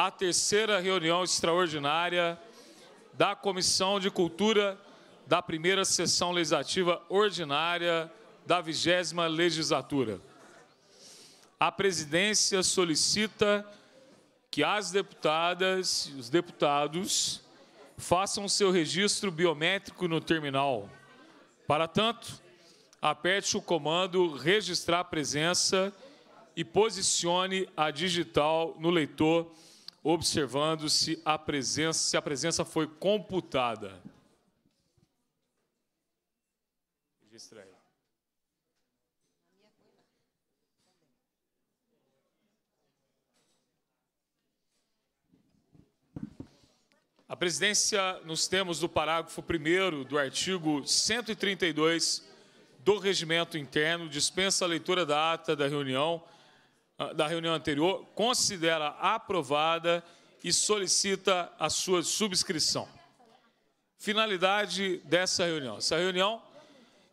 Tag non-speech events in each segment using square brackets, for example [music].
a terceira reunião extraordinária da Comissão de Cultura da primeira sessão legislativa ordinária da vigésima legislatura. A presidência solicita que as deputadas e os deputados façam seu registro biométrico no terminal. Para tanto, aperte o comando registrar presença e posicione a digital no leitor observando se a presença, se a presença foi computada. Registra aí. A presidência, nos termos do parágrafo 1 do artigo 132 do Regimento Interno, dispensa a leitura da ata da reunião da reunião anterior, considera aprovada e solicita a sua subscrição. Finalidade dessa reunião. Essa reunião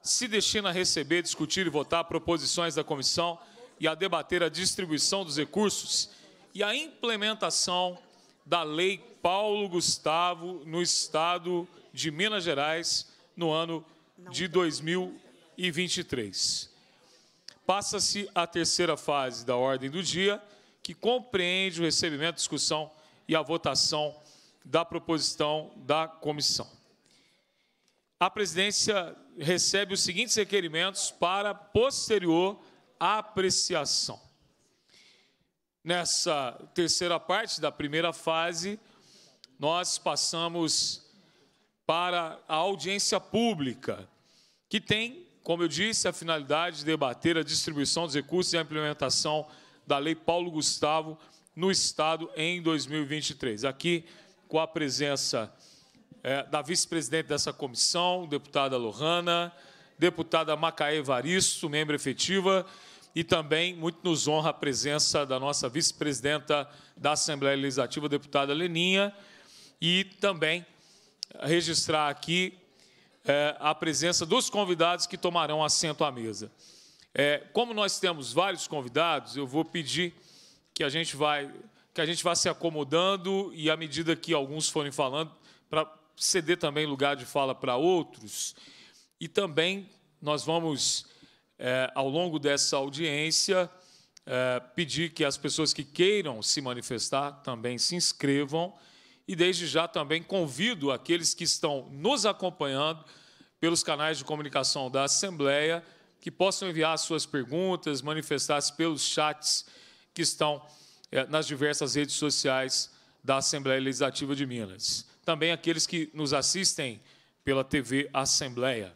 se destina a receber, discutir e votar proposições da comissão e a debater a distribuição dos recursos e a implementação da Lei Paulo Gustavo no Estado de Minas Gerais no ano de 2023 passa-se à terceira fase da ordem do dia, que compreende o recebimento, discussão e a votação da proposição da comissão. A presidência recebe os seguintes requerimentos para posterior apreciação. Nessa terceira parte da primeira fase, nós passamos para a audiência pública, que tem como eu disse, a finalidade de debater a distribuição dos recursos e a implementação da Lei Paulo Gustavo no Estado em 2023. Aqui, com a presença é, da vice-presidente dessa comissão, deputada Lohana, deputada Macaé Varisto, membro efetiva, e também muito nos honra a presença da nossa vice-presidenta da Assembleia Legislativa, deputada Leninha, e também registrar aqui é, a presença dos convidados que tomarão assento à mesa. É, como nós temos vários convidados, eu vou pedir que a gente vai que a gente vá se acomodando e à medida que alguns forem falando, para ceder também lugar de fala para outros. E também nós vamos, é, ao longo dessa audiência, é, pedir que as pessoas que queiram se manifestar também se inscrevam e desde já também convido aqueles que estão nos acompanhando pelos canais de comunicação da Assembleia que possam enviar suas perguntas, manifestar-se pelos chats que estão eh, nas diversas redes sociais da Assembleia Legislativa de Minas. Também aqueles que nos assistem pela TV Assembleia.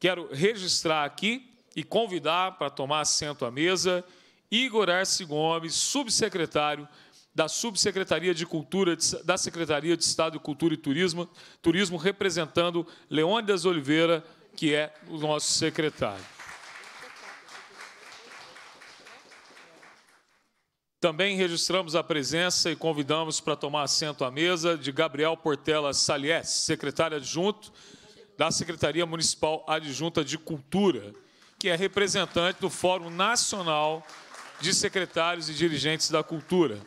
Quero registrar aqui e convidar para tomar assento à mesa Igor Arce Gomes, subsecretário da Subsecretaria de Cultura, da Secretaria de Estado de Cultura e Turismo, Turismo representando Leônidas Oliveira, que é o nosso secretário. Também registramos a presença e convidamos para tomar assento à mesa de Gabriel Portela Salies, secretário adjunto da Secretaria Municipal Adjunta de Cultura, que é representante do Fórum Nacional de Secretários e Dirigentes da Cultura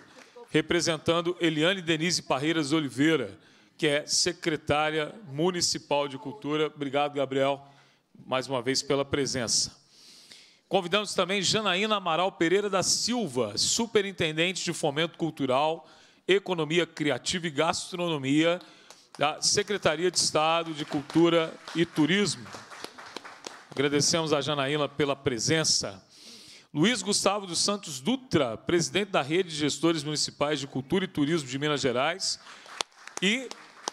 representando Eliane Denise Parreiras Oliveira, que é secretária municipal de cultura. Obrigado, Gabriel, mais uma vez pela presença. Convidamos também Janaína Amaral Pereira da Silva, superintendente de fomento cultural, economia criativa e gastronomia da Secretaria de Estado de Cultura e Turismo. Agradecemos a Janaína pela presença. Luiz Gustavo dos Santos Dutra, presidente da Rede de Gestores Municipais de Cultura e Turismo de Minas Gerais e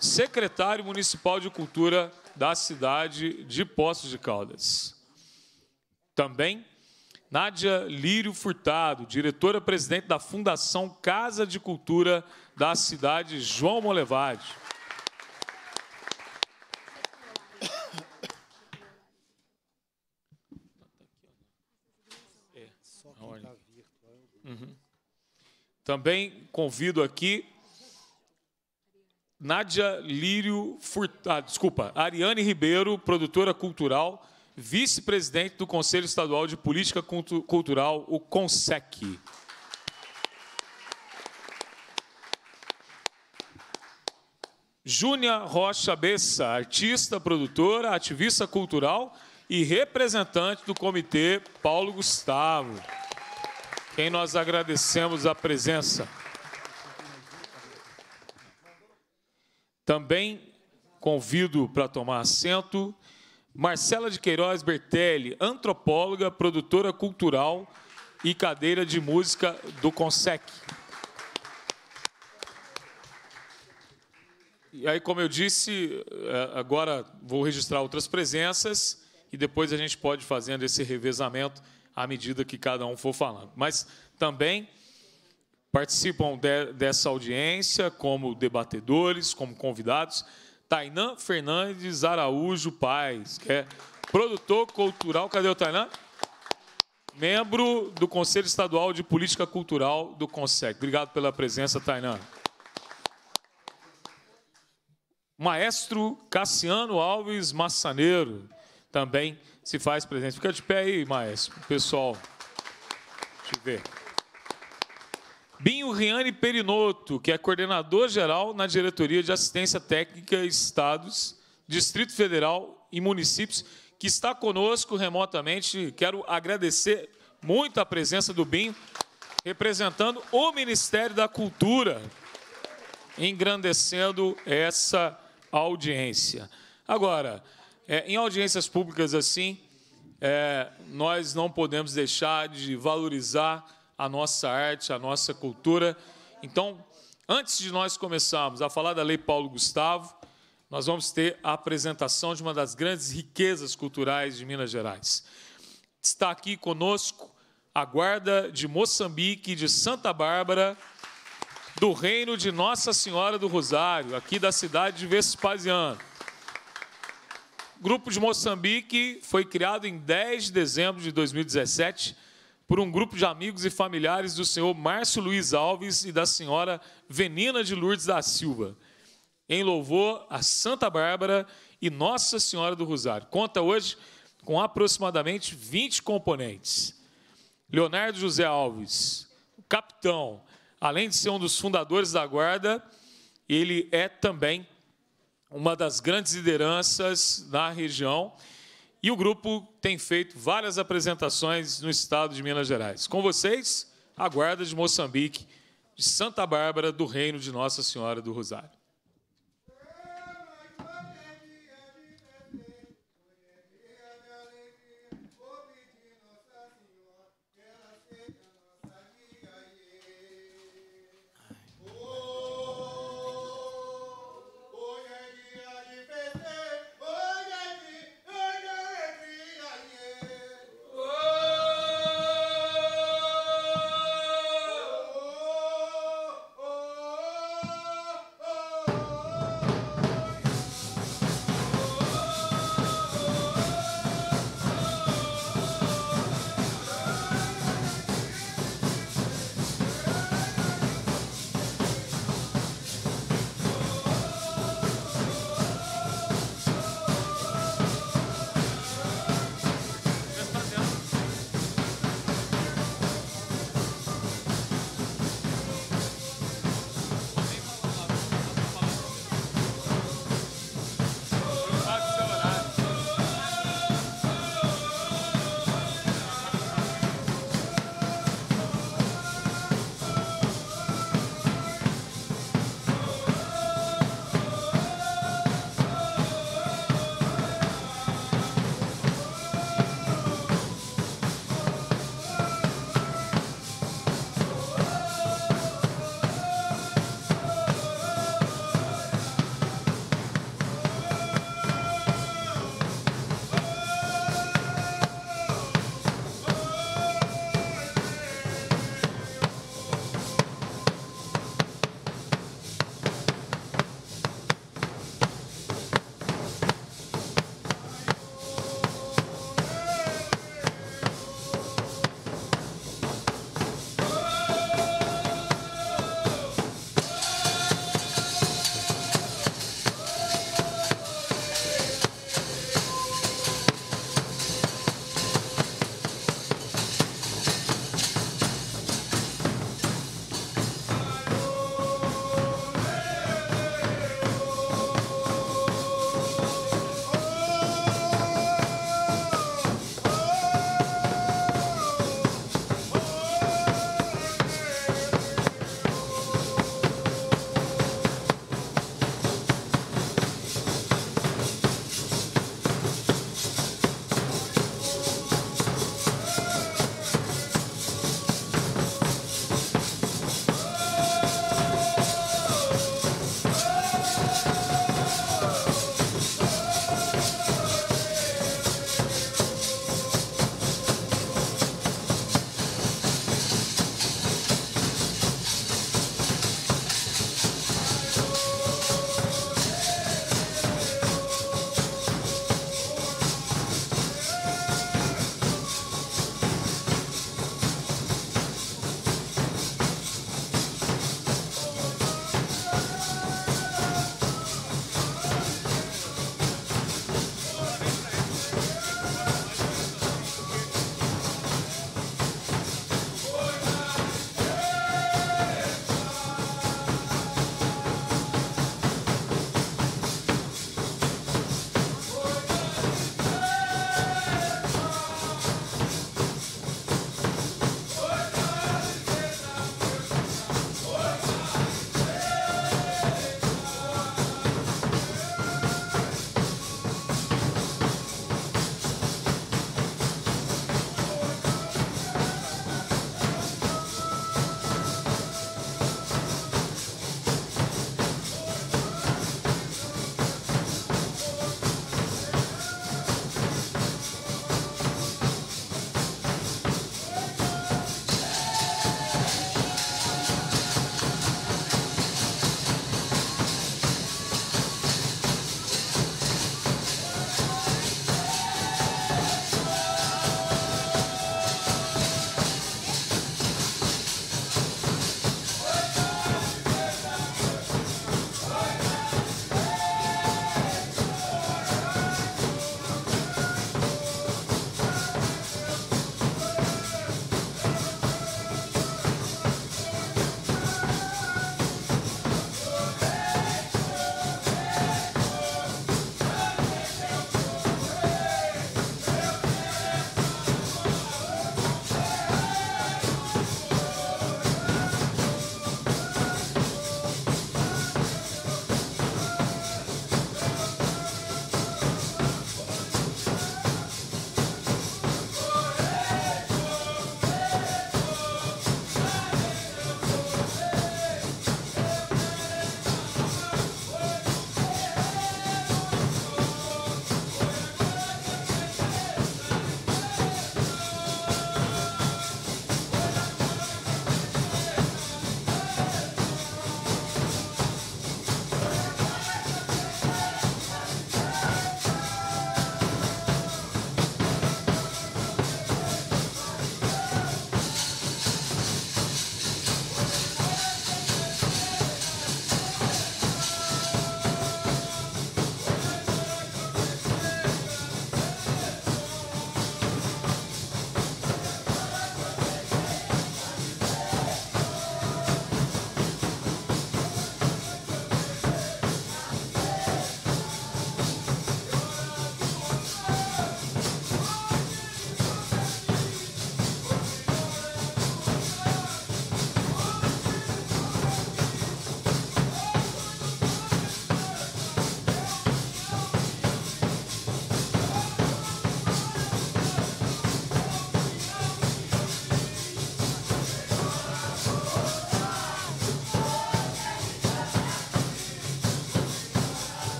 secretário municipal de Cultura da cidade de Poços de Caldas. Também Nádia Lírio Furtado, diretora-presidente da Fundação Casa de Cultura da cidade João Molevade. Também convido aqui Nádia Lírio Furtado, ah, desculpa, Ariane Ribeiro, produtora cultural, vice-presidente do Conselho Estadual de Política Cultural, o CONSEC. Júnia Rocha Bessa, artista, produtora, ativista cultural e representante do Comitê Paulo Gustavo quem nós agradecemos a presença. Também convido para tomar assento Marcela de Queiroz Bertelli, antropóloga, produtora cultural e cadeira de música do CONSEC. E aí, como eu disse, é, agora vou registrar outras presenças e depois a gente pode fazendo esse revezamento à medida que cada um for falando. Mas também participam de, dessa audiência como debatedores, como convidados, Tainan Fernandes Araújo Paz, que é produtor cultural. Cadê o Tainan? Membro do Conselho Estadual de Política Cultural do Consec. Obrigado pela presença, Tainan. Maestro Cassiano Alves Massaneiro, também se faz presente. Fica de pé aí, mais pessoal. Deixa eu ver. Binho Riane Perinoto, que é coordenador geral na Diretoria de Assistência Técnica Estados, Distrito Federal e Municípios, que está conosco remotamente. Quero agradecer muito a presença do Binho, representando o Ministério da Cultura, engrandecendo essa audiência. Agora, é, em audiências públicas assim, é, nós não podemos deixar de valorizar a nossa arte, a nossa cultura. Então, antes de nós começarmos a falar da Lei Paulo Gustavo, nós vamos ter a apresentação de uma das grandes riquezas culturais de Minas Gerais. Está aqui conosco a Guarda de Moçambique, de Santa Bárbara, do Reino de Nossa Senhora do Rosário, aqui da cidade de Vespasiano. Grupo de Moçambique foi criado em 10 de dezembro de 2017 por um grupo de amigos e familiares do senhor Márcio Luiz Alves e da senhora Venina de Lourdes da Silva, em louvor a Santa Bárbara e Nossa Senhora do Rosário. Conta hoje com aproximadamente 20 componentes. Leonardo José Alves, capitão, além de ser um dos fundadores da Guarda, ele é também uma das grandes lideranças na região. E o grupo tem feito várias apresentações no estado de Minas Gerais. Com vocês, a Guarda de Moçambique, de Santa Bárbara, do Reino de Nossa Senhora do Rosário.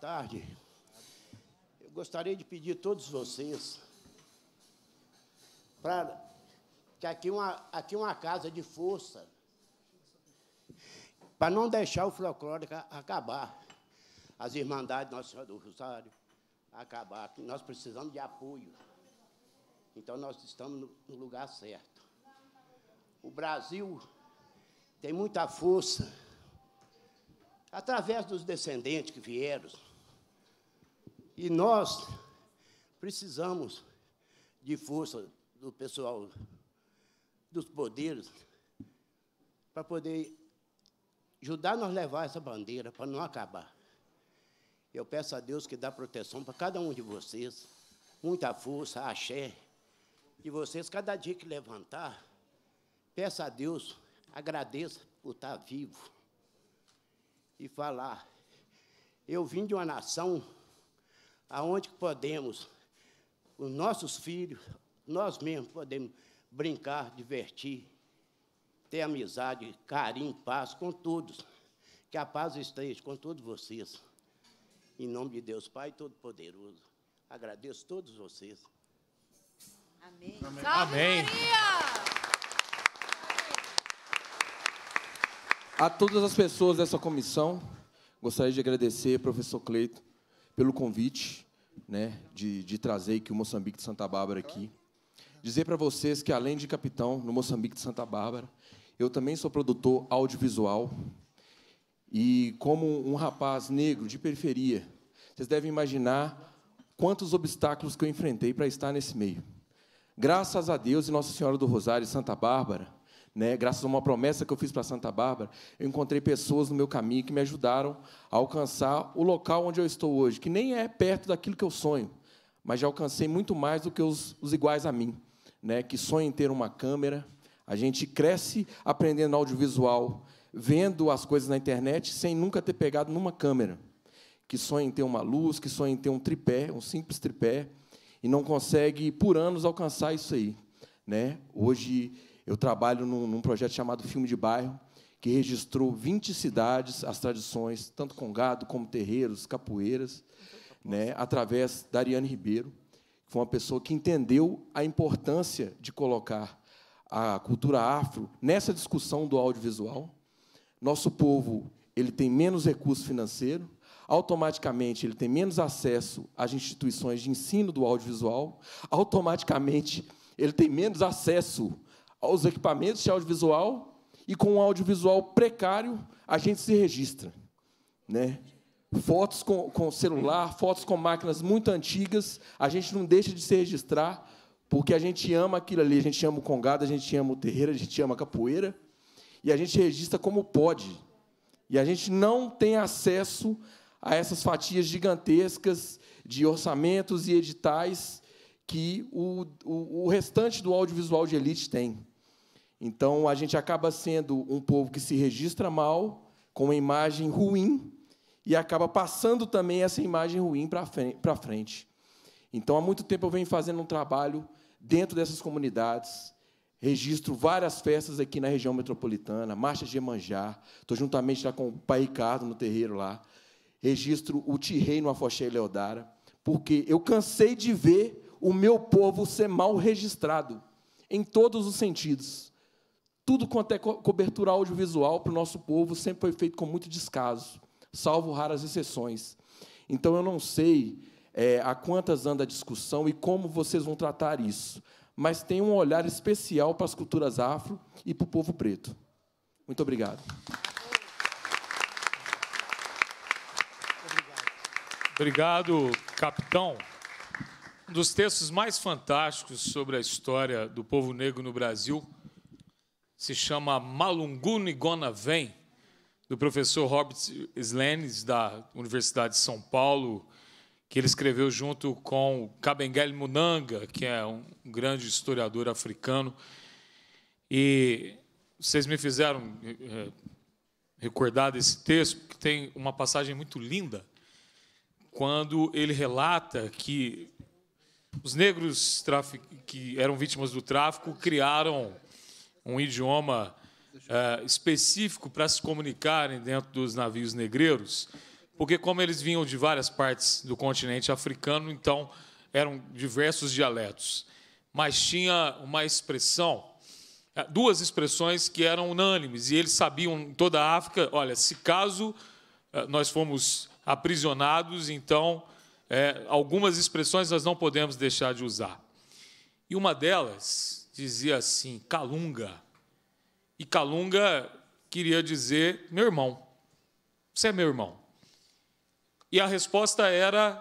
tarde. Eu gostaria de pedir a todos vocês para que aqui uma, aqui uma casa de força para não deixar o folclórico acabar. As Irmandades Nossa Senhora do Rosário acabar. Nós precisamos de apoio. Então, nós estamos no lugar certo. O Brasil tem muita força através dos descendentes que vieram. E nós precisamos de força do pessoal dos poderes para poder ajudar nós a levar essa bandeira para não acabar. Eu peço a Deus que dá proteção para cada um de vocês, muita força, axé. E vocês, cada dia que levantar, peça a Deus, agradeça por estar vivo e falar. Eu vim de uma nação aonde podemos, os nossos filhos, nós mesmos podemos brincar, divertir, ter amizade, carinho, paz com todos. Que a paz esteja com todos vocês. Em nome de Deus Pai Todo-Poderoso. Agradeço todos vocês. Amém. Amém. Salve Maria! A todas as pessoas dessa comissão, gostaria de agradecer, professor Cleito, pelo convite né, de, de trazer aqui o Moçambique de Santa Bárbara aqui. Dizer para vocês que, além de capitão no Moçambique de Santa Bárbara, eu também sou produtor audiovisual. E, como um rapaz negro de periferia, vocês devem imaginar quantos obstáculos que eu enfrentei para estar nesse meio. Graças a Deus e Nossa Senhora do Rosário e Santa Bárbara, né? Graças a uma promessa que eu fiz para Santa Bárbara, eu encontrei pessoas no meu caminho que me ajudaram a alcançar o local onde eu estou hoje, que nem é perto daquilo que eu sonho, mas já alcancei muito mais do que os, os iguais a mim, né? que sonham em ter uma câmera. A gente cresce aprendendo audiovisual, vendo as coisas na internet sem nunca ter pegado numa câmera, que sonha em ter uma luz, que sonha em ter um tripé, um simples tripé, e não consegue por anos alcançar isso aí. Né? Hoje eu trabalho num, num projeto chamado Filme de Bairro, que registrou 20 cidades, as tradições, tanto com gado como terreiros, capoeiras, né, através da Ariane Ribeiro, que foi uma pessoa que entendeu a importância de colocar a cultura afro nessa discussão do audiovisual. Nosso povo ele tem menos recurso financeiro, automaticamente ele tem menos acesso às instituições de ensino do audiovisual, automaticamente ele tem menos acesso aos equipamentos de audiovisual e com um audiovisual precário a gente se registra, né? Fotos com, com celular, fotos com máquinas muito antigas, a gente não deixa de se registrar porque a gente ama aquilo ali, a gente ama o congado, a gente ama o terreiro, a gente ama a capoeira e a gente registra como pode. E a gente não tem acesso a essas fatias gigantescas de orçamentos e editais que o, o, o, restante do audiovisual de elite tem. Então a gente acaba sendo um povo que se registra mal, com uma imagem ruim, e acaba passando também essa imagem ruim para frente. Então há muito tempo eu venho fazendo um trabalho dentro dessas comunidades, registro várias festas aqui na região metropolitana, Marcha de Emanjá, estou juntamente lá com o pai Ricardo no terreiro lá, registro o Tirrei no Afoxé e Leodara, porque eu cansei de ver o meu povo ser mal registrado, em todos os sentidos. Tudo quanto é cobertura audiovisual para o nosso povo sempre foi feito com muito descaso, salvo raras exceções. Então, eu não sei é, a quantas anda a discussão e como vocês vão tratar isso, mas tem um olhar especial para as culturas afro e para o povo preto. Muito obrigado. Obrigado, capitão. Um dos textos mais fantásticos sobre a história do povo negro no Brasil se chama Malunguni Gona Vem, do professor Robert Slenes, da Universidade de São Paulo, que ele escreveu junto com Kabengele Munanga, que é um grande historiador africano. E vocês me fizeram eh, eh, recordar desse texto, que tem uma passagem muito linda, quando ele relata que os negros que eram vítimas do tráfico criaram um idioma é, específico para se comunicarem dentro dos navios negreiros, porque como eles vinham de várias partes do continente africano, então eram diversos dialetos. Mas tinha uma expressão, é, duas expressões que eram unânimes, e eles sabiam em toda a África, olha, se caso é, nós fomos aprisionados, então é, algumas expressões nós não podemos deixar de usar. E uma delas, dizia assim, Calunga. E Calunga queria dizer meu irmão. Você é meu irmão. E a resposta era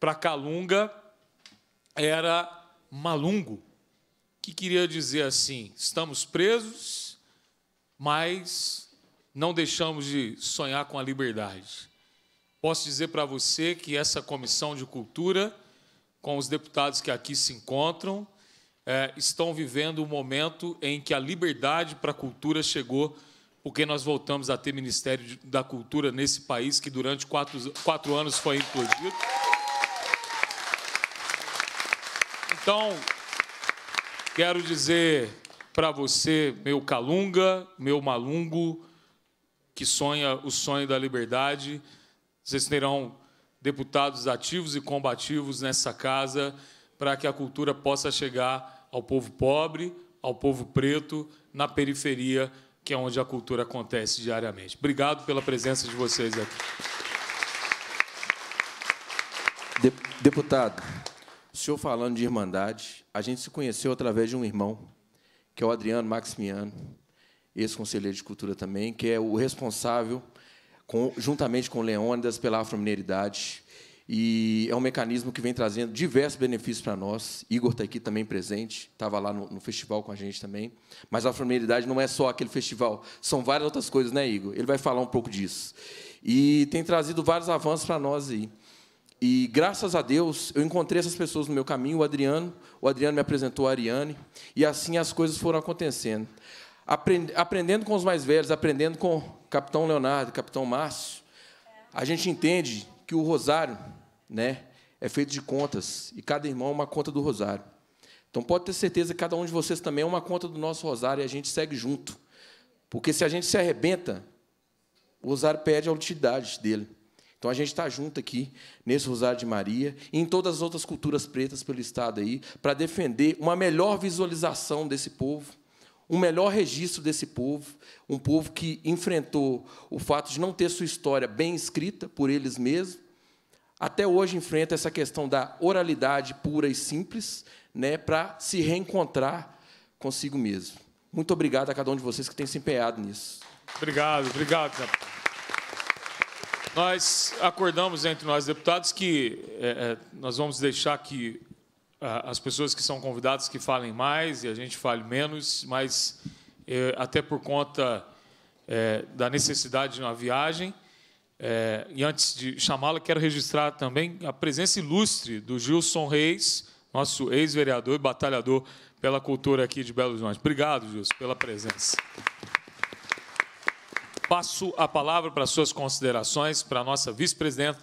para Calunga era Malungo, que queria dizer assim: estamos presos, mas não deixamos de sonhar com a liberdade. Posso dizer para você que essa comissão de cultura, com os deputados que aqui se encontram, é, estão vivendo um momento em que a liberdade para a cultura chegou, porque nós voltamos a ter Ministério da Cultura nesse país, que durante quatro, quatro anos foi implodido. Então, quero dizer para você, meu calunga, meu malungo, que sonha o sonho da liberdade, vocês terão deputados ativos e combativos nessa casa para que a cultura possa chegar ao povo pobre, ao povo preto, na periferia, que é onde a cultura acontece diariamente. Obrigado pela presença de vocês aqui. Deputado, o senhor falando de irmandade, a gente se conheceu através de um irmão, que é o Adriano Maximiano, ex-conselheiro de cultura também, que é o responsável, juntamente com o Leônidas, pela afro-mineiridade e é um mecanismo que vem trazendo diversos benefícios para nós. Igor está aqui também presente, estava lá no, no, festival com a gente também. Mas a familiaridade não é só aquele festival, são várias outras coisas, né, Igor? Ele vai falar um pouco disso. E tem trazido vários avanços para nós aí. E graças a Deus eu encontrei essas pessoas no meu caminho, o Adriano, o Adriano me apresentou a Ariane, e assim as coisas foram acontecendo. Aprendendo com os mais velhos, aprendendo com o Capitão Leonardo, Capitão Márcio, a gente entende que o Rosário né, é feito de contas, e cada irmão é uma conta do rosário. Então pode ter certeza que cada um de vocês também é uma conta do nosso rosário e a gente segue junto. Porque se a gente se arrebenta, o rosário perde a utilidade dele. Então a gente está junto aqui nesse Rosário de Maria e em todas as outras culturas pretas pelo estado aí para defender uma melhor visualização desse povo, um melhor registro desse povo, um povo que enfrentou o fato de não ter sua história bem escrita por eles mesmos, até hoje enfrenta essa questão da oralidade pura e simples, né, para se reencontrar consigo mesmo. Muito obrigado a cada um de vocês que tem se empenhado nisso. Obrigado, obrigado. Nós acordamos entre nós, deputados, que é, é nós vamos deixar que as pessoas que são convidadas que falem mais e a gente fale menos, mas é, até por conta é, da necessidade de uma viagem. É, e antes de chamá-la, quero registrar também a presença ilustre do Gilson Reis, nosso ex-vereador e batalhador pela cultura aqui de Belo Horizonte. Obrigado, Gilson, pela presença. Passo a palavra para suas considerações para a nossa vice-presidenta,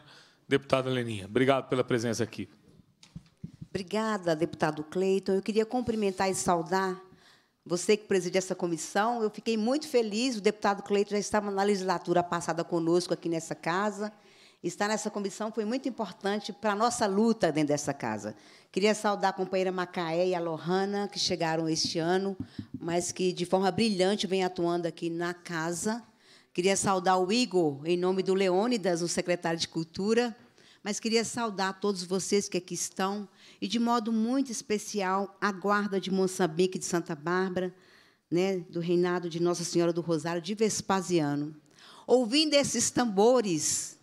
deputada Leninha. Obrigado pela presença aqui. Obrigada, deputado Cleiton. Eu queria cumprimentar e saudar você que preside essa comissão. Eu fiquei muito feliz, o deputado Cleito já estava na legislatura passada conosco aqui nessa casa. Estar nessa comissão foi muito importante para a nossa luta dentro dessa casa. Queria saudar a companheira Macaé e a Lohana, que chegaram este ano, mas que de forma brilhante vem atuando aqui na casa. Queria saudar o Igor, em nome do Leônidas, o secretário de Cultura, mas queria saudar todos vocês que aqui estão, e, de modo muito especial, a Guarda de Moçambique de Santa Bárbara, né, do reinado de Nossa Senhora do Rosário de Vespasiano. Ouvindo esses tambores,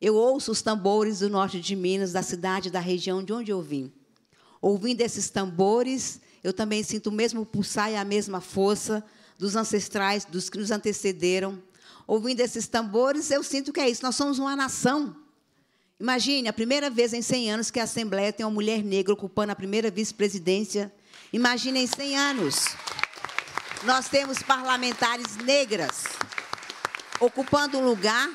eu ouço os tambores do norte de Minas, da cidade, da região de onde eu vim. Ouvindo esses tambores, eu também sinto o mesmo pulsar e a mesma força dos ancestrais, dos que nos antecederam. Ouvindo esses tambores, eu sinto que é isso. Nós somos uma nação. Imagine a primeira vez em 100 anos que a Assembleia tem uma mulher negra ocupando a primeira vice-presidência. Imagine em 100 anos. Nós temos parlamentares negras ocupando um lugar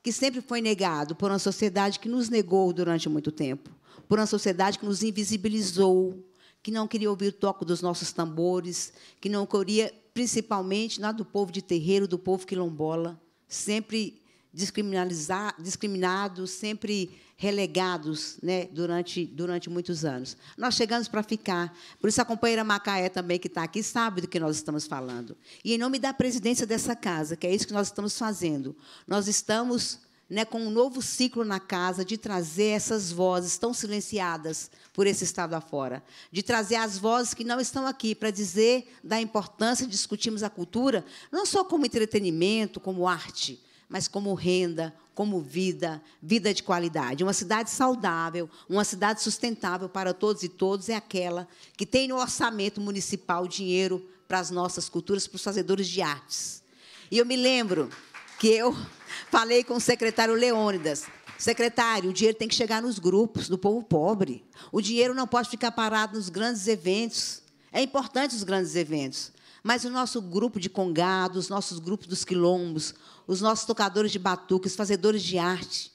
que sempre foi negado por uma sociedade que nos negou durante muito tempo, por uma sociedade que nos invisibilizou, que não queria ouvir o toque dos nossos tambores, que não queria, principalmente, nada do povo de terreiro, do povo quilombola, sempre discriminados, sempre relegados né, durante, durante muitos anos. Nós chegamos para ficar. Por isso, a companheira Macaé também, que está aqui, sabe do que nós estamos falando. E, em nome da presidência dessa casa, que é isso que nós estamos fazendo, nós estamos né, com um novo ciclo na casa de trazer essas vozes tão silenciadas por esse Estado afora, de trazer as vozes que não estão aqui para dizer da importância de discutirmos a cultura, não só como entretenimento, como arte, mas como renda, como vida, vida de qualidade. Uma cidade saudável, uma cidade sustentável para todos e todos é aquela que tem no orçamento municipal dinheiro para as nossas culturas, para os fazedores de artes. E eu me lembro que eu [laughs] falei com o secretário Leônidas, Secretário, o dinheiro tem que chegar nos grupos do povo pobre. O dinheiro não pode ficar parado nos grandes eventos. É importante os grandes eventos. Mas o nosso grupo de congados, nossos grupos dos quilombos, os nossos tocadores de batuque, os fazedores de arte.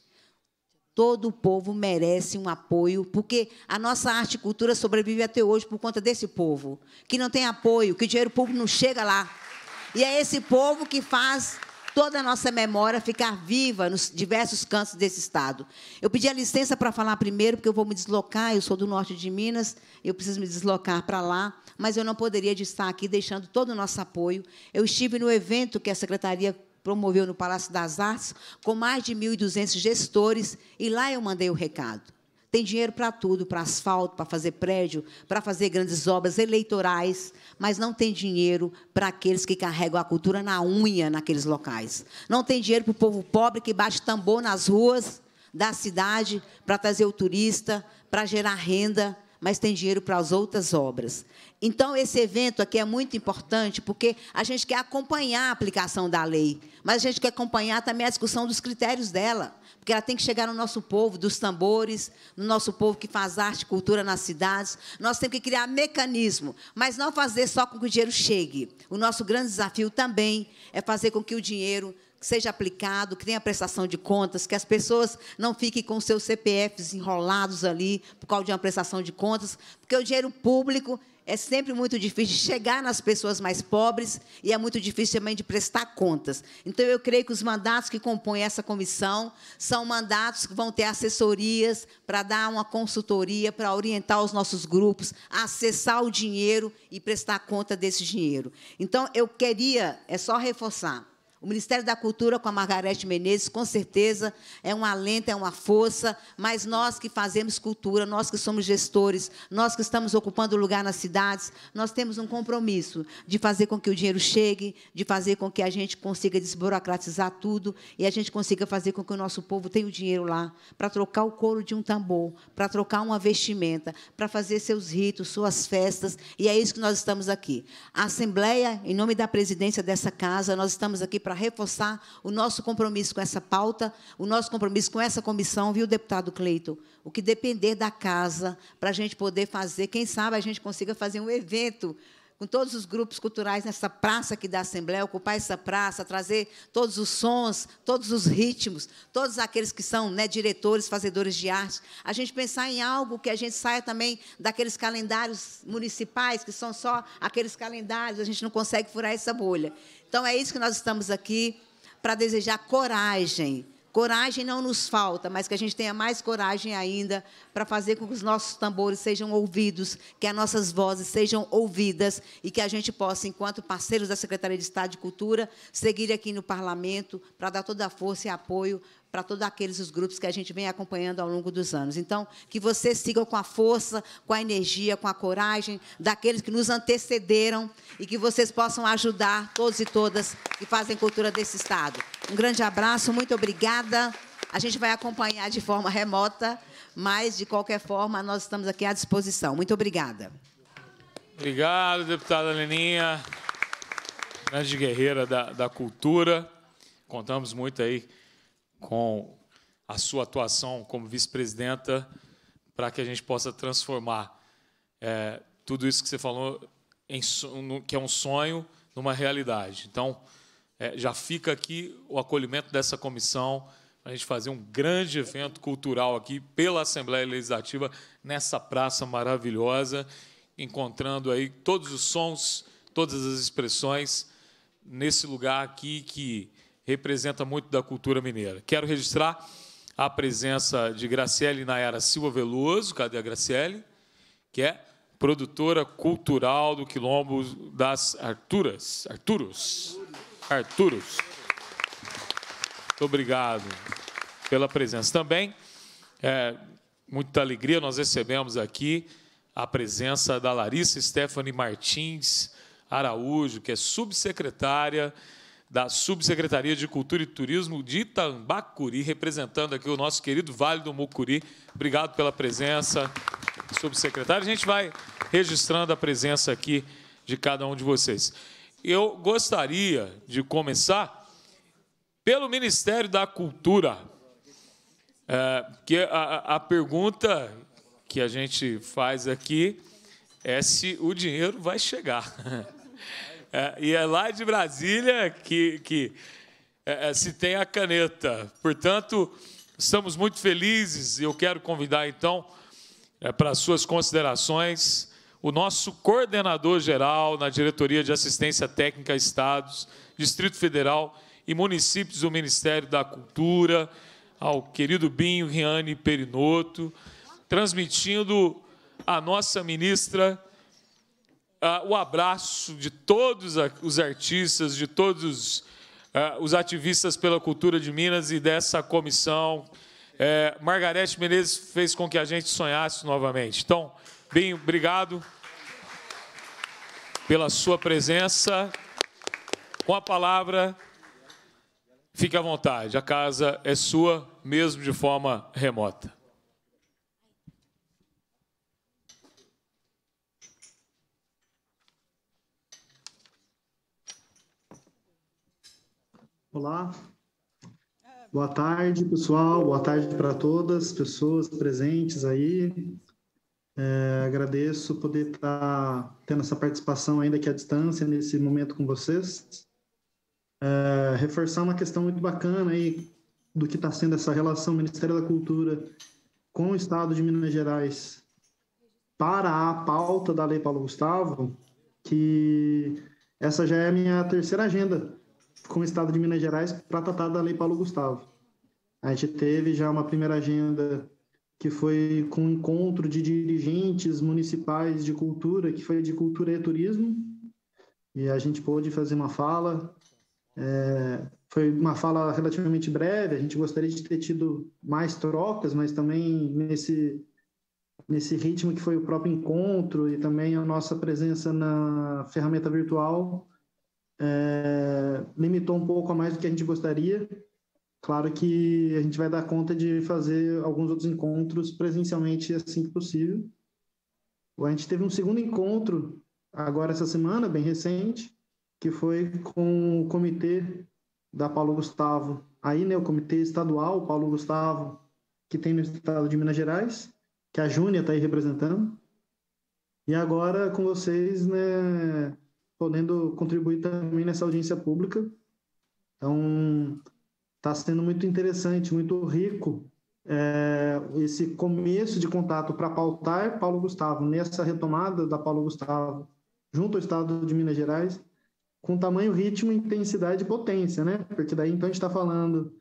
Todo o povo merece um apoio, porque a nossa arte e cultura sobrevive até hoje por conta desse povo, que não tem apoio, que o dinheiro público não chega lá. E é esse povo que faz toda a nossa memória ficar viva nos diversos cantos desse estado. Eu pedi a licença para falar primeiro, porque eu vou me deslocar, eu sou do norte de Minas, eu preciso me deslocar para lá, mas eu não poderia estar aqui deixando todo o nosso apoio. Eu estive no evento que a Secretaria promoveu no Palácio das Artes, com mais de 1.200 gestores, e lá eu mandei o recado. Tem dinheiro para tudo, para asfalto, para fazer prédio, para fazer grandes obras eleitorais, mas não tem dinheiro para aqueles que carregam a cultura na unha naqueles locais. Não tem dinheiro para o povo pobre que bate tambor nas ruas da cidade para trazer o turista, para gerar renda mas tem dinheiro para as outras obras. Então, esse evento aqui é muito importante, porque a gente quer acompanhar a aplicação da lei, mas a gente quer acompanhar também a discussão dos critérios dela, porque ela tem que chegar no nosso povo, dos tambores, no nosso povo que faz arte e cultura nas cidades. Nós temos que criar mecanismo, mas não fazer só com que o dinheiro chegue. O nosso grande desafio também é fazer com que o dinheiro seja aplicado, que tenha prestação de contas, que as pessoas não fiquem com seus CPFs enrolados ali por causa de uma prestação de contas, porque o dinheiro público é sempre muito difícil de chegar nas pessoas mais pobres e é muito difícil também de prestar contas. Então, eu creio que os mandatos que compõem essa comissão são mandatos que vão ter assessorias para dar uma consultoria, para orientar os nossos grupos a acessar o dinheiro e prestar conta desse dinheiro. Então, eu queria, é só reforçar, o Ministério da Cultura com a Margarete Menezes, com certeza, é um alento, é uma força, mas nós que fazemos cultura, nós que somos gestores, nós que estamos ocupando lugar nas cidades, nós temos um compromisso de fazer com que o dinheiro chegue, de fazer com que a gente consiga desburocratizar tudo e a gente consiga fazer com que o nosso povo tenha o dinheiro lá para trocar o couro de um tambor, para trocar uma vestimenta, para fazer seus ritos, suas festas, e é isso que nós estamos aqui. A Assembleia, em nome da presidência dessa casa, nós estamos aqui para reforçar o nosso compromisso com essa pauta, o nosso compromisso com essa comissão, viu, deputado Cleito? O que depender da casa, para a gente poder fazer, quem sabe a gente consiga fazer um evento com todos os grupos culturais nessa praça aqui da Assembleia, ocupar essa praça, trazer todos os sons, todos os ritmos, todos aqueles que são né, diretores, fazedores de arte. A gente pensar em algo que a gente saia também daqueles calendários municipais, que são só aqueles calendários, a gente não consegue furar essa bolha. Então, é isso que nós estamos aqui para desejar coragem Coragem não nos falta, mas que a gente tenha mais coragem ainda para fazer com que os nossos tambores sejam ouvidos, que as nossas vozes sejam ouvidas e que a gente possa, enquanto parceiros da Secretaria de Estado de Cultura, seguir aqui no Parlamento para dar toda a força e apoio para todos aqueles os grupos que a gente vem acompanhando ao longo dos anos. Então, que vocês sigam com a força, com a energia, com a coragem daqueles que nos antecederam e que vocês possam ajudar todos e todas que fazem cultura desse Estado. Um grande abraço, muito obrigada. A gente vai acompanhar de forma remota, mas, de qualquer forma, nós estamos aqui à disposição. Muito obrigada. Obrigado, deputada Leninha, grande guerreira da, da cultura. Contamos muito aí com a sua atuação como vice-presidenta para que a gente possa transformar é, tudo isso que você falou, em, que é um sonho, numa realidade. Então, é, já fica aqui o acolhimento dessa comissão para a gente fazer um grande evento cultural aqui pela Assembleia Legislativa nessa praça maravilhosa, encontrando aí todos os sons, todas as expressões nesse lugar aqui que representa muito da cultura mineira. Quero registrar a presença de Graciele Nayara Silva Veloso, cadê a Graciele? Que é produtora cultural do Quilombo das Arturas. Arturos. Arturos. Muito obrigado pela presença. Também, é, muita alegria, nós recebemos aqui a presença da Larissa Stephanie Martins Araújo, que é subsecretária da Subsecretaria de Cultura e Turismo de Itambacuri, representando aqui o nosso querido Vale do Mucuri. Obrigado pela presença, subsecretário. A gente vai registrando a presença aqui de cada um de vocês. Eu gostaria de começar pelo Ministério da Cultura, é, a, a pergunta que a gente faz aqui é se o dinheiro vai chegar. [laughs] É, e é lá de Brasília que, que é, é, se tem a caneta. Portanto, estamos muito felizes e eu quero convidar então é, para as suas considerações o nosso coordenador geral na Diretoria de Assistência Técnica a Estados, Distrito Federal e Municípios do Ministério da Cultura, ao querido Binho Riane Perinoto, transmitindo a nossa ministra uh, o abraço de todos os artistas, de todos os, uh, os ativistas pela cultura de Minas e dessa comissão. É, Margarete Menezes fez com que a gente sonhasse novamente. Então, bem, obrigado pela sua presença. Com a palavra, fique à vontade. A casa é sua, mesmo de forma remota. Olá. Boa tarde, pessoal. Boa tarde para todas as pessoas presentes aí. É, agradeço poder estar tá tendo essa participação ainda que à distância nesse momento com vocês. É, reforçar uma questão muito bacana aí do que está sendo essa relação Ministério da Cultura com o Estado de Minas Gerais para a pauta da Lei Paulo Gustavo, que essa já é a minha terceira agenda com o Estado de Minas Gerais para tratar da Lei Paulo Gustavo. A gente teve já uma primeira agenda que foi com um encontro de dirigentes municipais de cultura, que foi de cultura e turismo, e a gente pôde fazer uma fala. É, foi uma fala relativamente breve, a gente gostaria de ter tido mais trocas, mas também nesse, nesse ritmo que foi o próprio encontro e também a nossa presença na ferramenta virtual, é, limitou um pouco a mais do que a gente gostaria. Claro que a gente vai dar conta de fazer alguns outros encontros presencialmente assim que possível. A gente teve um segundo encontro agora essa semana, bem recente, que foi com o comitê da Paulo Gustavo, aí né, o comitê estadual Paulo Gustavo, que tem no estado de Minas Gerais, que a Júnia está aí representando. E agora com vocês, né, podendo contribuir também nessa audiência pública. Então, está sendo muito interessante, muito rico é, esse começo de contato para pautar é Paulo Gustavo, nessa retomada da Paulo Gustavo junto ao Estado de Minas Gerais, com tamanho, ritmo, intensidade e potência, né? Porque daí então a gente está falando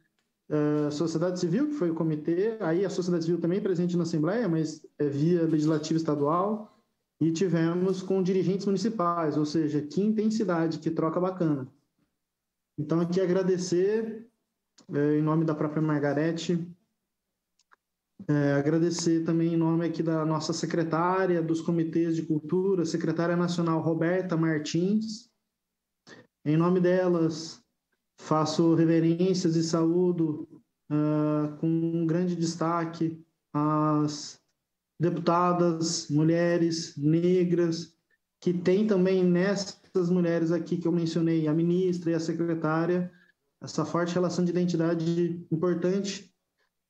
é, sociedade civil, que foi o comitê, aí a sociedade civil também é presente na Assembleia, mas é via legislativa estadual, e tivemos com dirigentes municipais, ou seja, que intensidade, que troca bacana. Então, aqui agradecer, é, em nome da própria Margarete, é, agradecer também em nome aqui da nossa secretária dos comitês de cultura, secretária nacional Roberta Martins. Em nome delas, faço reverências e saúdo uh, com um grande destaque às deputadas, mulheres negras, que tem também nessas mulheres aqui que eu mencionei, a ministra e a secretária, essa forte relação de identidade importante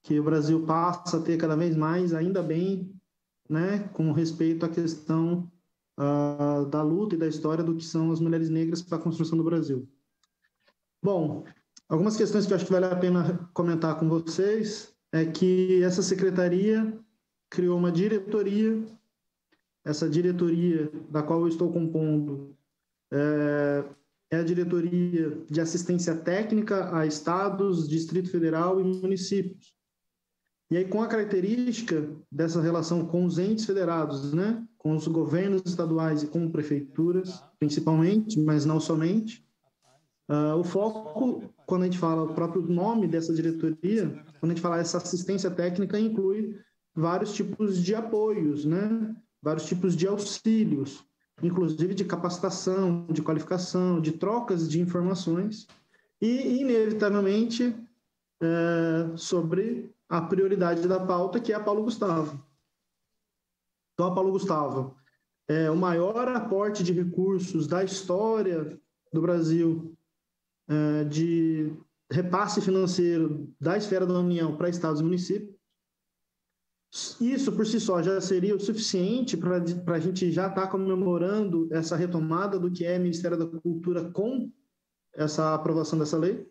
que o Brasil passa a ter cada vez mais, ainda bem, né, com respeito à questão uh, da luta e da história do que são as mulheres negras para a construção do Brasil. Bom, algumas questões que eu acho que vale a pena comentar com vocês é que essa secretaria criou uma diretoria. Essa diretoria, da qual eu estou compondo, é, é, a diretoria de assistência técnica a estados, Distrito Federal e municípios. E aí, com a característica dessa relação com os entes federados, né, com os governos estaduais e com prefeituras, principalmente, mas não somente, uh, o foco, quando a gente fala o próprio nome dessa diretoria, quando a gente fala essa assistência técnica, inclui vários tipos de apoios, né? vários tipos de auxílios, inclusive de capacitação, de qualificação, de trocas de informações, e, inevitavelmente, é, sobre a prioridade da pauta, que é a Paulo Gustavo. Então, a Paulo Gustavo é o maior aporte de recursos da história do Brasil é, de repasse financeiro da esfera da União para estados e municípios isso por si só já seria o suficiente para a gente já estar tá comemorando essa retomada do que é Ministério da Cultura com essa aprovação dessa lei.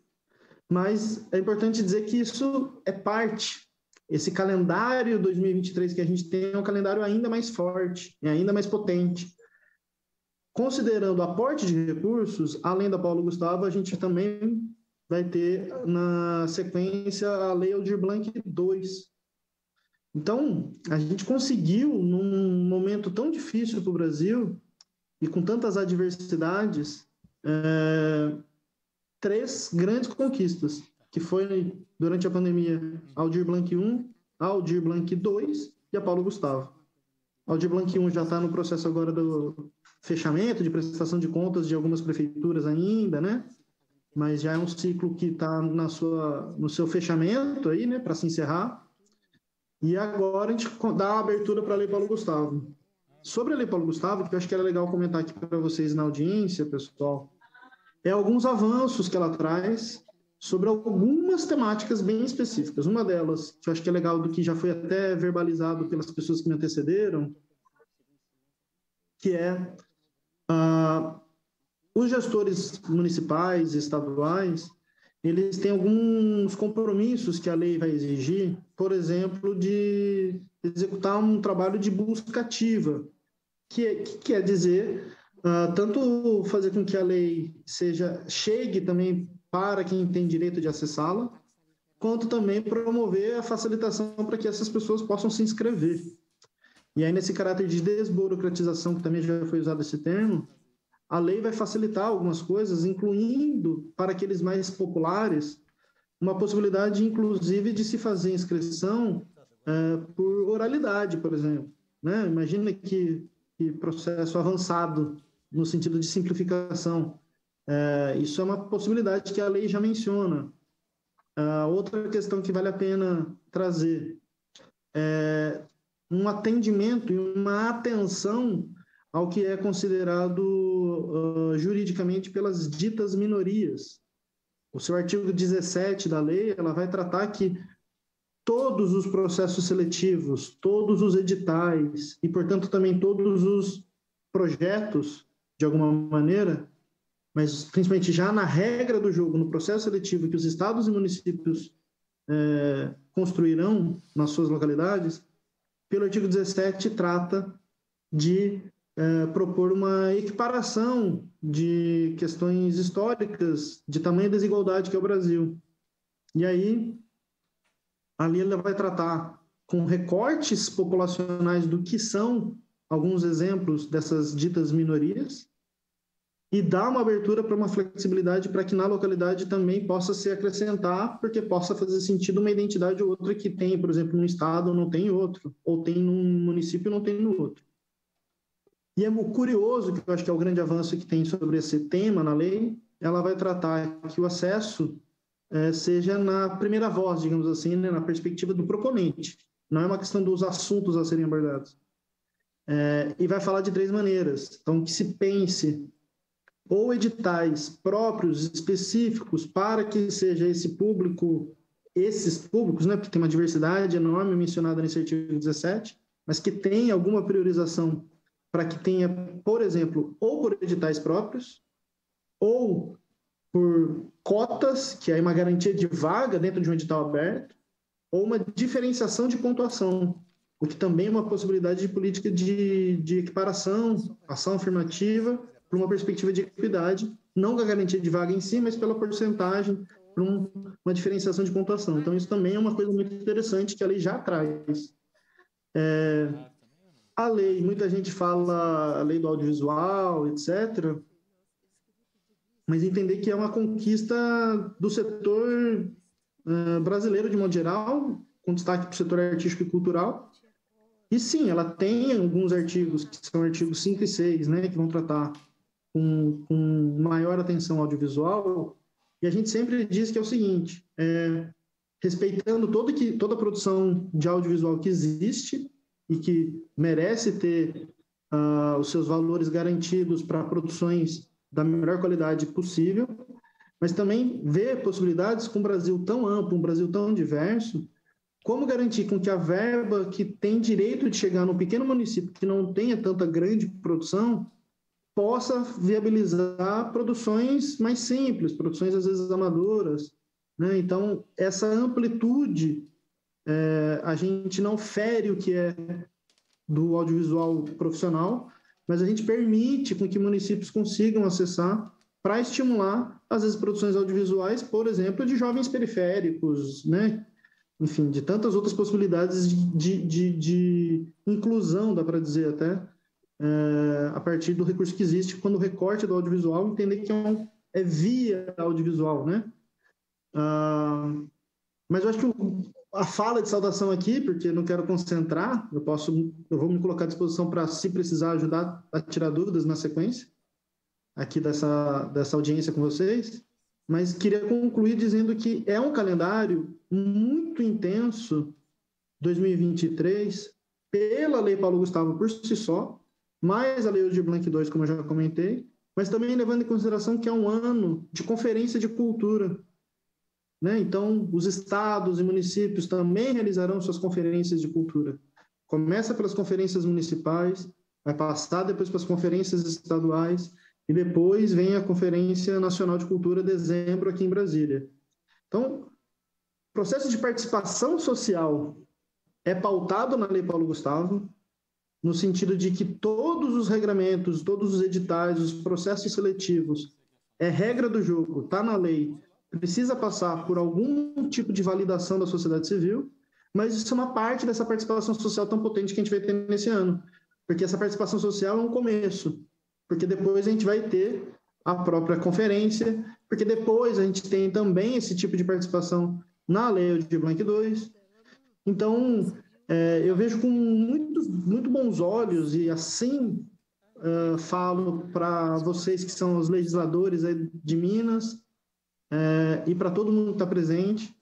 Mas é importante dizer que isso é parte. Esse calendário 2023 que a gente tem é um calendário ainda mais forte e ainda mais potente. Considerando o aporte de recursos, além da Paulo Gustavo, a gente também vai ter na sequência a Lei Aldir Blanc 2, então, a gente conseguiu, num momento tão difícil para o Brasil e com tantas adversidades, é, três grandes conquistas, que foi durante a pandemia Aldir Blanc 1, Aldir Blanc 2 e a Paulo Gustavo. Aldir Blanc 1 já está no processo agora do fechamento, de prestação de contas de algumas prefeituras ainda, né? Mas já é um ciclo que está no seu fechamento aí, né, para se encerrar. E agora a gente dá a abertura para a Lei Paulo Gustavo. Sobre a Lei Paulo Gustavo, que eu acho que era legal comentar aqui para vocês na audiência, pessoal, é alguns avanços que ela traz sobre algumas temáticas bem específicas. Uma delas, que eu acho que é legal, do que já foi até verbalizado pelas pessoas que me antecederam, que é ah, os gestores municipais e estaduais eles têm alguns compromissos que a lei vai exigir, por exemplo, de executar um trabalho de busca ativa, que, é, que quer dizer uh, tanto fazer com que a lei seja chegue também para quem tem direito de acessá-la, quanto também promover a facilitação para que essas pessoas possam se inscrever. E aí, nesse caráter de desburocratização, que também já foi usado esse termo, a lei vai facilitar algumas coisas, incluindo para aqueles mais populares uma possibilidade, inclusive, de se fazer inscrição é, por oralidade, por exemplo. Né? Imagina que, que, processo avançado no sentido de simplificação. É, isso é uma possibilidade que a lei já menciona. É, outra questão que vale a pena trazer é um atendimento e uma atenção ao que é considerado uh, juridicamente pelas ditas minorias. O seu artigo 17 da lei, ela vai tratar que todos os processos seletivos, todos os editais e, portanto, também todos os projetos, de alguma maneira, mas principalmente já na regra do jogo, no processo seletivo que os estados e municípios eh, construirão nas suas localidades, pelo artigo 17 trata de é, propor uma equiparação de questões históricas de tamanha desigualdade que é o Brasil. E aí, ali ela vai tratar com recortes populacionais do que são alguns exemplos dessas ditas minorias e dá uma abertura para uma flexibilidade para que na localidade também possa se acrescentar, porque possa fazer sentido uma identidade ou outra que tem, por exemplo, num estado não tem outro, ou tem num município não tem no outro. E é curioso, que eu acho que é o grande avanço que tem sobre esse tema na lei, ela vai tratar que o acesso é, seja na primeira voz, digamos assim, né, na perspectiva do proponente. Não é uma questão dos assuntos a serem abordados. É, e vai falar de três maneiras. Então, que se pense ou editais próprios, específicos, para que seja esse público, esses públicos, né, porque tem uma diversidade enorme mencionada nesse artigo 17, mas que tem alguma priorização para que tenha, por exemplo, ou por editais próprios, ou por cotas, que é uma garantia de vaga dentro de um edital aberto, ou uma diferenciação de pontuação, o que também é uma possibilidade de política de, de equiparação, ação afirmativa, por uma perspectiva de equidade, não da a garantia de vaga em si, mas pela porcentagem, por um, uma diferenciação de pontuação. Então, isso também é uma coisa muito interessante que a lei já traz. É, a lei, muita gente fala a lei do audiovisual, etc. Mas entender que é uma conquista do setor uh, brasileiro de modo geral, com destaque para o setor artístico e cultural. E sim, ela tem alguns artigos, que são artigos 5 e 6, né, que vão tratar com, com maior atenção audiovisual. E a gente sempre diz que é o seguinte: é, respeitando todo que, toda a produção de audiovisual que existe, e que merece ter uh, os seus valores garantidos para produções da melhor qualidade possível, mas também ver possibilidades com um Brasil tão amplo, um Brasil tão diverso, como garantir com que a verba que tem direito de chegar num pequeno município que não tenha tanta grande produção possa viabilizar produções mais simples, produções às vezes amadoras, né? Então essa amplitude é, a gente não fere o que é do audiovisual profissional, mas a gente permite com que municípios consigam acessar para estimular, às vezes, produções audiovisuais, por exemplo, de jovens periféricos, né? enfim, de tantas outras possibilidades de, de, de inclusão, dá para dizer até, é, a partir do recurso que existe, quando o recorte do audiovisual, entender que é, um, é via audiovisual, né? Ah, mas eu acho que o a fala de saudação aqui, porque não quero concentrar, eu posso, eu vou me colocar à disposição para, se precisar, ajudar a tirar dúvidas na sequência aqui dessa, dessa audiência com vocês. Mas queria concluir dizendo que é um calendário muito intenso, 2023, pela Lei Paulo Gustavo por si só, mais a Lei de blank 2, como eu já comentei, mas também levando em consideração que é um ano de conferência de cultura né? Então, os estados e municípios também realizarão suas conferências de cultura. Começa pelas conferências municipais, vai passar depois para as conferências estaduais e depois vem a Conferência Nacional de Cultura dezembro aqui em Brasília. Então, o processo de participação social é pautado na Lei Paulo Gustavo, no sentido de que todos os regramentos, todos os editais, os processos seletivos é regra do jogo, está na lei precisa passar por algum tipo de validação da sociedade civil, mas isso é uma parte dessa participação social tão potente que a gente vai ter nesse ano, porque essa participação social é um começo, porque depois a gente vai ter a própria conferência, porque depois a gente tem também esse tipo de participação na Lei de blank 2. Então, é, eu vejo com muito, muito bons olhos e assim uh, falo para vocês que são os legisladores de Minas, é, e para todo mundo que está presente.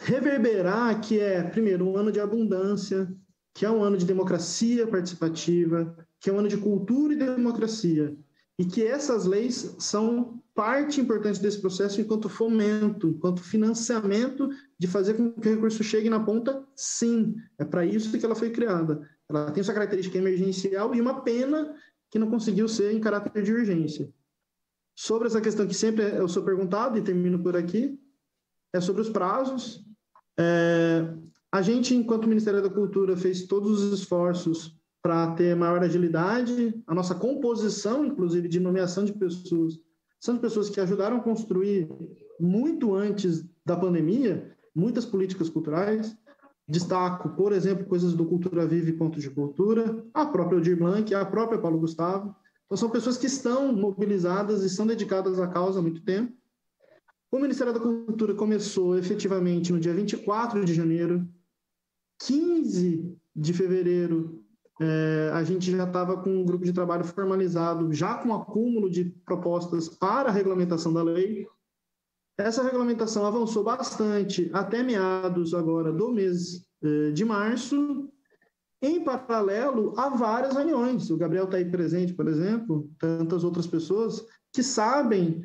Reverberar que é, primeiro, um ano de abundância, que é um ano de democracia participativa, que é um ano de cultura e democracia, e que essas leis são parte importante desse processo enquanto fomento, enquanto financiamento de fazer com que o recurso chegue na ponta, sim. É para isso que ela foi criada. Ela tem sua característica emergencial e uma pena que não conseguiu ser em caráter de urgência. Sobre essa questão que sempre é, eu sou perguntado, e termino por aqui, é sobre os prazos. É, a gente, enquanto Ministério da Cultura, fez todos os esforços para ter maior agilidade. A nossa composição, inclusive, de nomeação de pessoas, são de pessoas que ajudaram a construir muito antes da pandemia muitas políticas culturais. Destaco, por exemplo, coisas do Cultura Vive e Ponto de Cultura, a própria Odir Blanc, é a própria Paulo Gustavo. Então, são pessoas que estão mobilizadas e estão dedicadas à causa há muito tempo. O Ministério da Cultura começou efetivamente no dia 24 de janeiro, 15 de fevereiro, eh, a gente já estava com um grupo de trabalho formalizado, já com um acúmulo de propostas para a regulamentação da lei. Essa regulamentação avançou bastante até meados agora do mês eh, de março, em paralelo, há várias reuniões. O Gabriel está aí presente, por exemplo, tantas outras pessoas que sabem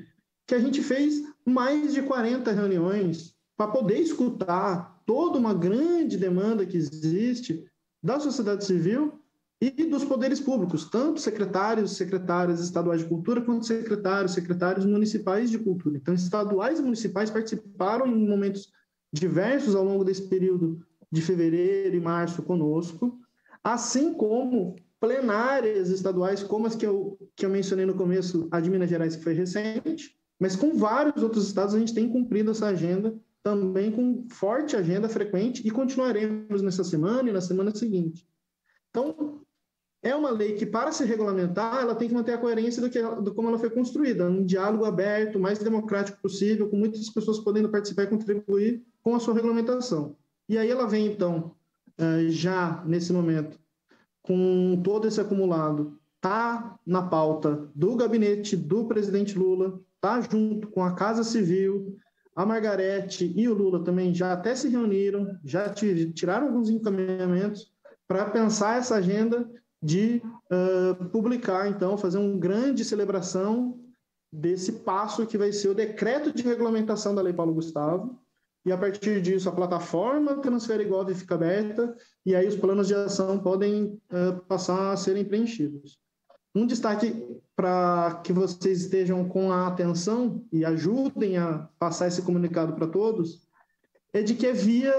que a gente fez mais de 40 reuniões para poder escutar toda uma grande demanda que existe da sociedade civil e dos poderes públicos, tanto secretários, secretárias estaduais de cultura, quanto secretários, secretários municipais de cultura. Então, estaduais e municipais participaram em momentos diversos ao longo desse período de fevereiro e março conosco, assim como plenárias estaduais, como as que eu, que eu mencionei no começo, a de Minas Gerais, que foi recente, mas com vários outros estados a gente tem cumprido essa agenda, também com forte agenda frequente, e continuaremos nessa semana e na semana seguinte. Então, é uma lei que, para se regulamentar, ela tem que manter a coerência do, que, do como ela foi construída, um diálogo aberto, mais democrático possível, com muitas pessoas podendo participar e contribuir com a sua regulamentação. E aí ela vem, então, eh, já nesse momento, com todo esse acumulado, está na pauta do gabinete do presidente Lula, está junto com a Casa Civil, a Margarete e o Lula também já até se reuniram, já tiraram alguns encaminhamentos para pensar essa agenda de uh, publicar, então, fazer uma grande celebração desse passo que vai ser o decreto de regulamentação da Lei Paulo Gustavo, e a partir disso a plataforma transfere Igual fica aberta e aí os planos de ação podem uh, passar a serem preenchidos. Um destaque para que vocês estejam com a atenção e ajudem a passar esse comunicado para todos é de que é via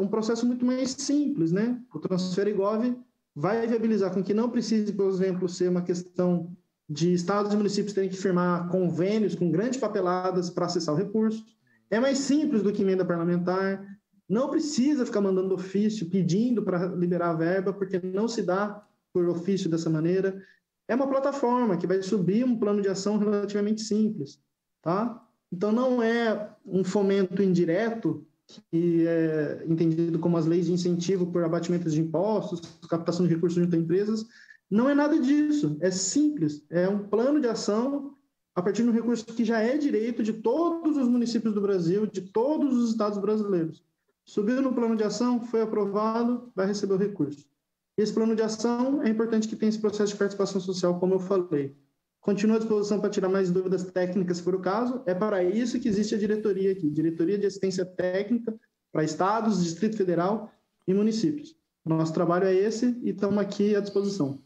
um processo muito mais simples, né? O Transfer Igov vai viabilizar com que não precise, por exemplo, ser uma questão de estados e municípios terem que firmar convênios com grandes papeladas para acessar o recurso é mais simples do que emenda parlamentar, não precisa ficar mandando ofício pedindo para liberar a verba, porque não se dá por ofício dessa maneira. É uma plataforma que vai subir um plano de ação relativamente simples, tá? Então não é um fomento indireto que é entendido como as leis de incentivo por abatimentos de impostos, captação de recursos junto a empresas, não é nada disso, é simples, é um plano de ação a partir de um recurso que já é direito de todos os municípios do Brasil, de todos os estados brasileiros. Subiu no plano de ação, foi aprovado, vai receber o recurso. Esse plano de ação é importante que tenha esse processo de participação social, como eu falei. Continua à disposição para tirar mais dúvidas técnicas, se for o caso. É para isso que existe a diretoria aqui, diretoria de assistência técnica para estados, Distrito Federal e municípios. Nosso trabalho é esse e estamos aqui à disposição.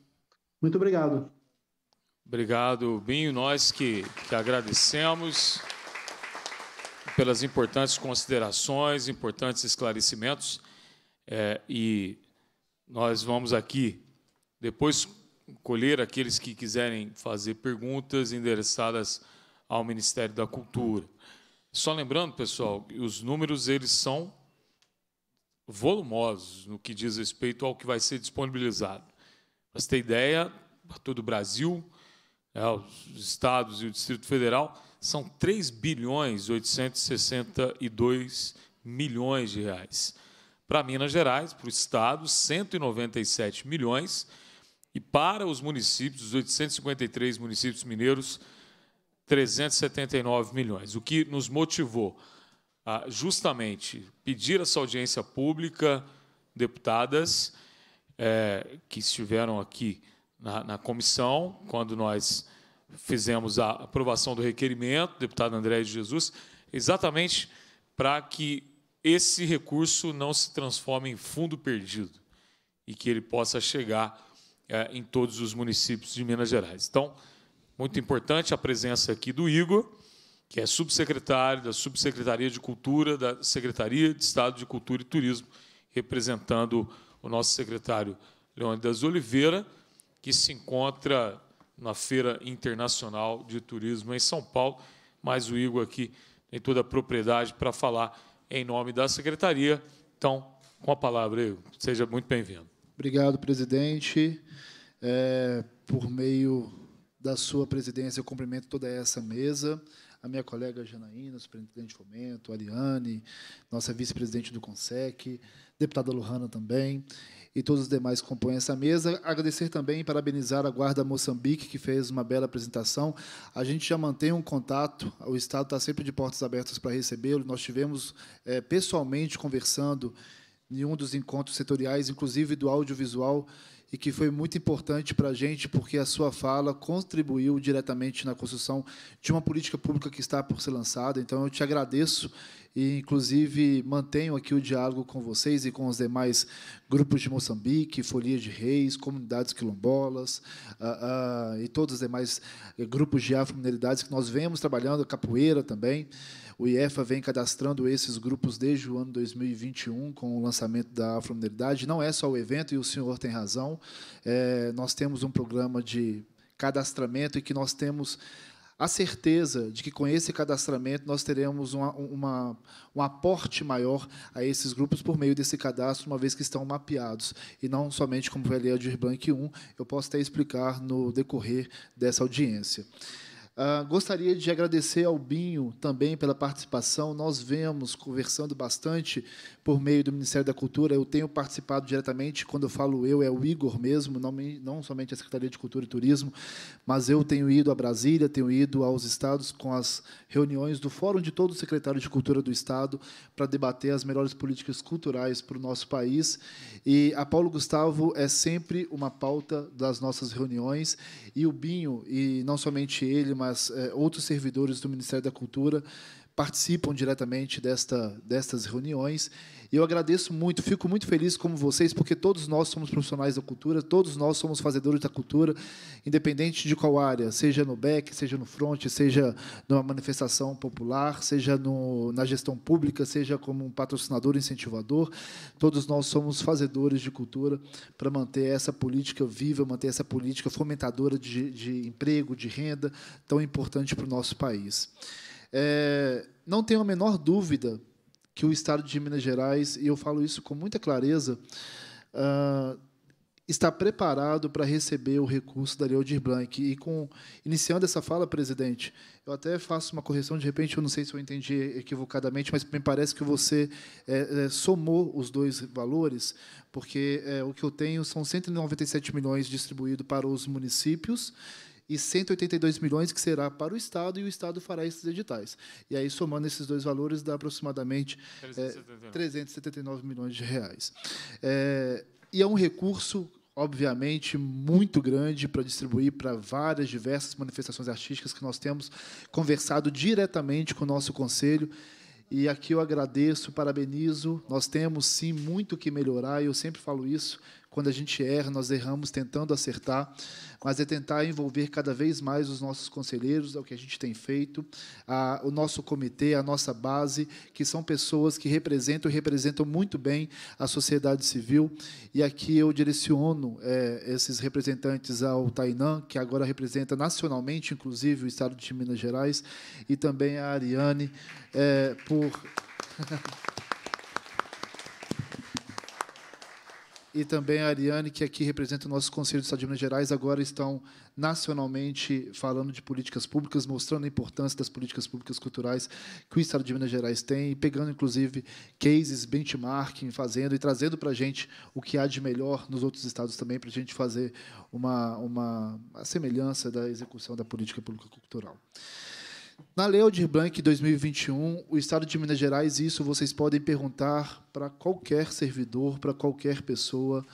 Muito obrigado. Obrigado, Binho. Nós que, que agradecemos pelas importantes considerações, importantes esclarecimentos. É, e nós vamos aqui depois colher aqueles que quiserem fazer perguntas endereçadas ao Ministério da Cultura. Só lembrando, pessoal, os números eles são volumosos no que diz respeito ao que vai ser disponibilizado. Para você ter ideia, para todo o Brasil, é, os estados e o Distrito Federal, são 3 bilhões 862 milhões de reais. Para Minas Gerais, para o estado, 197 milhões e para os municípios, os 853 municípios mineiros, 379 milhões. O que nos motivou a justamente pedir essa audiência pública, deputadas é, que estiveram aqui na, na comissão, quando nós fizemos a aprovação do requerimento, deputado André de Jesus, exatamente para que esse recurso não se transforme em fundo perdido e que ele possa chegar é, em todos os municípios de Minas Gerais. Então, muito importante a presença aqui do Igor, que é subsecretário da Subsecretaria de Cultura, da Secretaria de Estado de Cultura e Turismo, representando o nosso secretário Leônidas Oliveira que se encontra na Feira Internacional de Turismo em São Paulo, mas o Igor aqui tem toda a propriedade para falar em nome da Secretaria. Então, com a palavra, Igor, seja muito bem-vindo. Obrigado, presidente. É, por meio da sua presidência, eu cumprimento toda essa mesa, a minha colega Janaína, superintendente de fomento, a Ariane, nossa vice-presidente do CONSEC, deputada Lohana também, e todos os demais que compõem essa mesa. Agradecer também e parabenizar a Guarda Moçambique, que fez uma bela apresentação. A gente já mantém um contato, o Estado está sempre de portas abertas para recebê-lo. Nós tivemos é, pessoalmente conversando em um dos encontros setoriais, inclusive do audiovisual, e que foi muito importante para a gente, porque a sua fala contribuiu diretamente na construção de uma política pública que está por ser lançada. Então, eu te agradeço e, inclusive, mantenho aqui o diálogo com vocês e com os demais grupos de Moçambique, Folia de Reis, comunidades quilombolas uh, uh, e todos os demais eh, grupos de afro que nós vemos trabalhando, capoeira também. O IEFA vem cadastrando esses grupos desde o ano 2021, com o lançamento da Afromunidade. Não é só o evento, e o senhor tem razão. É, nós temos um programa de cadastramento e que nós temos a certeza de que com esse cadastramento nós teremos uma, uma, um aporte maior a esses grupos por meio desse cadastro, uma vez que estão mapeados, e não somente como foi a Lei Aldir 1, eu posso até explicar no decorrer dessa audiência. Ah, gostaria de agradecer ao Binho também pela participação. Nós vemos conversando bastante por meio do Ministério da Cultura. Eu tenho participado diretamente, quando eu falo eu, é o Igor mesmo, não, não somente a Secretaria de Cultura e Turismo, mas eu tenho ido a Brasília, tenho ido aos estados com as reuniões do Fórum de todo o secretário de Cultura do Estado para debater as melhores políticas culturais para o nosso país. E a Paulo Gustavo é sempre uma pauta das nossas reuniões. E o Binho, e não somente ele, mas as, eh, outros servidores do Ministério da Cultura participam diretamente desta, destas reuniões. E eu agradeço muito, fico muito feliz como vocês, porque todos nós somos profissionais da cultura, todos nós somos fazedores da cultura, independente de qual área, seja no BEC, seja no front, seja numa manifestação popular, seja no, na gestão pública, seja como um patrocinador incentivador. Todos nós somos fazedores de cultura para manter essa política viva, manter essa política fomentadora de, de emprego, de renda, tão importante para o nosso país. É, não tenho a menor dúvida que o Estado de Minas Gerais, e eu falo isso com muita clareza, uh, está preparado para receber o recurso da Lei Aldir Blanc. E, com, iniciando essa fala, presidente, eu até faço uma correção, de repente, eu não sei se eu entendi equivocadamente, mas me parece que você é, é, somou os dois valores, porque é, o que eu tenho são 197 milhões distribuídos para os municípios, e 182 milhões que será para o Estado, e o Estado fará esses editais. E aí, somando esses dois valores, dá aproximadamente 379, é, 379 milhões de reais. É, e é um recurso obviamente, muito grande para distribuir para várias diversas manifestações artísticas que nós temos conversado diretamente com o nosso conselho. E aqui eu agradeço, parabenizo. Nós temos sim muito que melhorar, e eu sempre falo isso. Quando a gente erra, nós erramos tentando acertar, mas é tentar envolver cada vez mais os nossos conselheiros, é o que a gente tem feito, a, o nosso comitê, a nossa base, que são pessoas que representam e representam muito bem a sociedade civil. E aqui eu direciono é, esses representantes ao Tainan, que agora representa nacionalmente, inclusive, o Estado de Minas Gerais, e também a Ariane, é, por. [laughs] e também a Ariane, que aqui representa o nosso Conselho do Estado de Minas Gerais, agora estão nacionalmente falando de políticas públicas, mostrando a importância das políticas públicas culturais que o Estado de Minas Gerais tem, e pegando, inclusive, cases, benchmarking, fazendo e trazendo para a gente o que há de melhor nos outros estados também, para a gente fazer uma, uma semelhança da execução da política pública cultural. Na Lei Aldir Blanc 2021, o Estado de Minas Gerais, isso vocês podem perguntar para qualquer servidor, para qualquer pessoa,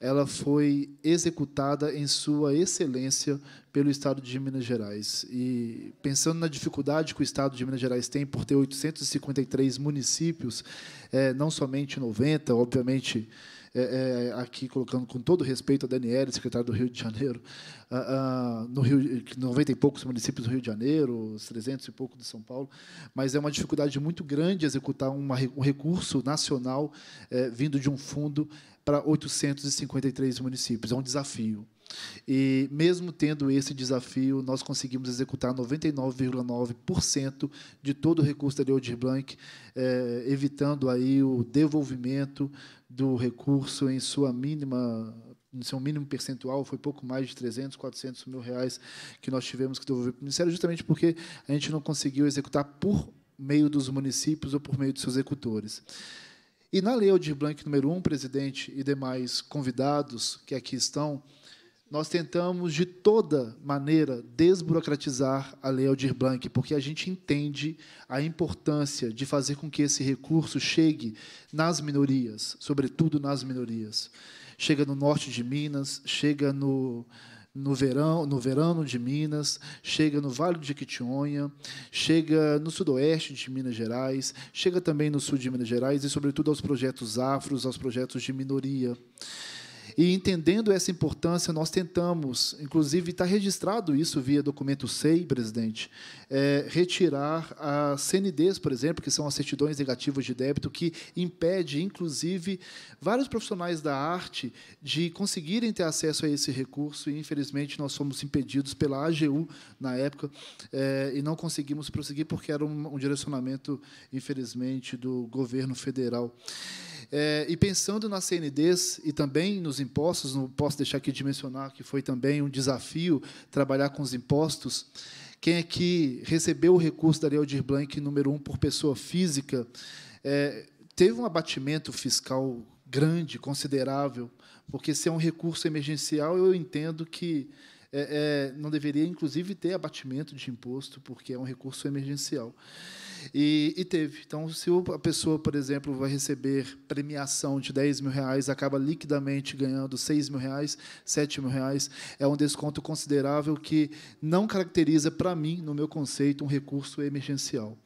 ela foi executada em sua excelência pelo Estado de Minas Gerais. E pensando na dificuldade que o Estado de Minas Gerais tem por ter 853 municípios, é, não somente 90, obviamente é, é, aqui colocando com todo respeito a Daniela, secretária do Rio de Janeiro, ah, ah no Rio, 90 e poucos municípios do Rio de Janeiro, os 300 e pouco de São Paulo, mas é uma dificuldade muito grande executar uma, um recurso nacional é, vindo de um fundo para 853 municípios. É um desafio. E mesmo tendo esse desafio, nós conseguimos executar 99,9% de todo o recurso da Lei Blank, Blanc, é, evitando aí o devolvimento do recurso em sua mínima no seu mínimo percentual, foi pouco mais de 300, 400 mil reais que nós tivemos que devolver para o Ministério, justamente porque a gente não conseguiu executar por meio dos municípios ou por meio de seus executores. E na Lei de Blank número 1, presidente e demais convidados que aqui estão, nós tentamos de toda maneira desburocratizar a Lei Aldir Blanc, porque a gente entende a importância de fazer com que esse recurso chegue nas minorias, sobretudo nas minorias. Chega no norte de Minas, chega no, no verão, no verão de Minas, chega no Vale de Jequitinhonha, chega no sudoeste de Minas Gerais, chega também no sul de Minas Gerais e sobretudo aos projetos afros, aos projetos de minoria. E entendendo essa importância, nós tentamos, inclusive está registrado isso via documento SEI, presidente, é, retirar as CNDs, por exemplo, que são as certidões negativas de débito, que impede, inclusive, vários profissionais da arte de conseguirem ter acesso a esse recurso. E, infelizmente, nós fomos impedidos pela AGU, na época, é, e não conseguimos prosseguir, porque era um, um direcionamento, infelizmente, do governo federal. É, e pensando nas CNDs e também nos impostos, não posso deixar aqui de mencionar que foi também um desafio trabalhar com os impostos. Quem é que recebeu o recurso da Lei Aldir Blanc número um, por pessoa física, é, teve um abatimento fiscal grande, considerável, porque se é um recurso emergencial, eu entendo que é, é, não deveria, inclusive, ter abatimento de imposto, porque é um recurso emergencial. E, e teve. Então, se a pessoa, por exemplo, vai receber premiação de 10 mil reais, acaba liquidamente ganhando 6 mil reais, 7 mil reais, é um desconto considerável que não caracteriza, para mim, no meu conceito, um recurso emergencial.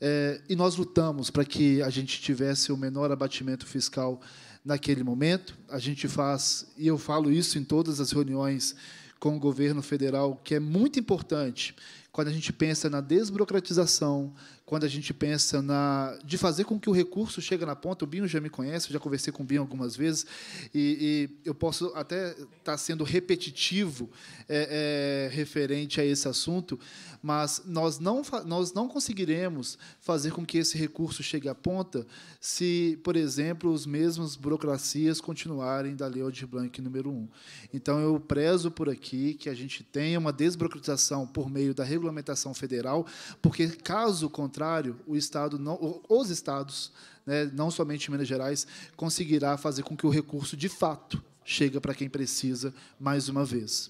É, e nós lutamos para que a gente tivesse o menor abatimento fiscal naquele momento. A gente faz, e eu falo isso em todas as reuniões com o governo federal, que é muito importante quando a gente pensa na desburocratização, quando a gente pensa na de fazer com que o recurso chegue na ponta. O Binho já me conhece, já conversei com o Binho algumas vezes, e, e eu posso até estar tá sendo repetitivo é, é, referente a esse assunto, mas nós não, nós não conseguiremos fazer com que esse recurso chegue à ponta se, por exemplo, os mesmos burocracias continuarem da Lei Aldir Blanc número 1. Então, eu prezo por aqui que a gente tenha uma desburocratização por meio da regulamentação federal, porque, caso contrário, contrário, o Estado não, os Estados, né, não somente Minas Gerais, conseguirá fazer com que o recurso, de fato, chegue para quem precisa mais uma vez.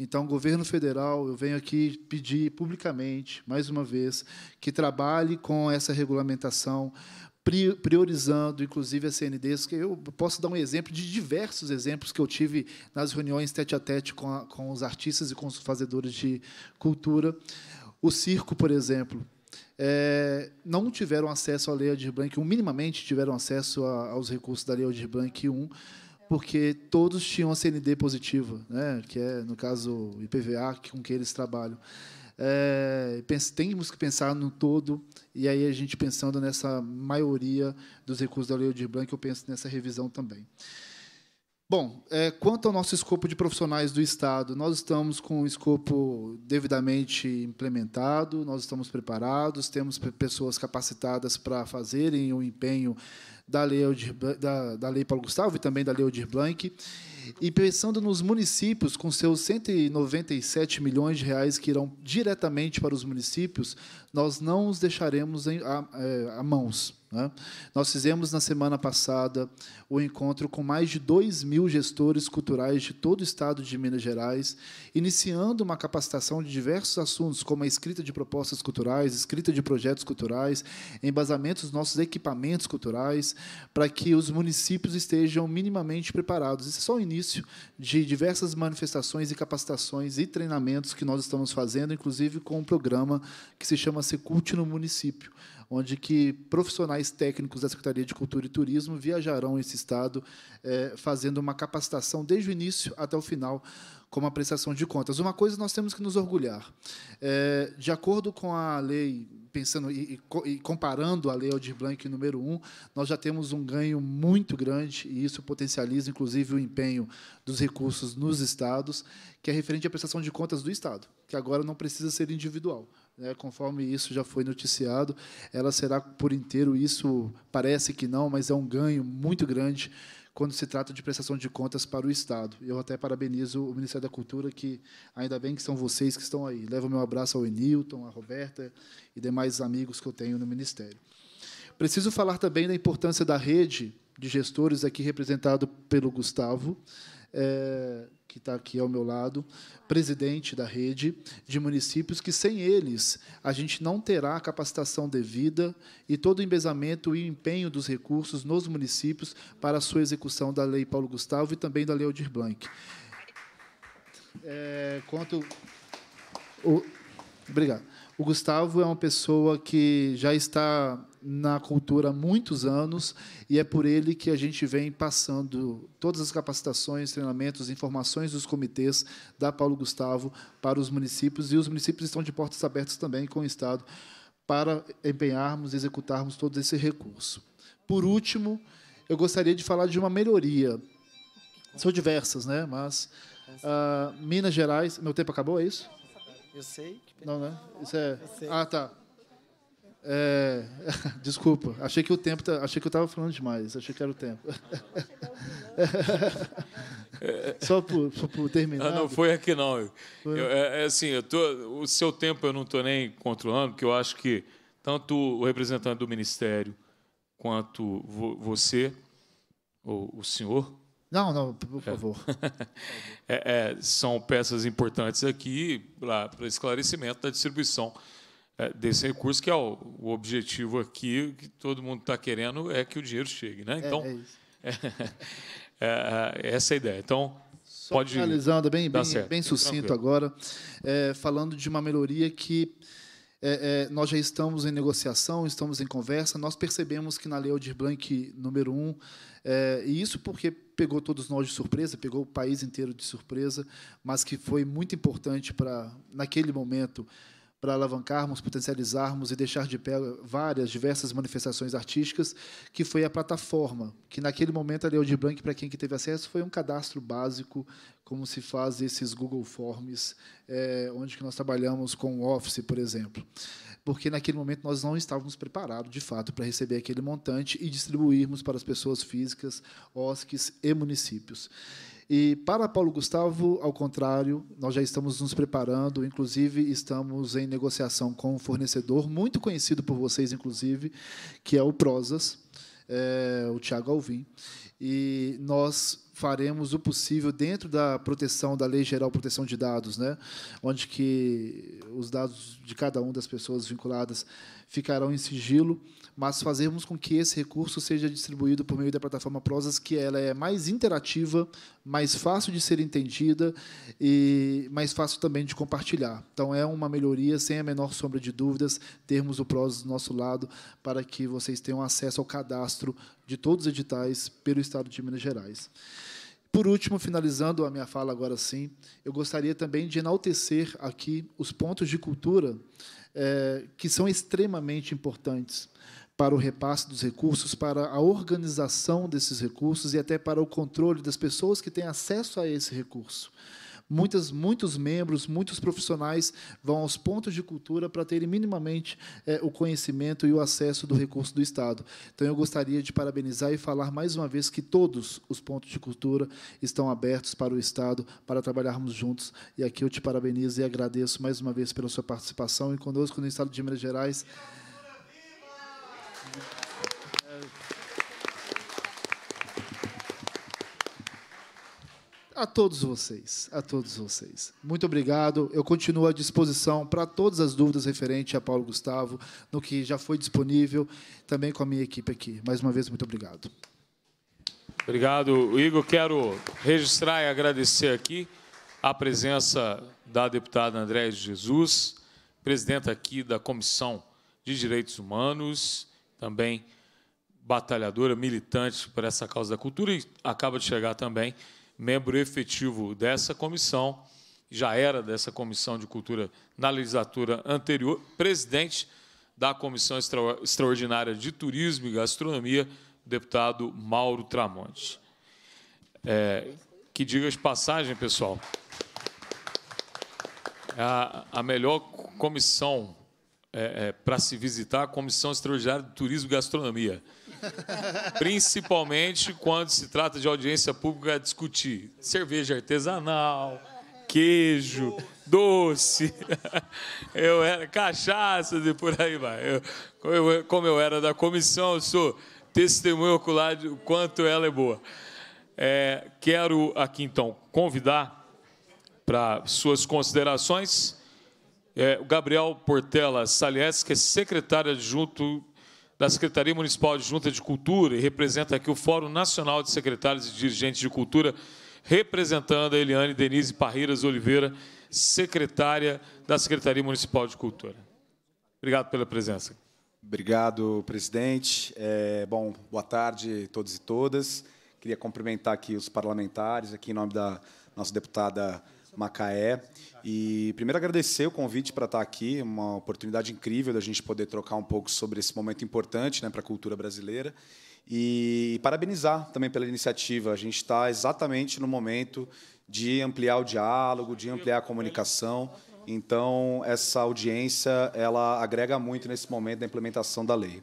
Então, governo federal, eu venho aqui pedir publicamente, mais uma vez, que trabalhe com essa regulamentação, priorizando, inclusive, a CNDs. Que eu posso dar um exemplo de diversos exemplos que eu tive nas reuniões tete a tete com, com os artistas e com os fazedores de cultura. O circo, por exemplo, é, não tiveram acesso à Lei Aldir Blanc 1, minimamente tiveram acesso a, aos recursos da Lei Aldir Blanc 1, porque todos tinham a CND positiva, né, que é, no caso, o IPVA, com que eles trabalham. É, temos que pensar no todo, e aí a gente pensando nessa maioria dos recursos da Lei Aldir Blanc, eu penso nessa revisão também. Bom, é, quanto ao nosso escopo de profissionais do Estado, nós estamos com o escopo devidamente implementado, nós estamos preparados, temos pessoas capacitadas para fazerem o empenho da Lei, Aldir, da, da lei Paulo Gustavo e também da Lei Aldir Blanc. E pensando nos municípios, com seus 197 milhões de reais que irão diretamente para os municípios, nós não os deixaremos em, a, é, a mãos. Né? Nós fizemos na semana passada o encontro com mais de 2 mil gestores culturais de todo o estado de Minas Gerais, iniciando uma capacitação de diversos assuntos, como a escrita de propostas culturais, escrita de projetos culturais, embasamento dos nossos equipamentos culturais, para que os municípios estejam minimamente preparados. Isso é só o início de diversas manifestações e capacitações e treinamentos que nós estamos fazendo, inclusive com um programa que se chama Secult no município, onde que profissionais técnicos da Secretaria de Cultura e Turismo viajarão esse estado é, fazendo uma capacitação desde o início até o final como a prestação de contas. Uma coisa nós temos que nos orgulhar. É, de acordo com a lei, pensando e, e, comparando a lei Aldir Blanc número 1, nós já temos um ganho muito grande, e isso potencializa, inclusive, o empenho dos recursos nos estados, que é referente à prestação de contas do Estado, que agora não precisa ser individual né, conforme isso já foi noticiado, ela será por inteiro, isso parece que não, mas é um ganho muito grande quando se trata de prestação de contas para o Estado. Eu até parabenizo o Ministério da Cultura, que ainda bem que são vocês que estão aí. Levo meu abraço ao Enilton, à Roberta e demais amigos que eu tenho no Ministério. Preciso falar também da importância da rede de gestores, aqui representado pelo Gustavo, é, que está aqui ao meu lado, presidente da rede de municípios, que sem eles a gente não terá a capacitação devida e todo o embesamento e empenho dos recursos nos municípios para a sua execução da Lei Paulo Gustavo e também da Lei Aldir Blanc. É, quanto... O, obrigado. O Gustavo é uma pessoa que já está na cultura há muitos anos e é por ele que a gente vem passando todas as capacitações, treinamentos, informações dos comitês da Paulo Gustavo para os municípios e os municípios estão de portas abertas também com o Estado para empenharmos e executarmos todo esse recurso. Por último, eu gostaria de falar de uma melhoria. São diversas, né? Mas uh, Minas Gerais, meu tempo acabou, é isso? Eu sei. Não, né? Isso é. Ah, tá. É, [laughs] desculpa, achei que o tempo, tá, achei que eu estava falando demais, achei que era o tempo. [laughs] só por, por terminar. Ah, não, foi aqui não. Foi. Eu, é, é, assim, eu tô, o seu tempo eu não estou nem controlando, porque eu acho que tanto o representante do ministério quanto vo, você ou o senhor. Não, não, por é. favor. [laughs] É, é, são peças importantes aqui para esclarecimento da distribuição é, desse recurso, que é o, o objetivo aqui, que todo mundo está querendo é que o dinheiro chegue. Né? É, então, é, [laughs] é, é essa é a ideia. Então, Só pode finalizando, bem, bem, certo. bem sucinto agora, é, falando de uma melhoria que é, nós já estamos em negociação, estamos em conversa, nós percebemos que na Lei Aldir Blanc número 1, um, e isso porque pegou todos nós de surpresa, pegou o país inteiro de surpresa, mas que foi muito importante para, naquele momento, para alavancarmos, potencializarmos e deixar de pé várias, diversas manifestações artísticas, que foi a plataforma, que naquele momento a Leo de Blanc, para quem que teve acesso, foi um cadastro básico, como se faz esses Google Forms, é, onde que nós trabalhamos com o Office, por exemplo. Porque naquele momento nós não estávamos preparados, de fato, para receber aquele montante e distribuirmos para as pessoas físicas, OSCs e municípios. E para Paulo Gustavo, ao contrário, nós já estamos nos preparando, inclusive estamos em negociação com um fornecedor muito conhecido por vocês, inclusive, que é o Prosas, é, o Tiago Alvim. E nós faremos o possível dentro da proteção da Lei Geral de Proteção de Dados, né, onde que os dados de cada uma das pessoas vinculadas ficarão em sigilo mas fazermos com que esse recurso seja distribuído por meio da plataforma Prosas, que ela é mais interativa, mais fácil de ser entendida e mais fácil também de compartilhar. Então, é uma melhoria, sem a menor sombra de dúvidas, termos o Prosas do nosso lado para que vocês tenham acesso ao cadastro de todos os editais pelo Estado de Minas Gerais. Por último, finalizando a minha fala agora sim, eu gostaria também de enaltecer aqui os pontos de cultura eh, que são extremamente importantes, para o repasse dos recursos, para a organização desses recursos e até para o controle das pessoas que têm acesso a esse recurso. Muitas, muitos membros, muitos profissionais vão aos pontos de cultura para terem minimamente é, o conhecimento e o acesso do recurso do Estado. Então, eu gostaria de parabenizar e falar mais uma vez que todos os pontos de cultura estão abertos para o Estado, para trabalharmos juntos. E aqui eu te parabenizo e agradeço mais uma vez pela sua participação e conosco no Estado de Minas Gerais a todos vocês, a todos vocês. Muito obrigado. Eu continuo à disposição para todas as dúvidas referentes a Paulo Gustavo, no que já foi disponível, também com a minha equipe aqui. Mais uma vez, muito obrigado. Obrigado, Igor. Quero registrar e agradecer aqui a presença da deputada Andréa Jesus, presidenta aqui da Comissão de Direitos Humanos, também batalhadora, militante por essa causa da cultura e acaba de chegar também membro efetivo dessa comissão, já era dessa comissão de cultura na legislatura anterior, presidente da comissão extraordinária de turismo e gastronomia, deputado Mauro Tramonte. É, que diga de passagem, pessoal, a, a melhor comissão é, é, para se visitar a Comissão Extraordinária de Turismo e Gastronomia. [laughs] Principalmente quando se trata de audiência pública a discutir cerveja artesanal, queijo, doce, [laughs] eu era cachaça e por aí vai. Eu, eu, como eu era da comissão, eu sou testemunho ocular de quanto ela é boa. É, quero aqui então convidar para suas considerações é, Gabriel Portela Salies, que é secretário adjunto da Secretaria Municipal de Junta de Cultura e representa aqui o Fórum Nacional de Secretários e Dirigentes de Cultura, representando a Eliane Denise Parreiras Oliveira, secretária da Secretaria Municipal de Cultura. Obrigado pela presença. Obrigado, presidente. É, bom, boa tarde a todos e todas. Queria cumprimentar aqui os parlamentares, aqui em nome da nossa deputada Macaé. E primeiro agradecer o convite para estar tá aqui, uma oportunidade incrível da gente poder trocar um pouco sobre esse momento importante né, para a cultura brasileira. E parabenizar também pela iniciativa. A gente está exatamente no momento de ampliar o diálogo, de ampliar a comunicação. Então, essa audiência ela agrega muito nesse momento da implementação da lei.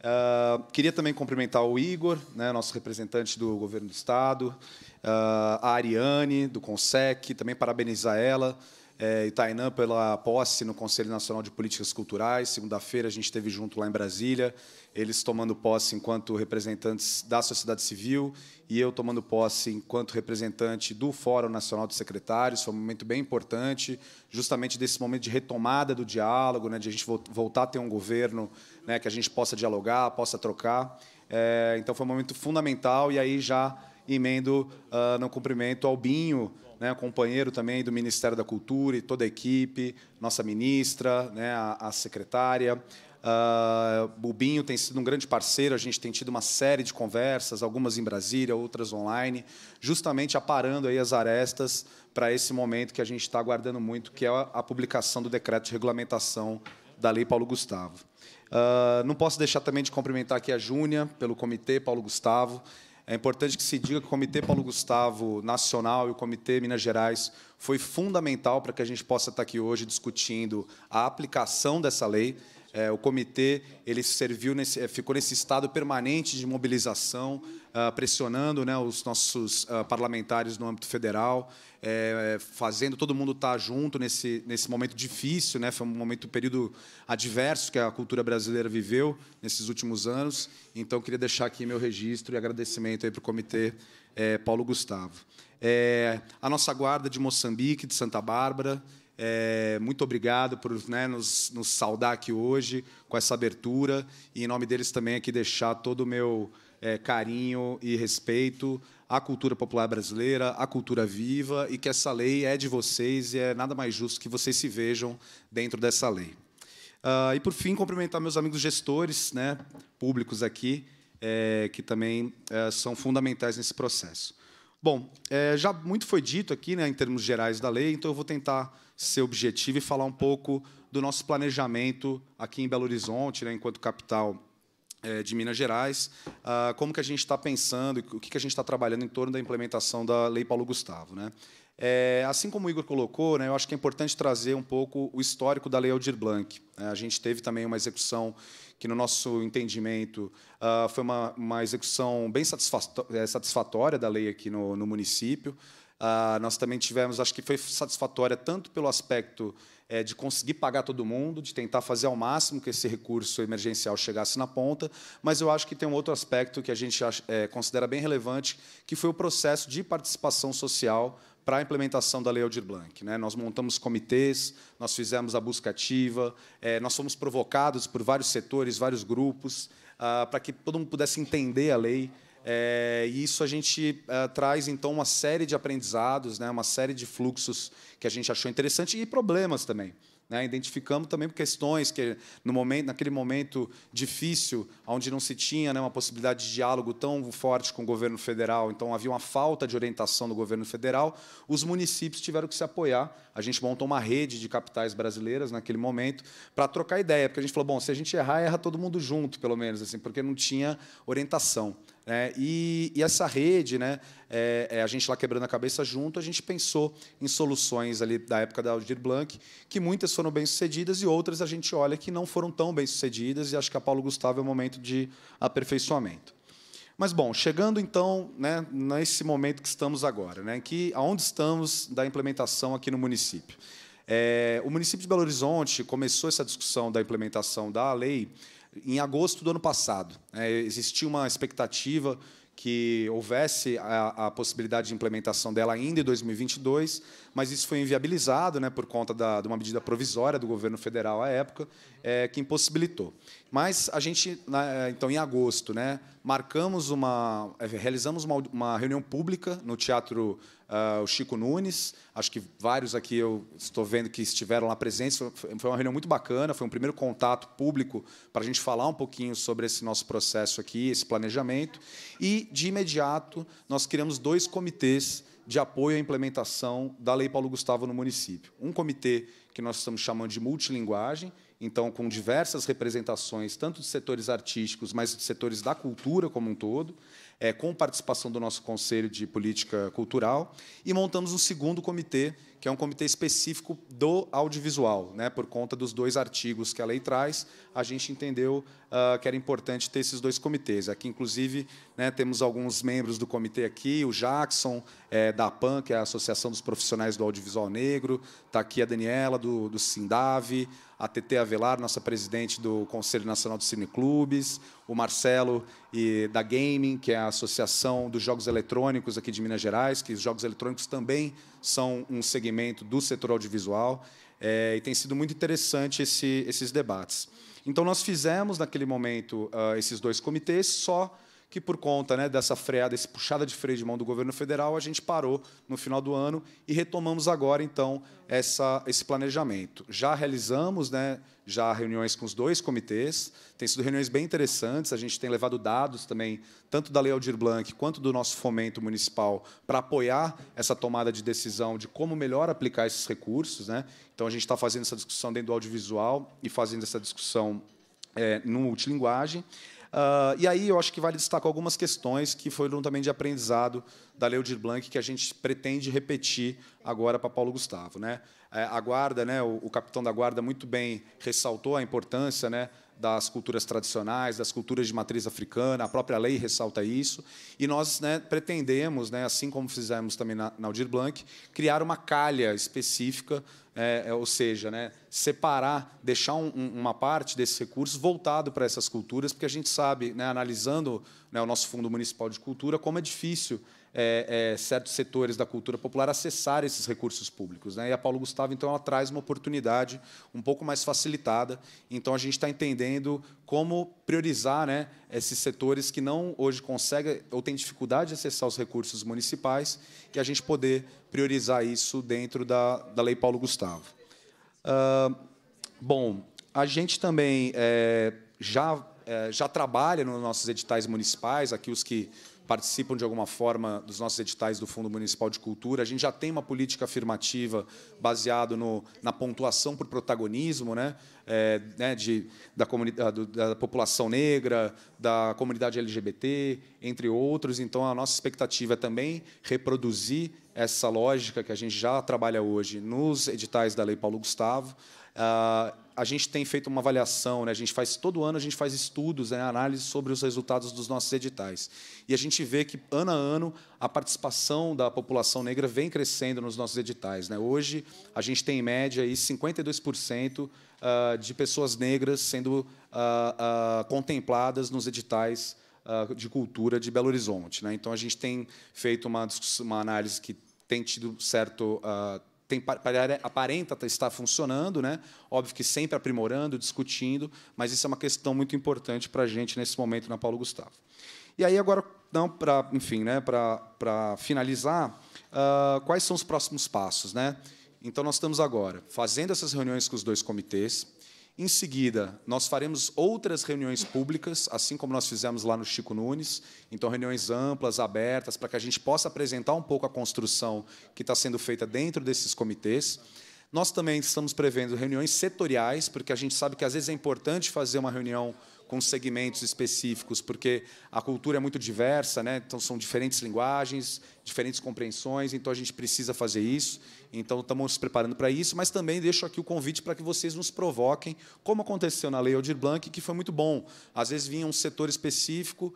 Uh, queria também cumprimentar o Igor, né, nosso representante do governo do estado, uh, a Ariane, do CONSEC, também parabenizar ela e eh, Tainã pela posse no Conselho Nacional de Políticas Culturais. Segunda-feira a gente esteve junto lá em Brasília, eles tomando posse enquanto representantes da sociedade civil e eu tomando posse enquanto representante do Fórum Nacional de Secretários. Foi um momento bem importante, justamente desse momento de retomada do diálogo, né, de a gente voltar a ter um governo né, que a gente possa dialogar, possa trocar. É, então foi um momento fundamental e aí já emendo uh, no cumprimento ao Binho, né, companheiro também do Ministério da Cultura e toda a equipe, nossa ministra, né, a, a secretária, Uh, o Binho tem sido um grande parceiro, a gente tem tido uma série de conversas, algumas em Brasília, outras online, justamente aparando aí as arestas para esse momento que a gente está aguardando muito, que é a, a publicação do decreto de regulamentação da Lei Paulo Gustavo. Uh, não posso deixar também de cumprimentar aqui a Júnia, pelo Comitê Paulo Gustavo. É importante que se diga que o Comitê Paulo Gustavo Nacional e o Comitê Minas Gerais foi fundamental para que a gente possa estar aqui hoje discutindo a aplicação dessa lei. É, o comitê ele serviu nesse, é, ficou nesse estado permanente de mobilização, ah, pressionando né, os nossos ah, parlamentares no âmbito federal, é, fazendo todo mundo estar tá junto nesse, nesse momento difícil, né? foi um momento, um período adverso que a cultura brasileira viveu nesses últimos anos. Então, queria deixar aqui meu registro e agradecimento para o Comitê é, Paulo Gustavo. É, a nossa guarda de Moçambique, de Santa Bárbara, é, muito obrigado por né, nos, nos saudar aqui hoje com essa abertura. E, em nome deles, também aqui deixar todo o meu é, carinho e respeito à cultura popular brasileira, à cultura viva, e que essa lei é de vocês e é nada mais justo que vocês se vejam dentro dessa lei. Uh, e, por fim, cumprimentar meus amigos gestores né, públicos aqui, é, que também é, são fundamentais nesse processo. Bom, é, já muito foi dito aqui né, em termos gerais da lei, então eu vou tentar ser objetivo e falar um pouco do nosso planejamento aqui em Belo Horizonte, né, enquanto capital é, de Minas Gerais, ah, como que a gente está pensando, o que, que a gente está trabalhando em torno da implementação da Lei Paulo Gustavo. Né? É, assim como o Igor colocou, né, eu acho que é importante trazer um pouco o histórico da Lei Aldir Blanc. Né? a gente teve também uma execução que, no nosso entendimento, uh, foi uma, uma, execução bem é, satisfatória da lei aqui no, no município. Uh, nós também tivemos, acho que foi satisfatória tanto pelo aspecto é, de conseguir pagar todo mundo, de tentar fazer ao máximo que esse recurso emergencial chegasse na ponta, mas eu acho que tem um outro aspecto que a gente é, considera bem relevante, que foi o processo de participação social para a implementação da Lei Aldir Blanc. Né? Nós montamos comitês, nós fizemos a busca ativa, é, nós fomos provocados por vários setores, vários grupos, ah, para que todo mundo pudesse entender a lei, é, e isso a gente é, traz, então, uma série de aprendizados, né, uma série de fluxos que a gente achou interessante e problemas também. Né? Identificamos também questões que, no momento, naquele momento difícil, onde não se tinha né, uma possibilidade de diálogo tão forte com o governo federal, então havia uma falta de orientação do governo federal, os municípios tiveram que se apoiar. A gente montou uma rede de capitais brasileiras naquele momento para trocar ideia, porque a gente falou: bom, se a gente errar, erra todo mundo junto, pelo menos, assim, porque não tinha orientação. Né? e, e, essa rede, né, é, é, a gente lá quebrando a cabeça junto, a gente pensou em soluções ali da época da Aldir Blanc, que muitas foram bem sucedidas e outras a gente olha que não foram tão bem sucedidas, e acho que a Paulo Gustavo é o momento de aperfeiçoamento. Mas bom, chegando então né, nesse momento que estamos agora, né, que aonde estamos da implementação aqui no município. É, o município de Belo Horizonte começou essa discussão da implementação da lei em agosto do ano passado. É, existia uma expectativa que houvesse a, a, possibilidade de implementação dela ainda em 2022, mas isso foi inviabilizado né, por conta da, de uma medida provisória do governo federal à época, é, que impossibilitou. Mas a gente, eh, então, em agosto, né, marcamos uma, eh, realizamos uma, uma reunião pública no Teatro uh, Chico Nunes. Acho que vários aqui eu estou vendo que estiveram lá presentes. Foi uma reunião muito bacana, foi um primeiro contato público para a gente falar um pouquinho sobre esse nosso processo aqui, esse planejamento. E, de imediato, nós criamos dois comitês de apoio à implementação da Lei Paulo Gustavo no município. Um comitê que nós estamos chamando de multilinguagem, então com diversas representações, tanto de setores artísticos, mas de setores da cultura como um todo, é, com participação do nosso Conselho de Política Cultural, e montamos um segundo comitê, que é um comitê específico do audiovisual, né? por conta dos dois artigos que a lei traz, a gente entendeu uh, que era importante ter esses dois comitês. Aqui, inclusive, né, temos alguns membros do comitê aqui, o Jackson, é, da APAN, que é a Associação dos Profissionais do Audiovisual Negro, está aqui a Daniela, do, do Sindave, a TT Avelar, nossa presidente do Conselho Nacional de Cineclubes, o Marcelo e da Gaming, que é a Associação dos Jogos Eletrônicos aqui de Minas Gerais, que os jogos eletrônicos também são um segmento do setor audiovisual. É, e tem sido muito interessante esse, esses debates. Então, nós fizemos, naquele momento, uh, esses dois comitês, só que por conta né, dessa freada, essa puxada de freio de mão do governo federal, a gente parou no final do ano e retomamos agora, então, essa, esse planejamento. Já realizamos né, já reuniões com os dois comitês, tem sido reuniões bem interessantes, a gente tem levado dados também, tanto da Lei Aldir Blanc quanto do nosso fomento municipal, para apoiar essa tomada de decisão de como melhor aplicar esses recursos. Né? Então, a gente está fazendo essa discussão dentro do audiovisual e fazendo essa discussão é, no multilinguagem. linguagem Uh, e aí eu acho que vale destacar algumas questões que foram também de aprendizado da Leudir Blanc que a gente pretende repetir agora para Paulo Gustavo. Né? É, a guarda, né, o, o capitão da guarda muito bem ressaltou a importância né, das culturas tradicionais, das culturas de matriz africana, a própria lei ressalta isso. E nós né, pretendemos, né, assim como fizemos também na, na Aldir Blanc, criar uma calha específica né, é, ou seja, né, separar, deixar um, uma parte desses recursos voltado para essas culturas, porque a gente sabe, né, analisando né, o nosso Fundo Municipal de Cultura, como é difícil é, é, certos setores da cultura popular acessar esses recursos públicos. Né? E a Paulo Gustavo, então, ela traz uma oportunidade um pouco mais facilitada. Então, a gente está entendendo como priorizar né, esses setores que não hoje conseguem ou têm dificuldade de acessar os recursos municipais e a gente poder priorizar isso dentro da, da Lei Paulo Gustavo. Uh, bom, a gente também é, já, é, já trabalha nos nossos editais municipais, aqui os que participam de alguma forma dos nossos editais do Fundo Municipal de Cultura. A gente já tem uma política afirmativa baseada na pontuação por protagonismo né? É, né? De, da, da população negra, da comunidade LGBT, entre outros. Então, a nossa expectativa é também reproduzir essa lógica que a gente já trabalha hoje nos editais da Lei Paulo Gustavo. Uh, a gente tem feito uma avaliação, né? a gente faz todo ano a gente faz estudos, né? análise sobre os resultados dos nossos editais. E a gente vê que ano a ano a participação da população negra vem crescendo nos nossos editais. Né? Hoje a gente tem em média aí 52% ah, de pessoas negras sendo ah, ah, contempladas nos editais de cultura de Belo Horizonte. Né? Então a gente tem feito uma, uma análise que tem tido certo tem, aparenta estar funcionando, né? Óbvio que sempre aprimorando, discutindo, mas isso é uma questão muito importante para a gente nesse momento na né, Paulo Gustavo. E aí agora, não para, enfim, né? Para finalizar, uh, quais são os próximos passos, né? Então nós estamos agora fazendo essas reuniões com os dois comitês, em seguida, nós faremos outras reuniões públicas, assim como nós fizemos lá no Chico Nunes. Então, reuniões amplas, abertas, para que a gente possa apresentar um pouco a construção que está sendo feita dentro desses comitês. Nós também estamos prevendo reuniões setoriais, porque a gente sabe que às vezes é importante fazer uma reunião com segmentos específicos, porque a cultura é muito diversa, né? então são diferentes linguagens, diferentes compreensões, então a gente precisa fazer isso. Então estamos se preparando para isso, mas também deixo aqui o convite para que vocês nos provoquem, como aconteceu na Lei Aldir Blanc, que foi muito bom. Às vezes vinha um setor específico,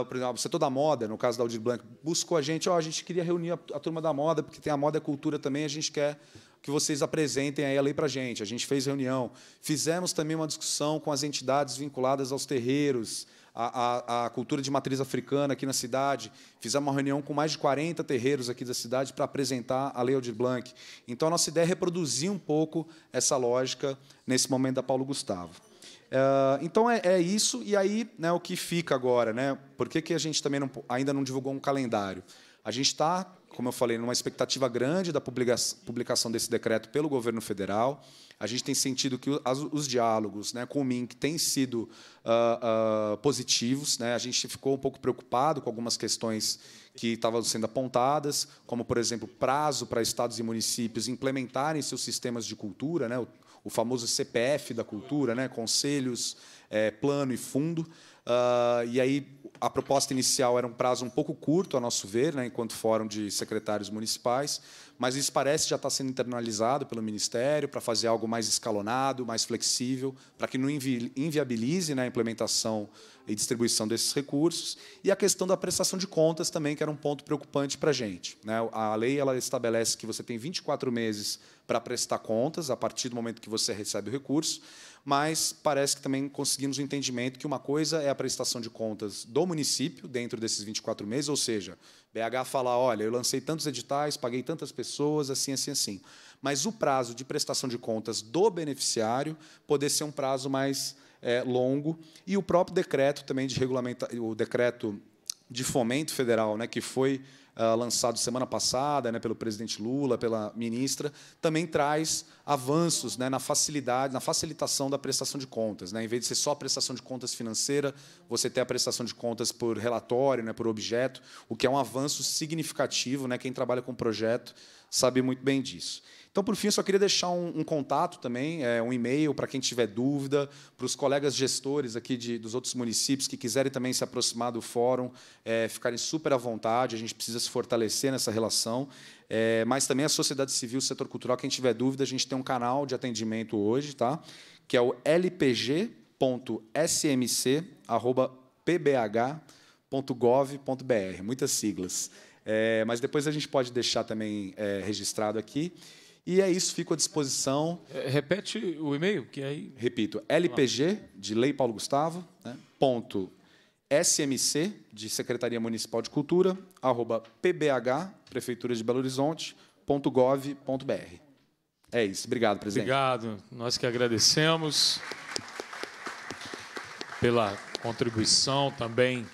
uh, por exemplo, o setor da moda, no caso da Aldir Blanc, buscou a gente, oh, a gente queria reunir a, a turma da moda, porque tem a moda e a cultura também, a gente quer que vocês apresentem aí a lei para a gente. A gente fez reunião. Fizemos também uma discussão com as entidades vinculadas aos terreiros, à, cultura de matriz africana aqui na cidade. Fizemos uma reunião com mais de 40 terreiros aqui da cidade para apresentar a Lei Aldir Blanc. Então, a nossa ideia é reproduzir um pouco essa lógica nesse momento da Paulo Gustavo. É, então é, é, isso, e aí né, o que fica agora? Né? Por que, que a gente também não, ainda não divulgou um calendário? A gente está como eu falei, numa expectativa grande da publicação desse decreto pelo governo federal. A gente tem sentido que os diálogos né, com o MINC têm sido uh, uh, positivos. Né? A gente ficou um pouco preocupado com algumas questões que estavam sendo apontadas, como, por exemplo, prazo para estados e municípios implementarem seus sistemas de cultura, né? o, o famoso CPF da cultura, né? conselhos, é, plano e fundo. Uh, e aí a proposta inicial era um prazo um pouco curto, a nosso ver, né, enquanto fórum de secretários municipais, mas isso parece já estar tá sendo internalizado pelo Ministério para fazer algo mais escalonado, mais flexível, para que não invi inviabilize né, a implementação e distribuição desses recursos. E a questão da prestação de contas também, que era um ponto preocupante para a gente. Né? A lei ela estabelece que você tem 24 meses para prestar contas a partir do momento que você recebe o recurso, mas parece que também conseguimos o um entendimento que uma coisa é a prestação de contas do município dentro desses 24 meses, ou seja, BH fala, olha, eu lancei tantos editais, paguei tantas pessoas, assim, assim, assim. Mas o prazo de prestação de contas do beneficiário poder ser um prazo mais é, longo e o próprio decreto também de regulamento, o decreto de fomento federal, né, que foi ah, lançado semana passada né, pelo presidente Lula, pela ministra, também traz avanços né, na facilidade, na facilitação da prestação de contas. Né? Em vez de ser só a prestação de contas financeira, você tem a prestação de contas por relatório, né, por objeto, o que é um avanço significativo. Né? Quem trabalha com projeto sabe muito bem disso. Então, por fim, eu só queria deixar um, um contato também, é, um e-mail para quem tiver dúvida, para os colegas gestores aqui de, dos outros municípios que quiserem também se aproximar do fórum, é, ficarem super à vontade, a gente precisa se fortalecer nessa relação. É, mas também a sociedade civil, o setor cultural, quem tiver dúvida, a gente tem um canal de atendimento hoje, tá? que é o lpg.smc.pbh.gov.br. Muitas siglas. É, mas depois a gente pode deixar também é, registrado aqui. E é isso, fico à disposição. É, repete o e-mail, que aí. Repito, LPG, de Lei Paulo Gustavo, né, ponto smc, de Secretaria Municipal de Cultura, arroba pbh, Prefeitura de Belo Horizonte, ponto gov, ponto br. É isso, obrigado, presidente. Obrigado, nós que agradecemos pela contribuição também,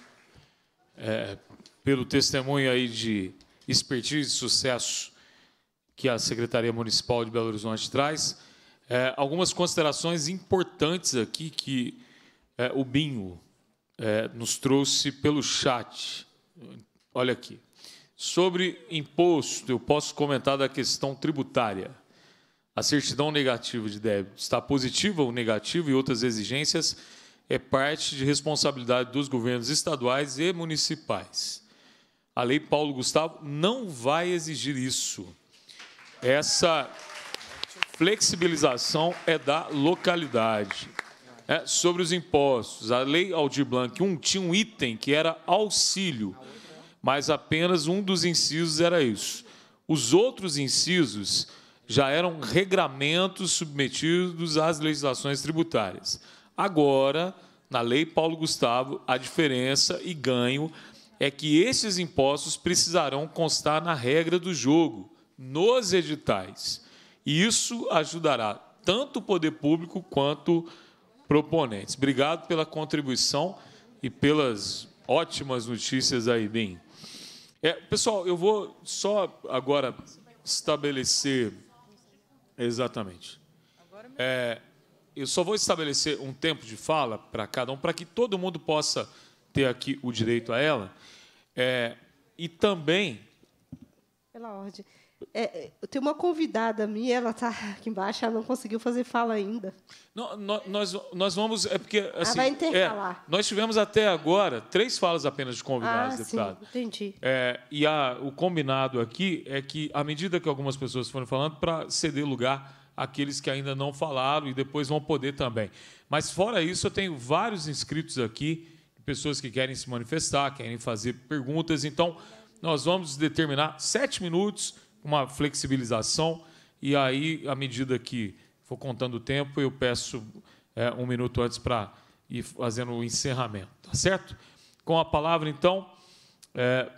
é, pelo testemunho aí de expertise e sucesso que a Secretaria Municipal de Belo Horizonte traz. É, algumas considerações importantes aqui que é, o Binho é, nos trouxe pelo chat. Olha aqui. Sobre imposto, eu posso comentar da questão tributária. A certidão negativa de débito está positiva ou negativa e outras exigências é parte de responsabilidade dos governos estaduais e municipais. A Lei Paulo Gustavo não vai exigir isso essa flexibilização é da localidade. É, sobre os impostos, a Lei Aldir Blanc um, tinha um item que era auxílio, mas apenas um dos incisos era isso. Os outros incisos já eram regramentos submetidos às legislações tributárias. Agora, na Lei Paulo Gustavo, a diferença e ganho é que esses impostos precisarão constar na regra do jogo nos editais. E isso ajudará tanto o poder público quanto proponentes. Obrigado pela contribuição e pelas ótimas notícias aí, Bim. É, pessoal, eu vou só agora estabelecer. Exatamente. É, eu só vou estabelecer um tempo de fala para cada um, para que todo mundo possa ter aqui o direito a ela. É, e também. Pela ordem. É, é tem uma convidada minha, ela está aqui embaixo, ela não conseguiu fazer fala ainda. Não, nós, nós vamos. É porque, assim, ela vai é, intercalar. É, nós tivemos até agora três falas apenas de convidados, ah, deputado. Sim, entendi. É, e a, o combinado aqui é que, à medida que algumas pessoas foram falando, para ceder lugar àqueles que ainda não falaram e depois vão poder também. Mas, fora isso, eu tenho vários inscritos aqui, pessoas que querem se manifestar, querem fazer perguntas. Então, nós vamos determinar sete minutos uma flexibilização, e aí, à medida que for contando o tempo, eu peço é, um minuto antes para ir fazendo o encerramento, tá certo? Com a palavra, então, é,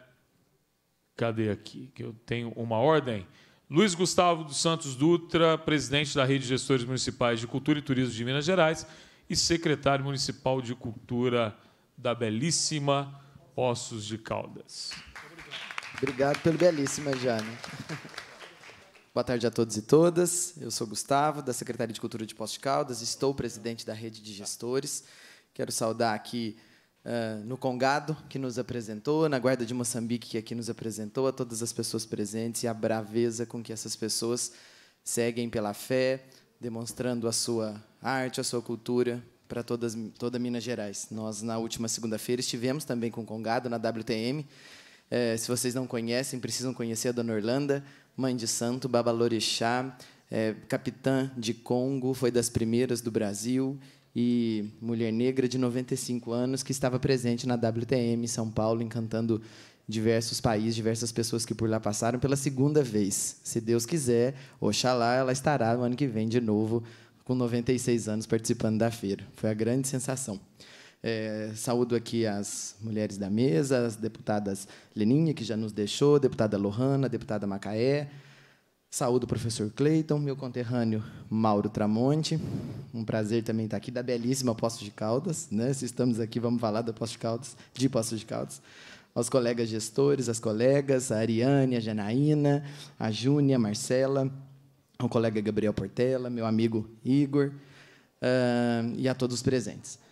cadê aqui? Que eu tenho uma ordem. Luiz Gustavo dos Santos Dutra, presidente da Rede de Gestores Municipais de Cultura e Turismo de Minas Gerais e secretário municipal de Cultura da belíssima Poços de Caldas. Obrigado pelo belíssima, Jane. [laughs] Boa tarde a todos e todas. Eu sou Gustavo, da Secretaria de Cultura de Poços de Caldas, estou presidente da Rede de Gestores. Quero saudar aqui uh, no Congado, que nos apresentou, na Guarda de Moçambique, que aqui nos apresentou, a todas as pessoas presentes e a braveza com que essas pessoas seguem pela fé, demonstrando a sua arte, a sua cultura para todas, toda Minas Gerais. Nós, na última segunda-feira, estivemos também com o Congado, na WTM, é, se vocês não conhecem, precisam conhecer a Dona Orlando, mãe de santo, babalorixá, é, capitã de Congo, foi das primeiras do Brasil e mulher negra de 95 anos que estava presente na WTM em São Paulo, encantando diversos países, diversas pessoas que por lá passaram pela segunda vez. Se Deus quiser, oxalá ela estará no ano que vem de novo com 96 anos participando da feira. Foi a grande sensação. É, saúdo aqui as mulheres da mesa, as deputadas Leninha, que já nos deixou, deputada Lohana, deputada Macaé. Saúdo o professor Cleiton, meu conterrâneo Mauro Tramonte. Um prazer também estar aqui, da belíssima Poços de Caldas. Né? Se estamos aqui, vamos falar da Poços de Caldas, de Poços de Caldas. Aos colegas gestores, as colegas, a Ariane, a Janaína, a Júnia, a Marcela, ao colega Gabriel Portela, meu amigo Igor, uh, e a todos os presentes.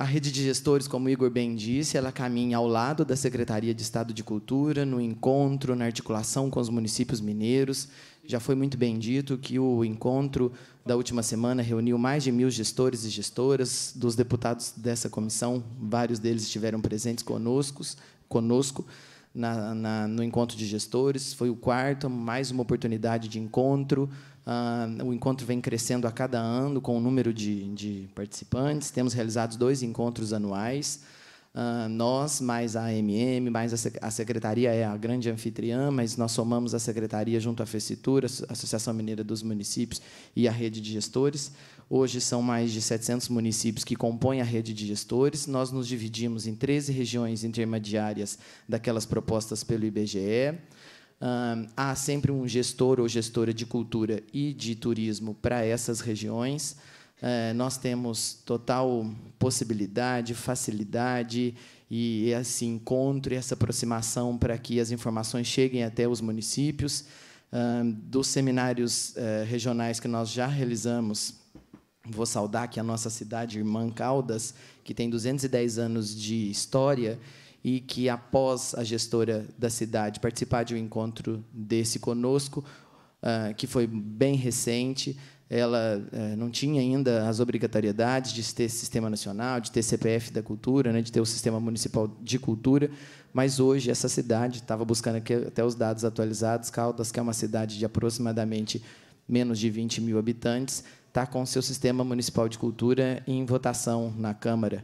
A rede de gestores, como Igor bem disse, ela caminha ao lado da Secretaria de Estado de Cultura, no encontro, na articulação com os municípios mineiros. Já foi muito bem dito que o encontro da última semana reuniu mais de mil gestores e gestoras dos deputados dessa comissão. Vários deles estiveram presentes conosco, conosco na, na, no encontro de gestores. Foi o quarto, mais uma oportunidade de encontro Uh, o encontro vem crescendo a cada ano com o número de, de participantes. Temos realizado dois encontros anuais. Uh, nós, mais a AMM, mais a, Secretaria é a grande anfitriã, mas nós somamos a Secretaria junto à Fecitur, a Associação Mineira dos Municípios e a Rede de Gestores. Hoje são mais de 700 municípios que compõem a rede de gestores. Nós nos dividimos em 13 regiões intermediárias daquelas propostas pelo IBGE há sempre um gestor ou gestora de cultura e de turismo para essas regiões. Eh, nós temos total possibilidade, facilidade e esse assim, encontro e essa aproximação para que as informações cheguem até os municípios. dos seminários eh, regionais que nós já realizamos, vou saudar aqui a nossa cidade irmã Caldas, que tem 210 anos de história e que, após a gestora da cidade participar de um encontro desse conosco, uh, que foi bem recente, ela uh, não tinha ainda as obrigatoriedades de ter sistema nacional, de ter CPF da cultura, né, de ter o sistema municipal de cultura, mas hoje essa cidade, estava buscando aqui até os dados atualizados, Caldas, que é uma cidade de aproximadamente menos de 20 mil habitantes, está com seu sistema municipal de cultura em votação na Câmara.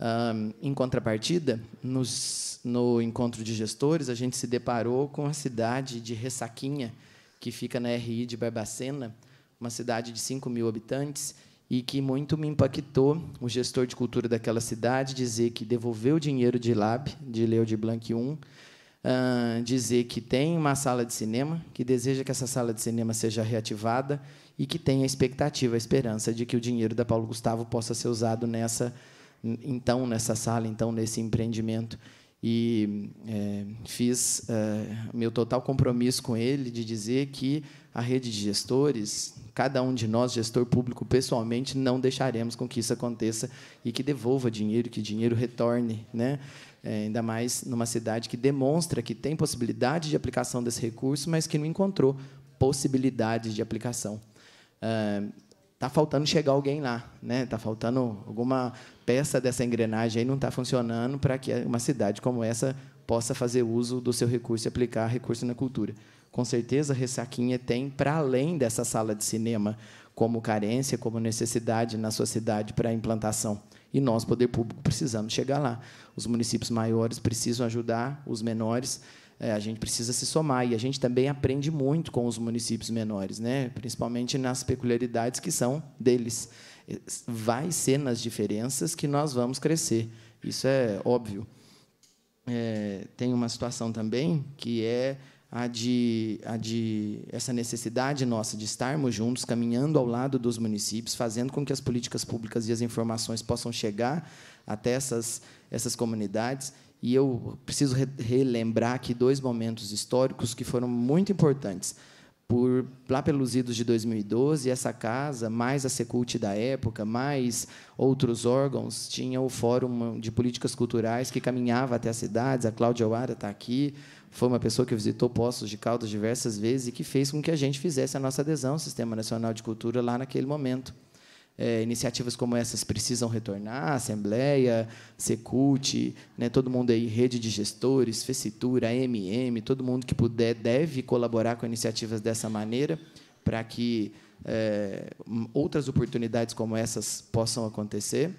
Um, em contrapartida, nos, no encontro de gestores, a gente se deparou com a cidade de Ressaquinha, que fica na RI de Barbacena, uma cidade de 5 mil habitantes, e que muito me impactou o gestor de cultura daquela cidade dizer que devolveu o dinheiro de Lab, de Leo de Blanc I, dizer que tem uma sala de cinema, que deseja que essa sala de cinema seja reativada e que tem a expectativa, a esperança de que o dinheiro da Paulo Gustavo possa ser usado nessa então nessa sala, então nesse empreendimento. E é, fiz é, meu total compromisso com ele de dizer que a rede de gestores, cada um de nós, gestor público pessoalmente, não deixaremos com que isso aconteça e que devolva dinheiro, que dinheiro retorne, né? É, ainda mais numa cidade que demonstra que tem possibilidade de aplicação desse recurso, mas que não encontrou possibilidades de aplicação. Uh, está faltando chegar alguém lá, né? Tá faltando alguma peça dessa engrenagem aí não está funcionando para que uma cidade como essa possa fazer uso do seu recurso e aplicar recurso na cultura. Com certeza, Ressaquinha tem para além dessa sala de cinema como carência, como necessidade na sua cidade para implantação. E nós, poder público, precisamos chegar lá. Os municípios maiores precisam ajudar os menores. É, a gente precisa se somar e a gente também aprende muito com os municípios menores, né? principalmente nas peculiaridades que são deles. É, vai ser nas diferenças que nós vamos crescer, isso é óbvio. É, tem uma situação também que é a de, a de essa necessidade nossa de estarmos juntos, caminhando ao lado dos municípios, fazendo com que as políticas públicas e as informações possam chegar até essas, essas comunidades e eu preciso re relembrar aqui dois momentos históricos que foram muito importantes. Por, lá pelos idos de 2012, essa casa, mais a Secult da época, mais outros órgãos, tinha o Fórum de Políticas Culturais que caminhava até as cidades. A Cláudia Oara está aqui, foi uma pessoa que visitou Poços de Caldas diversas vezes e que fez com que a gente fizesse a nossa adesão ao Sistema Nacional de Cultura lá naquele momento é, iniciativas como essas precisam retornar, Assembleia, Secult, né, todo mundo aí, Rede de Gestores, Fecitura, AMM, todo mundo que puder deve colaborar com iniciativas dessa maneira para que é, outras oportunidades como essas possam acontecer.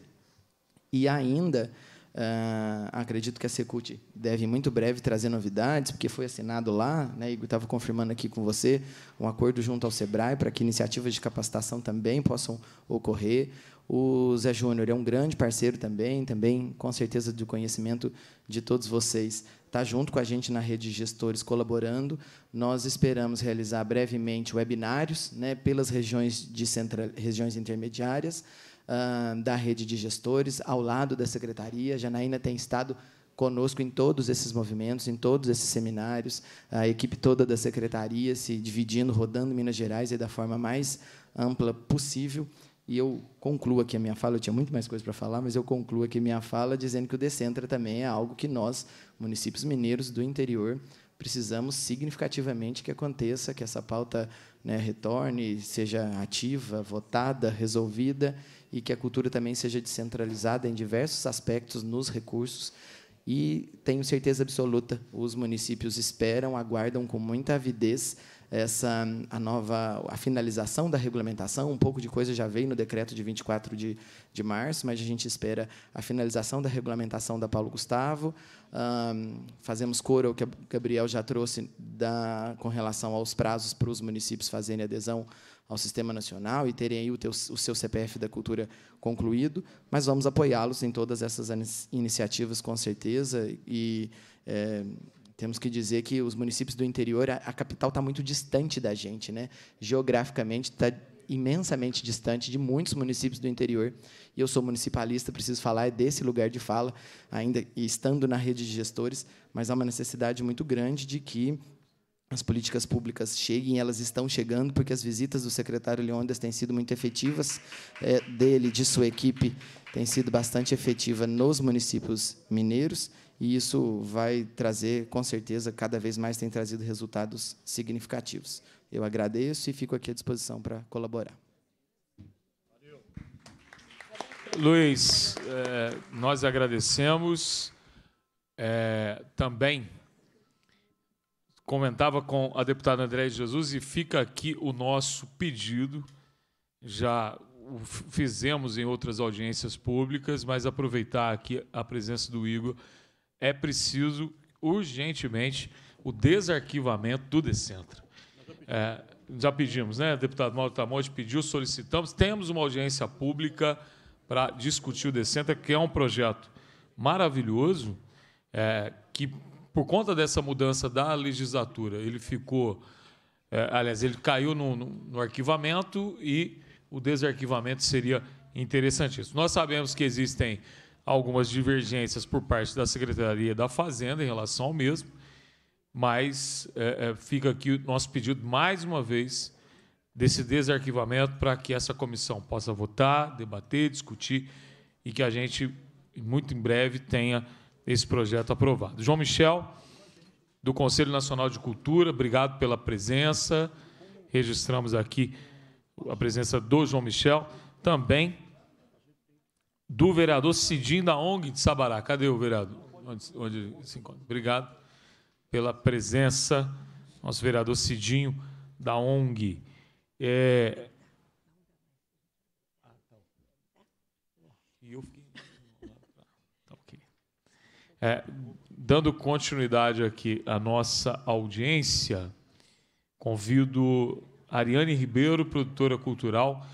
E ainda Uh, acredito que a Secult deve, em muito breve, trazer novidades, porque foi assinado lá, né, Igor estava confirmando aqui com você, um acordo junto ao SEBRAE para que iniciativas de capacitação também possam ocorrer. O Zé Júnior é um grande parceiro também, também, com certeza, do conhecimento de todos vocês. Está junto com a gente na rede de gestores, colaborando. Nós esperamos realizar brevemente webinários né, pelas regiões, de central, regiões intermediárias, uh, da rede de gestores, ao lado da secretaria. Janaína tem estado conosco em todos esses movimentos, em todos esses seminários, a equipe toda da secretaria se dividindo, rodando Minas Gerais e da forma mais ampla possível. E eu concluo aqui a minha fala, eu tinha muito mais coisa para falar, mas eu concluo aqui a minha fala dizendo que o Decentra também é algo que nós, municípios mineiros do interior, precisamos significativamente que aconteça, que essa pauta né, retorne, seja ativa, votada, resolvida, e que a cultura também seja descentralizada em diversos aspectos nos recursos. E tenho certeza absoluta, os municípios esperam, aguardam com muita avidez essa a nova a finalização da regulamentação, um pouco de coisa já veio no decreto de 24 de, de março, mas a gente espera a finalização da regulamentação da Paulo Gustavo. Um, fazemos coro que o Gabriel já trouxe da, com relação aos prazos para os municípios fazerem adesão ao Sistema Nacional e terem aí o, teu, o seu CPF da cultura concluído, mas vamos apoiá-los em todas essas iniciativas, com certeza, e é, temos que dizer que os municípios do interior, a, a capital está muito distante da gente, né? Geograficamente está imensamente distante de muitos municípios do interior. E eu sou municipalista, preciso falar é desse lugar de fala, ainda estando na rede de gestores, mas há uma necessidade muito grande de que as políticas públicas cheguem, elas estão chegando, porque as visitas do secretário Leondas têm sido muito efetivas, é, dele, de sua equipe, têm sido bastante efetiva nos municípios mineiros e isso vai trazer, com certeza, cada vez mais tem trazido resultados significativos. Eu agradeço e fico aqui à disposição para colaborar. Valeu. Luiz, é, nós agradecemos. É, também comentava com a deputada Andréa Jesus e fica aqui o nosso pedido, já o fizemos em outras audiências públicas, mas aproveitar aqui a presença do Igor é preciso urgentemente o desarquivamento do Decentro. É, já pedimos, né? O deputado Mauro Tamonte pediu, solicitamos, temos uma audiência pública para discutir o Decentra, que é um projeto maravilhoso, é, que, por conta dessa mudança da legislatura, ele ficou. É, aliás, ele caiu no, no, no, arquivamento e o desarquivamento seria interessantíssimo. Nós sabemos que existem algumas divergências por parte da Secretaria da Fazenda em relação ao mesmo, mas é, é, fica aqui o nosso pedido, mais uma vez, desse desarquivamento para que essa comissão possa votar, debater, discutir e que a gente, muito em breve, tenha esse projeto aprovado. João Michel, do Conselho Nacional de Cultura, obrigado pela presença. Registramos aqui a presença do João Michel. Também do vereador Cidinho da ONG de Sabará. Cadê o vereador? Onde, onde se encontra? Obrigado pela presença, nosso vereador Cidinho da ONG. É... Tá é, dando continuidade aqui à nossa audiência, convido Ariane Ribeiro, produtora cultural,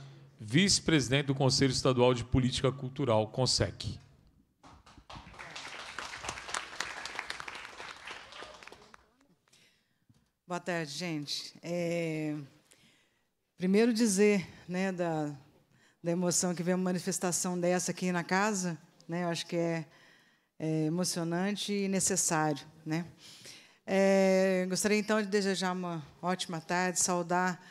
vice-presidente do Conselho Estadual de Política Cultural, CONSEC. Boa tarde, gente. É... Primeiro dizer né, da, da emoção que vem uma manifestação dessa aqui na casa, né? Eu acho que é, é emocionante e necessário, né? É, gostaria então de desejar uma ótima tarde, saudar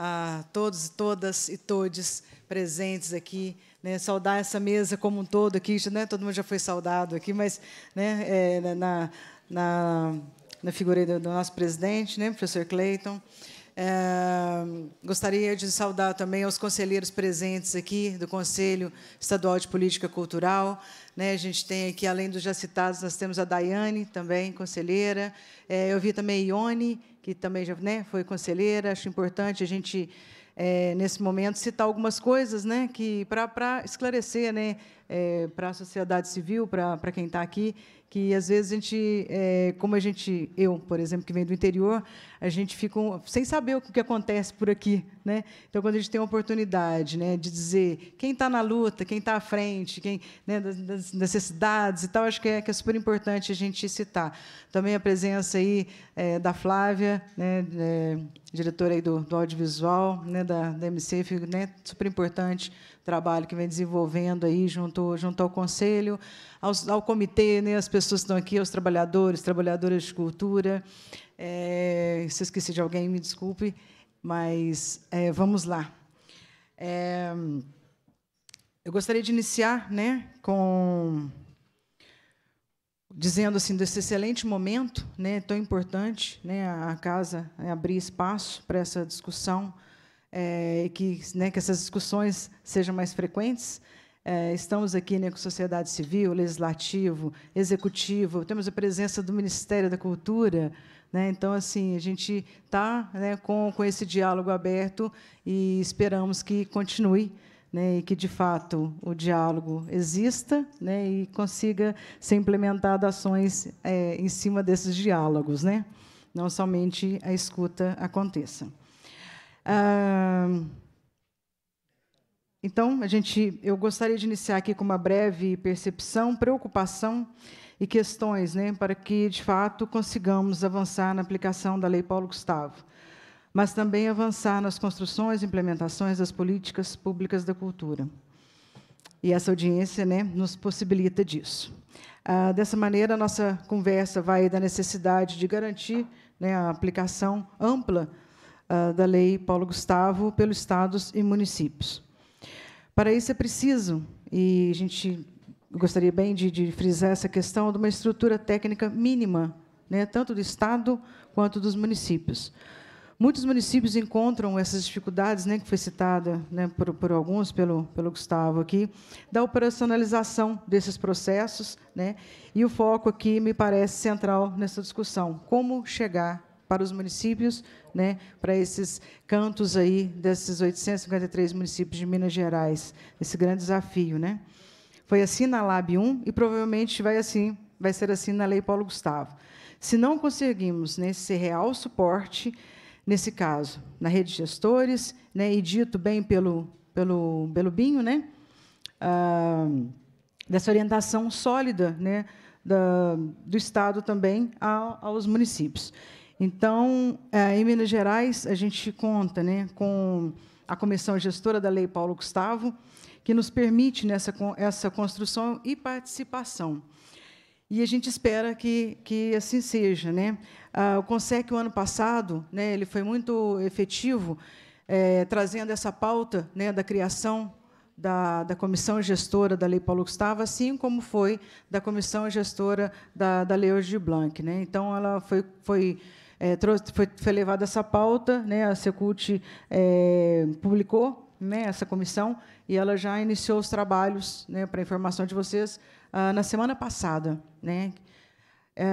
a todos, todas e todes presentes aqui, né, saudar essa mesa como um todo aqui, né, todo mundo já foi saudado aqui, mas né, é, na, na, na figura do, do nosso presidente, né, professor Clayton. É, gostaria de saudar também os conselheiros presentes aqui do Conselho Estadual de Política Cultural, né, a gente tem aqui, além dos já citados, nós temos a Daiane, também conselheira. É, eu vi também a Ione, que também já né, foi conselheira. Acho importante a gente, é, nesse momento, citar algumas coisas né, que para esclarecer né, é, para a sociedade civil, para quem está aqui, que às vezes a gente, é, como a gente, eu, por exemplo, que venho do interior, a gente fica sem saber o que acontece por aqui, né? Então, quando a gente tem a oportunidade, né, de dizer quem está na luta, quem está à frente, quem, né, das necessidades e tal, acho que é, que é super importante a gente citar. Também a presença aí é, da Flávia, né, eh, diretora aí do, do audiovisual, né, da, da MCF, né, super importante trabalho que vem desenvolvendo aí junto, junto ao conselho ao comitê, né, as pessoas que estão aqui, aos trabalhadores, trabalhadoras de cultura. É, se esqueci de alguém, me desculpe, mas é, vamos lá. É, eu gostaria de iniciar né, com dizendo assim desse excelente momento, né, tão importante, né, a casa né, abrir espaço para essa discussão é, que, né, que essas discussões sejam mais frequentes. É, estamos aqui né, com sociedade civil, legislativo, executivo, temos a presença do Ministério da Cultura. Né? Então, assim, a gente está né, com, com esse diálogo aberto e esperamos que continue. Né, e que de fato o diálogo exista né, e consiga ser implementado ações é, em cima desses diálogos, né? não somente a escuta aconteça. Ah, então, a gente, eu gostaria de iniciar aqui com uma breve percepção, preocupação e questões, né, para que de fato consigamos avançar na aplicação da Lei Paulo Gustavo, mas também avançar nas construções e implementações das políticas públicas da cultura. E essa audiência, né, nos possibilita disso. Ah, dessa maneira, a nossa conversa vai da necessidade de garantir né, a aplicação ampla ah, da Lei Paulo Gustavo pelos estados e municípios. Para isso é preciso, e a gente gostaria bem de, de frisar essa questão, de uma estrutura técnica mínima, né, tanto do Estado quanto dos municípios. Muitos municípios encontram essas dificuldades, né, que foi citada né, por, por, alguns, pelo, pelo Gustavo aqui, da operacionalização desses processos. Né, e o foco aqui me parece central nessa discussão: como chegar para os municípios, né, para esses cantos aí desses 853 municípios de Minas Gerais, esse grande desafio, né? Foi assim na Lab 1 e provavelmente vai assim, vai ser assim na Lei Paulo Gustavo. Se não conseguimos né, real suporte nesse caso, na rede de gestores, né, e dito bem pelo pelo Belubinho, né, ah, dessa orientação sólida, né, da, do Estado também a, aos municípios. Então, é, em Minas Gerais, a gente conta né, com a comissão gestora da Lei Paulo Gustavo, que nos permite nessa, essa construção e participação. E a gente espera que, que assim seja. Né? Ah, o CONSEC, o ano passado, né, ele foi muito efetivo, é, trazendo essa pauta né, da criação da, da, comissão gestora da Lei Paulo Gustavo, assim como foi da comissão gestora da, da Lei Orgir Blanc. Né? Então, ela foi, foi é, trouxe, foi, foi levada essa pauta, né, a Secult é, publicou né, essa comissão e ela já iniciou os trabalhos, né, para informação de vocês, ah, na semana passada. Né, é,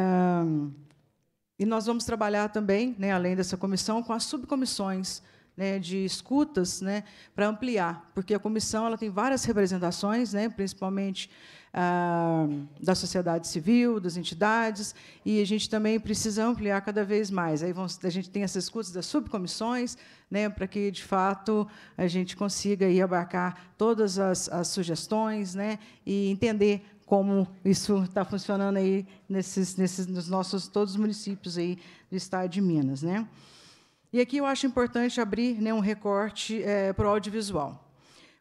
e nós vamos trabalhar também, né, além dessa comissão, com as subcomissões né, de escutas né, para ampliar, porque a comissão ela tem várias representações, né, principalmente ah, da sociedade civil, das entidades, e a gente também precisa ampliar cada vez mais. Aí a gente tem essas escutas das subcomissões, né, para que, de fato, a gente consiga aí, abarcar todas as, as sugestões né, e entender como isso está funcionando aí nesses, nesses, nos nossos todos os municípios aí do estado de Minas, né? E aqui eu acho importante abrir né, um recorte é, eh, para o audiovisual.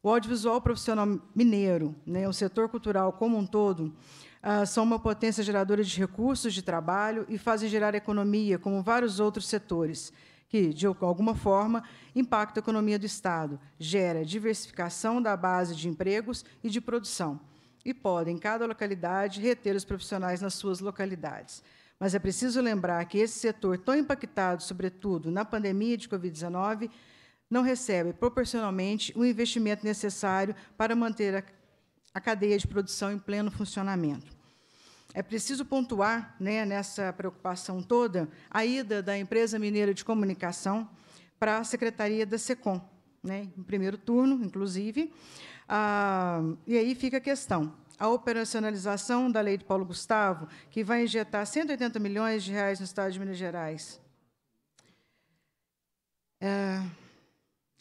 O audiovisual profissional mineiro, né, o setor cultural como um todo, ah, são uma potência geradora de recursos de trabalho e fazem gerar economia, como vários outros setores, que, de alguma forma, impactam a economia do Estado, gera diversificação da base de empregos e de produção, e podem, em cada localidade, reter os profissionais nas suas localidades. Mas é preciso lembrar que esse setor, tão impactado, sobretudo, na pandemia de Covid-19, não recebe proporcionalmente o investimento necessário para manter a, a cadeia de produção em pleno funcionamento. É preciso pontuar, né, nessa preocupação toda, a ida da empresa mineira de comunicação para a secretaria da Secom, né, em primeiro turno, inclusive. Ah, e aí fica a questão: a operacionalização da lei de Paulo Gustavo, que vai injetar 180 milhões de reais no Estado de Minas Gerais. É,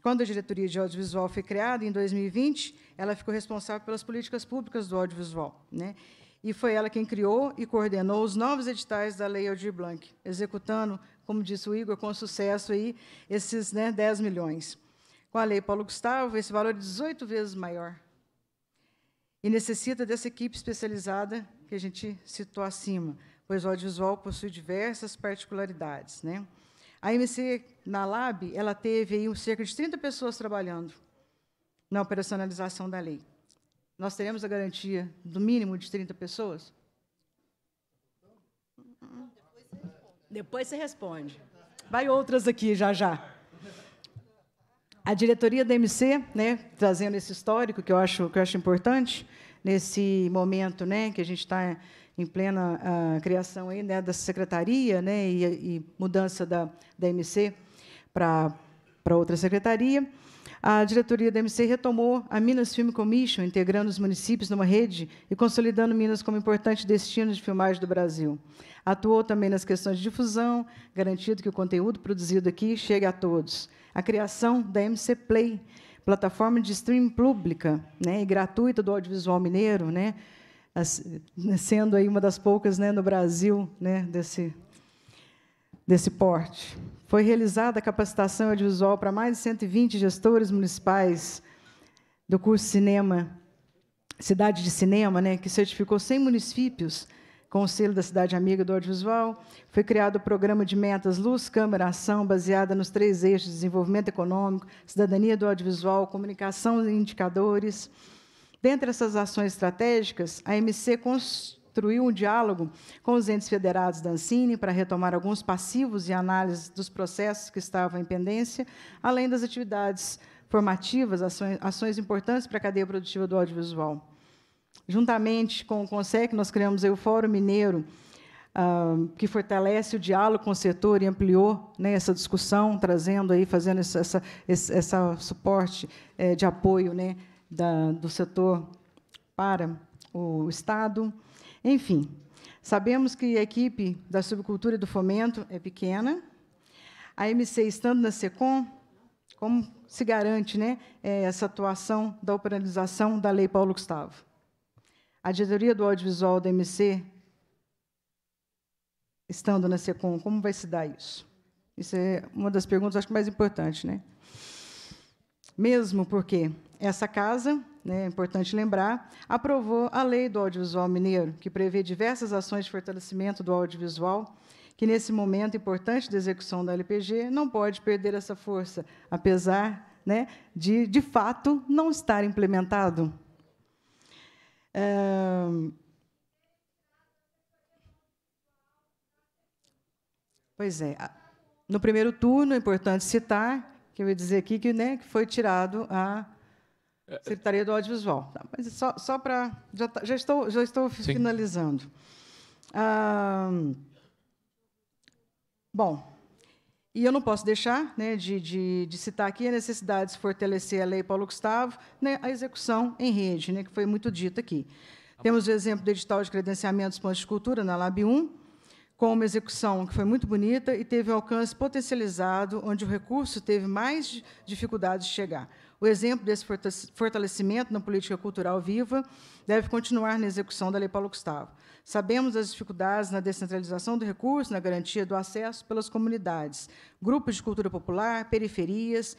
quando a diretoria de audiovisual foi criada, em 2020, ela ficou responsável pelas políticas públicas do audiovisual. Né? E foi ela quem criou e coordenou os novos editais da Lei Aldir Blanc, executando, como disse o Igor, com sucesso aí, esses né, 10 milhões. Com a Lei Paulo Gustavo, esse valor é 18 vezes maior. E necessita dessa equipe especializada que a gente citou acima, pois o audiovisual possui diversas particularidades. Né? A MC na Lab, ela teve aí cerca de 30 pessoas trabalhando na operacionalização da lei. Nós teremos a garantia do mínimo de 30 pessoas? Depois você responde. Vai outras aqui já já. A diretoria da MC, né, trazendo esse histórico que eu acho que eu acho importante nesse momento, né, que a gente está em plena ah, criação aí, né, da secretaria né, e, e mudança da, da MC para outra secretaria, a diretoria da MC retomou a Minas Film Commission, integrando os municípios numa rede e consolidando Minas como importante destino de filmagem do Brasil. Atuou também nas questões de difusão, garantindo que o conteúdo produzido aqui chegue a todos. A criação da MC Play, plataforma de streaming pública né, e gratuita do audiovisual mineiro, né, sendo aí uma das poucas né, no Brasil né, desse, desse porte. Foi realizada a capacitação audiovisual para mais de 120 gestores municipais do curso Cinema, Cidade de Cinema, né, que certificou 100 municípios com o selo da Cidade Amiga do Audiovisual. Foi criado o programa de metas Luz, Câmara, Ação, baseada nos três eixos: desenvolvimento econômico, cidadania do audiovisual, comunicação e indicadores. Dentre essas ações estratégicas, a MC construiu um diálogo com os entes federados da Ancine para retomar alguns passivos e análise dos processos que estavam em pendência, além das atividades formativas, ações, ações importantes para a cadeia produtiva do audiovisual. Juntamente com o CONSEC, nós criamos o Fórum Mineiro, Uh, que fortalece o diálogo com o setor e ampliou né, essa discussão, trazendo aí, fazendo esse, essa, essa suporte é, de apoio né, da, do setor para o Estado. Enfim, sabemos que a equipe da subcultura e do fomento é pequena. A MC, estando na SECOM, como se garante né, é, essa atuação da operacionalização da Lei Paulo Gustavo? A diretoria do audiovisual da MC, estando na SECOM, como vai se dar isso? Isso é uma das perguntas, acho que mais importante, né? Mesmo porque essa casa, né, é importante lembrar, aprovou a Lei do Audiovisual Mineiro, que prevê diversas ações de fortalecimento do audiovisual, que nesse momento importante da execução da LPG não pode perder essa força, apesar né, de, de fato, não estar implementado. É... Pois é. No primeiro turno, é importante citar, que eu ia dizer aqui, que, né, que foi tirado a Secretaria do Audiovisual. Tá, mas só, só para. Já, tá, já, estou, já estou finalizando. Ah, bom, e eu não posso deixar né, de, de, de, citar aqui a necessidade de fortalecer a Lei Paulo Gustavo, né, a execução em rede, né, que foi muito dito aqui. Temos o exemplo do edital de credenciamento dos pontos de cultura, na LAB 1, com uma execução que foi muito bonita e teve um alcance potencializado, onde o recurso teve mais dificuldade de chegar. O exemplo desse fortalecimento na política cultural viva deve continuar na execução da Lei Paulo Gustavo. Sabemos as dificuldades na descentralização do recurso, na garantia do acesso pelas comunidades, grupos de cultura popular, periferias.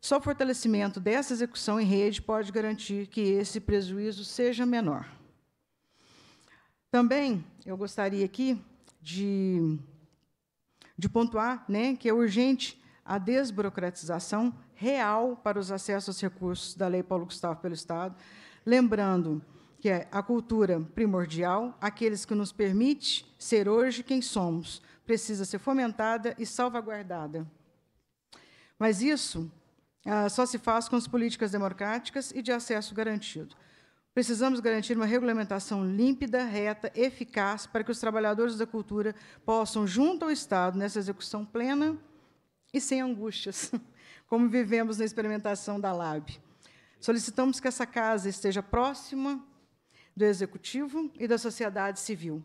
Só o fortalecimento dessa execução em rede pode garantir que esse prejuízo seja menor. Também eu gostaria aqui de, de pontuar né, que é urgente a desburocratização real para os acessos aos recursos da Lei Paulo Gustavo pelo Estado, lembrando que é a cultura primordial, aqueles que nos permite ser hoje quem somos, precisa ser fomentada e salvaguardada. Mas isso ah, só se faz com as políticas democráticas e de acesso garantido. Precisamos garantir uma regulamentação límpida, reta, eficaz, para que os trabalhadores da cultura possam, junto ao Estado, nessa execução plena, e sem angústias, [laughs] como vivemos na experimentação da LAB. Solicitamos que essa casa esteja próxima do executivo e da sociedade civil,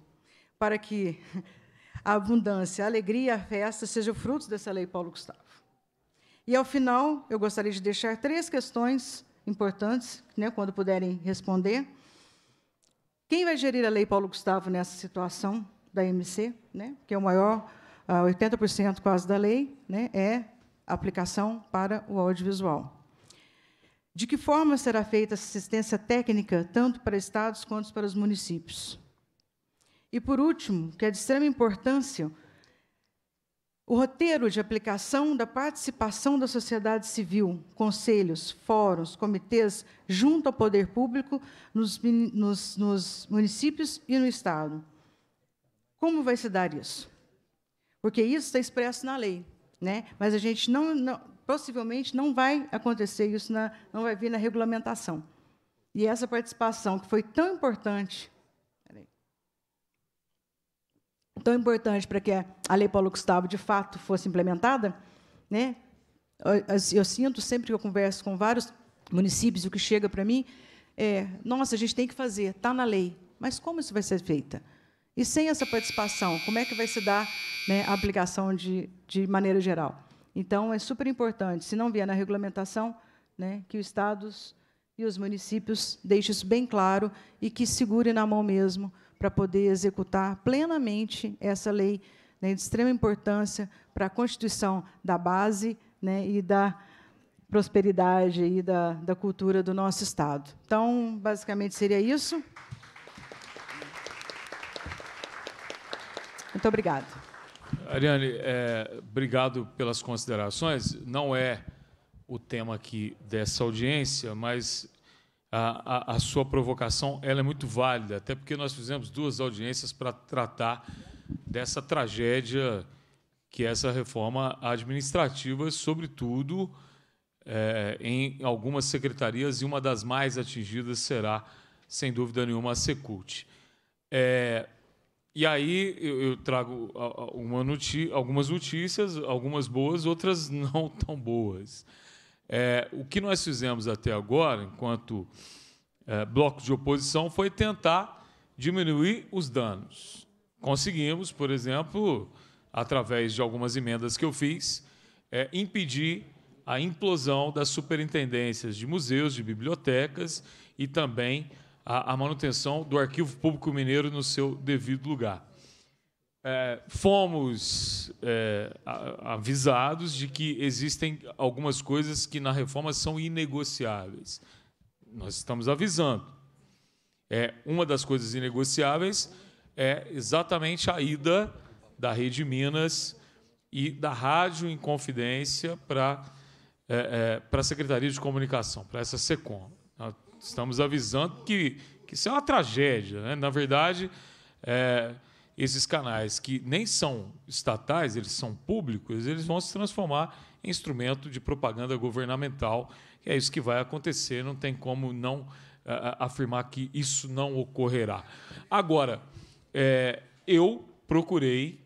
para que a abundância, a alegria, a festa sejam frutos dessa lei Paulo Gustavo. E, ao final, eu gostaria de deixar três questões importantes, né, quando puderem responder. Quem vai gerir a lei Paulo Gustavo nessa situação da MC, né, que é o maior 80% ah, quase da lei né, é aplicação para o audiovisual. De que forma será feita assistência técnica, tanto para estados quanto para os municípios? E, por último, que é de extrema importância, o roteiro de aplicação da participação da sociedade civil, conselhos, fóruns, comitês, junto ao poder público, nos, nos, nos municípios e no Estado. Como vai se dar isso? Porque isso está expresso na lei. Né? Mas a gente não, não possivelmente não vai acontecer isso, na, não vai vir na regulamentação. E essa participação que foi tão importante, tão importante para que a Lei Paulo Gustavo de fato fosse implementada, né? Eu, eu sinto sempre que eu converso com vários municípios o que chega para mim é, nossa, a gente tem que fazer, está na lei, mas como isso vai ser feita? E sem essa participação, como é que vai se dar né, a aplicação de, de maneira geral? Então, é super importante, se não vier na regulamentação, né, que os estados e os municípios deixem isso bem claro e que segure na mão mesmo para poder executar plenamente essa lei né, de extrema importância para a constituição da base né, e da prosperidade e da, da cultura do nosso Estado. Então, basicamente, seria isso. Muito obrigado. Ariane, é, obrigado pelas considerações. Não é o tema aqui dessa audiência, mas a, a, a, sua provocação ela é muito válida, até porque nós fizemos duas audiências para tratar dessa tragédia que é essa reforma administrativa, sobretudo é, em algumas secretarias, e uma das mais atingidas será, sem dúvida nenhuma, a Secult. É, e aí eu, eu trago algumas notícias, algumas boas, outras [laughs] não tão boas. É, o que nós fizemos até agora, enquanto é, bloco de oposição, foi tentar diminuir os danos. Conseguimos, por exemplo, através de algumas emendas que eu fiz, é, impedir a implosão das superintendências de museus, de bibliotecas e também a, a manutenção do Arquivo Público Mineiro no seu devido lugar. É, fomos é, avisados de que existem algumas coisas que na reforma são inegociáveis. Nós estamos avisando. É, uma das coisas inegociáveis é exatamente a ida da Rede Minas e da Rádio em Confidência para é, é, para a Secretaria de Comunicação, para essa SECOM estamos avisando que, que isso é uma tragédia. Né? Na verdade, é, esses canais que nem são estatais, eles são públicos, eles vão se transformar em instrumento de propaganda governamental. é isso que vai acontecer, não tem como não é, é, afirmar que isso não ocorrerá. Agora, é, eu procurei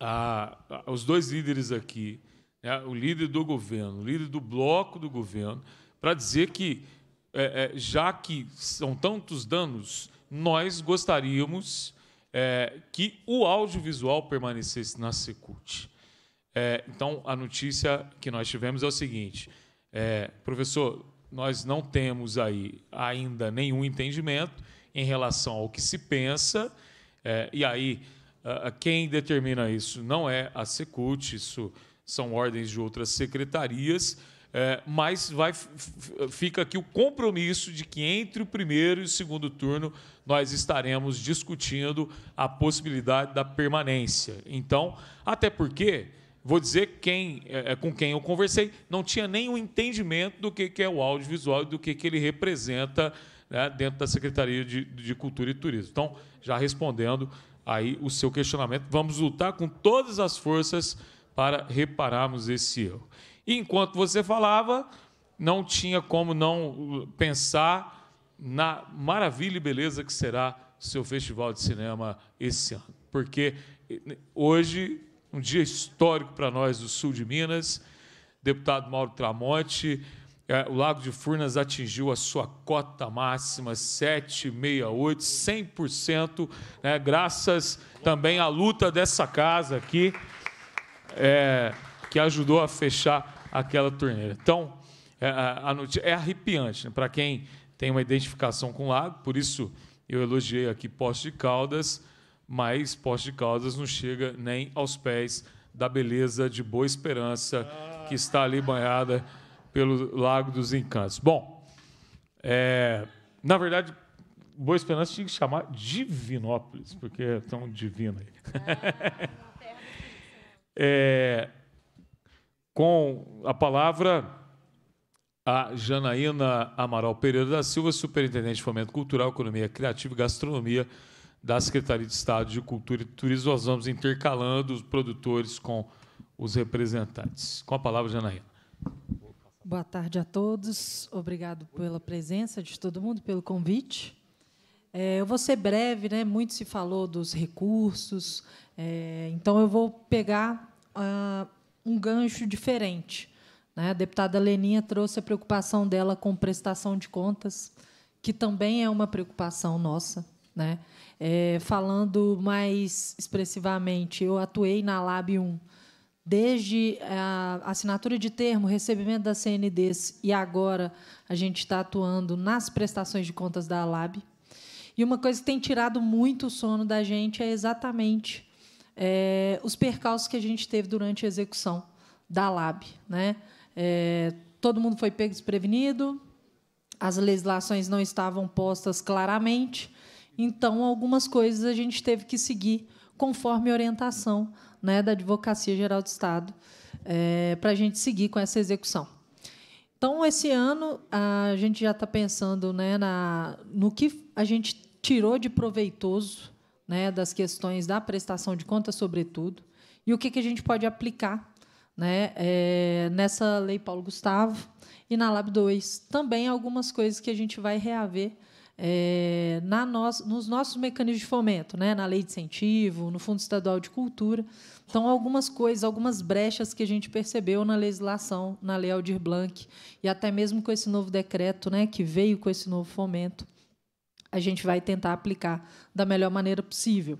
a, a, os dois líderes aqui, né, o líder do governo, o líder do bloco do governo, para dizer que é, é, já que são tantos danos, nós gostaríamos é, que o audiovisual permanecesse na Secult. É, então, a notícia que nós tivemos é o seguinte: é, professor, nós não temos aí ainda nenhum entendimento em relação ao que se pensa, é, e aí quem determina isso não é a Secult, isso são ordens de outras secretarias é, mas vai, fica aqui o compromisso de que entre o primeiro e o segundo turno nós estaremos discutindo a possibilidade da permanência. Então, até porque vou dizer quem é, é, com quem eu conversei não tinha nenhum entendimento do que, que é o audiovisual e do que, que ele representa né, dentro da Secretaria de, de Cultura e Turismo. Então, já respondendo aí o seu questionamento, vamos lutar com todas as forças para repararmos esse erro. E enquanto você falava, não tinha como não uh, pensar na maravilha e beleza que será o seu festival de cinema esse ano. Porque eh, hoje, um dia histórico para nós do sul de Minas, deputado Mauro Tramonte, eh, o Lago de Furnas atingiu a sua cota máxima, 768, 100%, né, graças também à luta dessa casa aqui. É, que ajudou a fechar aquela torneira. Então, é, a, é arrepiante né? para quem tem uma identificação com o lago, por isso eu elogiei aqui Poço de Caldas, mas Poço de Caldas não chega nem aos pés da beleza de Boa Esperança, que está ali banhada pelo Lago dos Encantos. Bom, é, na verdade, Boa Esperança tinha que chamar Divinópolis, porque é tão divino aí. É, é [laughs] com a palavra a Janaína Amaral Pereira da Silva, Superintendente de Fomento Cultural, Economia Criativa e Gastronomia da Secretaria de Estado de Cultura e Turismo. Nós vamos intercalando os produtores com os representantes. Com a palavra, Janaína. Boa tarde a todos. Obrigado pela presença de todo mundo, pelo convite. É, eu vou ser breve, né? muito se falou dos recursos, é, então eu vou pegar. Uh, um gancho diferente. Né? A deputada Leninha trouxe a preocupação dela com prestação de contas, que também é uma preocupação nossa. Né? É, falando mais expressivamente, eu atuei na Lab 1 desde a assinatura de termo, recebimento das CNDs e agora a gente está atuando nas prestações de contas da Lab. E uma coisa que tem tirado muito o sono da gente é exatamente é, os percalços que a gente teve durante a execução da LAB. Né? É, todo mundo foi pego desprevenido, as legislações não estavam postas claramente, então algumas coisas a gente teve que seguir conforme orientação né, da Advocacia Geral do Estado é, para a gente seguir com essa execução. Então, esse ano, a gente já está pensando né, na, no que a gente tirou de proveitoso né, das questões da prestação de contas, sobretudo, e o que, que a gente pode aplicar né, é, nessa Lei Paulo Gustavo e na Lab 2. Também algumas coisas que a gente vai reaver é, na nos, nos nossos mecanismos de fomento, né, na lei de incentivo, no Fundo Estadual de Cultura. Então, algumas coisas, algumas brechas que a gente percebeu na legislação, na Lei Aldir Blanc, e até mesmo com esse novo decreto né, que veio com esse novo fomento, a gente vai tentar aplicar da melhor maneira possível.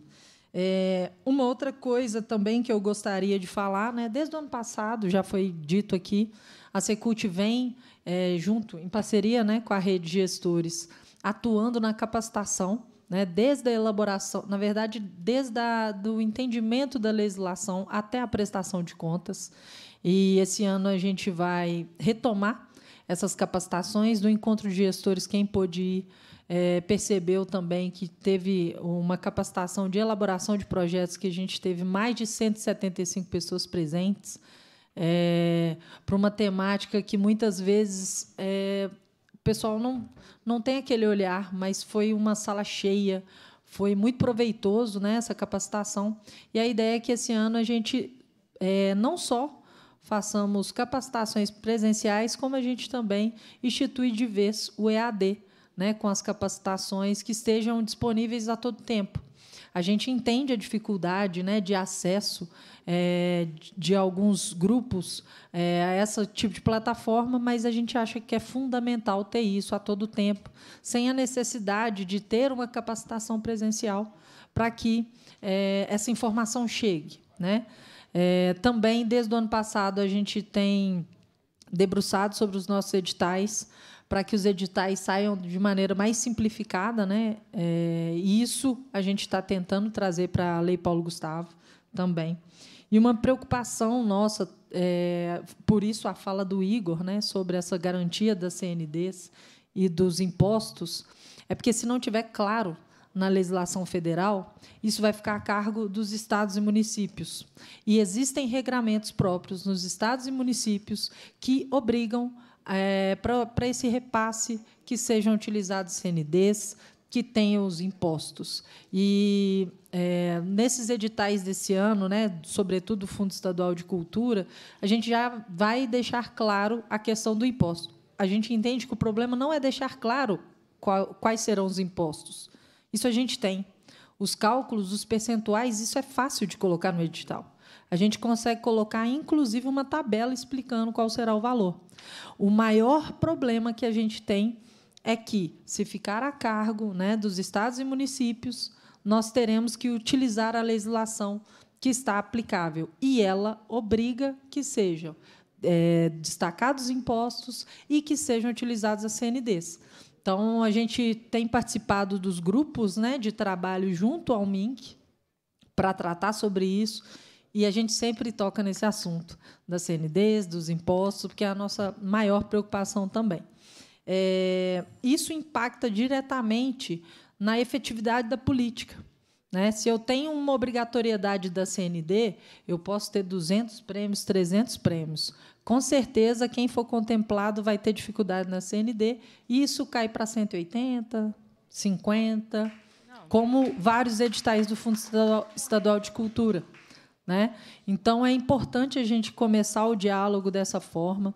É, uma outra coisa também que eu gostaria de falar, né, desde o ano passado, já foi dito aqui, a Secult vem é, junto, em parceria né, com a rede de gestores, atuando na capacitação, né, desde a elaboração, na verdade, desde o entendimento da legislação até a prestação de contas. E esse ano a gente vai retomar essas capacitações do encontro de gestores, quem pôde ir é, percebeu também que teve uma capacitação de elaboração de projetos que a gente teve mais de 175 pessoas presentes é, para uma temática que muitas vezes é, o pessoal não, não tem aquele olhar, mas foi uma sala cheia, foi muito proveitoso né, essa capacitação. E a ideia é que esse ano a gente é, não só façamos capacitações presenciais, como a gente também institui de vez o EAD né, com as capacitações que estejam disponíveis a todo tempo. A gente entende a dificuldade né, de acesso é, de alguns grupos é, a esse tipo de plataforma, mas a gente acha que é fundamental ter isso a todo tempo, sem a necessidade de ter uma capacitação presencial para que é, essa informação chegue. Né? também, desde o ano passado, a gente tem debruçado sobre os nossos editais para que os editais saiam de maneira mais simplificada, né? É, isso a gente está tentando trazer para a Lei Paulo Gustavo também. E uma preocupação nossa, é, por isso a fala do Igor, né, sobre essa garantia das CNDs e dos impostos, é porque se não tiver claro na legislação federal, isso vai ficar a cargo dos estados e municípios. E existem regramentos próprios nos estados e municípios que obrigam é, eh, para esse repasse que sejam utilizados CNDs, que tenham os impostos. E é, nesses editais desse ano, né, sobretudo o Fundo Estadual de Cultura, a gente já vai deixar claro a questão do imposto. A gente entende que o problema não é deixar claro qual, quais serão os impostos. Isso a gente tem. Os cálculos, os percentuais, isso é fácil de colocar no edital a gente consegue colocar, inclusive, uma tabela explicando qual será o valor. O maior problema que a gente tem é que, se ficar a cargo né, dos estados e municípios, nós teremos que utilizar a legislação que está aplicável. E ela obriga que sejam é, destacados impostos e que sejam utilizados as CNDs. Então, a gente tem participado dos grupos né, de trabalho junto ao MINC para tratar sobre isso e a gente sempre toca nesse assunto das CNDs, dos impostos, porque é a nossa maior preocupação também. É, isso impacta diretamente na efetividade da política. Né? Se eu tenho uma obrigatoriedade da CND, eu posso ter 200 prêmios, 300 prêmios. Com certeza, quem for contemplado vai ter dificuldade na CND, e isso cai para 180, 50, como vários editais do Fundo Estadual de Cultura. Né? Então, é importante a gente começar o diálogo dessa forma.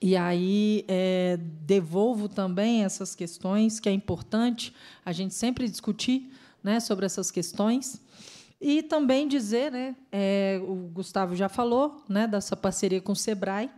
E aí é, devolvo também essas questões, que é importante a gente sempre discutir né, sobre essas questões. E também dizer, né, é, o Gustavo já falou né, dessa parceria com o SEBRAE,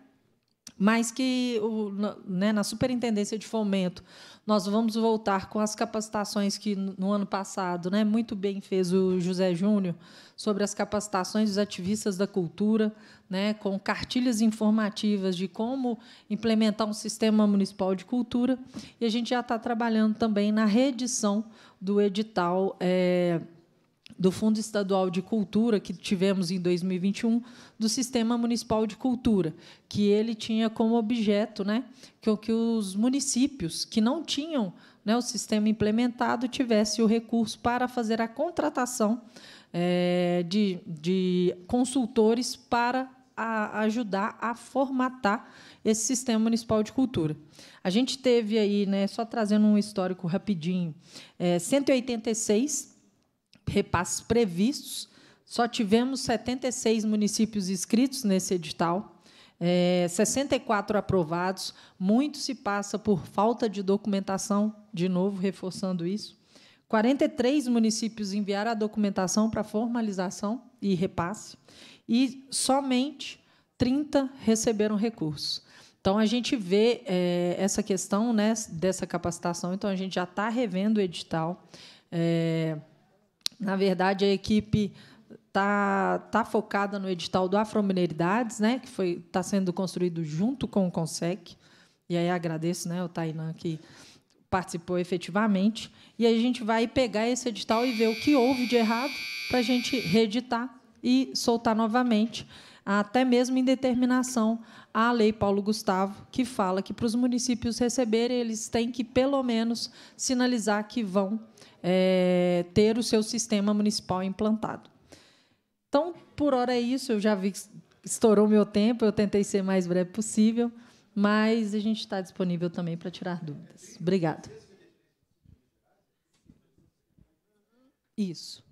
mas que o, né, na Superintendência de Fomento nós vamos voltar com as capacitações que no ano passado, né, muito bem fez o José Júnior sobre as capacitações dos ativistas da cultura, né, com cartilhas informativas de como implementar um sistema municipal de cultura, e a gente já está trabalhando também na reedição do edital é, do Fundo Estadual de Cultura que tivemos em 2021 do Sistema Municipal de Cultura, que ele tinha como objeto, né, que, que os municípios que não tinham né, o sistema implementado tivesse o recurso para fazer a contratação é, de, de consultores para a ajudar a formatar esse sistema municipal de cultura. A gente teve aí, né, só trazendo um histórico rapidinho, é, eh, 186 repasses previstos. Só tivemos 76 municípios inscritos nesse edital. É, 64 aprovados, muito se passa por falta de documentação, de novo reforçando isso. 43 municípios enviaram a documentação para formalização e repasse, e somente 30 receberam recursos. Então, a gente vê é, essa questão né, dessa capacitação, então, a gente já está revendo o edital. É, na verdade, a equipe está tá focada no edital do Afromineridades, né, que está sendo construído junto com o CONSEC. E aí agradeço né, o Tainan que participou efetivamente. E aí a gente vai pegar esse edital e ver o que houve de errado para a gente reeditar e soltar novamente, até mesmo em determinação à Lei Paulo Gustavo, que fala que para os municípios receberem, eles têm que, pelo menos, sinalizar que vão é, ter o seu sistema municipal implantado. Então, por hora é isso. Eu já vi que estourou meu tempo. Eu tentei ser mais breve possível, mas a gente está disponível também para tirar dúvidas. Obrigado. Isso.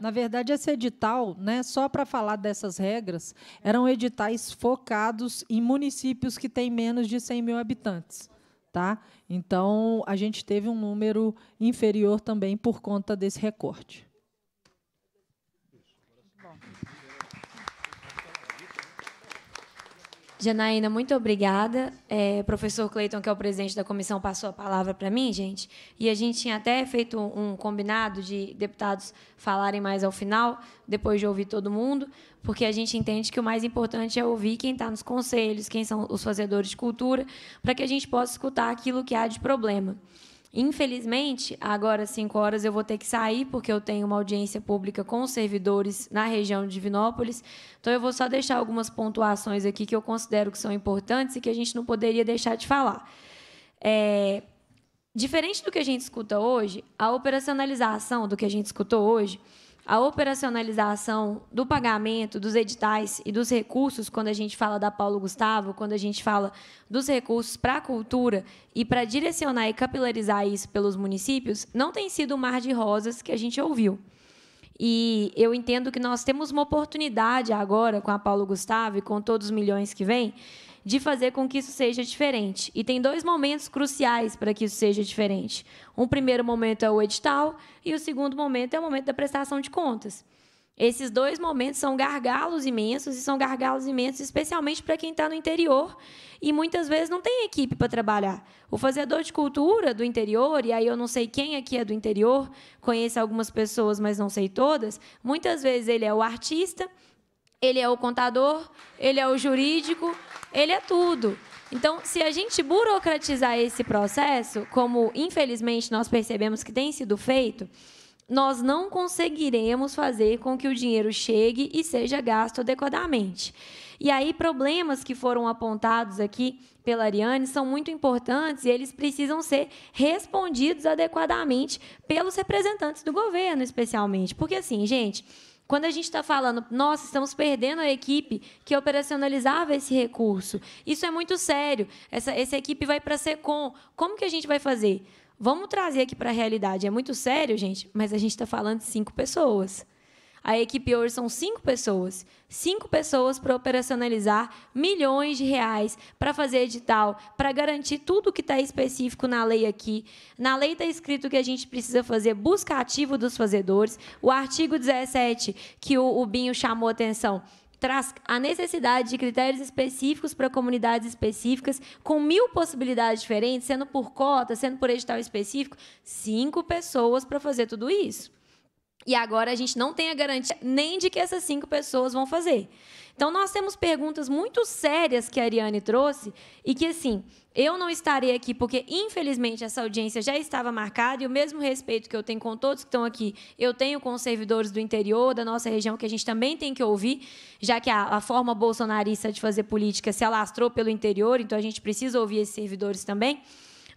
Na verdade, esse edital, né, só para falar dessas regras, eram editais focados em municípios que têm menos de 100 mil habitantes. Tá? Então, a gente teve um número inferior também por conta desse recorte. Janaína, muito obrigada. É, professor Cleiton, que é o presidente da comissão, passou a palavra para mim, gente. E a gente tinha até feito um combinado de deputados falarem mais ao final, depois de ouvir todo mundo, porque a gente entende que o mais importante é ouvir quem está nos conselhos, quem são os fazedores de cultura, para que a gente possa escutar aquilo que há de problema. Infelizmente, agora às 5 horas eu vou ter que sair porque eu tenho uma audiência pública com os servidores na região de Divinópolis. Então eu vou só deixar algumas pontuações aqui que eu considero que são importantes e que a gente não poderia deixar de falar. É, diferente do que a gente escuta hoje, a operacionalização do que a gente escutou hoje a operacionalização do pagamento dos editais e dos recursos, quando a gente fala da Paulo Gustavo, quando a gente fala dos recursos para a cultura e para direcionar e capilarizar isso pelos municípios, não tem sido o mar de rosas que a gente ouviu. E eu entendo que nós temos uma oportunidade agora com a Paulo Gustavo e com todos os milhões que vêm de fazer com que isso seja diferente. E tem dois momentos cruciais para que isso seja diferente. Um primeiro momento é o edital e o segundo momento é o momento da prestação de contas. Esses dois momentos são gargalos imensos e são gargalos imensos, especialmente para quem está no interior e muitas vezes não tem equipe para trabalhar. O fazedor de cultura do interior, e aí eu não sei quem aqui é do interior, conheço algumas pessoas, mas não sei todas, muitas vezes ele é o artista ele é o contador, ele é o jurídico, ele é tudo. Então, se a gente burocratizar esse processo, como infelizmente nós percebemos que tem sido feito, nós não conseguiremos fazer com que o dinheiro chegue e seja gasto adequadamente. E aí, problemas que foram apontados aqui pela Ariane são muito importantes e eles precisam ser respondidos adequadamente pelos representantes do governo, especialmente. Porque, assim, gente, quando a gente está falando, nossa, estamos perdendo a equipe que operacionalizava esse recurso, isso é muito sério. Essa, essa equipe vai para a SECOM. Como que a gente vai fazer? Vamos trazer aqui para a realidade. É muito sério, gente, mas a gente está falando de cinco pessoas. A equipe hoje são cinco pessoas. Cinco pessoas para operacionalizar milhões de reais, para fazer edital, para garantir tudo que está específico na lei aqui. Na lei está escrito que a gente precisa fazer busca ativa dos fazedores. O artigo 17, que o, o Binho chamou atenção, traz a necessidade de critérios específicos para comunidades específicas, com mil possibilidades diferentes, sendo por cota, sendo por edital específico, cinco pessoas para fazer tudo isso. E agora a gente não tem a garantia nem de que essas cinco pessoas vão fazer. Então, nós temos perguntas muito sérias que a Ariane trouxe e que, assim, eu não estarei aqui porque, infelizmente, essa audiência já estava marcada e o mesmo respeito que eu tenho com todos que estão aqui, eu tenho com os servidores do interior, da nossa região, que a gente também tem que ouvir, já que a, a forma bolsonarista de fazer política se alastrou pelo interior, então a gente precisa ouvir esses servidores também.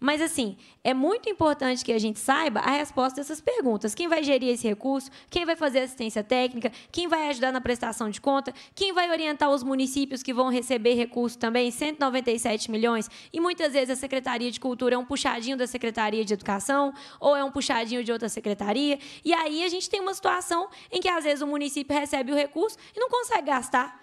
Mas, assim, é muito importante que a gente saiba a resposta dessas perguntas. Quem vai gerir esse recurso? Quem vai fazer assistência técnica? Quem vai ajudar na prestação de conta? Quem vai orientar os municípios que vão receber recurso também? 197 milhões. E muitas vezes a Secretaria de Cultura é um puxadinho da Secretaria de Educação ou é um puxadinho de outra secretaria. E aí a gente tem uma situação em que, às vezes, o município recebe o recurso e não consegue gastar.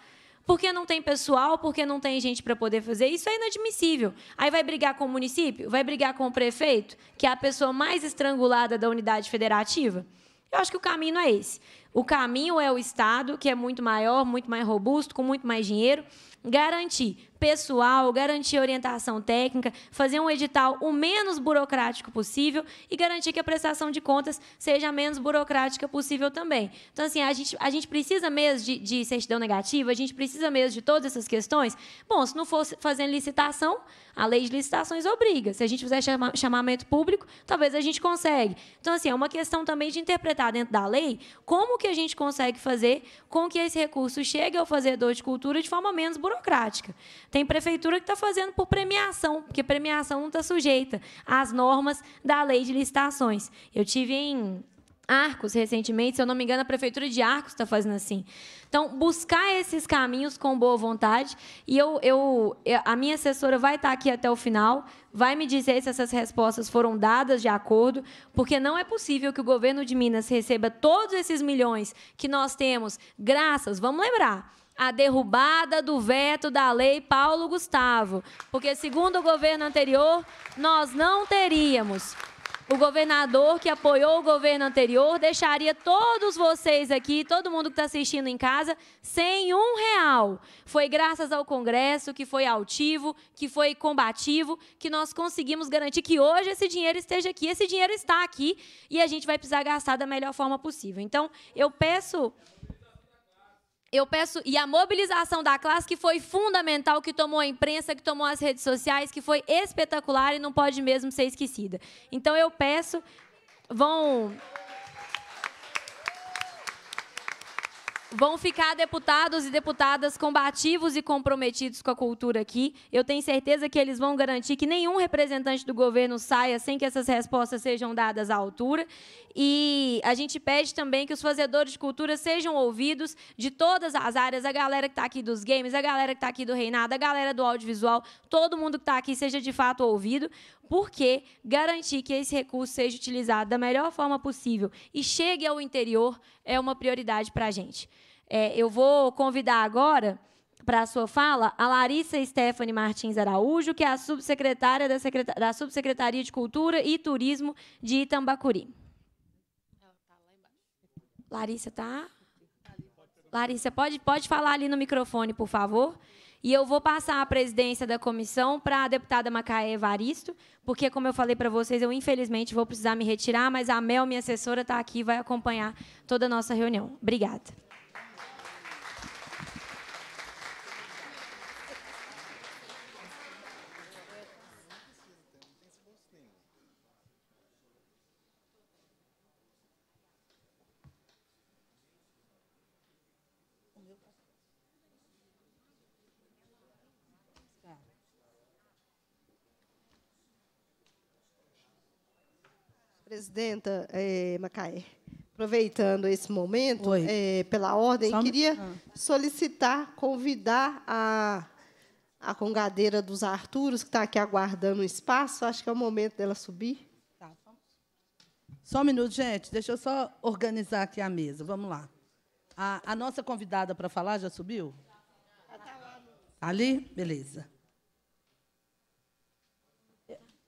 Porque não tem pessoal, porque não tem gente para poder fazer. Isso é inadmissível. Aí vai brigar com o município? Vai brigar com o prefeito, que é a pessoa mais estrangulada da unidade federativa? Eu acho que o caminho é esse. O caminho é o Estado, que é muito maior, muito mais robusto, com muito mais dinheiro, garantir pessoal, garantir orientação técnica, fazer um edital o menos burocrático possível e garantir que a prestação de contas seja a menos burocrática possível também. Então, assim, a gente, a gente precisa mesmo de, de certidão negativa, a gente precisa mesmo de todas essas questões. Bom, se não for fazendo licitação, a lei de licitações obriga. Se a gente fizer chama, chamamento público, talvez a gente consegue. Então, assim, é uma questão também de interpretar dentro da lei como que a gente consegue fazer com que esse recurso chegue ao fazedor de cultura de forma menos burocrática. Tem prefeitura que está fazendo por premiação, porque premiação não está sujeita às normas da lei de licitações. Eu tive em Arcos recentemente, se eu não me engano, a prefeitura de Arcos está fazendo assim. Então, buscar esses caminhos com boa vontade. E eu, eu, a minha assessora vai estar tá aqui até o final, vai me dizer se essas respostas foram dadas de acordo, porque não é possível que o governo de Minas receba todos esses milhões que nós temos, graças, vamos lembrar, a derrubada do veto da lei Paulo Gustavo, porque segundo o governo anterior, nós não teríamos. O governador que apoiou o governo anterior deixaria todos vocês aqui, todo mundo que está assistindo em casa, sem um real. Foi graças ao Congresso, que foi altivo, que foi combativo, que nós conseguimos garantir que hoje esse dinheiro esteja aqui. Esse dinheiro está aqui e a gente vai precisar gastar da melhor forma possível. Então, eu peço eu peço, e a mobilização da classe que foi fundamental, que tomou a imprensa, que tomou as redes sociais, que foi espetacular e não pode mesmo ser esquecida. Então eu peço, vão vão ficar deputados e deputadas combativos e comprometidos com a cultura aqui. Eu tenho certeza que eles vão garantir que nenhum representante do governo saia sem que essas respostas sejam dadas à altura. E a gente pede também que os fazedores de cultura sejam ouvidos de todas as áreas, a galera que está aqui dos games, a galera que está aqui do Reinado, a galera do audiovisual, todo mundo que está aqui seja de fato ouvido, porque garantir que esse recurso seja utilizado da melhor forma possível e chegue ao interior é uma prioridade para a gente. É, eu vou convidar agora para a sua fala a Larissa Stephanie Martins Araújo, que é a subsecretária da, da Subsecretaria de Cultura e Turismo de Itambacuri. Larissa, tá? Larissa, pode, pode falar ali no microfone, por favor. E eu vou passar a presidência da comissão para a deputada Macaé Evaristo, porque, como eu falei para vocês, eu infelizmente vou precisar me retirar, mas a Mel, minha assessora, está aqui e vai acompanhar toda a nossa reunião. Obrigada. presidenta é, Macaé, aproveitando esse momento, é, pela ordem, Só... queria solicitar, convidar a, a congadeira dos Arturos, que está aqui aguardando o espaço, acho que é o momento dela subir. Tá, só um minuto, gente. Deixa eu só organizar aqui a mesa. Vamos lá. A, a nossa convidada para falar já subiu? Ali? Beleza.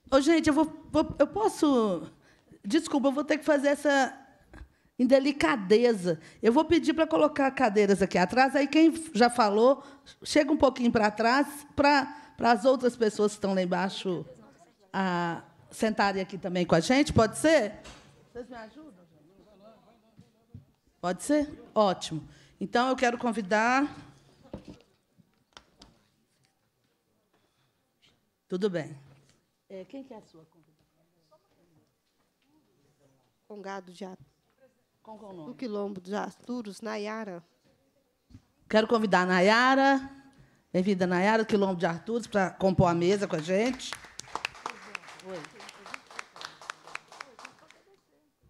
Ô, gente, eu, vou, vou eu posso Desculpa, eu vou ter que fazer essa indelicadeza. Eu vou pedir para colocar cadeiras aqui atrás, aí quem já falou, chega um pouquinho para trás, para as outras pessoas que estão lá embaixo a, sentarem aqui também com a gente, pode ser? Vocês me ajudam? Pode ser? Ótimo. Então, eu quero convidar... Tudo bem. É, quem que é a sua convidada? Congado de é do Quilombo de Asturos, Nayara. Quero convidar a Nayara. Bem-vinda, Nayara, do Quilombo de Arturos, para compor a mesa com a gente. Oi.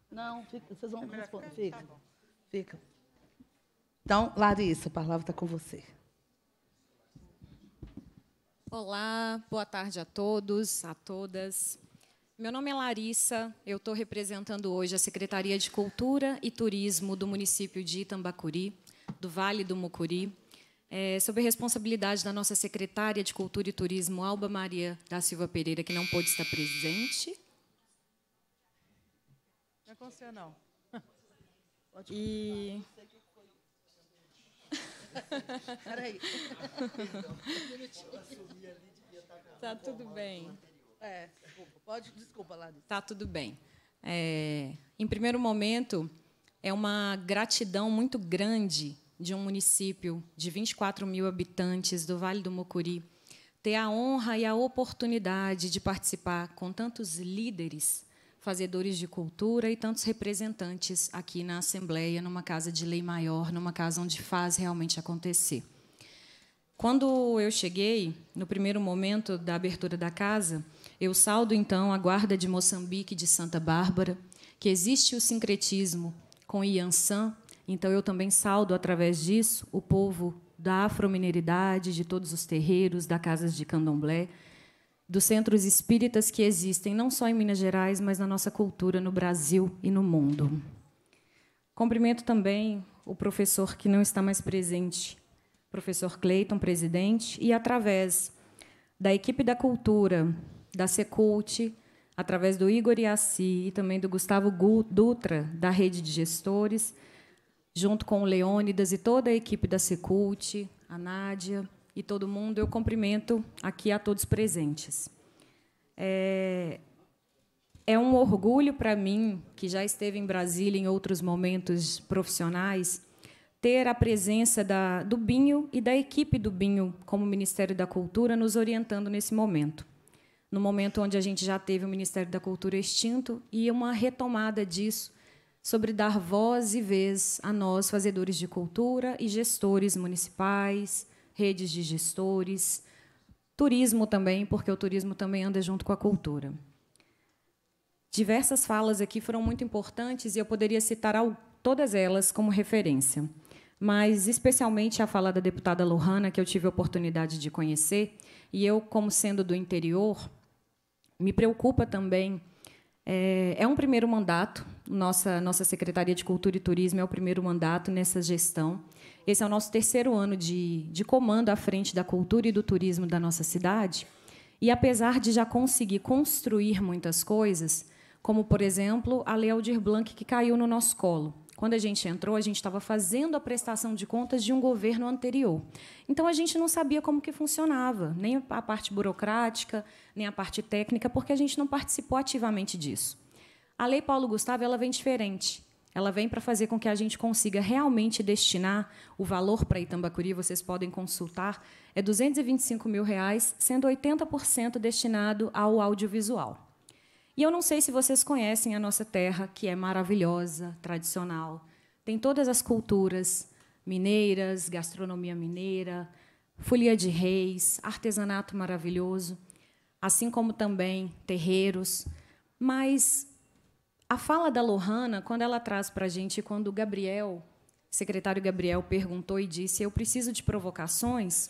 Não, fica, vocês vão é responder. Fica. Tá fica. Então, Larissa, a palavra está com você. Olá, boa tarde a todos, a todas. Meu nome é Larissa, eu estou representando hoje a Secretaria de Cultura e Turismo do município de Itambacuri, do Vale do Mucuri, é, sob a responsabilidade da nossa secretária de Cultura e Turismo, Alba Maria da Silva Pereira, que não pôde estar presente. Não aconteceu, é não. [laughs] E... Peraí. [laughs] Tá tudo bem. É, desculpa, pode, desculpa, Larissa. Tá tudo bem. É, em primeiro momento, é uma gratidão muito grande de um município de 24 mil habitantes do Vale do Mocuri ter a honra e a oportunidade de participar com tantos líderes, fazedores de cultura e tantos representantes aqui na Assembleia, numa casa de lei maior, numa casa onde faz realmente acontecer. Quando eu cheguei, no primeiro momento da abertura da casa, eu saldo, então, a guarda de Moçambique de Santa Bárbara, que existe o sincretismo com Iansã, então eu também saldo, através disso, o povo da afromineridade, de todos os terreiros, das casas de candomblé, dos centros espíritas que existem não só em Minas Gerais, mas na nossa cultura no Brasil e no mundo. Cumprimento também o professor que não está mais presente, professor Cleiton, presidente, e através da equipe da cultura da Secult, através do Igor Iassi e também do Gustavo Dutra, da Rede de Gestores, junto com o Leônidas e toda a equipe da Secult, a Nádia e todo mundo, eu cumprimento aqui a todos presentes. É, é um orgulho para mim, que já esteve em Brasília em outros momentos profissionais, ter a presença da, do Binho e da equipe do Binho como Ministério da Cultura nos orientando nesse momento no momento onde a gente já teve o Ministério da Cultura extinto e uma retomada disso sobre dar voz e vez a nós, fazedores de cultura e gestores municipais, redes de gestores, turismo também, porque o turismo também anda junto com a cultura. Diversas falas aqui foram muito importantes e eu poderia citar todas elas como referência, mas especialmente a fala da deputada Lohana, que eu tive a oportunidade de conhecer, e eu, como sendo do interior, me preocupa também. É, é um primeiro mandato, nossa, nossa Secretaria de Cultura e Turismo é o primeiro mandato nessa gestão. Esse é o nosso terceiro ano de, de comando à frente da cultura e do turismo da nossa cidade. E apesar de já conseguir construir muitas coisas, como, por exemplo, a Lei Aldir Blanc, que caiu no nosso colo, quando a gente entrou, a gente estava fazendo a prestação de contas de um governo anterior. Então a gente não sabia como que funcionava, nem a parte burocrática, nem a parte técnica, porque a gente não participou ativamente disso. A Lei Paulo Gustavo ela vem diferente. Ela vem para fazer com que a gente consiga realmente destinar o valor para Itambacuri, vocês podem consultar, é R$ 225 mil, reais, sendo 80% destinado ao audiovisual. E eu não sei se vocês conhecem a nossa terra, que é maravilhosa, tradicional. Tem todas as culturas mineiras, gastronomia mineira, folia de reis, artesanato maravilhoso, assim como também terreiros. Mas a fala da Lohana, quando ela traz para a gente, quando o Gabriel, secretário Gabriel, perguntou e disse: Eu preciso de provocações.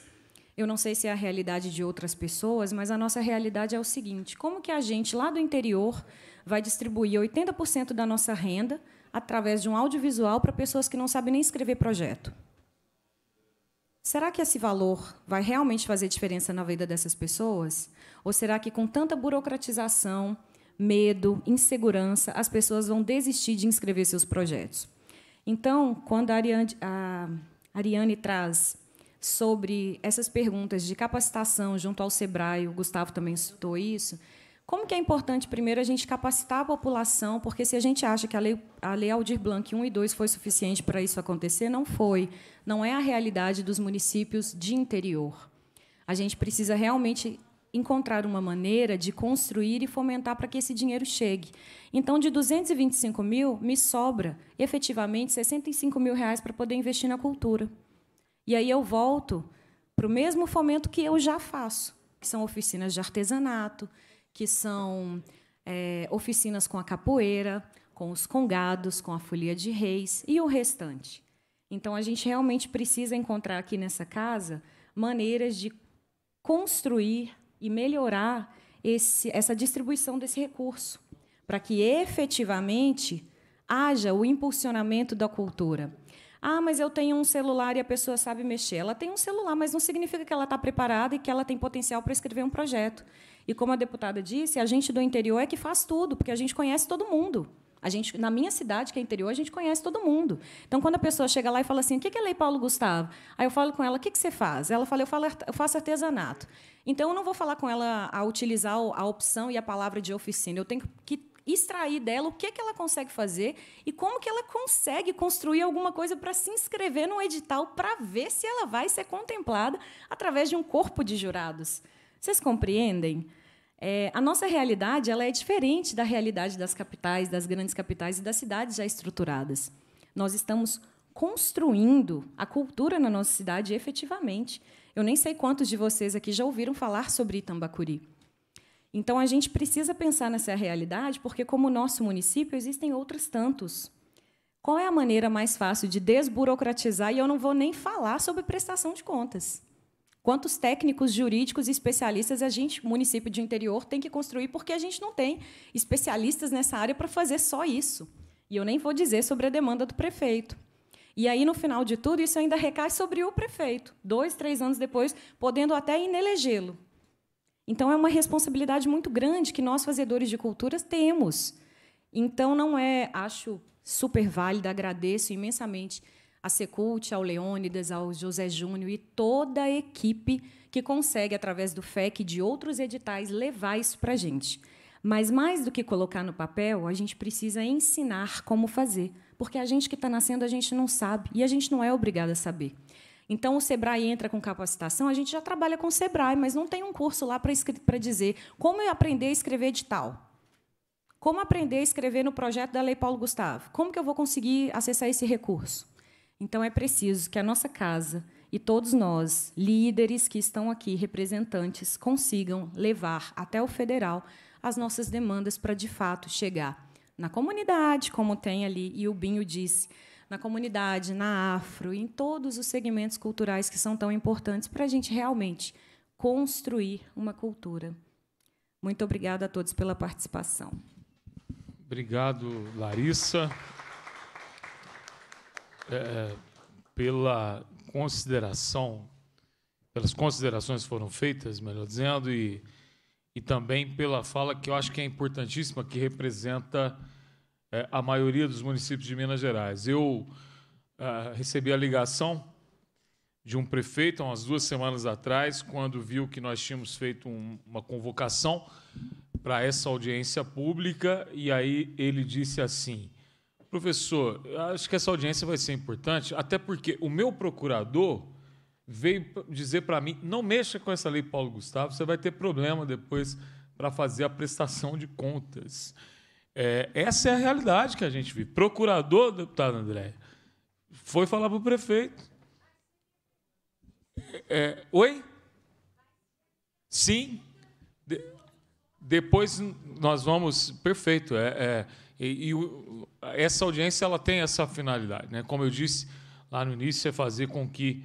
Eu não sei se é a realidade de outras pessoas, mas a nossa realidade é o seguinte: como que a gente lá do interior vai distribuir 80% da nossa renda através de um audiovisual para pessoas que não sabem nem escrever projeto? Será que esse valor vai realmente fazer diferença na vida dessas pessoas? Ou será que com tanta burocratização, medo, insegurança, as pessoas vão desistir de inscrever seus projetos? Então, quando a Ariane, a Ariane traz sobre essas perguntas de capacitação junto ao SEBRAE, o Gustavo também citou isso, como que é importante, primeiro, a gente capacitar a população, porque se a gente acha que a lei, a lei Aldir Blanc 1 e 2 foi suficiente para isso acontecer, não foi. Não é a realidade dos municípios de interior. A gente precisa realmente encontrar uma maneira de construir e fomentar para que esse dinheiro chegue. Então, de 225 mil, me sobra efetivamente 65 mil reais para poder investir na cultura. E aí eu volto para o mesmo fomento que eu já faço, que são oficinas de artesanato, que são é, oficinas com a capoeira, com os congados, com a folia de reis e o restante. Então, a gente realmente precisa encontrar aqui nessa casa maneiras de construir e melhorar esse, essa distribuição desse recurso, para que efetivamente haja o impulsionamento da cultura ah, mas eu tenho um celular e a pessoa sabe mexer. Ela tem um celular, mas não significa que ela está preparada e que ela tem potencial para escrever um projeto. E como a deputada disse, a gente do interior é que faz tudo, porque a gente conhece todo mundo. A gente, na minha cidade, que é interior, a gente conhece todo mundo. Então, quando a pessoa chega lá e fala assim, o que é lei Paulo Gustavo? Aí eu falo com ela, o que você faz? Ela fala, eu faço artesanato. Então, eu não vou falar com ela a utilizar a opção e a palavra de oficina. Eu tenho que extrair dela o que, que ela consegue fazer e como que ela consegue construir alguma coisa para se inscrever num edital para ver se ela vai ser contemplada através de um corpo de jurados. Vocês compreendem? É, a nossa realidade ela é diferente da realidade das capitais, das grandes capitais e das cidades já estruturadas. Nós estamos construindo a cultura na nossa cidade efetivamente. Eu nem sei quantos de vocês aqui já ouviram falar sobre Itambacuri. Então, a gente precisa pensar nessa realidade, porque, como o nosso município, existem outros tantos. Qual é a maneira mais fácil de desburocratizar? E eu não vou nem falar sobre prestação de contas. Quantos técnicos jurídicos e especialistas a gente, município de interior, tem que construir, porque a gente não tem especialistas nessa área para fazer só isso. E eu nem vou dizer sobre a demanda do prefeito. E aí, no final de tudo, isso ainda recai sobre o prefeito, dois, três anos depois, podendo até inelegê-lo. Então, é uma responsabilidade muito grande que nós, fazedores de culturas, temos. Então, não é, acho super válida, agradeço imensamente a Secult, ao Leônidas, ao José Júnior e toda a equipe que consegue, através do FEC e de outros editais, levar isso para a gente. Mas, mais do que colocar no papel, a gente precisa ensinar como fazer, porque a gente que está nascendo, a gente não sabe, e a gente não é obrigado a saber. Então, o Sebrae entra com capacitação, a gente já trabalha com o Sebrae, mas não tem um curso lá para dizer como eu aprender a escrever edital. Como aprender a escrever no projeto da Lei Paulo Gustavo? Como que eu vou conseguir acessar esse recurso? Então, é preciso que a nossa casa e todos nós, líderes que estão aqui, representantes, consigam levar até o federal as nossas demandas para, de fato, chegar na comunidade, como tem ali, e o Binho disse, na comunidade, na afro, em todos os segmentos culturais que são tão importantes para a gente realmente construir uma cultura. Muito obrigada a todos pela participação. Obrigado, Larissa, é, é, pela consideração, pelas considerações que foram feitas, melhor dizendo, e, e também pela fala que eu acho que é importantíssima, que representa é, a maioria dos municípios de Minas Gerais. Eu ah, recebi a ligação de um prefeito há umas duas semanas atrás, quando viu que nós tínhamos feito um, uma convocação para essa audiência pública, e aí ele disse assim: professor, acho que essa audiência vai ser importante, até porque o meu procurador veio dizer para mim: não mexa com essa lei Paulo Gustavo, você vai ter problema depois para fazer a prestação de contas. É, essa é a realidade que a gente vive. Procurador, deputado André, foi falar para o prefeito. É, oi? Sim. De, depois nós vamos. Perfeito. É, é e, e essa audiência ela tem essa finalidade. Né? Como eu disse lá no início, é fazer com que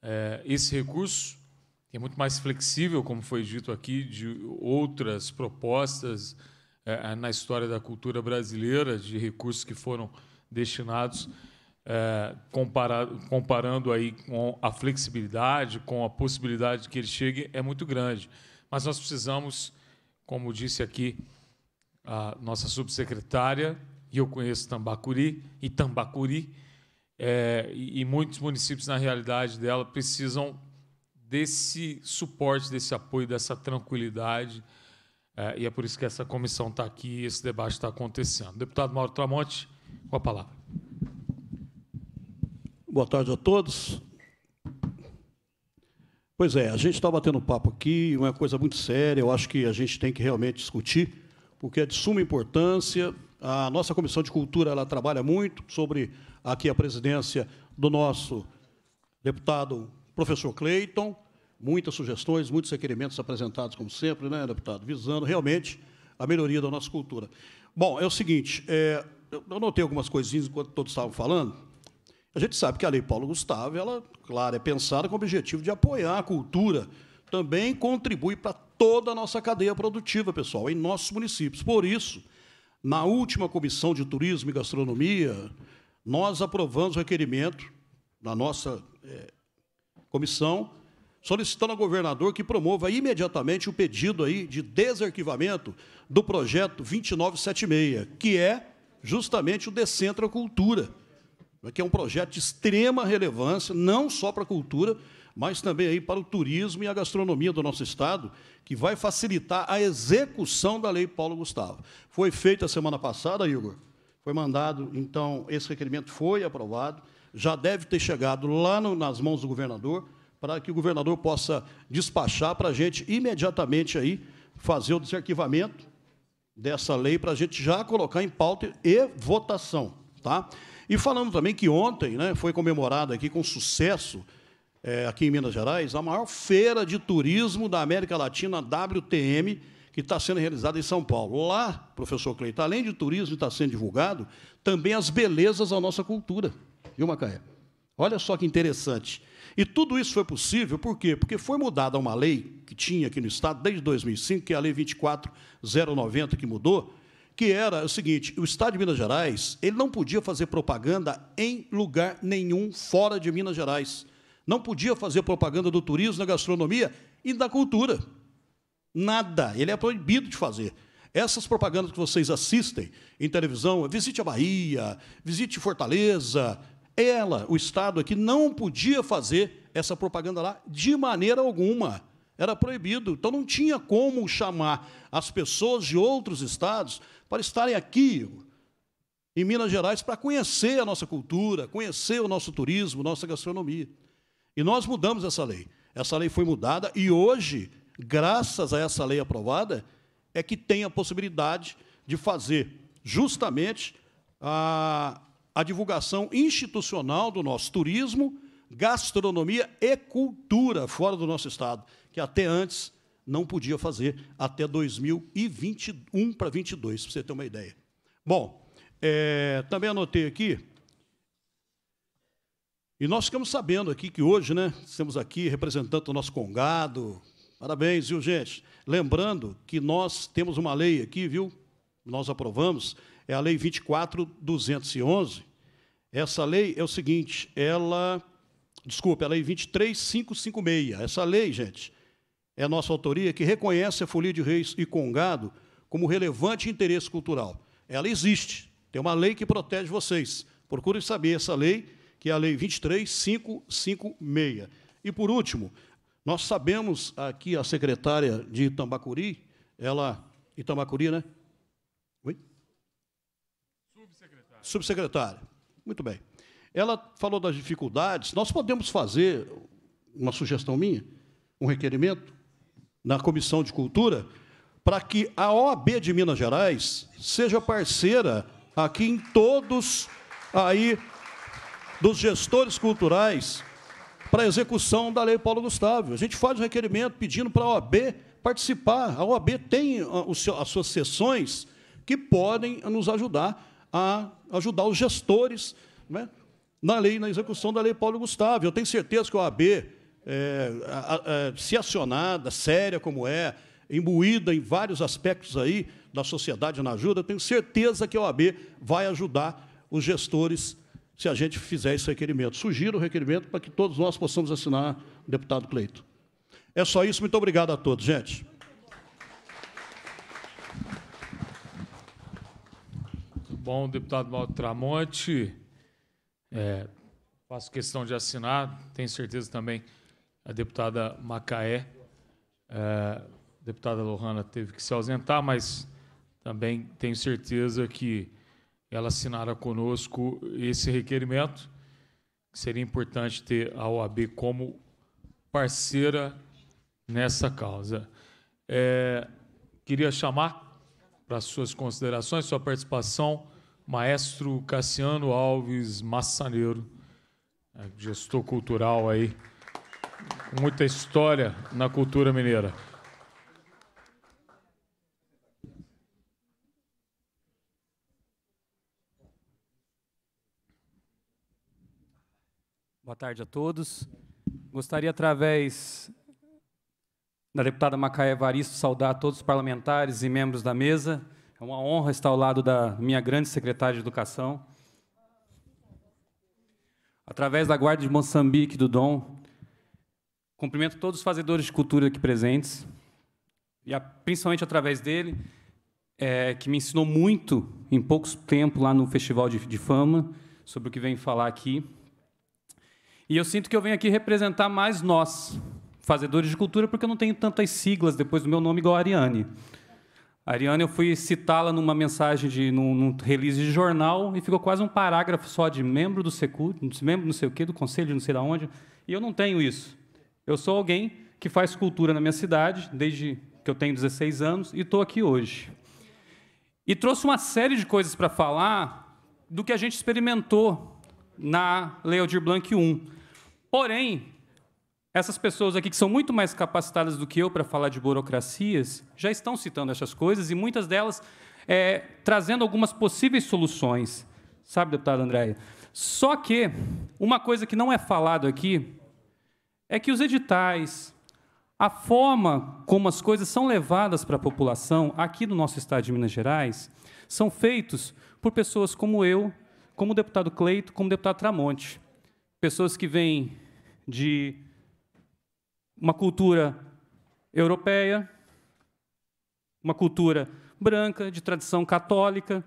é, esse recurso, que é muito mais flexível, como foi dito aqui, de outras propostas é, é, na história da cultura brasileira, de recursos que foram destinados, é, comparado, comparando aí com a flexibilidade, com a possibilidade de que ele chegue, é muito grande. Mas nós precisamos, como disse aqui a nossa subsecretária, e eu conheço Tambacuri, e Tambacuri, é, e muitos municípios, na realidade dela, precisam desse suporte, desse apoio, dessa tranquilidade, é, e é por isso que essa comissão está aqui e esse debate está acontecendo. Deputado Mauro Tramonte, com a palavra. Boa tarde a todos. Pois é, a gente está batendo papo aqui, uma é coisa muito séria, eu acho que a gente tem que realmente discutir, porque é de suma importância. A nossa Comissão de Cultura ela trabalha muito sobre aqui a presidência do nosso deputado professor Cleiton, muitas sugestões, muitos requerimentos apresentados, como sempre, né, deputado, visando realmente a melhoria da nossa cultura. Bom, é o seguinte, é, eu notei algumas coisinhas enquanto todos estavam falando. A gente sabe que a Lei Paulo Gustavo, ela, claro, é pensada com o objetivo de apoiar a cultura, também contribui para toda a nossa cadeia produtiva, pessoal, em nossos municípios. Por isso, na última comissão de turismo e gastronomia, nós aprovamos o requerimento na nossa é, comissão solicitando ao governador que promova imediatamente o pedido aí de desarquivamento do projeto 2976, que é justamente o à Cultura, né, que é um projeto de extrema relevância, não só para a cultura, mas também aí para o turismo e a gastronomia do nosso Estado, que vai facilitar a execução da Lei Paulo Gustavo. Foi feita semana passada, Igor, foi mandado, então, esse requerimento foi aprovado, já deve ter chegado lá no, nas mãos do governador, para que o governador possa despachar para a gente imediatamente aí fazer o desarquivamento dessa lei para a gente já colocar em pauta e votação, tá? E falando também que ontem, né, foi comemorada aqui com sucesso é, aqui em Minas Gerais a maior feira de turismo da América Latina, WTM, que está sendo realizada em São Paulo. Lá, professor Cleiton, além de turismo está sendo divulgado, também as belezas da nossa cultura. Viu, Macaé? Olha só que interessante. E tudo isso foi possível por quê? Porque foi mudada uma lei que tinha aqui no Estado desde 2005, que é a Lei 24090, que mudou, que era o seguinte: o Estado de Minas Gerais ele não podia fazer propaganda em lugar nenhum fora de Minas Gerais. Não podia fazer propaganda do turismo, da gastronomia e da cultura. Nada. Ele é proibido de fazer. Essas propagandas que vocês assistem em televisão, visite a Bahia, visite Fortaleza, ela, o Estado aqui, não podia fazer essa propaganda lá de maneira alguma. Era proibido. Então não tinha como chamar as pessoas de outros estados para estarem aqui em Minas Gerais para conhecer a nossa cultura, conhecer o nosso turismo, nossa gastronomia. E nós mudamos essa lei. Essa lei foi mudada e hoje, graças a essa lei aprovada, é que tem a possibilidade de fazer justamente a a divulgação institucional do nosso turismo, gastronomia e cultura fora do nosso estado, que até antes não podia fazer, até 2021 para 2022, para você ter uma ideia. Bom, é, também anotei aqui, e nós ficamos sabendo aqui que hoje, né, estamos aqui representando o nosso congado, parabéns, viu, gente? Lembrando que nós temos uma lei aqui, viu, nós aprovamos, é a Lei 24211, essa lei é o seguinte, ela. Desculpa, a lei 23556. Essa lei, gente, é nossa autoria, que reconhece a Folia de Reis e Congado como relevante interesse cultural. Ela existe. Tem uma lei que protege vocês. Procurem saber essa lei, que é a Lei 23556. E, por último, nós sabemos aqui a secretária de Itambacuri, ela. Itambacuri, né? Oi? Subsecretária. Subsecretária. Muito bem. Ela falou das dificuldades. Nós podemos fazer uma sugestão minha, um requerimento na Comissão de Cultura, para que a OAB de Minas Gerais seja parceira aqui em todos aí dos gestores culturais para a execução da Lei Paulo Gustavo. A gente faz um requerimento pedindo para a OAB participar. A OAB tem ah, as suas sessões que podem nos ajudar a ajudar os gestores né, na lei, na execução da lei Paulo Gustavo. Eu tenho certeza que a OAB, é, a, a, é, se acionada, séria como é, imbuída em vários aspectos aí da sociedade na ajuda, eu tenho certeza que a OAB vai ajudar os gestores se a gente fizer esse requerimento. Sugiro o requerimento para que todos nós possamos assinar, deputado Cleito. É só isso, muito obrigado a todos, gente. bom, deputado Mauro Tramonte. É, faço questão de assinar, tenho certeza também a deputada Macaé. É, a deputada Lohana teve que se ausentar, mas também tenho certeza que ela assinara conosco esse requerimento. Seria importante ter a OAB como parceira nessa causa. É, queria chamar para suas considerações, sua participação, maestro Cassiano Alves Massaneiro, é, gestor cultural aí, muita história na cultura mineira. Boa tarde a todos. Gostaria, através da deputada Macaé Varisto saudar todos os parlamentares e membros da mesa. É uma honra estar ao lado da minha grande secretária de Educação. Através da Guarda de Moçambique do Dom, cumprimento todos os fazedores de cultura aqui presentes, e a, principalmente através dele, é, que me ensinou muito em poucos tempo lá no Festival de, de Fama, sobre o que vem falar aqui. E eu sinto que eu venho aqui representar mais nós, fazedores de cultura, porque eu não tenho tantas siglas depois do meu nome igual a Ariane. A Ariane, eu fui citá-la numa mensagem, de, num, num, release de jornal, e ficou quase um parágrafo só de membro do Secu, membro não sei o quê, do conselho, não sei de onde, e eu não tenho isso. Eu sou alguém que faz cultura na minha cidade, desde que eu tenho 16 anos, e estou aqui hoje. E trouxe uma série de coisas para falar do que a gente experimentou na Lei Blanc 1. Porém, essas pessoas aqui que são muito mais capacitadas do que eu para falar de burocracias já estão citando essas coisas e muitas delas é, trazendo algumas possíveis soluções, sabe, deputado Andréia? Só que uma coisa que não é falado aqui é que os editais, a forma como as coisas são levadas para a população aqui no nosso estado de Minas Gerais, são feitos por pessoas como eu, como o deputado Cleito, como o deputado Tramonte. Pessoas que vêm de uma cultura europeia, uma cultura branca, de tradição católica,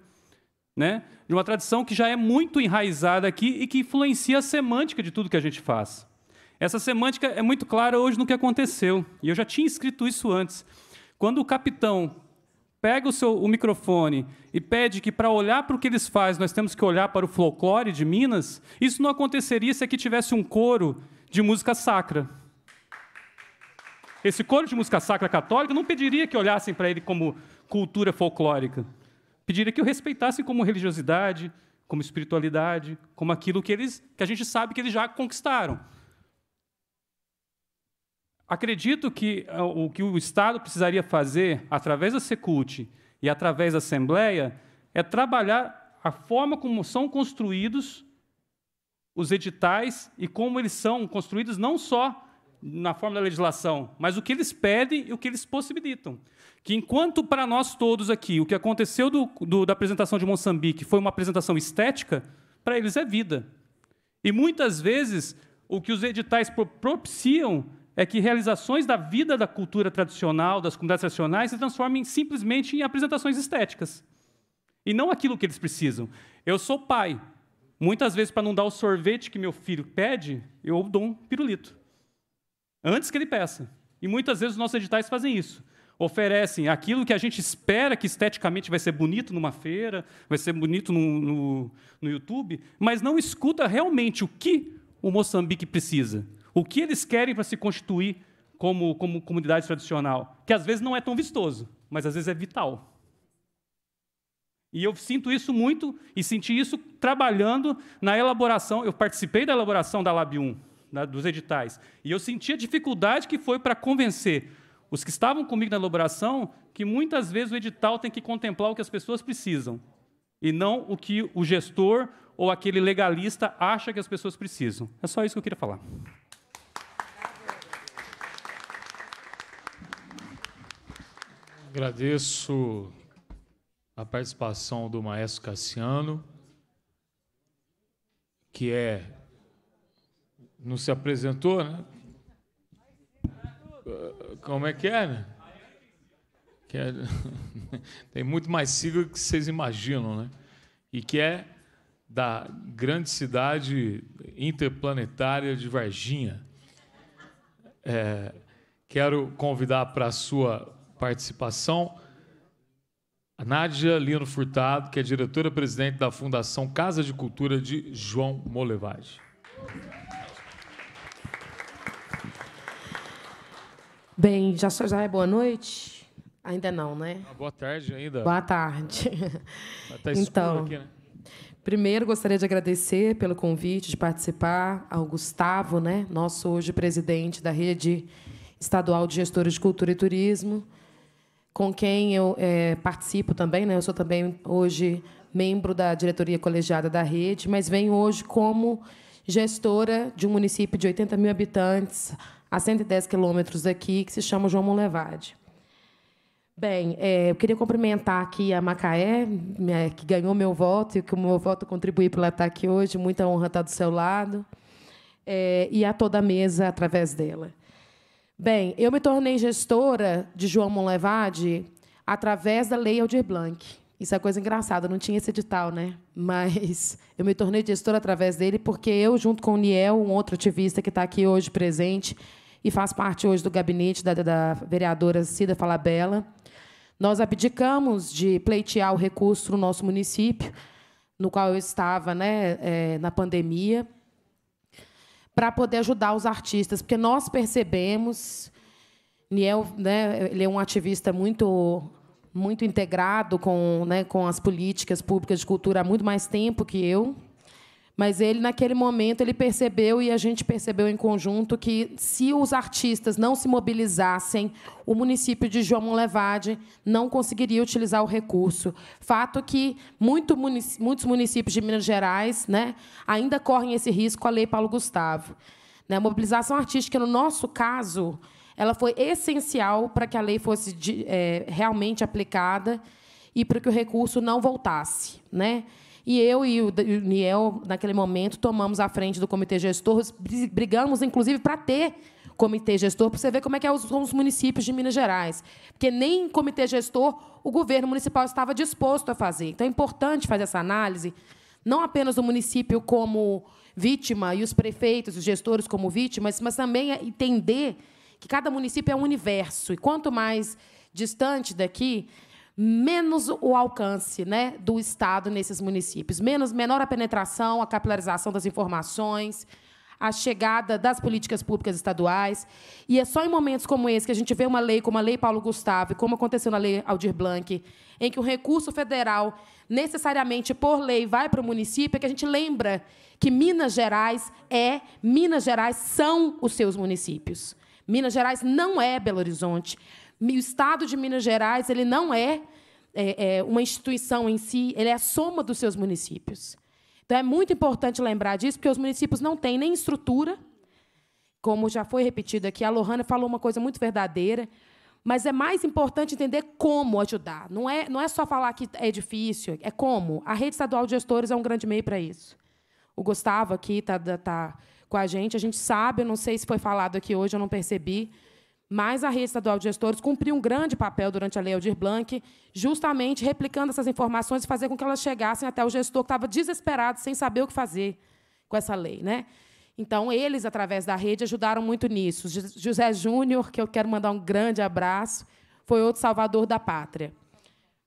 né? de uma tradição que já é muito enraizada aqui e que influencia a semântica de tudo que a gente faz. Essa semântica é muito clara hoje no que aconteceu, e eu já tinha escrito isso antes. Quando o capitão pega o seu o microfone e pede que, para olhar para o que eles fazem, nós temos que olhar para o folclore de Minas, isso não aconteceria se aqui tivesse um coro de música sacra. Esse coro de música sacra católica não pediria que olhassem para ele como cultura folclórica. Pediria que o respeitassem como religiosidade, como espiritualidade, como aquilo que, eles, que a gente sabe que eles já conquistaram. Acredito que ah, o que o Estado precisaria fazer, através da Secult e através da Assembleia, é trabalhar a forma como são construídos os editais e como eles são construídos não só na forma da legislação, mas o que eles pedem e o que eles possibilitam. Que enquanto para nós todos aqui o que aconteceu do, do, da apresentação de Moçambique foi uma apresentação estética, para eles é vida. E muitas vezes o que os editais propiciam é que realizações da vida da cultura tradicional, das comunidades tradicionais, se transformem simplesmente em apresentações estéticas. E não aquilo que eles precisam. Eu sou pai. Muitas vezes, para não dar o sorvete que meu filho pede, eu dou um pirulito antes que ele peça. E muitas vezes os nossos editais fazem isso. Oferecem aquilo que a gente espera que esteticamente vai ser bonito numa feira, vai ser bonito no, no, no YouTube, mas não escuta realmente o que o Moçambique precisa, o que eles querem para se constituir como, como comunidade tradicional, que às vezes não é tão vistoso, mas às vezes é vital. E eu sinto isso muito e senti isso trabalhando na elaboração. Eu participei da elaboração da Lab 1 na, dos editais. E eu senti a dificuldade que foi para convencer os que estavam comigo na elaboração que muitas vezes o edital tem que contemplar o que as pessoas precisam e não o que o gestor ou aquele legalista acha que as pessoas precisam. É só isso que eu queria falar. Agradeço a participação do maestro Cassiano, que é não se apresentou, né? Como é que é, né? Que é... [laughs] Tem muito mais sigla que vocês imaginam, né? E que é da grande cidade interplanetária de Varginha. É, quero convidar para a sua participação a Nádia Lino Furtado, que é diretora-presidente da Fundação Casa de Cultura de João Molevade. Bem, já, já é boa noite? Ainda não, né? Ah, boa tarde ainda. Boa tarde. Tá [laughs] então, aqui, né? primeiro gostaria de agradecer pelo convite de participar ao Gustavo, né? Nosso hoje presidente da rede estadual de gestores de cultura e turismo, com quem eu é, participo também, né? Eu sou também hoje membro da diretoria colegiada da rede, mas venho hoje como gestora de um município de 80 mil habitantes a 110 quilômetros aqui que se chama João Molevade. Bem, é, eu queria cumprimentar aqui a Macaé, que ganhou meu voto e que o meu voto contribui para ela estar aqui hoje. Muita honra estar do seu lado. É, e a toda a mesa através dela. Bem, eu me tornei gestora de João Monlevade através da Lei Aldir Blanc. Isso é coisa engraçada, não tinha esse edital, né? Mas [laughs] eu me tornei gestora através dele porque eu, junto com o Niel, um outro ativista que está aqui hoje presente, e faz parte hoje do gabinete da, da vereadora Cida Falabella. Nós abdicamos de pleitear o recurso no nosso município, no qual eu estava né, é, na pandemia, para poder ajudar os artistas, porque nós percebemos, Niel, né, ele é um ativista muito muito integrado com, né, com as políticas públicas de cultura há muito mais tempo que eu, mas ele, naquele momento, ele percebeu e a gente percebeu em conjunto que se os artistas não se mobilizassem, o município de João Levade não conseguiria utilizar o recurso. Fato que muito munic muitos municípios de Minas Gerais né, ainda correm esse risco com a Lei Paulo Gustavo. Né, a mobilização artística, no nosso caso, ela foi essencial para que a lei fosse de, é, realmente aplicada e para que o recurso não voltasse. Né? E eu e o Niel, naquele momento, tomamos a frente do comitê gestor, brigamos, inclusive, para ter comitê gestor, para você ver como é que é são os municípios de Minas Gerais. Porque nem comitê gestor o governo municipal estava disposto a fazer. Então, é importante fazer essa análise, não apenas do município como vítima e os prefeitos, os gestores como vítimas, mas também é entender que cada município é um universo. E quanto mais distante daqui, menos o alcance né, do Estado nesses municípios, menos menor a penetração, a capilarização das informações, a chegada das políticas públicas estaduais. E é só em momentos como esse que a gente vê uma lei como a Lei Paulo Gustavo, como aconteceu na Lei Aldir Blanc, em que o recurso federal, necessariamente por lei, vai para o município, é que a gente lembra que Minas Gerais é, Minas Gerais são os seus municípios. Minas Gerais não é Belo Horizonte. O Estado de Minas Gerais ele não é, é, é uma instituição em si, ele é a soma dos seus municípios. Então, é muito importante lembrar disso, porque os municípios não têm nem estrutura, como já foi repetido aqui, a Lohana falou uma coisa muito verdadeira, mas é mais importante entender como ajudar. Não é, não é só falar que é difícil, é como. A rede estadual de gestores é um grande meio para isso. O Gustavo aqui está tá com a gente, a gente sabe, eu não sei se foi falado aqui hoje, eu não percebi, mas a Rede Estadual de Gestores cumpriu um grande papel durante a Lei Aldir Blanc, justamente replicando essas informações e fazer com que elas chegassem até o gestor que estava desesperado, sem saber o que fazer com essa lei. Né? Então, eles, através da rede, ajudaram muito nisso. José Júnior, que eu quero mandar um grande abraço, foi outro salvador da pátria.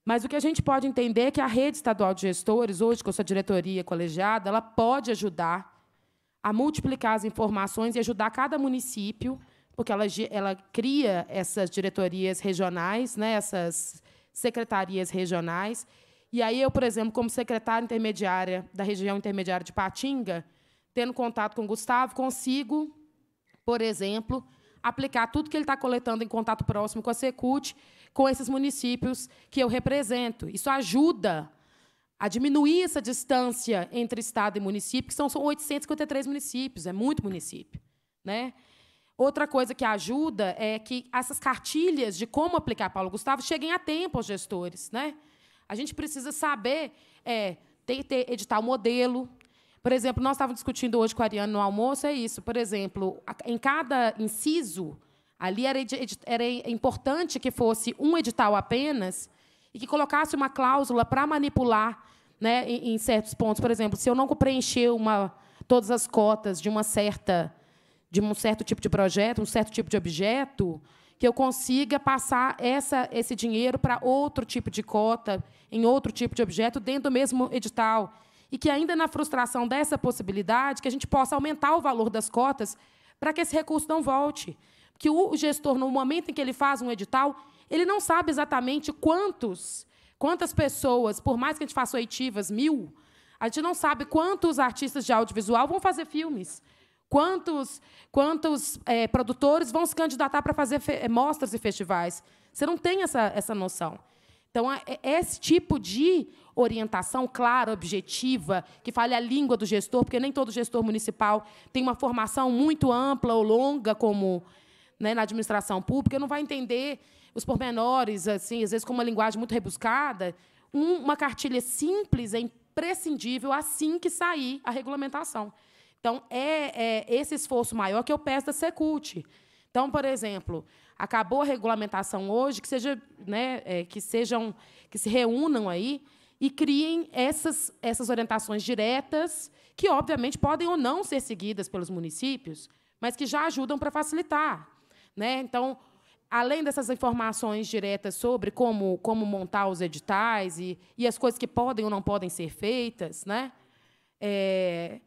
Mas o que a gente pode entender é que a rede estadual de gestores, hoje, com a sua diretoria colegiada, ela pode ajudar a multiplicar as informações e ajudar cada município porque ela, ela cria essas diretorias regionais, né, essas secretarias regionais. E aí eu, por exemplo, como secretária intermediária da região intermediária de Patinga, tendo contato com o Gustavo, consigo, por exemplo, aplicar tudo que ele está coletando em contato próximo com a Secult, com esses municípios que eu represento. Isso ajuda a diminuir essa distância entre Estado e município, que são 853 municípios, é muito município. Né? Outra coisa que ajuda é que essas cartilhas de como aplicar Paulo Gustavo cheguem a tempo aos gestores. Né? A gente precisa saber é, ter, ter, editar o modelo. Por exemplo, nós estávamos discutindo hoje com a Ariane no almoço, é isso. Por exemplo, em cada inciso, ali era, era importante que fosse um edital apenas e que colocasse uma cláusula para manipular né, em, em certos pontos. Por exemplo, se eu não preencher uma, todas as cotas de uma certa de um certo tipo de projeto, um certo tipo de objeto, que eu consiga passar essa, esse dinheiro para outro tipo de cota, em outro tipo de objeto, dentro do mesmo edital. E que, ainda na frustração dessa possibilidade, que a gente possa aumentar o valor das cotas para que esse recurso não volte. Que o gestor, no momento em que ele faz um edital, ele não sabe exatamente quantos, quantas pessoas, por mais que a gente faça oitivas, mil, a gente não sabe quantos artistas de audiovisual vão fazer filmes. Quantos, quantos é, produtores vão se candidatar para fazer eh, mostras e festivais? Você não tem essa, essa noção. Então, é, é esse tipo de orientação clara, objetiva, que fale a língua do gestor, porque nem todo gestor municipal tem uma formação muito ampla ou longa como né, na administração pública, não vai entender os pormenores, assim, às vezes com uma linguagem muito rebuscada. Um, uma cartilha simples é imprescindível assim que sair a regulamentação. Então, é, é esse esforço maior que eu peço da Secult. Então, por exemplo, acabou a regulamentação hoje, que, seja, né, é, que sejam, que se reúnam aí e criem essas, essas orientações diretas, que, obviamente, podem ou não ser seguidas pelos municípios, mas que já ajudam para facilitar. Né? Então, além dessas informações diretas sobre como, como montar os editais e, e as coisas que podem ou não podem ser feitas, né? É,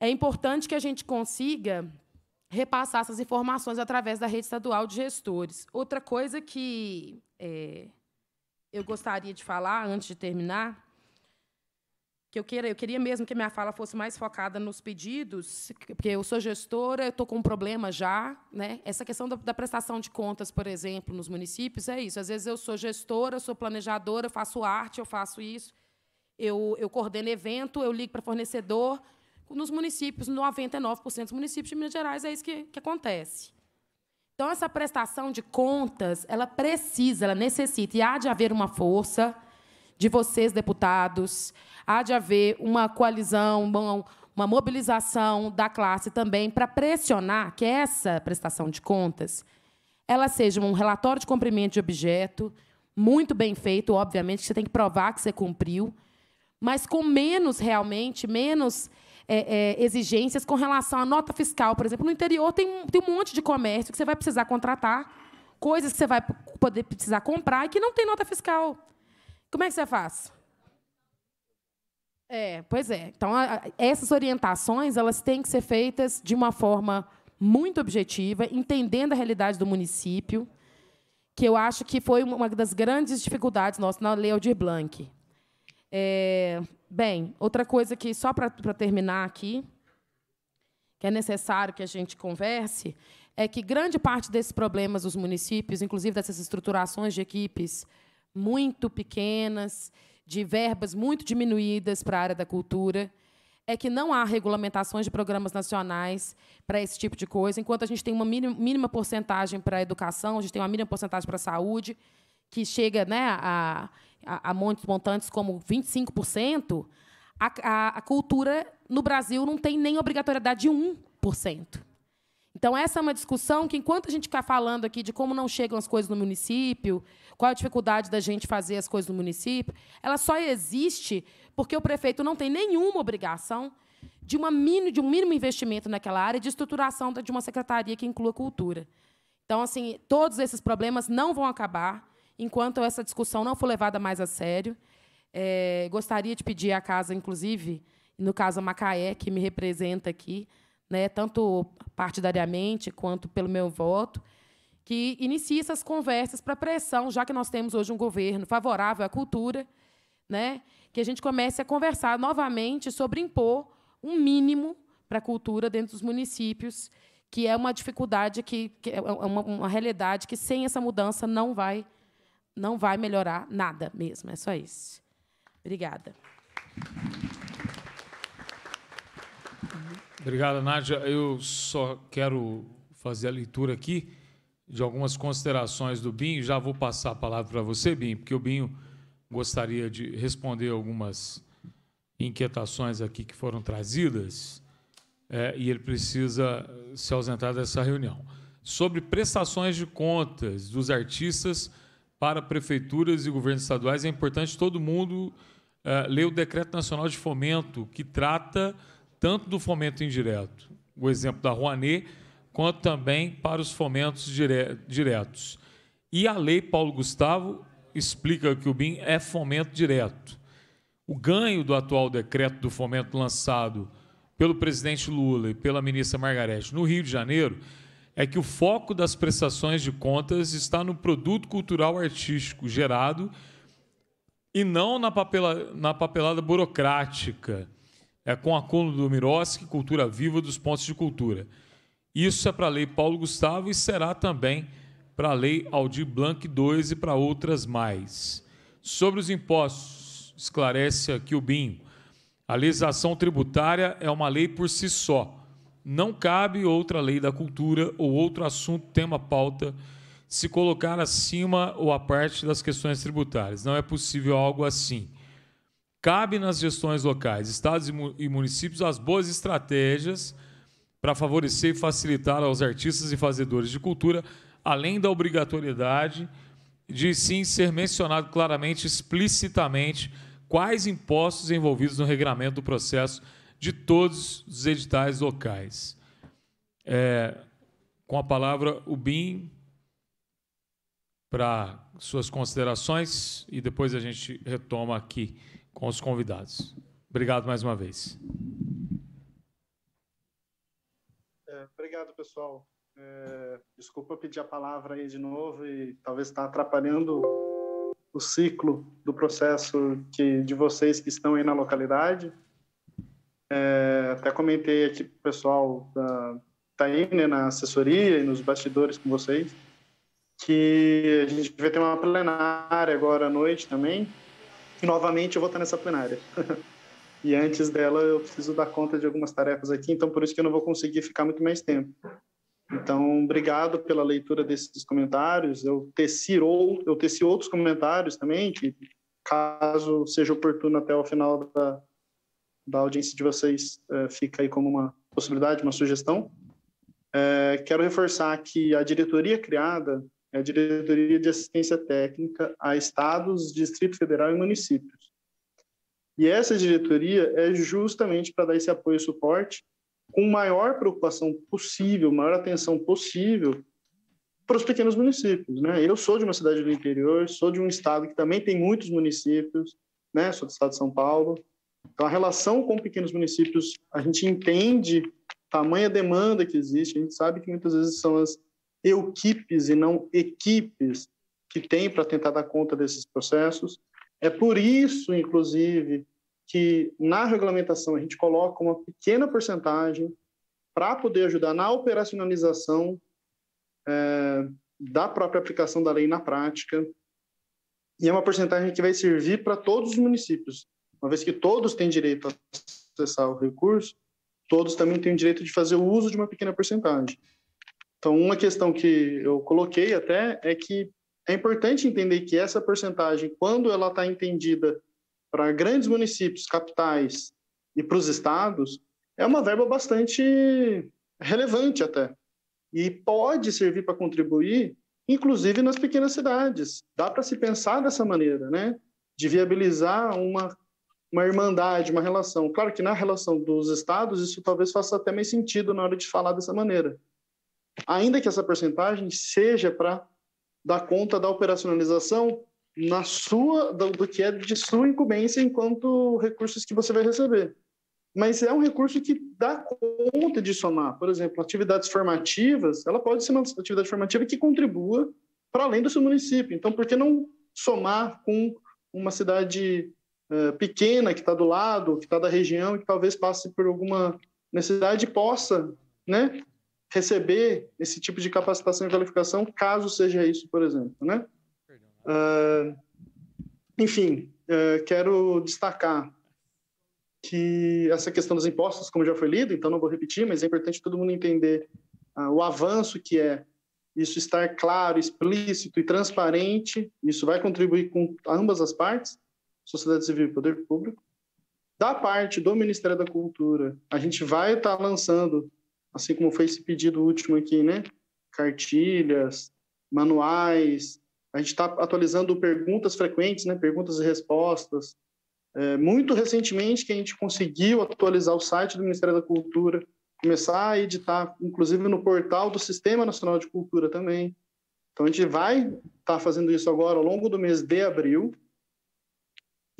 é importante que a gente consiga repassar essas informações através da rede estadual de gestores. Outra coisa que é, eu gostaria de falar antes de terminar, que eu queira, eu queria mesmo que a minha fala fosse mais focada nos pedidos, porque eu sou gestora, eu estou com um problema já, né? Essa questão da, da prestação de contas, por exemplo, nos municípios é isso. Às vezes eu sou gestora, sou planejadora, faço arte, eu faço isso, eu, eu coordeno evento, eu ligo para fornecedor, nos municípios, 99% dos municípios de Minas Gerais é isso que, que acontece. Então, essa prestação de contas, ela precisa, ela necessita, e há de haver uma força de vocês, deputados, há de haver uma coalizão, uma, uma mobilização da classe também para pressionar que essa prestação de contas ela seja um relatório de cumprimento de objeto, muito bem feito, obviamente, que você tem que provar que você cumpriu, mas com menos, realmente, menos é, é, exigências com relação à nota fiscal, por exemplo. No interior tem, tem um monte de comércio que você vai precisar contratar, coisas que você vai poder precisar comprar e que não tem nota fiscal. Como é que você faz? É, pois é. Então, essas orientações elas têm que ser feitas de uma forma muito objetiva, entendendo a realidade do município, que eu acho que foi uma das grandes dificuldades nossas na Lei Aldir Blanc. É, Bem, outra coisa que, só para terminar aqui, que é necessário que a gente converse, é que grande parte desses problemas dos municípios, inclusive dessas estruturações de equipes muito pequenas, de verbas muito diminuídas para a área da cultura, é que não há regulamentações de programas nacionais para esse tipo de coisa, enquanto a gente tem uma mínima porcentagem para a educação, a gente tem uma mínima porcentagem para a saúde, que chega né, a a, a montes montantes como 25%, a, a, a cultura no Brasil não tem nem obrigatoriedade de 1%. Então, essa é uma discussão que, enquanto a gente ficar falando aqui de como não chegam as coisas no município, qual a dificuldade da gente fazer as coisas no município, ela só existe porque o prefeito não tem nenhuma obrigação de, uma mínimo, de um mínimo investimento naquela área de estruturação de uma secretaria que inclua cultura. Então, assim, todos esses problemas não vão acabar enquanto essa discussão não for levada mais a sério. É, gostaria de pedir à casa, inclusive, no caso a Macaé, que me representa aqui, né, tanto partidariamente quanto pelo meu voto, que inicie essas conversas para pressão, já que nós temos hoje um governo favorável à cultura, né, que a gente comece a conversar novamente sobre impor um mínimo para a cultura dentro dos municípios, que é uma dificuldade que, que é uma, uma realidade que sem essa mudança não vai não vai melhorar nada mesmo. É só isso. Obrigada. Obrigado, Nádia. Eu só quero fazer a leitura aqui de algumas considerações do Binho. Já vou passar a palavra para você, Binho, porque o Binho gostaria de responder algumas inquietações aqui que foram trazidas é, e ele precisa se ausentar dessa reunião. Sobre prestações de contas dos artistas para prefeituras e governos estaduais, é importante todo mundo uh, ler o Decreto Nacional de Fomento, que trata tanto do fomento indireto, o exemplo da Rouanet, quanto também para os fomentos dire diretos. E a lei Paulo Gustavo explica que o BIM é fomento direto. O ganho do atual decreto do fomento lançado pelo presidente Lula e pela ministra Margareth no Rio de Janeiro é que o foco das prestações de contas está no produto cultural artístico gerado e não na, papela, na papelada burocrática, é com a coluna do Miroski, Cultura Viva dos Pontos de Cultura. Isso é para a Lei Paulo Gustavo e será também para a Lei Aldir Blanc II e para outras mais. Sobre os impostos, esclarece aqui o Binho, a legislação tributária é uma lei por si só não cabe outra lei da cultura ou outro assunto tema pauta se colocar acima ou à parte das questões tributárias. Não é possível algo assim. Cabe nas gestões locais, estados e municípios as boas estratégias para favorecer e facilitar aos artistas e fazedores de cultura, além da obrigatoriedade de sim ser mencionado claramente, explicitamente, quais impostos envolvidos no regramento do processo de todos os editais locais. É, com a palavra, o BIM, para suas considerações e depois a gente retoma aqui com os convidados. Obrigado mais uma vez. É, obrigado, pessoal. É, desculpa pedir a palavra aí de novo e talvez estar tá atrapalhando o ciclo do processo que, de vocês que estão aí na localidade. É, até comentei aqui pro pessoal da, tá aí né, na assessoria e nos bastidores com vocês, que a gente vai ter uma plenária agora à noite também, e novamente eu vou estar nessa plenária. [laughs] e antes dela eu preciso dar conta de algumas tarefas aqui, então por isso que eu não vou conseguir ficar muito mais tempo. Então, obrigado pela leitura desses comentários. Eu teci, ou, eu teci outros comentários também, que caso seja oportuno até o final da, da audiência de vocês eh, fica aí como uma possibilidade, uma sugestão. Eh, quero reforçar que a diretoria criada é a Diretoria de Assistência Técnica a Estados, Distrito Federal e Municípios. E essa diretoria é justamente para dar esse apoio e suporte com maior preocupação possível, maior atenção possível para os pequenos municípios. Né? Eu sou de uma cidade do interior, sou de um estado que também tem muitos municípios, né? sou do estado de São Paulo, então, a relação com pequenos municípios, a gente entende tamanha demanda que existe, a gente sabe que muitas vezes são as equipes e não equipes que tem para tentar dar conta desses processos. É por isso, inclusive, que na regulamentação a gente coloca uma pequena porcentagem para poder ajudar na operacionalização é, da própria aplicação da lei na prática. E é uma porcentagem que vai servir para todos os municípios, uma vez que todos têm direito a acessar o recurso, todos também têm o direito de fazer o uso de uma pequena porcentagem. Então, uma questão que eu coloquei até é que é importante entender que essa porcentagem, quando ela está entendida para grandes municípios, capitais e para os estados, é uma verba bastante relevante até. E pode servir para contribuir, inclusive nas pequenas cidades. Dá para se pensar dessa maneira, né? De viabilizar uma uma irmandade, uma relação. Claro que na relação dos estados, isso talvez faça até mais sentido na hora de falar dessa maneira. Ainda que essa porcentagem seja para dar conta da operacionalização na sua do, do que é de sua incumbência enquanto recursos que você vai receber. Mas é um recurso que dá conta de somar. Por exemplo, atividades formativas, ela pode ser uma atividade formativa que contribua para além do seu município. Então, por que não somar com uma cidade eh, pequena que está do lado, que está da região, que talvez passe por alguma necessidade possa né, receber esse tipo de capacitação e qualificação, caso seja isso, por exemplo. Né? Uh, enfim, uh, quero destacar que essa questão dos impostos, como já foi lido, então não vou repetir, mas é importante todo mundo entender uh, o avanço que é isso estar claro, explícito e transparente. Isso vai contribuir com ambas as partes sociedade civil e poder público. Da parte do Ministério da Cultura, a gente vai estar tá lançando, assim como foi esse pedido último aqui, né? Cartilhas, manuais, a gente está atualizando perguntas frequentes, né? perguntas e respostas. É, muito recentemente que a gente conseguiu atualizar o site do Ministério da Cultura, começar a editar, inclusive no portal do Sistema Nacional de Cultura também. Então a gente vai estar tá fazendo isso agora ao longo do mês de abril.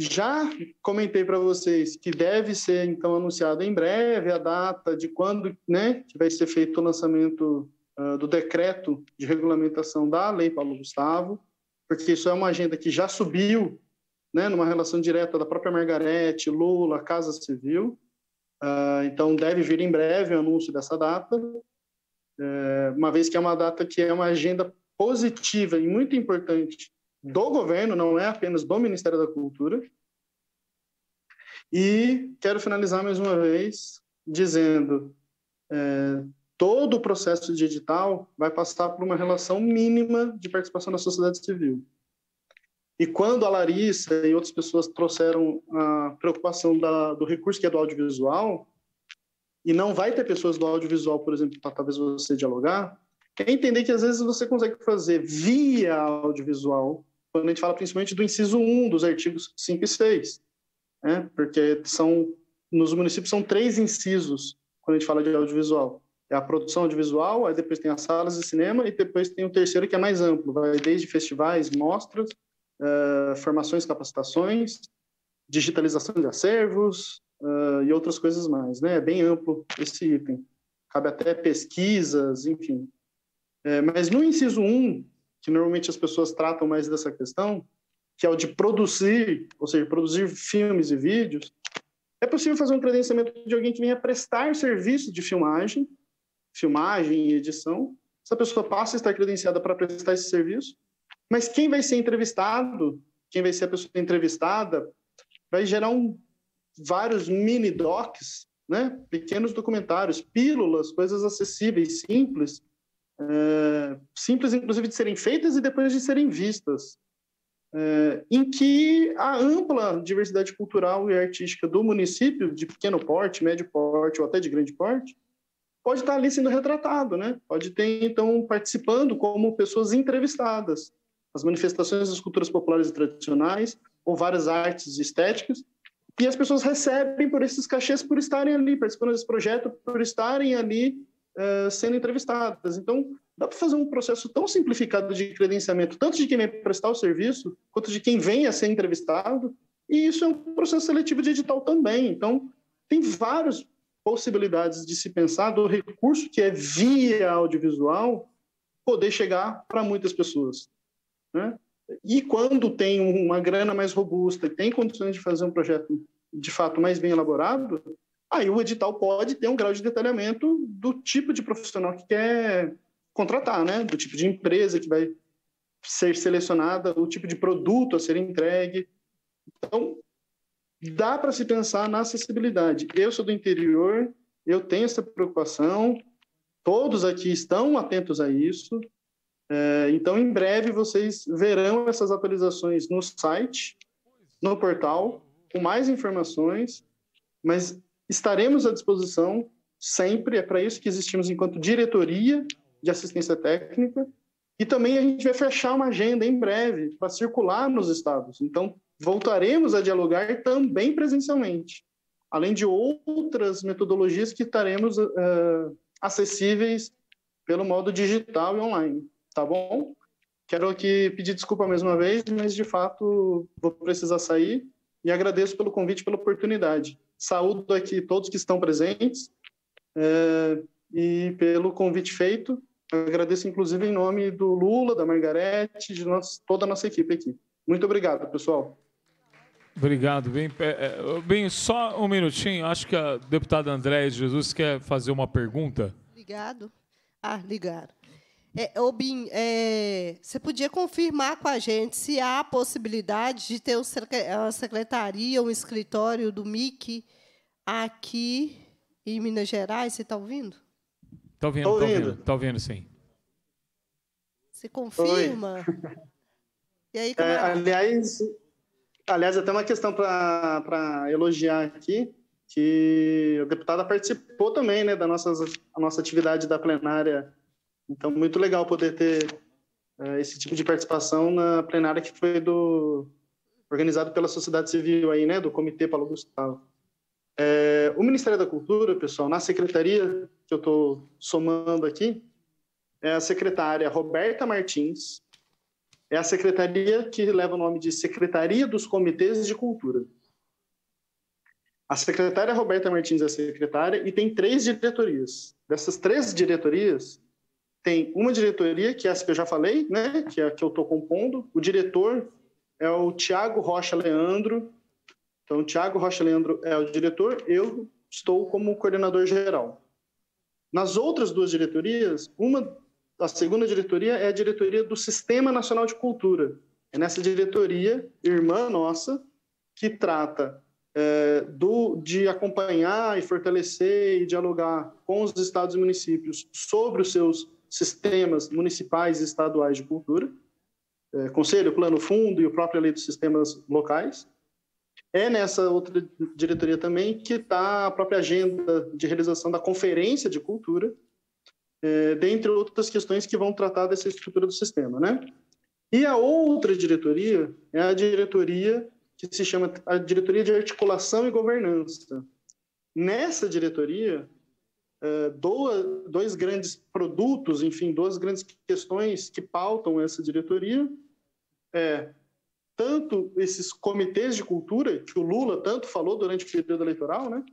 Já comentei para vocês que deve ser então anunciada em breve a data de quando né, que vai ser feito o lançamento uh, do decreto de regulamentação da Lei Paulo Gustavo, porque isso é uma agenda que já subiu né, numa relação direta da própria Margarete, Lula, Casa Civil. Uh, então deve vir em breve o anúncio dessa data, uh, uma vez que é uma data que é uma agenda positiva e muito importante do governo, não é apenas do Ministério da Cultura. E quero finalizar mais uma vez dizendo: é, todo o processo digital vai passar por uma relação mínima de participação da sociedade civil. E quando a Larissa e outras pessoas trouxeram a preocupação da, do recurso que é do audiovisual, e não vai ter pessoas do audiovisual, por exemplo, para talvez você dialogar, é entender que às vezes você consegue fazer via audiovisual quando a gente fala principalmente do inciso 1 dos artigos 5 e 6, né? porque são, nos municípios são três incisos quando a gente fala de audiovisual. É a produção audiovisual, aí depois tem as salas de cinema e depois tem o terceiro que é mais amplo, vai desde festivais, mostras, uh, formações, capacitações, digitalização de acervos uh, e outras coisas mais, né? É bem amplo esse item. Cabe até pesquisas, enfim. É, mas no inciso 1, que normalmente as pessoas tratam mais dessa questão, que é o de produzir, ou seja, produzir filmes e vídeos, é possível fazer um credenciamento de alguém que venha prestar serviço de filmagem, filmagem e edição. Essa pessoa passa a estar credenciada para prestar esse serviço, mas quem vai ser entrevistado, quem vai ser a pessoa entrevistada, vai gerar um, vários mini docs, né? pequenos documentários, pílulas, coisas acessíveis, simples, é, simples, inclusive, de serem feitas e depois de serem vistas, é, em que a ampla diversidade cultural e artística do município, de pequeno porte, médio porte ou até de grande porte, pode estar ali sendo retratado, né? Pode ter, então, participando como pessoas entrevistadas. As manifestações das culturas populares e tradicionais, ou várias artes estéticas, e as pessoas recebem por esses cachês por estarem ali, participando desse projeto, por estarem ali eh, sendo entrevistadas. Então, dá para fazer um processo tão simplificado de credenciamento, tanto de quem vai prestar o serviço, quanto de quem vem a ser entrevistado, e isso é um processo seletivo digital também. Então, tem várias possibilidades de se pensar do recurso que é via audiovisual poder chegar para muitas pessoas. Né? E quando tem uma grana mais robusta, tem condições de fazer um projeto de fato mais bem elaborado, Aí o edital pode ter um grau de detalhamento do tipo de profissional que quer contratar, né? Do tipo de empresa que vai ser selecionada, o tipo de produto a ser entregue. Então, dá para se pensar na acessibilidade. Eu sou do interior, eu tenho essa preocupação, todos aqui estão atentos a isso. É, então, em breve, vocês verão essas atualizações no site, no portal, com mais informações, mas Estaremos à disposição sempre, é para isso que existimos enquanto diretoria de assistência técnica, e também a gente vai fechar uma agenda em breve para circular nos estados. Então, voltaremos a dialogar também presencialmente, além de outras metodologias que estaremos uh, acessíveis pelo modo digital e online, tá bom? Quero aqui pedir desculpa mais uma vez, mas de fato vou precisar sair e agradeço pelo convite, pela oportunidade. Saúdo aqui todos que estão presentes é, e pelo convite feito. agradeço, inclusive, em nome do Lula, da Margarete, de nós, toda a nossa equipe aqui. Muito obrigado, pessoal. Obrigado. Bem, é, é, bem, só um minutinho. Acho que a deputada Andréia Jesus quer fazer uma pergunta. Obrigado. Ah, ligado. É, Obin, é, você podia confirmar com a gente se há a possibilidade de ter uma secretaria, um escritório do MIC aqui em Minas Gerais? Você está ouvindo? Estou tá ouvindo, estou tá ouvindo. ouvindo, tá ouvindo, sim. Você confirma? Oi. [laughs] E aí, como é, é, é? aliás, aliás, até uma questão para elogiar aqui, que o deputado participou também né, da nossa, nossa atividade da plenária então, muito legal poder ter é, esse tipo de participação na plenária que foi do, organizado pela sociedade civil aí, né, do Comitê Paulo Gustavo. É, o Ministério da Cultura, pessoal, na secretaria que eu estou somando aqui, é a secretária Roberta Martins, é a secretaria que leva o nome de Secretaria dos Comitês de Cultura. A secretária Roberta Martins é secretária e tem três diretorias. Dessas três diretorias, tem uma diretoria, que é essa que eu já falei, né, que é a que eu estou compondo. O diretor é o Tiago Rocha Leandro. Então, o Tiago Rocha Leandro é o diretor, eu estou como coordenador geral. Nas outras duas diretorias, uma, a segunda diretoria é a diretoria do Sistema Nacional de Cultura. É nessa diretoria, irmã nossa, que trata é, do, de acompanhar e fortalecer e dialogar com os estados e municípios sobre os seus sistemas municipais e estaduais de cultura, é, conselho, plano fundo e o próprio lei dos sistemas locais. É nessa outra diretoria também que está a própria agenda de realização da conferência de cultura, é, dentre outras questões que vão tratar dessa estrutura do sistema, né? E a outra diretoria é a diretoria que se chama a diretoria de articulação e governança. Nessa diretoria eh, dois, dois grandes produtos, enfim, duas grandes questões que pautam essa diretoria é tanto esses comitês de cultura que o Lula tanto falou durante o período eleitoral, né?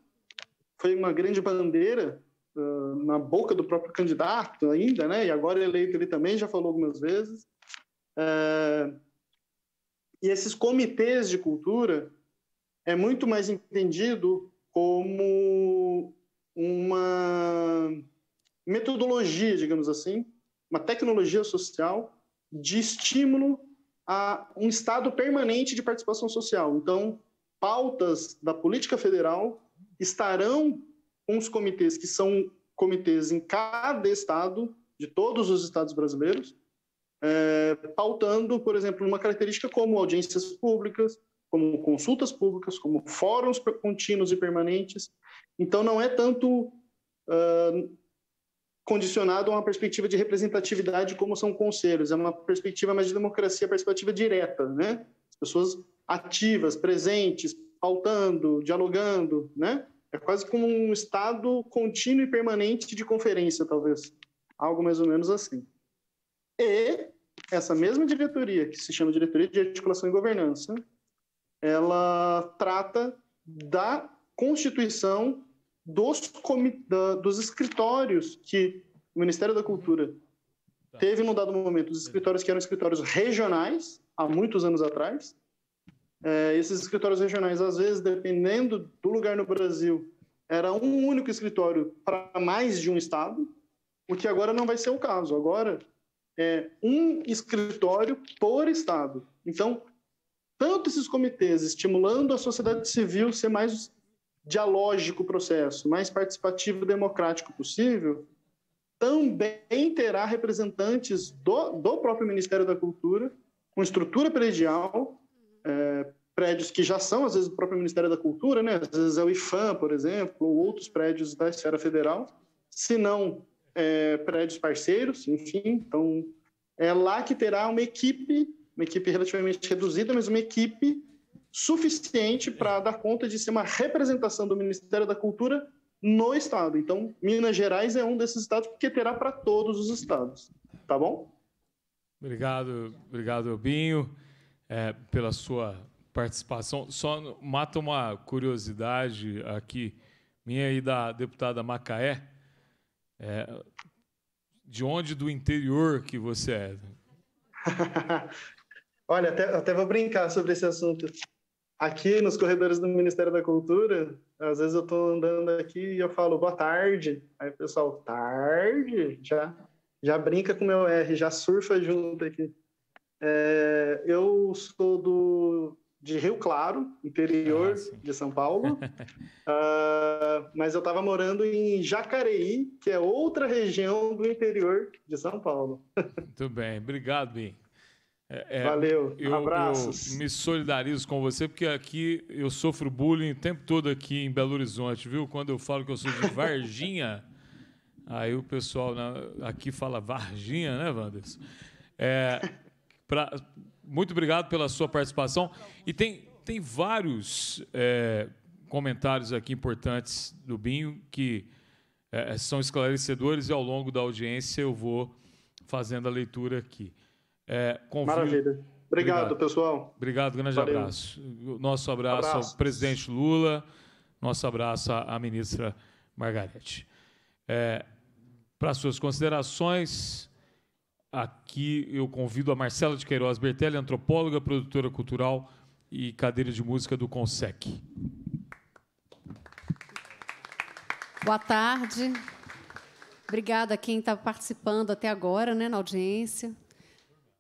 Foi uma grande bandeira uh, na boca do próprio candidato ainda, né? E agora eleito ele também já falou algumas vezes. Uh, e esses comitês de cultura é muito mais entendido como uma metodologia, digamos assim, uma tecnologia social de estímulo a um estado permanente de participação social. Então, pautas da política federal estarão com os comitês que são comitês em cada estado de todos os estados brasileiros, é, pautando, por exemplo, uma característica como audiências públicas, como consultas públicas, como fóruns contínuos e permanentes, então, não é tanto uh, condicionado a uma perspectiva de representatividade como são conselhos, é uma perspectiva mais de democracia participativa direta, né? As pessoas ativas, presentes, pautando, dialogando, né? É quase como um estado contínuo e permanente de conferência, talvez. Algo mais ou menos assim. E essa mesma diretoria, que se chama Diretoria de Articulação e Governança, ela trata da constituição dos, da, dos escritórios que o Ministério da Cultura tá. teve num dado momento, os escritórios que eram escritórios regionais, há muitos anos atrás. É, esses escritórios regionais, às vezes, dependendo do lugar no Brasil, era um único escritório para mais de um estado, o que agora não vai ser o caso. Agora é um escritório por estado. Então, tanto esses comitês estimulando a sociedade civil ser mais dialógico o processo, mais participativo democrático possível, também terá representantes do, do próprio Ministério da Cultura, com estrutura predial, é, prédios que já são, às vezes, do próprio Ministério da Cultura, né? às vezes é o IFAM, por exemplo, ou outros prédios da esfera federal, se não é, prédios parceiros, enfim. Então, é lá que terá uma equipe, uma equipe relativamente reduzida, mas uma equipe suficiente para dar conta de ser uma representação do Ministério da Cultura no estado. Então, Minas Gerais é um desses estados porque terá para todos os estados, tá bom? Obrigado, obrigado, Albinho, é, pela sua participação. Só mata uma curiosidade aqui, minha e da deputada Macaé. É, de onde do interior que você é? [laughs] Olha, até, até vou brincar sobre esse assunto aqui nos corredores do Ministério da Cultura, às vezes eu estou andando aqui e eu falo boa tarde. Aí o pessoal, tarde? Já, já brinca com meu R, já surfa junto aqui. É, eu sou do, de Rio Claro, interior ah, de São Paulo, uh, [laughs] mas eu estava morando em Jacareí, que é outra região do interior de São Paulo. Muito bem, obrigado, Bim. É, é, Valeu, eu, abraços. Eu me solidarizo com você, porque aqui eu sofro bullying o tempo todo aqui em Belo Horizonte, viu? Quando eu falo que eu sou de [laughs] Varginha, aí o pessoal aqui fala Varginha, né, Wanders? É, pra, muito obrigado pela sua participação. E tem, tem vários é, comentários aqui importantes do Binho que é, são esclarecedores e ao longo da audiência eu vou fazendo a leitura aqui. É, Maravilha. Obrigado, Obrigado, pessoal. Obrigado, grande Valeu. abraço. Nosso abraço, abraço, ao presidente Lula, nosso abraço à ministra Margarete. É, para suas considerações, aqui eu convido a Marcela de Queiroz Bertelli, antropóloga, produtora cultural e cadeira de música do CONSEC. Boa tarde. Obrigada a quem está participando até agora, né, na audiência.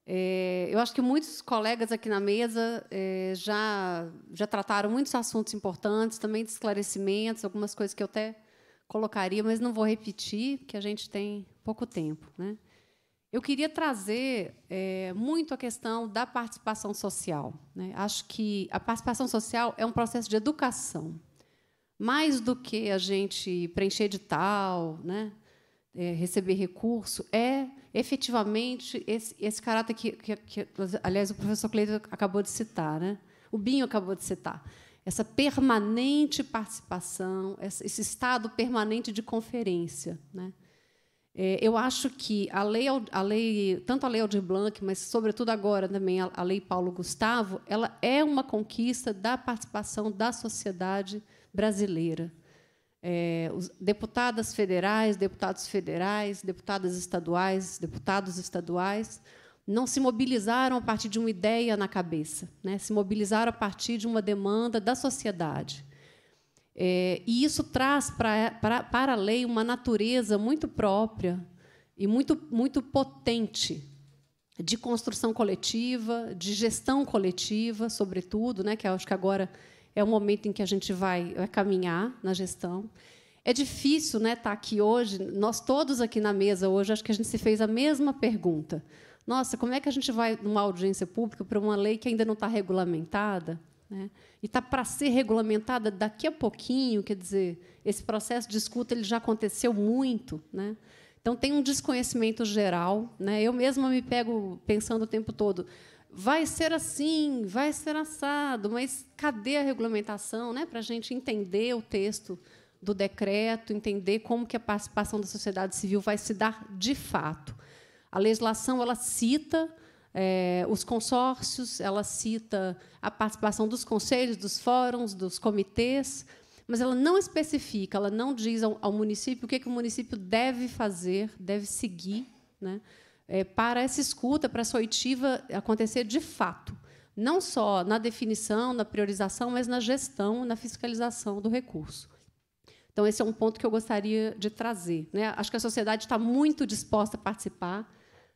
É, eu acho que muitos colegas aqui na mesa é, já, já trataram muitos assuntos importantes, também de esclarecimentos, algumas coisas que eu até colocaria, mas não vou repetir, porque a gente tem pouco tempo. Né? Eu queria trazer é, muito a questão da participação social. Né? Acho que a participação social é um processo de educação. Mais do que a gente preencher edital, né? é, receber recurso, é efetivamente esse, esse caráter que, que, que, aliás, o professor Cleiton acabou de citar, né? o Binho acabou de citar, essa permanente participação, esse estado permanente de conferência. Né? É, eu acho que a lei, a lei, tanto a lei Aldir Blanc, mas sobretudo agora também a, lei Paulo Gustavo, ela é uma conquista da participação da sociedade brasileira é, deputadas federais, deputados federais, deputadas estaduais, deputados estaduais, não se mobilizaram a partir de uma ideia na cabeça, né? se mobilizaram a partir de uma demanda da sociedade. É, e isso traz pra, pra, para a lei uma natureza muito própria e muito, muito potente de construção coletiva, de gestão coletiva, sobretudo, né, que acho que agora é o momento em que a gente vai, caminhar na gestão. É difícil né, estar tá aqui hoje, nós todos aqui na mesa hoje, acho que a gente se fez a mesma pergunta. Nossa, como é que a gente vai numa audiência pública para uma lei que ainda não está regulamentada? Né? E está para ser regulamentada daqui a pouquinho, quer dizer, esse processo de escuta ele já aconteceu muito. Né? Então, tem um desconhecimento geral. Né? Eu mesma me pego pensando o tempo todo vai ser assim, vai ser assado, mas cadê a regulamentação né, para a gente entender o texto do decreto, entender como que a participação da sociedade civil vai se dar de fato. A legislação ela cita é, os consórcios, ela cita a participação dos conselhos, dos fóruns, dos comitês, mas ela não especifica, ela não diz ao, ao município o que, que o município deve fazer, deve seguir, né? é, para essa escuta, para essa oitiva acontecer de fato, não só na definição, na priorização, mas na gestão, na fiscalização do recurso. Então, esse é um ponto que eu gostaria de trazer. Né? Acho que a sociedade está muito disposta a participar.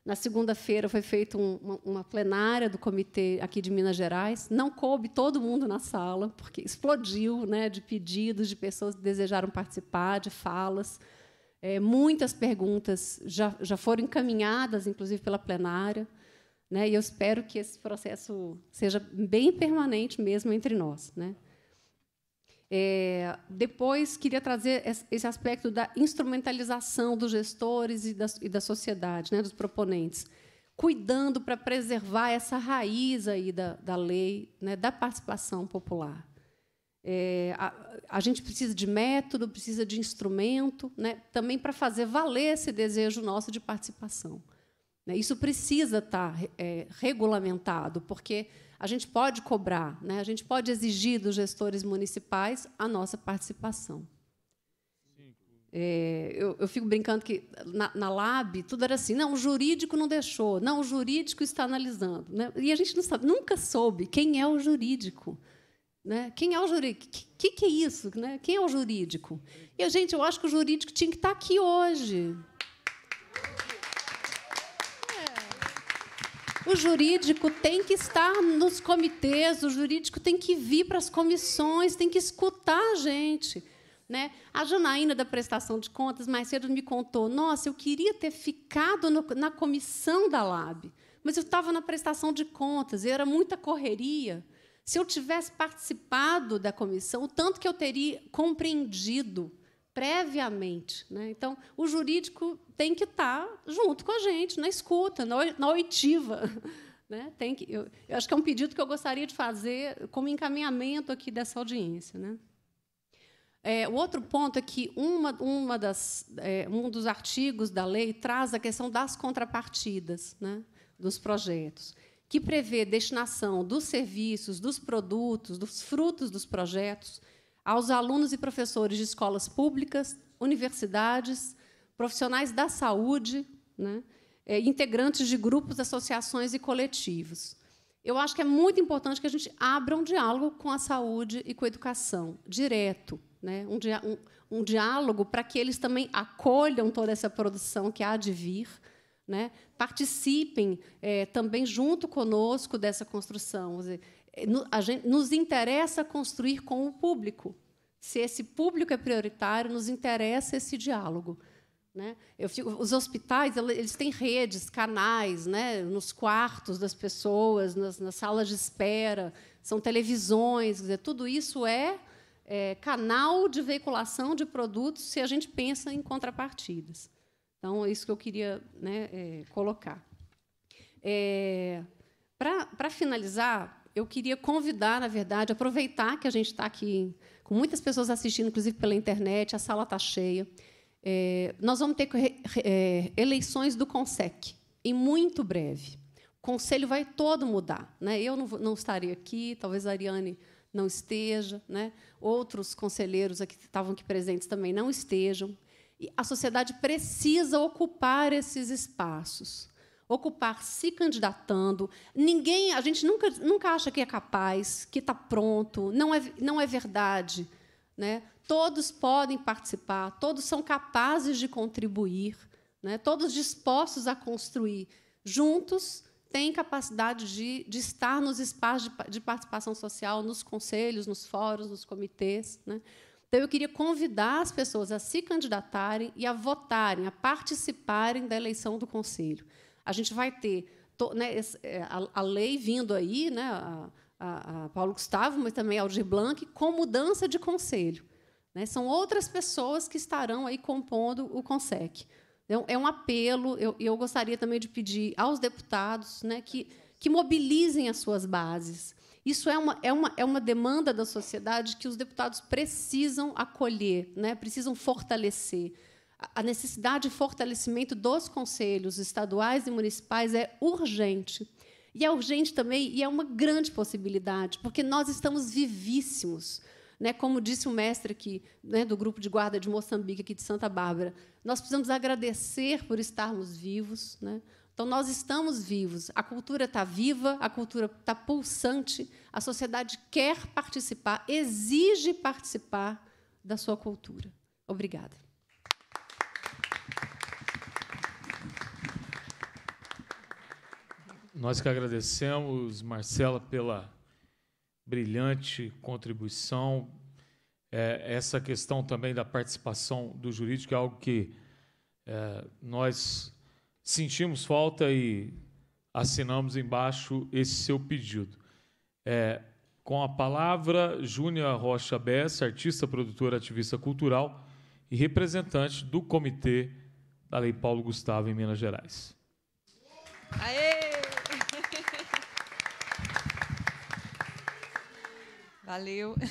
Na segunda-feira foi feita um, uma, plenária do comitê aqui de Minas Gerais. Não coube todo mundo na sala, porque explodiu né, de pedidos de pessoas que desejaram participar, de falas. É, muitas perguntas já, já foram encaminhadas, inclusive pela plenária, né? e eu espero que esse processo seja bem permanente mesmo entre nós. Né? É, depois, queria trazer esse aspecto da instrumentalização dos gestores e da, e da sociedade, né? dos proponentes, cuidando para preservar essa raiz aí da, da lei, né? da participação popular. É, a, a, gente precisa de método, precisa de instrumento, né, também para fazer valer esse desejo nosso de participação. Né, isso precisa tá, estar é, regulamentado, porque a gente pode cobrar, né, a gente pode exigir dos gestores municipais a nossa participação. É, eu, eu, fico brincando que na, na, Lab tudo era assim: não, o jurídico não deixou, não, o jurídico está analisando. Né? E a gente sabe, nunca soube quem é o jurídico. Né? Quem é o jurídico? O que, que, é isso? Né? Quem é o jurídico? E, gente, eu acho que o jurídico tinha que estar aqui hoje. É. O jurídico tem que estar nos comitês, o jurídico tem que vir para as comissões, tem que escutar a gente. Né? A Janaína da prestação de contas mais cedo me contou: nossa, eu queria ter ficado no, na comissão da LAB, mas eu estava na prestação de contas, e era muita correria. Se eu tivesse participado da comissão, o tanto que eu teria compreendido previamente. Né? Então, o jurídico tem que estar tá junto com a gente, na escuta, na oitiva. [laughs] Né? Tem que, eu, eu, acho que é um pedido que eu gostaria de fazer como encaminhamento aqui dessa audiência. Né? É, o outro ponto é que uma, uma das, é, um dos artigos da lei traz a questão das contrapartidas né, dos projetos que prevê destinação dos serviços, dos produtos, dos frutos dos projetos aos alunos e professores de escolas públicas, universidades, profissionais da saúde, né, é, integrantes de grupos, associações e coletivos. Eu acho que é muito importante que a gente abra um diálogo com a saúde e com a educação, direto. Né? Um, um, um diálogo para que eles também acolham toda essa produção que há de vir, né? Participem é, também junto conosco dessa construção. gente, nos interessa construir com o público. Se esse público é prioritário, nos interessa esse diálogo. Né? Fico, os hospitais eles têm redes, canais, né? nos quartos das pessoas, nas, nas, salas de espera, são televisões, dizer, tudo isso é, é, canal de veiculação de produtos se a gente pensa em contrapartidas. Então, é isso que eu queria né, é, colocar. É, Para finalizar, eu queria convidar, na verdade, aproveitar que a gente está aqui com muitas pessoas assistindo, inclusive pela internet, a sala está cheia. É, nós vamos ter é, eleições do CONSEC, em muito breve. O conselho vai todo mudar. Né? Eu não, não estaria aqui, talvez a Ariane não esteja, né? outros conselheiros aqui que estavam aqui presentes também não estejam a sociedade precisa ocupar esses espaços, ocupar se candidatando. Ninguém, a gente nunca, nunca acha que é capaz, que está pronto, não é, não é verdade. Né? Todos podem participar, todos são capazes de contribuir, né? todos dispostos a construir. Juntos, têm capacidade de, de estar nos espaços de, de participação social, nos conselhos, nos fóruns, nos comitês. Né? Então, eu queria convidar as pessoas a se candidatarem e a votarem, a participarem da eleição do Conselho. A gente vai ter né, é, a, lei vindo aí, né, a, a, a Paulo Gustavo, mas também Aldir Blanc, com mudança de conselho. Né? São outras pessoas que estarão aí compondo o CONSEC. Então, é um apelo, eu, eu gostaria também de pedir aos deputados né, que, que mobilizem as suas bases, isso é uma, é, uma, é uma demanda da sociedade que os deputados precisam acolher, né? precisam fortalecer. A necessidade de fortalecimento dos conselhos estaduais e municipais é urgente. E é urgente também e é uma grande possibilidade, porque nós estamos vivíssimos. Né? Como disse o mestre aqui, né, do grupo de guarda de Moçambique, aqui de Santa Bárbara, nós precisamos agradecer por estarmos vivos. Né? Então, nós estamos vivos, a cultura está viva, a cultura está pulsante, a sociedade quer participar, exige participar da sua cultura. Obrigada. Nós que agradecemos, Marcela, pela brilhante contribuição. É, essa questão também da participação do jurídico é algo que é, nós sentimos falta e assinamos embaixo esse seu pedido. É, com a palavra, Júnior Rocha Bessa, artista, produtora, ativista cultural e representante do Comitê da Lei Paulo Gustavo em Minas Gerais. Aê! [laughs] Valeu. [laughs]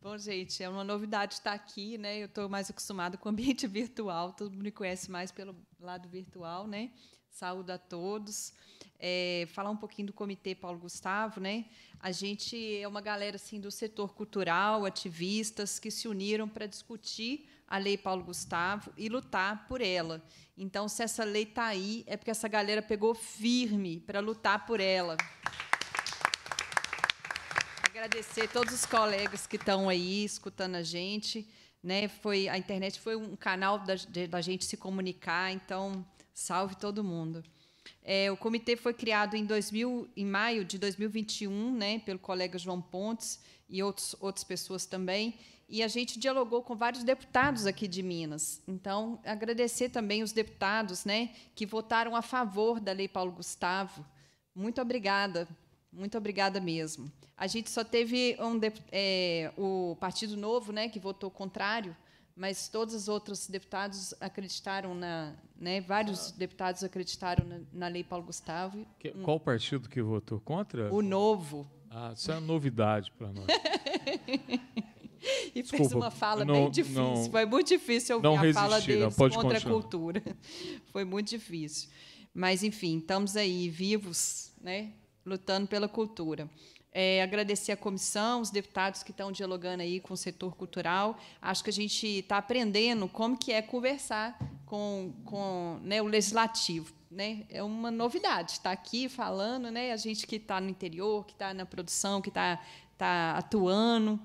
Bom, gente, é uma novidade estar aqui, né? Eu estou mais acostumada com o ambiente [laughs] virtual, todo mundo me conhece mais pelo lado virtual, né? Saúde a todos. É, falar um pouquinho do Comitê Paulo Gustavo, né? A gente é uma galera assim do setor cultural, ativistas que se uniram para discutir a lei Paulo Gustavo e lutar por ela. Então, se essa lei está aí, é porque essa galera pegou firme para lutar por ela. Aplausos agradecer todos os colegas que estão aí escutando a gente. Né? Foi, a internet foi um canal da, da gente se comunicar, então salve todo mundo. É, o comitê foi criado em, 2000, em maio de 2021, né, pelo colega João Pontes e outros, outras pessoas também, e a gente dialogou com vários deputados aqui de Minas. Então, agradecer também os deputados né, que votaram a favor da Lei Paulo Gustavo. Muito obrigada muito obrigada mesmo. A gente só teve um é, o Partido Novo, né, que votou contrário, mas todos os outros deputados acreditaram na, né, vários tá. deputados acreditaram na, na lei Paulo Gustavo. Que, um, qual partido que votou contra? O Novo. Ah, isso é uma novidade para nós. [laughs] e Desculpa, fez uma fala não, bem difícil. Não, Foi muito difícil ouvir resisti, a fala deles não, contra continuar. a cultura. [laughs] Foi muito difícil. Mas, enfim, estamos aí vivos, né? lutando pela cultura. É, agradecer a comissão, os deputados que estão dialogando aí com o setor cultural. Acho que a gente está aprendendo como que é conversar com, com né, o legislativo. Né? É uma novidade estar tá aqui falando, né? a gente que está no interior, que está na produção, que está tá atuando.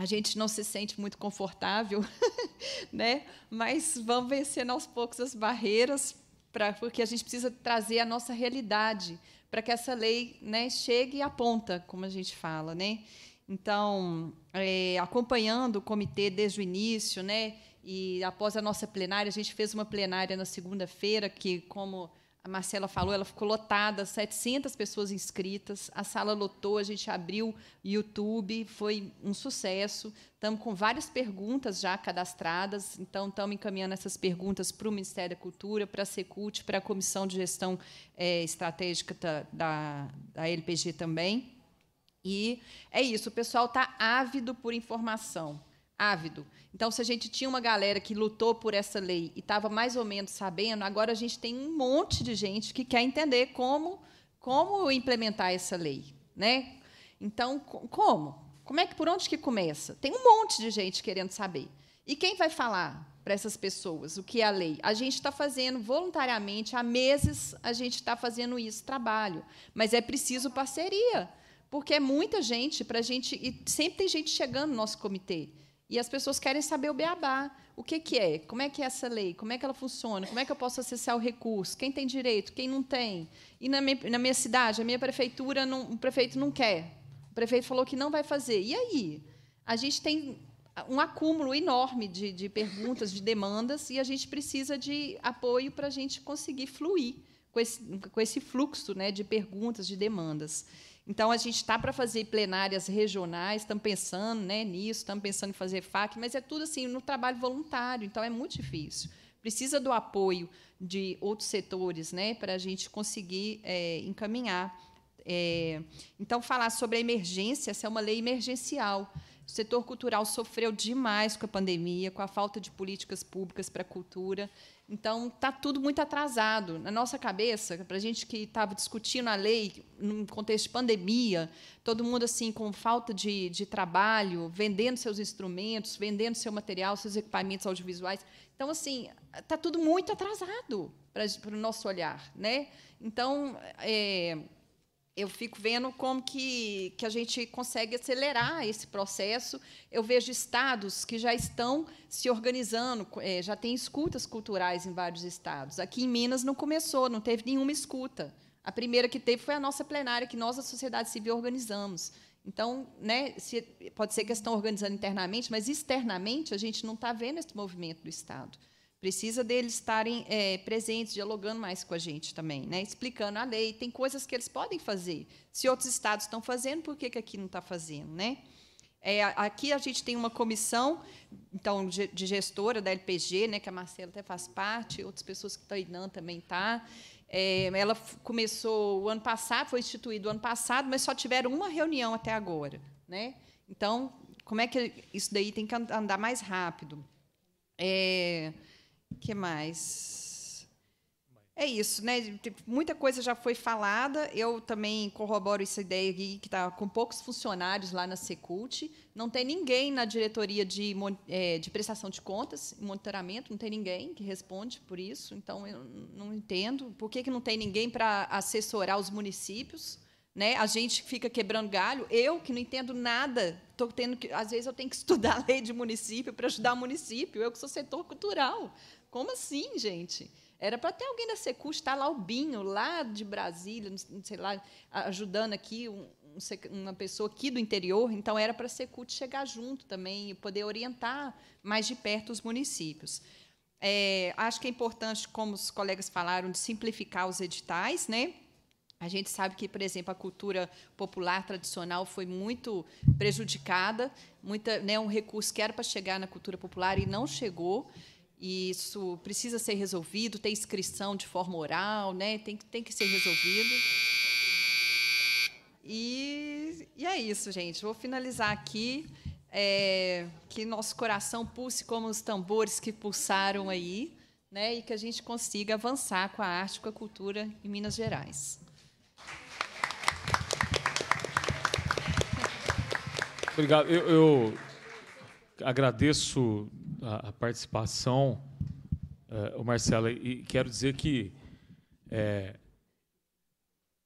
A gente não se sente muito confortável, [laughs] né? mas vamos vencendo aos poucos as barreiras, pra, porque a gente precisa trazer a nossa realidade para que essa lei né, chegue à ponta, como a gente fala. Né? Então, é, acompanhando o comitê desde o início, né, e após a nossa plenária, a gente fez uma plenária na segunda-feira, que, como a Marcela falou, ela ficou lotada, 700 pessoas inscritas, a sala lotou, a gente abriu YouTube, foi um sucesso. Estamos com várias perguntas já cadastradas, então estamos encaminhando essas perguntas para o Ministério da Cultura, para a Secult, para a Comissão de Gestão é, Estratégica da, da, da LPG também. E é isso, o pessoal está ávido por informação ávido. Então, se a gente tinha uma galera que lutou por essa lei e estava mais ou menos sabendo, agora a gente tem um monte de gente que quer entender como, como implementar essa lei, né? Então, como? Como é que por onde que começa? Tem um monte de gente querendo saber. E quem vai falar para essas pessoas o que é a lei? A gente está fazendo voluntariamente há meses a gente está fazendo isso trabalho, mas é preciso parceria porque é muita gente para gente e sempre tem gente chegando no nosso comitê. E as pessoas querem saber o beabá. O que, que é? Como é que é essa lei? Como é que ela funciona? Como é que eu posso acessar o recurso? Quem tem direito? Quem não tem? E na minha, na minha cidade, a minha prefeitura, não, o prefeito não quer. O prefeito falou que não vai fazer. E aí? A gente tem um acúmulo enorme de, de perguntas, de demandas, e a gente precisa de apoio para a gente conseguir fluir com esse, com esse fluxo né, de perguntas, de demandas. Então, a gente está para fazer plenárias regionais, estamos pensando né, nisso, estamos pensando em fazer FAC, mas é tudo assim no trabalho voluntário, então é muito difícil. Precisa do apoio de outros setores né, para a gente conseguir é, encaminhar. É, então, falar sobre a emergência, essa é uma lei emergencial. O setor cultural sofreu demais com a pandemia, com a falta de políticas públicas para a cultura. Então, está tudo muito atrasado. Na nossa cabeça, para a gente que estava discutindo a lei num contexto de pandemia, todo mundo assim com falta de, de trabalho, vendendo seus instrumentos, vendendo seu material, seus equipamentos audiovisuais. Então, assim, está tudo muito atrasado para o nosso olhar. Né? Então, é, eu fico vendo como que, que a gente consegue acelerar esse processo. Eu vejo estados que já estão se organizando, é, já tem escutas culturais em vários estados. Aqui em Minas não começou, não teve nenhuma escuta. A primeira que teve foi a nossa plenária, que nós, a sociedade civil, organizamos. Então, né, se, pode ser que estão organizando internamente, mas externamente a gente não está vendo esse movimento do Estado. Precisa deles estarem é, presentes, dialogando mais com a gente também, né? explicando a lei. Tem coisas que eles podem fazer. Se outros estados estão fazendo, por que, que aqui não está fazendo? Né? É, aqui a gente tem uma comissão então de gestora da LPG, né, que a Marcela até faz parte, outras pessoas que estão aí Inan também tá. É, ela começou o ano passado, foi instituída o ano passado, mas só tiveram uma reunião até agora, né? Então, como é que isso daí tem que andar mais rápido? É, que mais? É isso, né? Tipo, muita coisa já foi falada. Eu também corroboro essa ideia aqui, que está com poucos funcionários lá na Secult. Não tem ninguém na diretoria de, é, de prestação de contas, monitoramento, não tem ninguém que responde por isso. Então, eu não entendo por que, que não tem ninguém para assessorar os municípios. Né? A gente fica quebrando galho. Eu que não entendo nada, tô tendo que, às vezes eu tenho que [laughs] estudar a lei de município para ajudar o município. Eu que sou setor cultural, como assim, gente? Era para ter alguém da Secu, estar lá o Binho, lá de Brasília, sei lá, ajudando aqui um, uma pessoa aqui do interior, então era para a Secult chegar junto também e poder orientar mais de perto os municípios. É, acho que é importante, como os colegas falaram, de simplificar os editais, né? A gente sabe que, por exemplo, a cultura popular tradicional foi muito prejudicada, muita, né, um recurso que era para chegar na cultura popular e não chegou e isso precisa ser resolvido, tem inscrição de forma oral, né? tem, tem que ser resolvido. E, e é isso, gente. Vou finalizar aqui. É, que nosso coração pulse como os tambores que pulsaram aí, né? E que a gente consiga avançar com a arte, com a cultura em Minas Gerais. Obrigado. Eu, eu agradeço a, a participação, uh, é, Marcela, e quero dizer que é,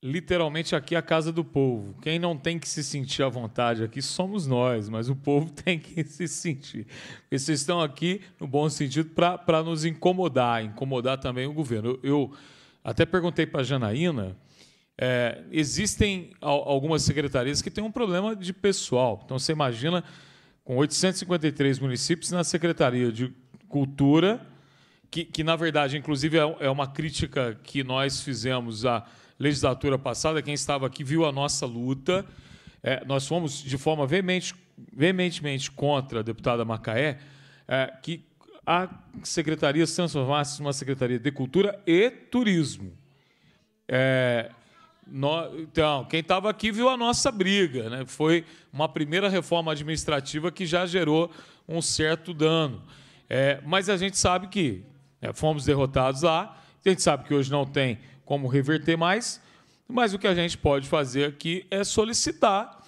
literalmente aqui é a casa do povo. Quem não tem que se sentir à vontade aqui somos nós, mas o povo [laughs] tem que se sentir. Porque vocês estão aqui, no bom sentido, para nos incomodar, incomodar também o governo. Eu, eu até perguntei para a Janaína. É, existem algumas secretarias que têm um problema de pessoal. Então, você imagina com 853 municípios na Secretaria de Cultura, que, que na verdade, inclusive, é, é uma crítica que nós fizemos à legislatura passada. Quem estava aqui viu a nossa luta. É, nós fomos de forma veemente, veementemente contra a deputada Macaé, é, que a secretaria se transformasse numa secretaria de cultura e turismo. É, então, quem estava aqui viu a nossa briga. Né? Foi uma primeira reforma administrativa que já gerou um certo dano. É, mas a gente sabe que né, fomos derrotados lá, a gente sabe que hoje não tem como reverter mais, mas o que a gente pode fazer aqui é solicitar,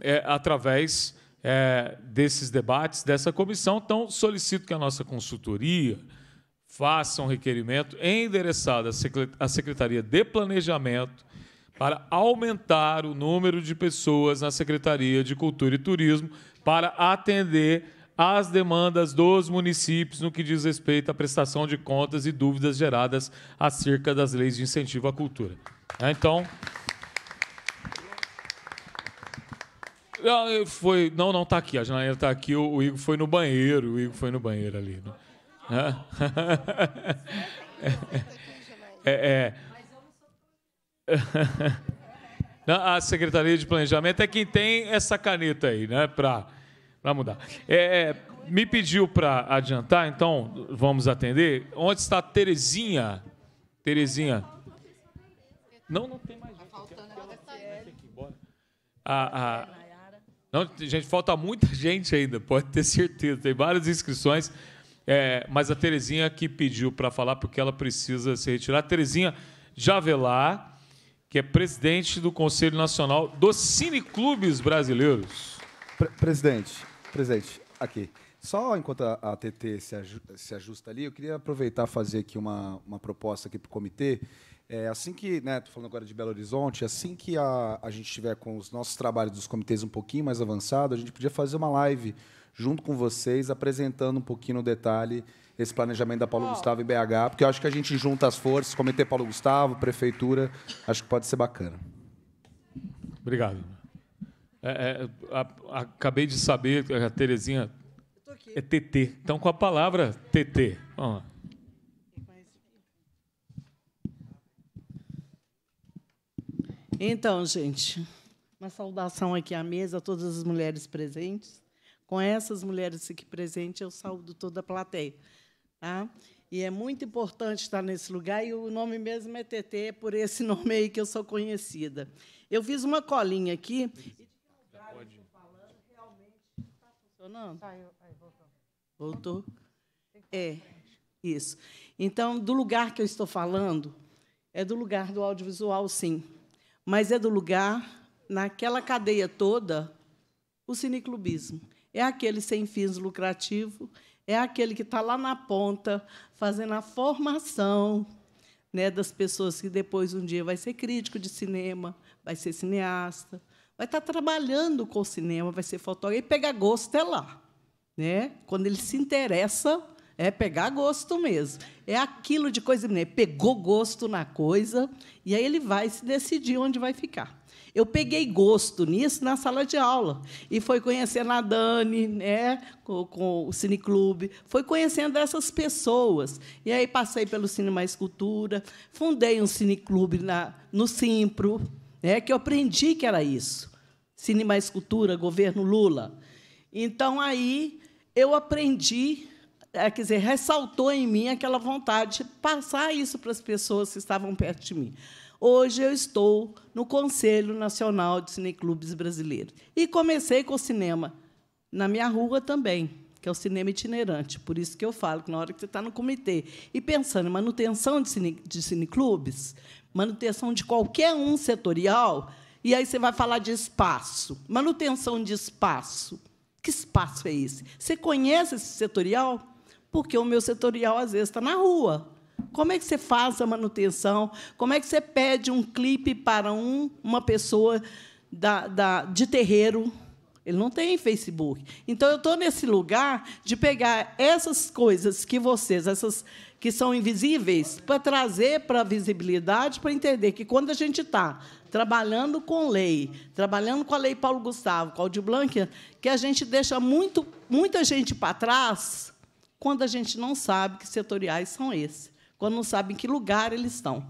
é, através é, desses debates, dessa comissão. Então, solicito que a nossa consultoria faça um requerimento endereçado à Secretaria de Planejamento para aumentar o número de pessoas na Secretaria de Cultura e Turismo para atender às demandas dos municípios no que diz respeito à prestação de contas e dúvidas geradas acerca das leis de incentivo à cultura. É, então, Não, ah, foi, não, não está aqui. A janela está aqui. O, o, Igor foi no banheiro. O Igor foi no banheiro ali. Né? [laughs] É, é, é [laughs] a Secretaria de Planejamento é quem tem essa caneta aí, né? Para mudar. É, é, me pediu para adiantar, então vamos atender. Onde está a Terezinha? Terezinha. Não, não tem mais gente. Tá a, a, gente, falta muita gente ainda, pode ter certeza. Tem várias inscrições. É, mas a Terezinha que pediu para falar porque ela precisa se retirar. Terezinha Javelar que é presidente do Conselho Nacional dos Cineclubes Brasileiros. Pre presidente, presidente, aqui. Só enquanto a, TT se, aju se, ajusta ali, eu queria aproveitar e fazer aqui uma, uma proposta aqui para o comitê. É, assim que, né, estou falando agora de Belo Horizonte, assim que a, a gente estiver com os nossos trabalhos dos comitês um pouquinho mais avançado, a gente podia fazer uma live junto com vocês, apresentando um pouquinho no detalhe esse planejamento da Paulo oh. Gustavo e BH, porque eu acho que a gente junta as forças, Comitê Paulo Gustavo, Prefeitura, acho que pode ser bacana. Obrigado. É, é, a, a, acabei de saber, a Terezinha é TT. Então, com a palavra TT. Vamos lá. Então, gente, uma saudação aqui à mesa, a todas as mulheres presentes. Com essas mulheres aqui presentes, eu saúdo toda a plateia. Tá? E é muito importante estar nesse lugar, e o nome mesmo é TT, é por esse [laughs] nome aí que eu sou conhecida. Eu fiz uma colinha aqui. De falando, realmente Está funcionando? Tá, eu, aí, voltou. Voltou? É, isso. Então, do lugar que eu estou falando, é do lugar do audiovisual, sim. Mas é do lugar, naquela cadeia toda, o cineclubismo. É aquele sem fins lucrativos é aquele que está lá na ponta, fazendo a formação né, das pessoas que depois um dia vai ser crítico de cinema, vai ser cineasta, vai estar tá trabalhando com o cinema, vai ser fotógrafo e pegar gosto é lá. Né? Quando ele se interessa, é pegar gosto mesmo. É aquilo de coisa, né? pegou gosto na coisa, e aí ele vai se decidir onde vai ficar. Eu peguei gosto nisso na sala de aula. E foi conhecendo a Dani, né, com, com o Cineclube, foi conhecendo essas pessoas. E aí passei pelo Cine Mais Cultura, fundei um cineclube na, no Simpro, né, que eu aprendi que era isso. Cine Mais Cultura, governo Lula. Então, aí, eu aprendi é, quer dizer, ressaltou em mim aquela vontade de passar isso para as pessoas que estavam perto de mim. Hoje eu estou no Conselho Nacional de Cineclubes Brasileiros. E comecei com o cinema na minha rua também, que é o cinema itinerante. Por isso que eu falo que na hora que você está no comitê e pensando em manutenção de, cine, de cineclubes, manutenção de qualquer um setorial, e aí você vai falar de espaço. Manutenção de espaço. Que espaço é esse? Você conhece esse setorial? Porque o meu setorial, às vezes, está na rua. Como é que você faz a manutenção? Como é que você pede um clipe para um, uma pessoa da, da, de terreiro? Ele não tem Facebook. Então eu estou nesse lugar de pegar essas coisas que vocês, essas que são invisíveis, para trazer para a visibilidade, para entender que quando a gente está trabalhando com lei, trabalhando com a lei Paulo Gustavo, com a Aldir Blanc, que a gente deixa muito, muita gente para trás quando a gente não sabe que setoriais são esses quando não sabem em que lugar eles estão.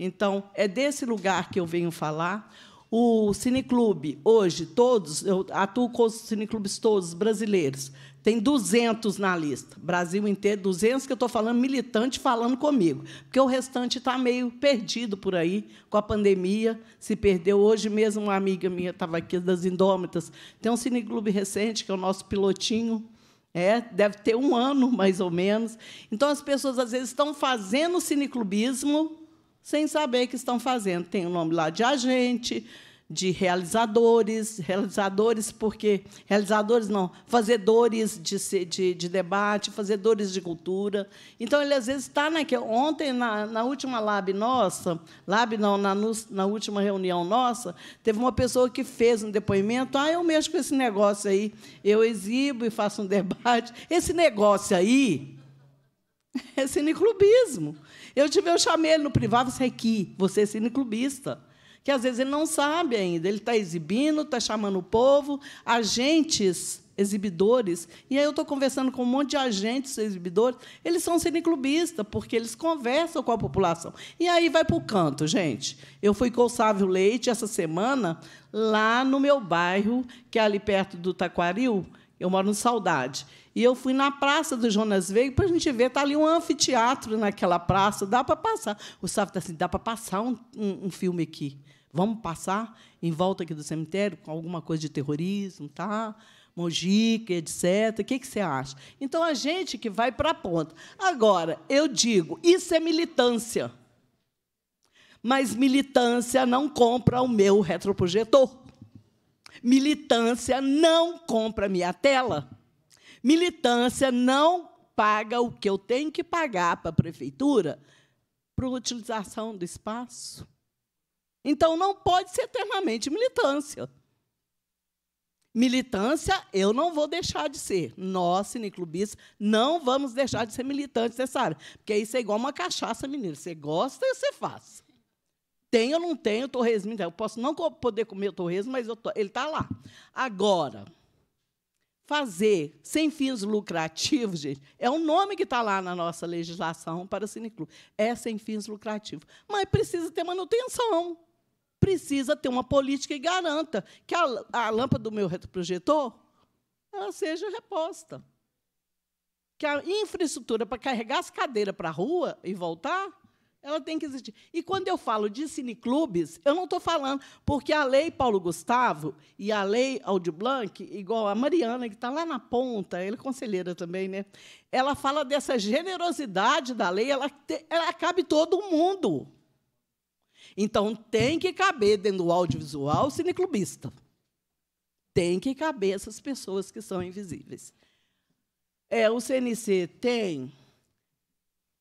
Então, é desse lugar que eu venho falar. O Cineclube, hoje, todos, eu atuo com os cineclubes todos brasileiros, tem 200 na lista, Brasil inteiro, 200 que eu estou falando, militante falando comigo, porque o restante está meio perdido por aí, com a pandemia, se perdeu. Hoje mesmo, uma amiga minha estava aqui das Indômitas, tem um cineclube recente, que é o nosso pilotinho, é, deve ter um ano, mais ou menos. Então, as pessoas, às vezes, estão fazendo cineclubismo sem saber que estão fazendo. Tem o nome lá de agente, de realizadores, realizadores porque realizadores não, fazedores de, de, de debate, fazedores de cultura. Então ele às vezes está naquele. Ontem na, na, última lab nossa, lab não, na, na última reunião nossa, teve uma pessoa que fez um depoimento. Ah, eu mexo com esse negócio aí, eu exibo e faço um debate. Esse negócio aí [laughs] é cineclubismo. Eu tive, eu chamei ele no privado, você aqui, você é cineclubista que às vezes ele não sabe ainda. Ele está exibindo, está chamando o povo, agentes exibidores. E aí eu estou conversando com um monte de agentes exibidores. Eles são cineclubistas, porque eles conversam com a população. E aí vai para o canto, gente. Eu fui com o Sávio Leite essa semana, lá no meu bairro, que é ali perto do Taquaril. Eu moro no Saudade. E eu fui na Praça do Jonas Veiga para a gente ver. Está ali um anfiteatro naquela praça. Dá para passar. O Sávio está assim, dá para passar um, um, um filme aqui. Vamos passar em volta aqui do cemitério com alguma coisa de terrorismo, tá? Mojica, etc. O que, que você acha? Então, a gente que vai para a ponta. Agora, eu digo, isso é militância. Mas militância não compra o meu retroprojetor. Militância não compra a minha tela. Militância não paga o que eu tenho que pagar para a prefeitura para a utilização do espaço. Então não pode ser eternamente militância. Militância eu não vou deixar de ser. Nós, cineclubistas, não vamos deixar de ser militantes nessa área. Porque isso é igual uma cachaça, menino. Você gosta e você faz. Tem ou não tenho torresmo? Então, eu posso não poder comer o torresmo, mas tô, ele está lá. Agora, fazer sem fins lucrativos, gente, é um nome que está lá na nossa legislação para o cineclube. É sem fins lucrativos. Mas precisa ter manutenção precisa ter uma política que garanta que a, a lâmpada do meu retroprojetor ela seja reposta. Que a infraestrutura para carregar as cadeiras para a rua e voltar, ela tem que existir. E quando eu falo de cineclubes, eu não estou falando, porque a lei Paulo Gustavo e a lei Aldi Blanc, igual a Mariana, que está lá na ponta, ela é conselheira também, né? ela fala dessa generosidade da lei, ela, te, ela cabe todo mundo. Então tem que caber dentro do audiovisual cineclubista. Tem que caber essas pessoas que são invisíveis. É, o CNC tem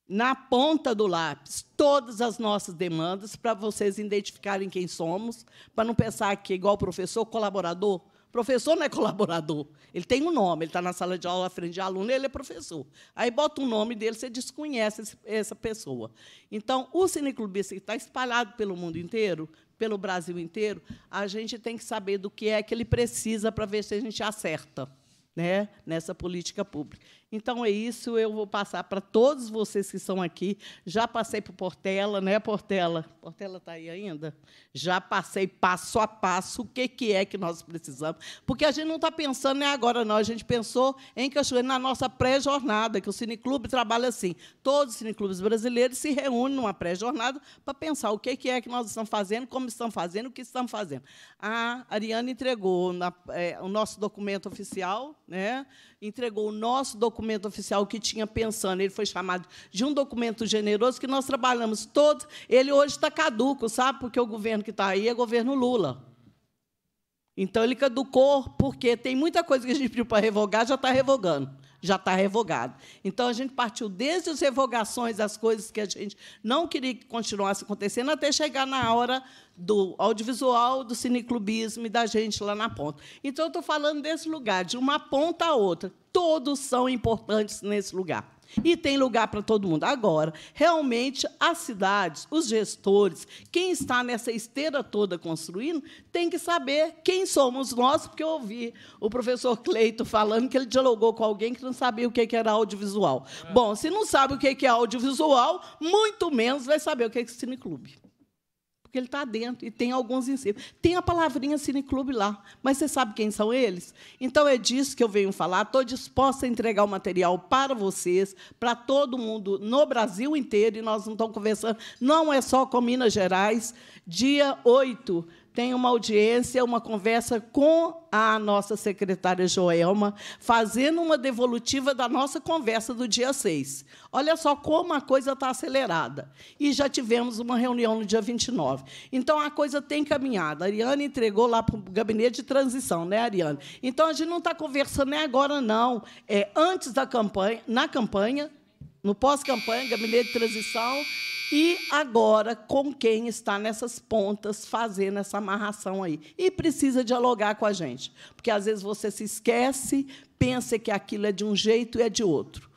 na ponta do lápis todas as nossas demandas para vocês identificarem quem somos, para não pensar que, igual professor, colaborador, Professor não é colaborador. Ele tem um nome, ele está na sala de aula à frente de aluno, ele é professor. Aí bota o um nome dele, você desconhece essa pessoa. Então, o cineclubista que está espalhado pelo mundo inteiro, pelo Brasil inteiro, a gente tem que saber do que é que ele precisa para ver se a gente acerta né, nessa política pública. Então é isso, eu vou passar para todos vocês que estão aqui. Já passei para Portela, né, Portela? Portela está aí ainda? Já passei passo a passo o que, que é que nós precisamos. Porque a gente não está pensando nem né, agora, não. A gente pensou em Cachoeira, na nossa pré-jornada, que o Cineclube trabalha assim. Todos os cineclubes brasileiros se reúnem numa pré-jornada para pensar o que, que é que nós estamos fazendo, como estamos fazendo, o que estamos fazendo. A Ariane entregou na, é, o nosso documento oficial, né? entregou o nosso documento documento oficial que tinha pensando. Ele foi chamado de um documento generoso que nós trabalhamos todos. Ele hoje está caduco, sabe? Porque o governo que está aí é governo Lula. Então, ele caducou, porque tem muita coisa que a gente pediu para revogar, já está revogando já está revogado. Então, a gente partiu desde as revogações as coisas que a gente não queria que continuasse acontecendo, até chegar na hora do audiovisual, do cineclubismo e da gente lá na ponta. Então, eu estou falando desse lugar, de uma ponta a outra. Todos são importantes nesse lugar e tem lugar para todo mundo. Agora, realmente, as cidades, os gestores, quem está nessa esteira toda construindo, tem que saber quem somos nós, porque eu ouvi o professor Cleito falando que ele dialogou com alguém que não sabia o que era audiovisual. É. Bom, se não sabe o que é audiovisual, muito menos vai saber o que é cineclube porque ele está dentro e tem alguns em cima. Tem a palavrinha Cineclube lá, mas você sabe quem são eles? Então é disso que eu venho falar. Estou disposta a entregar o material para vocês, para todo mundo no Brasil inteiro, e nós não estamos conversando, não é só com Minas Gerais. Dia 8 tem uma audiência, uma conversa com a nossa secretária Joelma, fazendo uma devolutiva da nossa conversa do dia 6. Olha só como a coisa está acelerada. E já tivemos uma reunião no dia 29. Então, a coisa tem caminhado. A Ariane entregou lá para o gabinete de transição, né, Ariane? Então, a gente não está conversando nem agora, não. É antes da campanha, na campanha, no pós-campanha, gabinete de transição, e agora com quem está nessas pontas fazendo essa amarração aí. E precisa dialogar com a gente, porque às vezes você se esquece, pensa que aquilo é de um jeito e é de outro.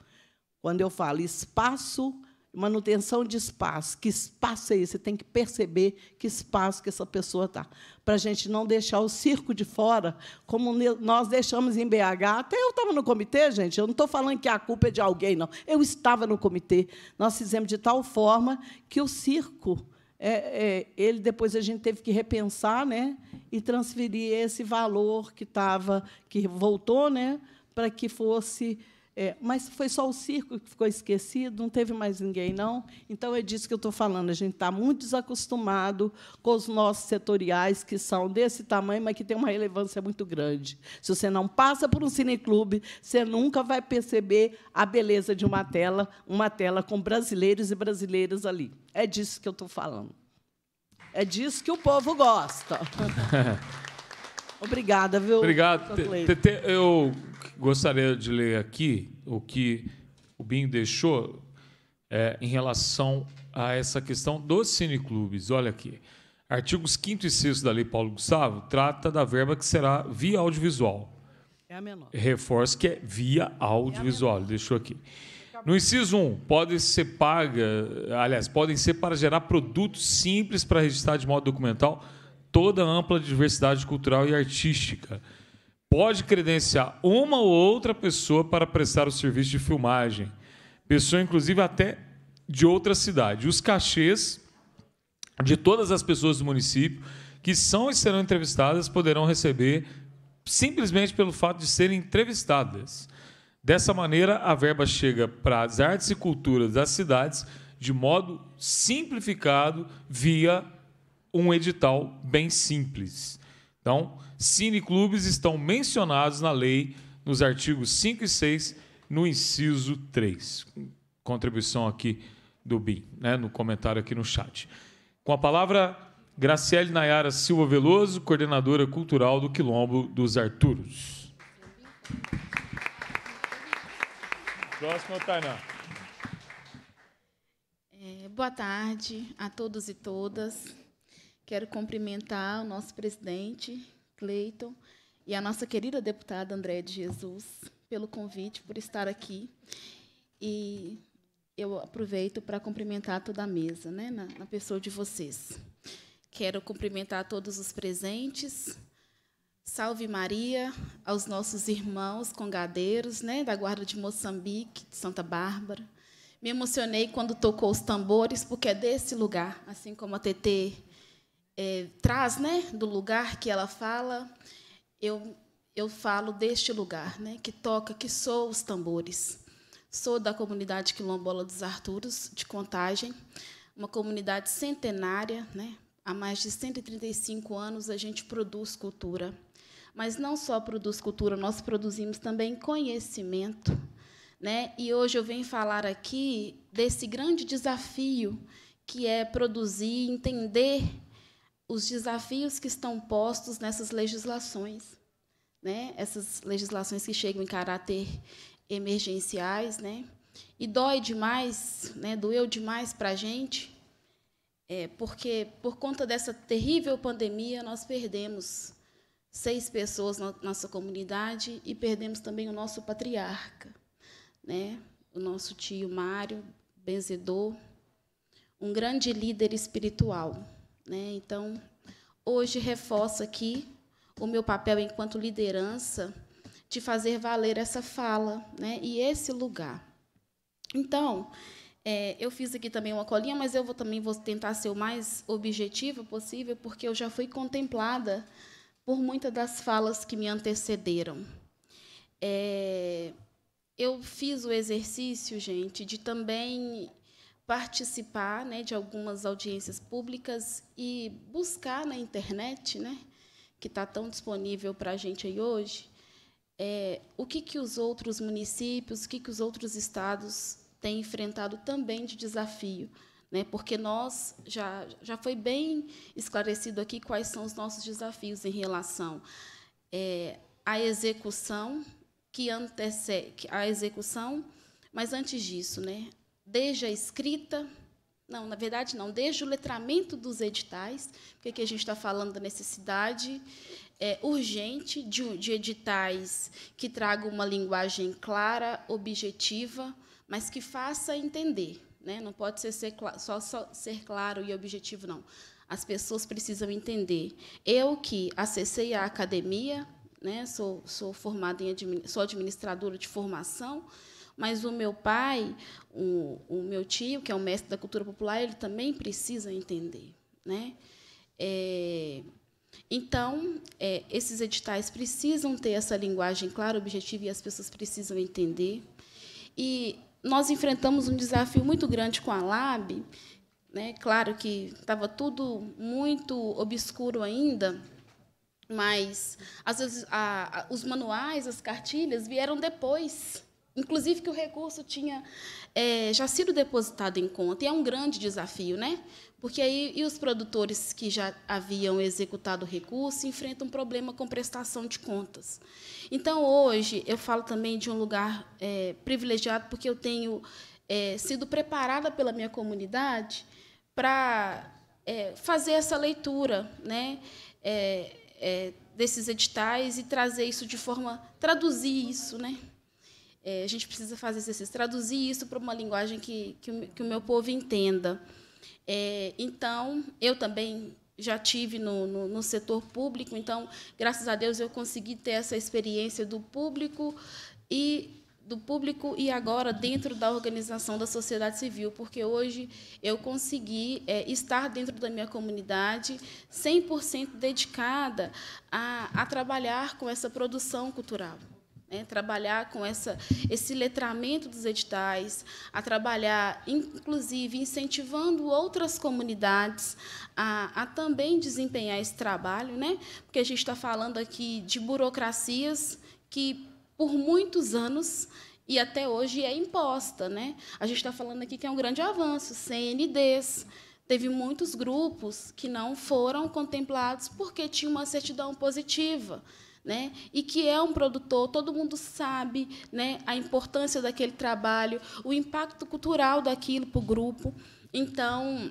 Quando eu falo espaço manutenção de espaço. Que espaço é esse? Você tem que perceber que espaço que essa pessoa está. Para a gente não deixar o circo de fora, como nós deixamos em BH. Até eu estava no comitê, gente. Eu não estou falando que a culpa é de alguém, não. Eu estava no comitê. Nós fizemos de tal forma que o circo. É, é, ele depois a gente teve que repensar, né, e transferir esse valor que estava, que voltou, né, para que fosse é, mas foi só o circo que ficou esquecido, não teve mais ninguém, não. Então, é disso que eu estou falando. A gente está muito desacostumado com os nossos setoriais, que são desse tamanho, mas que têm uma relevância muito grande. Se você não passa por um cineclube, você nunca vai perceber a beleza de uma tela, uma tela com brasileiros e brasileiras ali. É disso que eu estou falando. É disso que o povo gosta. [laughs] Obrigada, viu? Obrigado. Eu Gostaria de ler aqui o que o Binho deixou é, em relação a essa questão dos cineclubes. Olha aqui. Artigos 5 e 6 da Lei Paulo Gustavo trata da verba que será via audiovisual. É a menor. Reforço que é via é audiovisual. É deixou aqui. No inciso 1, pode ser paga, aliás, podem ser para gerar produtos simples para registrar de modo documental toda a ampla diversidade cultural e artística pode credenciar uma ou outra pessoa para prestar o serviço de filmagem, pessoa inclusive até de outra cidade. Os cachês de todas as pessoas do município que são e serão entrevistadas poderão receber simplesmente pelo fato de serem entrevistadas. Dessa maneira, a verba chega para as artes e culturas das cidades de modo simplificado via um edital bem simples. Então, cineclubes estão mencionados na lei nos artigos 5 e 6, no inciso 3. Contribuição aqui do BIM, né, no comentário aqui no chat. Com a palavra, Graciele Nayara Silva Veloso, coordenadora cultural do Quilombo dos Arturos. Próximo, Tainá. É, boa tarde a todos e todas. Quero cumprimentar o nosso presidente, Cleiton e a nossa querida deputada Andréa de Jesus pelo convite, por estar aqui. E eu aproveito para cumprimentar toda a mesa, né, na, na pessoa de vocês. Quero cumprimentar todos os presentes. Salve Maria aos nossos irmãos congadeiros, né, da Guarda de Moçambique, de Santa Bárbara. Me emocionei quando tocou os tambores, porque é desse lugar, assim como a TT é, traz né, do lugar que ela fala, eu, eu falo deste lugar né, que toca, que sou os tambores. Sou da comunidade quilombola dos Arturos, de Contagem, uma comunidade centenária. Né? Há mais de 135 anos a gente produz cultura. Mas não só produz cultura, nós produzimos também conhecimento. Né? E hoje eu venho falar aqui desse grande desafio que é produzir, entender os desafios que estão postos nessas legislações, né? Essas legislações que chegam em caráter emergenciais, né? E dói demais, né? Doeu demais para a gente, é, porque por conta dessa terrível pandemia nós perdemos seis pessoas na nossa comunidade e perdemos também o nosso patriarca, né? O nosso tio Mário, benzedor, um grande líder espiritual. Né? Então, hoje reforço aqui o meu papel enquanto liderança de fazer valer essa fala né? e esse lugar. Então, é, eu fiz aqui também uma colinha, mas eu vou, também vou tentar ser o mais objetiva possível, porque eu já fui contemplada por muitas das falas que me antecederam. É, eu fiz o exercício, gente, de também participar né, de algumas audiências públicas e buscar na internet, né, que está tão disponível para a gente aí hoje, é, o que, que os outros municípios, o que, que os outros estados têm enfrentado também de desafio. Né, porque nós já, já foi bem esclarecido aqui quais são os nossos desafios em relação é, à execução, que antecede, a execução, mas antes disso, né, desde a escrita, não, na verdade não, desde o letramento dos editais, porque aqui a gente está falando da necessidade é, urgente de, de editais que tragam uma linguagem clara, objetiva, mas que faça entender. Né? Não pode ser, ser só, só ser claro e objetivo, não. As pessoas precisam entender. Eu que acessei a academia, né? sou, sou formada em sou administradora de formação, mas o meu pai, o, o meu tio, que é o mestre da cultura popular, ele também precisa entender. Né? É, então, é, esses editais precisam ter essa linguagem clara, objetiva, e as pessoas precisam entender. E nós enfrentamos um desafio muito grande com a LAB, né? claro que estava tudo muito obscuro ainda, mas às vezes a, a, os manuais, as cartilhas vieram depois. Inclusive que o recurso tinha é, já sido depositado em conta, e é um grande desafio, né? Porque aí e os produtores que já haviam executado o recurso enfrentam um problema com prestação de contas. Então, hoje, eu falo também de um lugar é, privilegiado, porque eu tenho é, sido preparada pela minha comunidade para é, fazer essa leitura, né? É, é, desses editais e trazer isso de forma traduzir isso, né? É, a gente precisa fazer exercício, traduzir isso para uma linguagem que, que o, que, o, meu povo entenda. É, então, eu também já tive no, no, no, setor público, então, graças a Deus, eu consegui ter essa experiência do público e do público e agora dentro da organização da sociedade civil, porque hoje eu consegui é, estar dentro da minha comunidade 100% dedicada a, a trabalhar com essa produção cultural. Né, trabalhar com essa, esse letramento dos editais, a trabalhar, inclusive, incentivando outras comunidades a, a também desempenhar esse trabalho, né, porque a gente está falando aqui de burocracias que, por muitos anos, e até hoje é imposta. Né? A gente está falando aqui que é um grande avanço, CNDs, teve muitos grupos que não foram contemplados porque tinham uma certidão positiva. Né? E que é um produtor, todo mundo sabe, né, a importância daquele trabalho, o impacto cultural daquilo para o grupo. Então,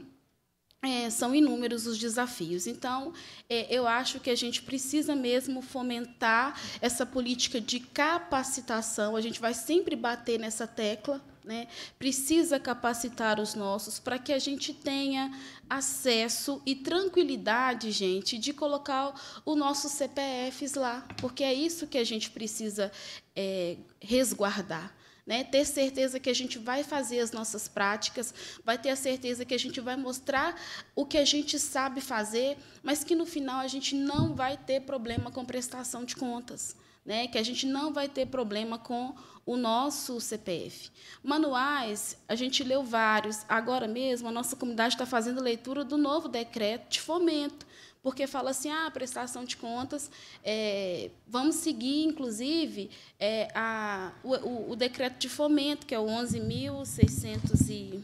é, são inúmeros os desafios. Então, é, eu acho que a gente precisa mesmo fomentar essa política de capacitação. A gente vai sempre bater nessa tecla, né, precisa capacitar os nossos para que a gente tenha acesso e tranquilidade, gente, de colocar o nosso CPFs lá, porque é isso que a gente precisa é, resguardar. Né, ter certeza que a gente vai fazer as nossas práticas, vai ter a certeza que a gente vai mostrar o que a gente sabe fazer, mas que no final a gente não vai ter problema com prestação de contas né, que a gente não vai ter problema com o nosso CPF. Manuais, a gente leu vários. Agora mesmo, a nossa comunidade está fazendo leitura do novo decreto de fomento, porque fala assim: ah, a prestação de contas, é, vamos seguir, inclusive, é, a, o, o, o, decreto de fomento, que é o 11.600.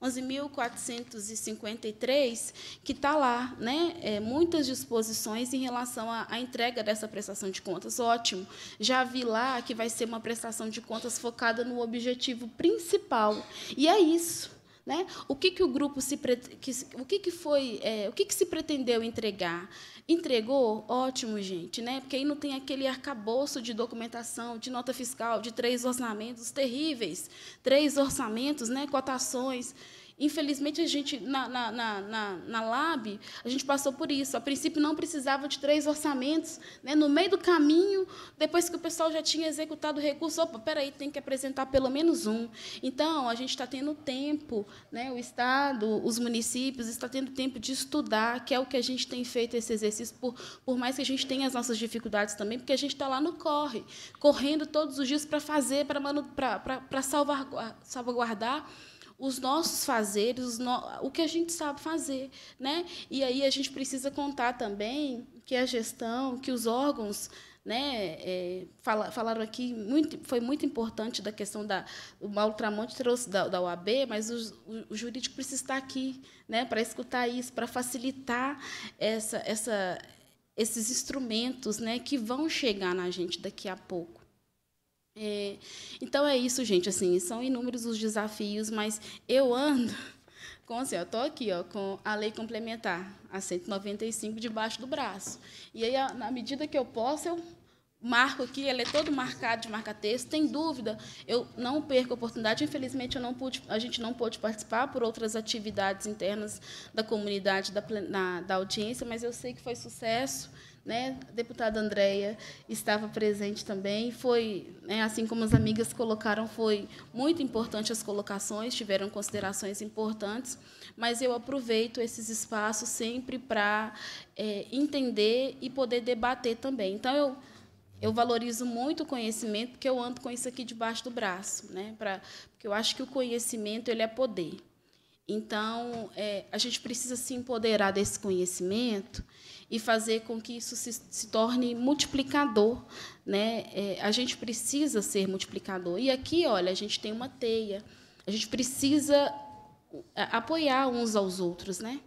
11.453, que está lá, né? É, muitas disposições em relação à, à, entrega dessa prestação de contas. Ótimo. Já vi lá que vai ser uma prestação de contas focada no objetivo principal. E é isso. Né? O que, que o grupo se que, o que, que foi é, o que, que se pretendeu entregar? Entregou? Ótimo, gente, né? Porque aí não tem aquele arcabouço de documentação, de nota fiscal, de três orçamentos terríveis, três orçamentos, né? Cotações. Infelizmente, a gente, na, na, na, na, Lab, a gente passou por isso. A princípio, não precisava de três orçamentos. Né? No meio do caminho, depois que o pessoal já tinha executado o recurso, opa, peraí, tem que apresentar pelo menos um. Então, a gente está tendo tempo, né? o Estado, os municípios, está tendo tempo de estudar, que é o que a gente tem feito esse exercício, por, por mais que a gente tenha as nossas dificuldades também, porque a gente está lá no corre, correndo todos os dias para fazer, para salvaguardar os nossos fazeres, os no... o que a gente sabe fazer. Né? E aí a gente precisa contar também que a gestão, que os órgãos né, é, fala, falaram aqui, muito, foi muito importante da questão da. O Maltramonte trouxe da, da mas o, o, o, jurídico precisa estar aqui né, para escutar isso, para facilitar essa, essa, esses instrumentos né, que vão chegar na gente daqui a pouco. É, então é isso, gente. Assim, são inúmeros os desafios, mas eu ando [laughs] com assim, eu tô aqui, ó, com a lei complementar, a 195 debaixo do braço. E aí, na medida que eu posso, eu marco aqui, ele é todo marcado de marca-texto. Tem dúvida, eu não perco a oportunidade. Infelizmente, eu não pude, a gente não pôde participar por outras atividades internas da comunidade, da, da, da audiência, mas eu sei que foi sucesso né? A deputada Andréia estava presente também. Foi, né, assim como as amigas colocaram, foi muito importante as colocações, tiveram considerações importantes, mas eu aproveito esses espaços sempre para é, entender e poder debater também. Então, eu eu valorizo muito o conhecimento porque eu ando com isso aqui debaixo do braço, né? Pra, porque eu acho que o conhecimento ele é poder. Então, é, a gente precisa se empoderar desse conhecimento e fazer com que isso se, se torne multiplicador. Né? É, a gente precisa ser multiplicador. E aqui, olha, a gente tem uma teia. A gente precisa apoiar uns aos outros. Né?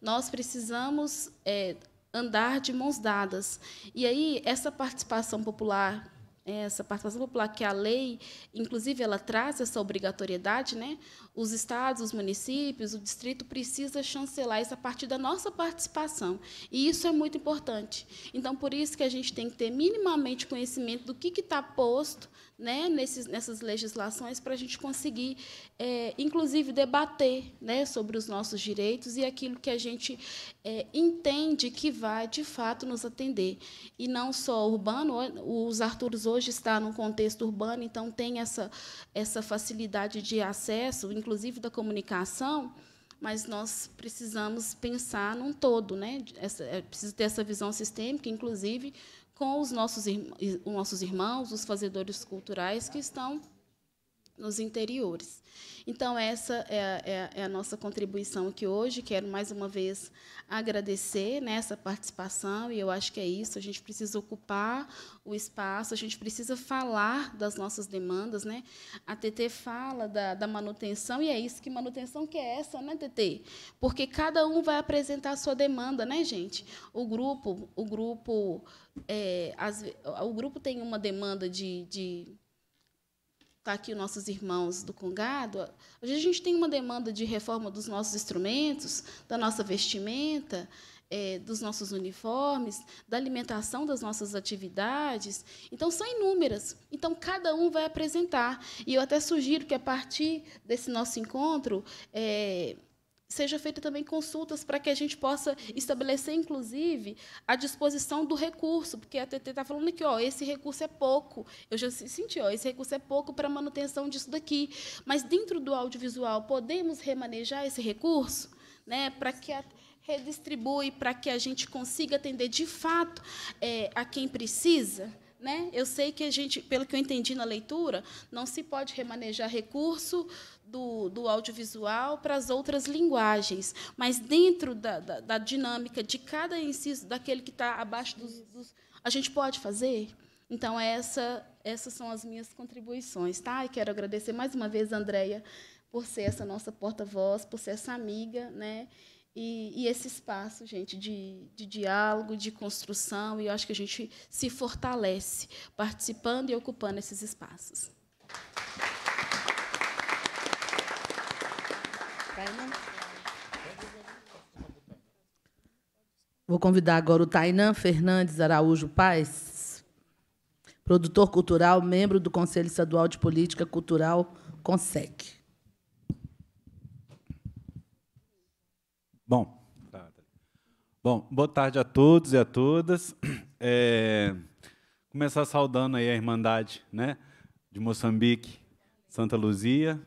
Nós precisamos é, andar de mãos dadas. E aí, essa participação popular é, essa participação popular que a lei, inclusive, ela traz essa obrigatoriedade, né? os estados, os municípios, o distrito precisa chancelar isso a partir da nossa participação. E isso é muito importante. Então, por isso que a gente tem que ter minimamente conhecimento do que está posto né, nesses, nessas legislações para a gente conseguir, é, inclusive, debater né, sobre os nossos direitos e aquilo que a gente é, entende que vai, de fato, nos atender. E não só urbano, os Arturos hoje está num contexto urbano, então tem essa, essa facilidade de acesso, inclusive da comunicação, mas nós precisamos pensar num todo, né? é preciso ter essa visão sistêmica, inclusive com os nossos, os nossos irmãos, os fazedores culturais que estão nos interiores. Então, essa é, é, é a nossa contribuição aqui hoje. Quero, mais uma vez, agradecer né, essa participação, e eu acho que é isso. A gente precisa ocupar o espaço, a gente precisa falar das nossas demandas. Né? A TT fala da, da manutenção, e é isso. Que manutenção que é essa, né, TT? Porque cada um vai apresentar a sua demanda, né, gente? O grupo, o grupo, é, as, o grupo tem uma demanda de, de está aqui nossos irmãos do Congado, a gente tem uma demanda de reforma dos nossos instrumentos, da nossa vestimenta, é, dos nossos uniformes, da alimentação das nossas atividades. Então, são inúmeras. Então, cada um vai apresentar. E eu até sugiro que, a partir desse nosso encontro, é, seja feita também consultas para que a gente possa estabelecer, inclusive, a disposição do recurso, porque a TT está falando aqui, ó, esse recurso é pouco. Eu já senti, ó, esse recurso é pouco para manutenção disso daqui. Mas dentro do audiovisual, podemos remanejar esse recurso, né, para que a, redistribui, para que a gente consiga atender de fato é, a quem precisa. Né? Eu sei que a gente, pelo que eu entendi na leitura, não se pode remanejar recurso do, do audiovisual para as outras linguagens, mas dentro da, da, da dinâmica de cada inciso, daquele que está abaixo dos, dos, A gente pode fazer? Então, essa, essas são as minhas contribuições. Tá? E quero agradecer mais uma vez, Andréia, por ser essa nossa porta-voz, por ser essa amiga, né? E, e esse espaço, gente, de, de diálogo, de construção, e eu acho que a gente se fortalece participando e ocupando esses espaços. Tainan. Vou convidar agora o Tainan Fernandes Araújo Paz, produtor cultural, membro do Conselho Estadual de Política Cultural, CONSEC. Bom, bom, boa tarde a todos e a todas. É, começar saudando aí a Irmandade né, de Moçambique, Santa Luzia.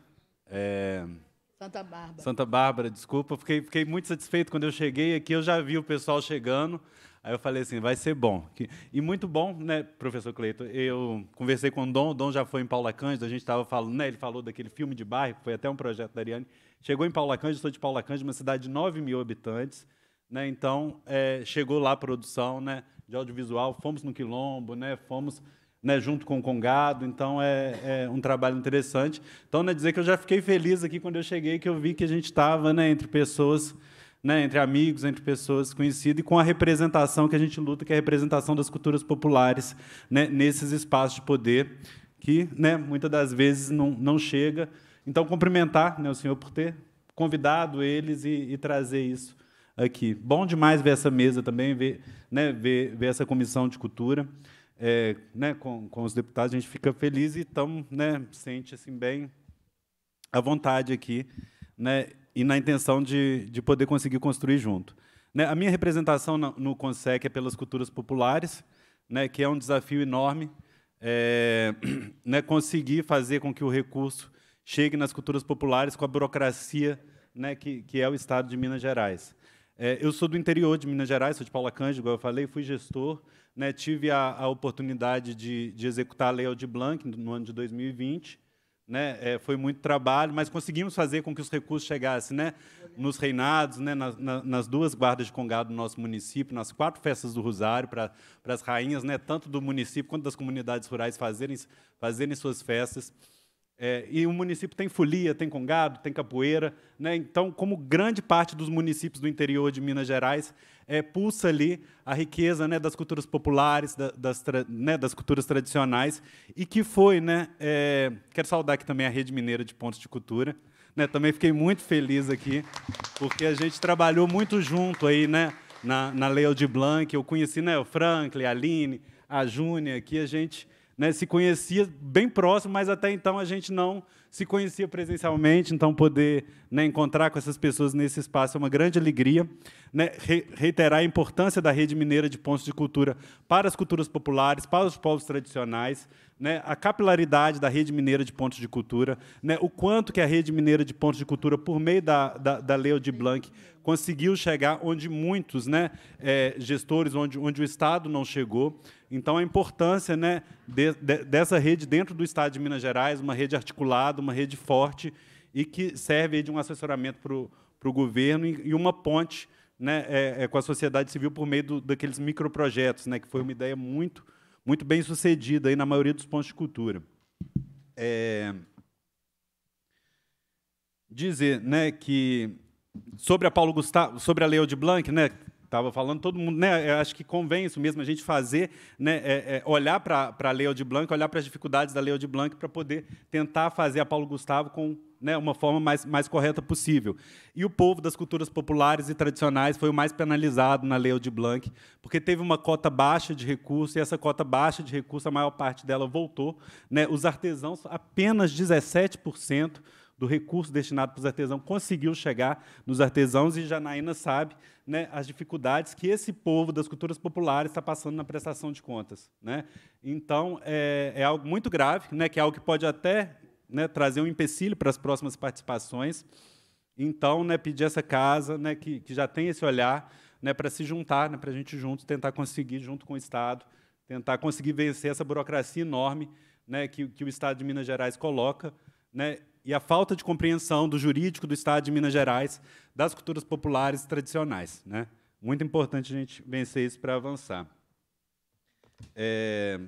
É, Santa Bárbara. Santa Bárbara, desculpa. Fiquei, fiquei muito satisfeito quando eu cheguei aqui. Eu já vi o pessoal chegando. Aí eu falei assim, vai ser bom. E muito bom, né, professor Cleiton? Eu conversei com o Dom, o Dom já foi em Paula Cândido, a gente estava falando, né, ele falou daquele filme de bairro, foi até um projeto da Ariane. Chegou em Paula Cândido, sou de Paula Cândido, uma cidade de 9 mil habitantes, né, então é, chegou lá a produção né, de audiovisual, fomos no Quilombo, né, fomos né, junto com o Congado, então é, é, um trabalho interessante. Então, né, dizer que eu já fiquei feliz aqui quando eu cheguei, que eu vi que a gente estava né, entre pessoas, né, entre amigos, entre pessoas conhecidas, e com a representação que a gente luta, que é a representação das culturas populares né, nesses espaços de poder, que né, muitas das vezes não, não chega. Então, cumprimentar né, o senhor por ter convidado eles e, e trazer isso aqui. Bom demais ver essa mesa também, ver, né, ver, ver essa comissão de cultura é, né, com, com os deputados, a gente fica feliz e tão, né, sente assim bem à vontade aqui, né, e na intenção de, de poder conseguir construir junto. Né, a minha representação no, no CONSEC é pelas culturas populares, né, que é um desafio enorme, é, [clears throat] né, conseguir fazer com que o recurso chegue nas culturas populares com a burocracia né, que, que é o Estado de Minas Gerais. É, eu sou do interior de Minas Gerais, sou de Paula Cândido, igual eu falei, fui gestor, né, tive a, a oportunidade de, de, executar a Lei de Blanc no ano de 2020. Né, é, foi muito trabalho, mas conseguimos fazer com que os recursos chegassem né, nos reinados, né, na, na, nas duas guardas de congado do nosso município, nas quatro festas do Rosário, para as rainhas, né, tanto do município quanto das comunidades rurais fazerem, fazerem suas festas. É, e o município tem folia, tem congado, tem capoeira. Né? Então, como grande parte dos municípios do interior de Minas Gerais, é, pulsa ali a riqueza né, das culturas populares, da, das, né, das culturas tradicionais, e que foi. Né, é, quero saudar aqui também a Rede Mineira de Pontos de Cultura. Né? Também fiquei muito feliz aqui, porque a gente trabalhou muito junto aí, né, na, na Leo de Blanc. Eu conheci né, o Franklin, a Aline, a Júnia, que a gente né, se conhecia bem próximo, mas até então a gente não se conhecia presencialmente, então poder né, encontrar com essas pessoas nesse espaço é uma grande alegria. Né, reiterar a importância da rede mineira de pontos de cultura para as culturas populares, para os povos tradicionais, né, a capilaridade da rede mineira de pontos de cultura, né, o quanto que a rede mineira de pontos de cultura, por meio da, da, da Leo de Blanc, conseguiu chegar onde muitos né, é, gestores, onde, onde o Estado não chegou. Então, a importância né, de, de, dessa rede dentro do Estado de Minas Gerais, uma rede articulada, uma rede forte, e que serve de um assessoramento para o governo e, e, uma ponte né, é, é, com a sociedade civil por meio do, daqueles microprojetos, né, que foi uma ideia muito, muito bem sucedida aí na maioria dos pontos de cultura. É, dizer né, que sobre a Paulo Gustavo, sobre a Leo de Blanc, né, estava falando, todo mundo, né? acho que convém isso mesmo, a gente fazer, né? É, é, olhar para a Lei de Blanc, olhar para as dificuldades da Lei de Blanc para poder tentar fazer a Paulo Gustavo com né, uma forma mais, mais correta possível. E o povo das culturas populares e tradicionais foi o mais penalizado na Lei de Blanc, porque teve uma cota baixa de recurso, e essa cota baixa de recurso, a maior parte dela voltou. Né? Os artesãos, apenas 17% do recurso destinado para os artesãos conseguiu chegar nos artesãos e Janaína sabe né, as dificuldades que esse povo das culturas populares está passando na prestação de contas. Né? Então, é, é algo muito grave, né, que é algo que pode até né, trazer um empecilho para as próximas participações. Então, né, pedir essa casa né, que, que já tem esse olhar né, para se juntar, né, para a gente juntos tentar conseguir, junto com o Estado, tentar conseguir vencer essa burocracia enorme né, que, que o Estado de Minas Gerais coloca, né, e a falta de compreensão do jurídico do Estado de Minas Gerais, das culturas populares tradicionais. Né? Muito importante a gente vencer isso para avançar. É...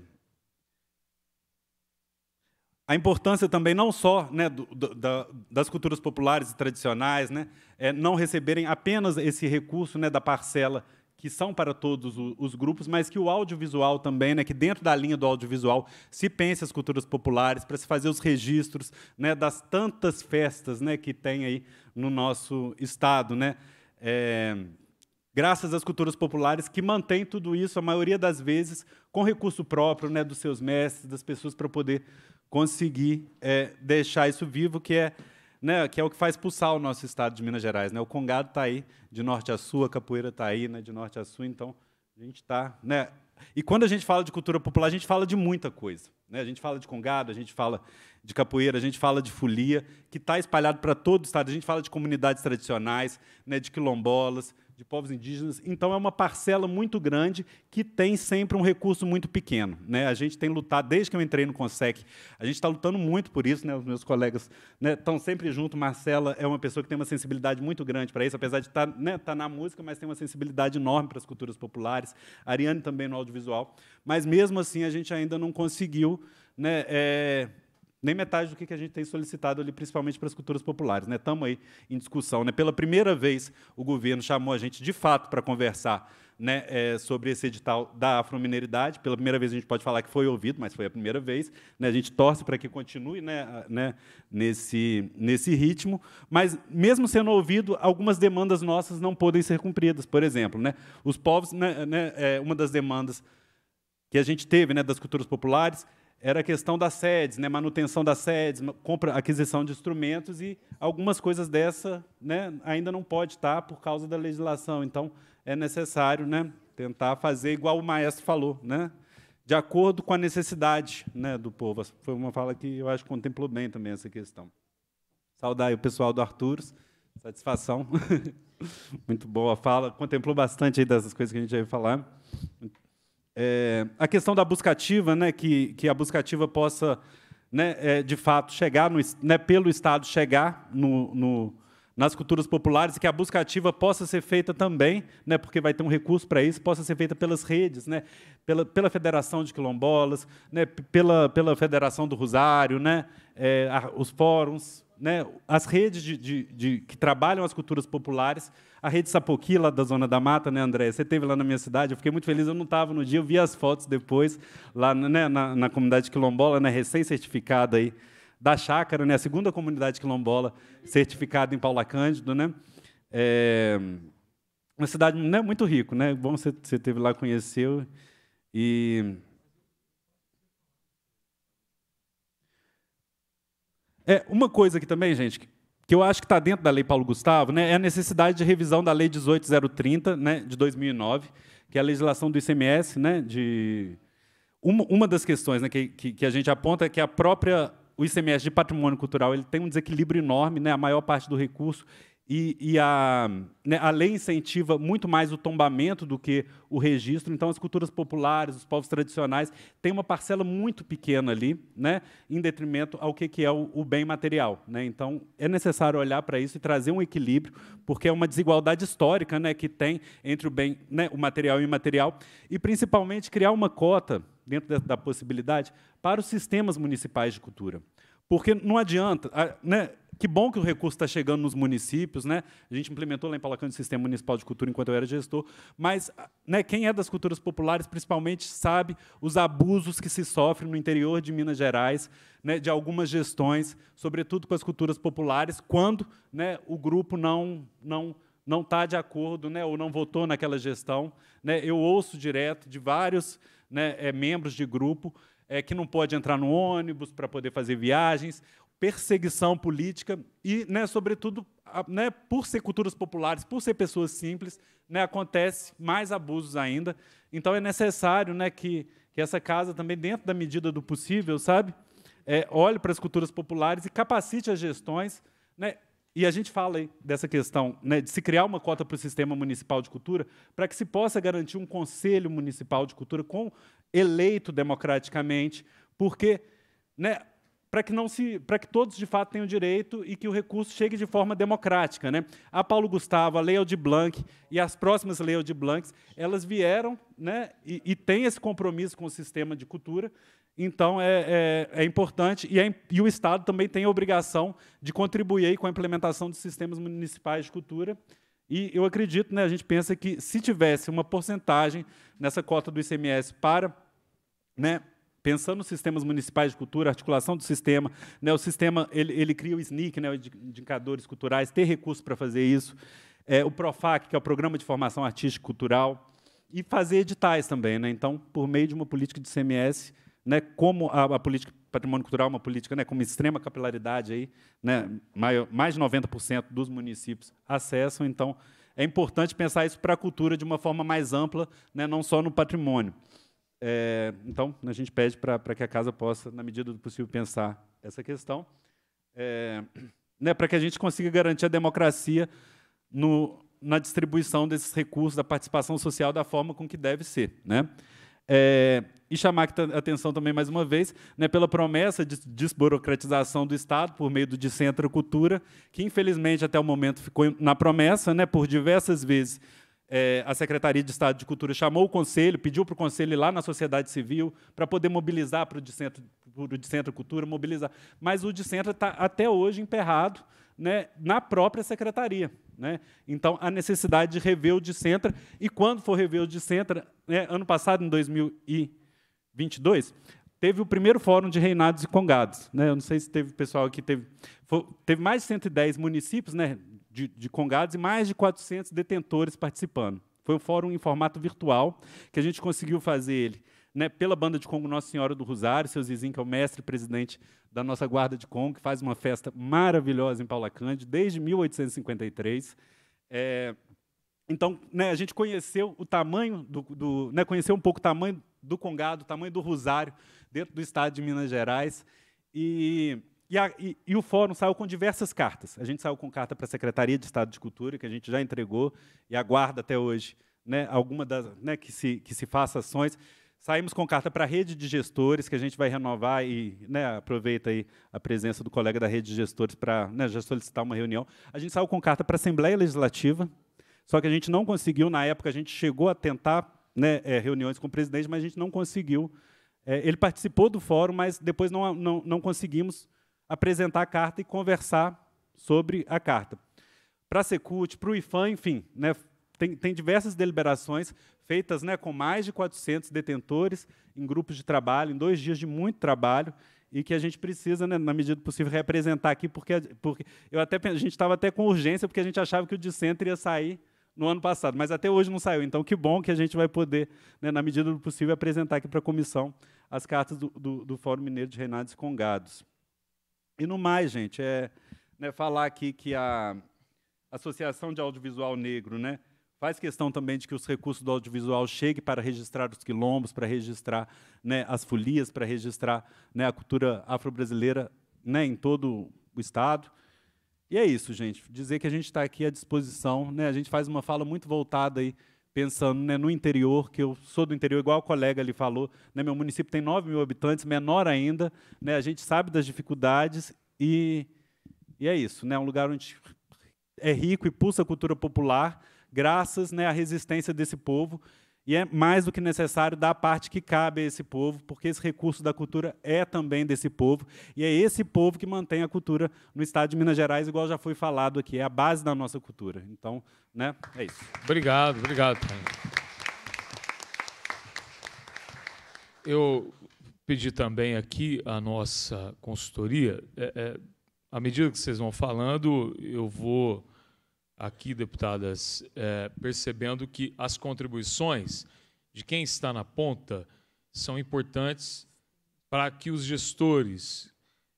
A importância também não só né, do, da, das culturas populares e tradicionais né, é não receberem apenas esse recurso né, da parcela que são para todos os grupos, mas que o audiovisual também, né, que dentro da linha do audiovisual se pense as culturas populares para se fazer os registros né, das tantas festas né, que tem aí no nosso estado, né? É, graças às culturas populares que mantém tudo isso, a maioria das vezes com recurso próprio, né, dos seus mestres, das pessoas para poder conseguir é, deixar isso vivo, que é né, que é o que faz pulsar o nosso estado de Minas Gerais. Né? O Congado está aí, de norte a sul, a capoeira está aí, né, de norte a sul, então a gente está. Né? E quando a gente fala de cultura popular, a gente fala de muita coisa. Né? A gente fala de Congado, a gente fala de capoeira, a gente fala de folia, que está espalhado para todo o estado. A gente fala de comunidades tradicionais, né, de quilombolas, de povos indígenas. Então, é uma parcela muito grande que tem sempre um recurso muito pequeno. Né? A gente tem lutado, desde que eu entrei no CONSEC, a gente está lutando muito por isso. Né? Os meus colegas né, estão sempre junto. Marcela é uma pessoa que tem uma sensibilidade muito grande para isso, apesar de estar tá, né, tá na música, mas tem uma sensibilidade enorme para as culturas populares. A Ariane também no audiovisual. Mas, mesmo assim, a gente ainda não conseguiu né, é, nem metade do que a gente tem solicitado ali, principalmente para as culturas populares. Estamos né? aí em discussão. Né? Pela primeira vez, o governo chamou a gente, de fato, para conversar né, é, sobre esse edital da Afromineridade. Pela primeira vez, a gente pode falar que foi ouvido, mas foi a primeira vez. Né? A gente torce para que continue né, né, nesse, nesse ritmo. Mas, mesmo sendo ouvido, algumas demandas nossas não podem ser cumpridas. Por exemplo, né, os povos, né, né é uma das demandas que a gente teve né, das culturas populares era a questão das sedes, né, manutenção das sedes, compra, aquisição de instrumentos e algumas coisas dessa, né, ainda não pode estar tá por causa da legislação. Então é necessário, né, tentar fazer igual o maestro falou, né, de acordo com a necessidade, né, do povo. Foi uma fala que eu acho que contemplou bem também essa questão. Saudar o pessoal do Arturos, satisfação. [laughs] Muito boa a fala, contemplou bastante dessas coisas que a gente vai falar. Muito é, a questão da buscativa, né, que, que a buscativa possa, né, é, de fato, chegar no, né, pelo Estado, chegar no, no, nas culturas populares, e que a buscativa possa ser feita também, né, porque vai ter um recurso para isso, possa ser feita pelas redes, né, pela, pela Federação de Quilombolas, né, pela, pela Federação do Rosário, né, é, a, os fóruns, né, as redes de, de, de, que trabalham as culturas populares, a rede Sapoqui, lá da Zona da Mata, né, André? Você teve lá na minha cidade, eu fiquei muito feliz, eu não estava no dia, eu vi as fotos depois, lá né, na, na, comunidade quilombola, né, recém-certificada aí, da Chácara, né, a segunda comunidade quilombola certificada em Paula Cândido, né? É, uma cidade né, muito rico, né? Bom, você, você teve lá, conheceu e É, uma coisa que também, gente, que eu acho que está dentro da Lei Paulo Gustavo, né, é a necessidade de revisão da Lei 18030, né, de 2009, que é a legislação do ICMS, né, de uma, uma das questões né, que, que, que a gente aponta é que a própria o ICMS de patrimônio cultural ele tem um desequilíbrio enorme, né? A maior parte do recurso e, e a, né, a, lei incentiva muito mais o tombamento do que o registro. Então, as culturas populares, os povos tradicionais, têm uma parcela muito pequena ali, né, em detrimento ao que, que é o, o bem material. Né? Então, é necessário olhar para isso e trazer um equilíbrio, porque é uma desigualdade histórica né, que tem entre o bem, né, o material e o imaterial, e principalmente criar uma cota, dentro da, da possibilidade, para os sistemas municipais de cultura. Porque não adianta, né, que bom que o recurso está chegando nos municípios, né? A gente implementou lá em Palacante o Sistema Municipal de Cultura enquanto eu era gestor, mas né, quem é das culturas populares principalmente sabe os abusos que se sofrem no interior de Minas Gerais, né, de algumas gestões, sobretudo com as culturas populares, quando né, o grupo não não não está de acordo, né, ou não votou naquela gestão, né? Eu ouço direto de vários né, é, membros de grupo é, que não pode entrar no ônibus para poder fazer viagens, perseguição política e, né, sobretudo, a, né, por ser culturas populares, por ser pessoas simples, né, acontece mais abusos ainda. Então é necessário né, que, que essa casa também, dentro da medida do possível, sabe, é, olhe para as culturas populares e capacite as gestões. Né, e a gente fala aí dessa questão né, de se criar uma cota para o sistema municipal de cultura, para que se possa garantir um conselho municipal de cultura com eleito democraticamente, porque né, para que, não se, que todos de fato tenham direito e que o recurso chegue de forma democrática. Né? A Paulo Gustavo, a Lei de Blanc e as próximas Lei de Blancs, elas vieram né, e, e têm esse compromisso com o sistema de cultura, então, é, é, é importante, e, é, e, o Estado também tem a obrigação de contribuir com a implementação dos sistemas municipais de cultura. E eu acredito, né, a gente pensa que se tivesse uma porcentagem nessa cota do ICMS para né, pensando nos sistemas municipais de cultura, articulação do sistema, né, o sistema ele, ele cria o SNIC, né, indicadores culturais, ter recursos para fazer isso, é, o Profac, que é o Programa de Formação Artística e Cultural, e fazer editais também. Né, então, por meio de uma política de CMS, né, como a, a política patrimônio cultural, é uma política né, com uma extrema capilaridade, aí, né, maior, mais de 90% dos municípios acessam, então é importante pensar isso para a cultura de uma forma mais ampla, né, não só no patrimônio. É, então, a gente pede para que a casa possa, na medida do possível, pensar essa questão, é, né, para que a gente consiga garantir a democracia no, na distribuição desses recursos, da participação social, da forma com que deve ser. Né? É, e chamar a atenção também, mais uma vez, né, pela promessa de desburocratização do Estado por meio do Dicentro Cultura, que, infelizmente, até o momento ficou na promessa, né, por diversas vezes é, a Secretaria de Estado de Cultura chamou o Conselho, pediu para o Conselho ir lá na sociedade civil para poder mobilizar para o Dicentro, Dicentro Cultura, mobilizar. Mas o Dicentro está até hoje emperrado né, na própria Secretaria. Né? Então, a necessidade de rever o Dicentro, e quando for rever o Dicentro, né, ano passado, em 2022, teve o primeiro fórum de reinados e congados. Né? Eu não sei se teve pessoal que teve. Foi, teve mais de 110 municípios, né? de, de Congados e mais de 400 detentores participando. Foi um fórum em formato virtual que a gente conseguiu fazer ele né, pela banda de Congo Nossa Senhora do Rosário, seu Zizinho, que é o mestre presidente da nossa guarda de Congo, que faz uma festa maravilhosa em Paula Cândido desde 1853. É, então, né, a gente conheceu o tamanho do, do né, conheceu um pouco o tamanho do Congado, o tamanho do Rosário dentro do estado de Minas Gerais e e, a, e, e, o fórum saiu com diversas cartas. A gente saiu com carta para a Secretaria de Estado de Cultura, que a gente já entregou e aguarda até hoje né, alguma das, né, que, se, que se faça ações. Saímos com carta para a rede de gestores, que a gente vai renovar e né, aproveita aí a presença do colega da rede de gestores para né, já solicitar uma reunião. A gente saiu com carta para a Assembleia Legislativa, só que a gente não conseguiu, na época, a gente chegou a tentar né, é, reuniões com o presidente, mas a gente não conseguiu. É, ele participou do fórum, mas depois não, não, não conseguimos apresentar a carta e conversar sobre a carta. Para a Secult, para o IFAM, enfim, né, tem, tem, diversas deliberações feitas né, com mais de 400 detentores em grupos de trabalho, em dois dias de muito trabalho, e que a gente precisa, né, na medida do possível, representar aqui, porque, porque eu até, a gente estava até com urgência, porque a gente achava que o Dissenter ia sair no ano passado, mas até hoje não saiu. Então, que bom que a gente vai poder, né, na medida do possível, apresentar aqui para a comissão as cartas do, do, do Fórum Mineiro de Reinados e Congados. E no mais, gente, é né, falar aqui que a Associação de Audiovisual Negro né, faz questão também de que os recursos do audiovisual cheguem para registrar os quilombos, para registrar né, as folias, para registrar né, a cultura afro-brasileira né, em todo o Estado. E é isso, gente. Dizer que a gente está aqui à disposição. Né, a gente faz uma fala muito voltada aí pensando né, no interior, que eu sou do interior, igual o colega ali falou, né, meu município tem 9 mil habitantes, menor ainda, né, a gente sabe das dificuldades e, e é isso, né, um lugar onde é rico e pulsa a cultura popular, graças né, à resistência desse povo e é mais do que necessário da parte que cabe a esse povo, porque esse recurso da cultura é também desse povo, e é esse povo que mantém a cultura no estado de Minas Gerais, igual já foi falado aqui, é a base da nossa cultura. Então, né, é isso. Obrigado, obrigado. Eu pedi também aqui a nossa consultoria. É, é, à medida que vocês vão falando, eu vou aqui, deputadas, é, percebendo que as contribuições de quem está na ponta são importantes para que os gestores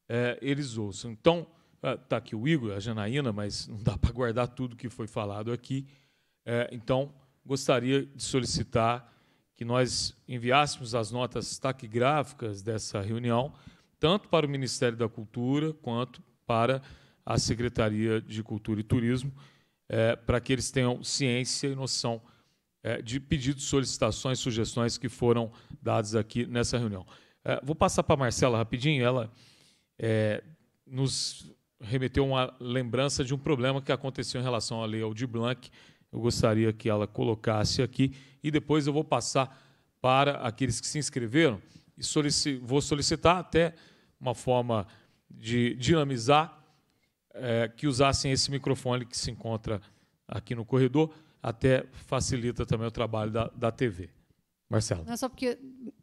é, eles ouçam. Então, está é, aqui o Igor, a Janaína, mas não dá para guardar tudo que foi falado aqui. É, então, gostaria de solicitar que nós enviássemos as notas taquigráficas dessa reunião, tanto para o Ministério da Cultura quanto para a Secretaria de Cultura e Turismo, é, para que eles tenham ciência e noção é, de pedidos, solicitações, sugestões que foram dados aqui nessa reunião. É, vou passar para a Marcela rapidinho, ela é, nos remeteu uma lembrança de um problema que aconteceu em relação à lei Aldir Blanc, eu gostaria que ela colocasse aqui, e depois eu vou passar para aqueles que se inscreveram, e solici vou solicitar até uma forma de dinamizar é, que usassem esse microfone que se encontra aqui no corredor, até facilita também o trabalho da, da TV. Marcelo. Não é só porque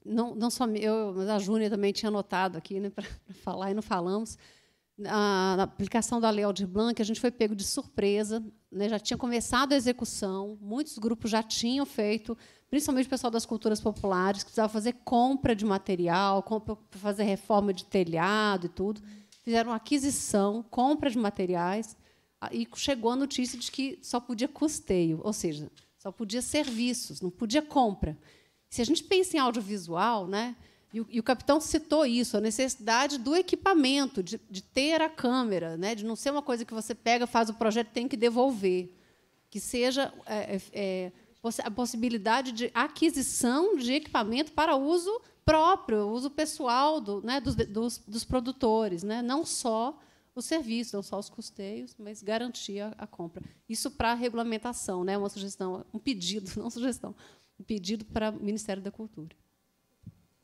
não, não só eu, mas a Júnia também tinha anotado aqui né, para falar e não falamos. A, a aplicação da Lei Aldir Blanc, a gente foi pego de surpresa, né, já tinha começado a execução, muitos grupos já tinham feito, principalmente o pessoal das culturas populares, que precisava fazer compra de material, compra fazer reforma de telhado e tudo fizeram aquisição, compra de materiais, e chegou a notícia de que só podia custeio, ou seja, só podia serviços, não podia compra. Se a gente pensa em audiovisual, né, e o, e o capitão citou isso, a necessidade do equipamento, de, de, ter a câmera, né, de não ser uma coisa que você pega, faz o projeto tem que devolver. Que seja é, é, é a possibilidade de aquisição de equipamento para uso próprio, uso pessoal do, né, dos, dos, dos, produtores, né? não só o serviço, não só os custeios, mas garantir a, a compra. Isso para a regulamentação, né, uma sugestão, um pedido, [laughs] não sugestão, um pedido para o Ministério da Cultura.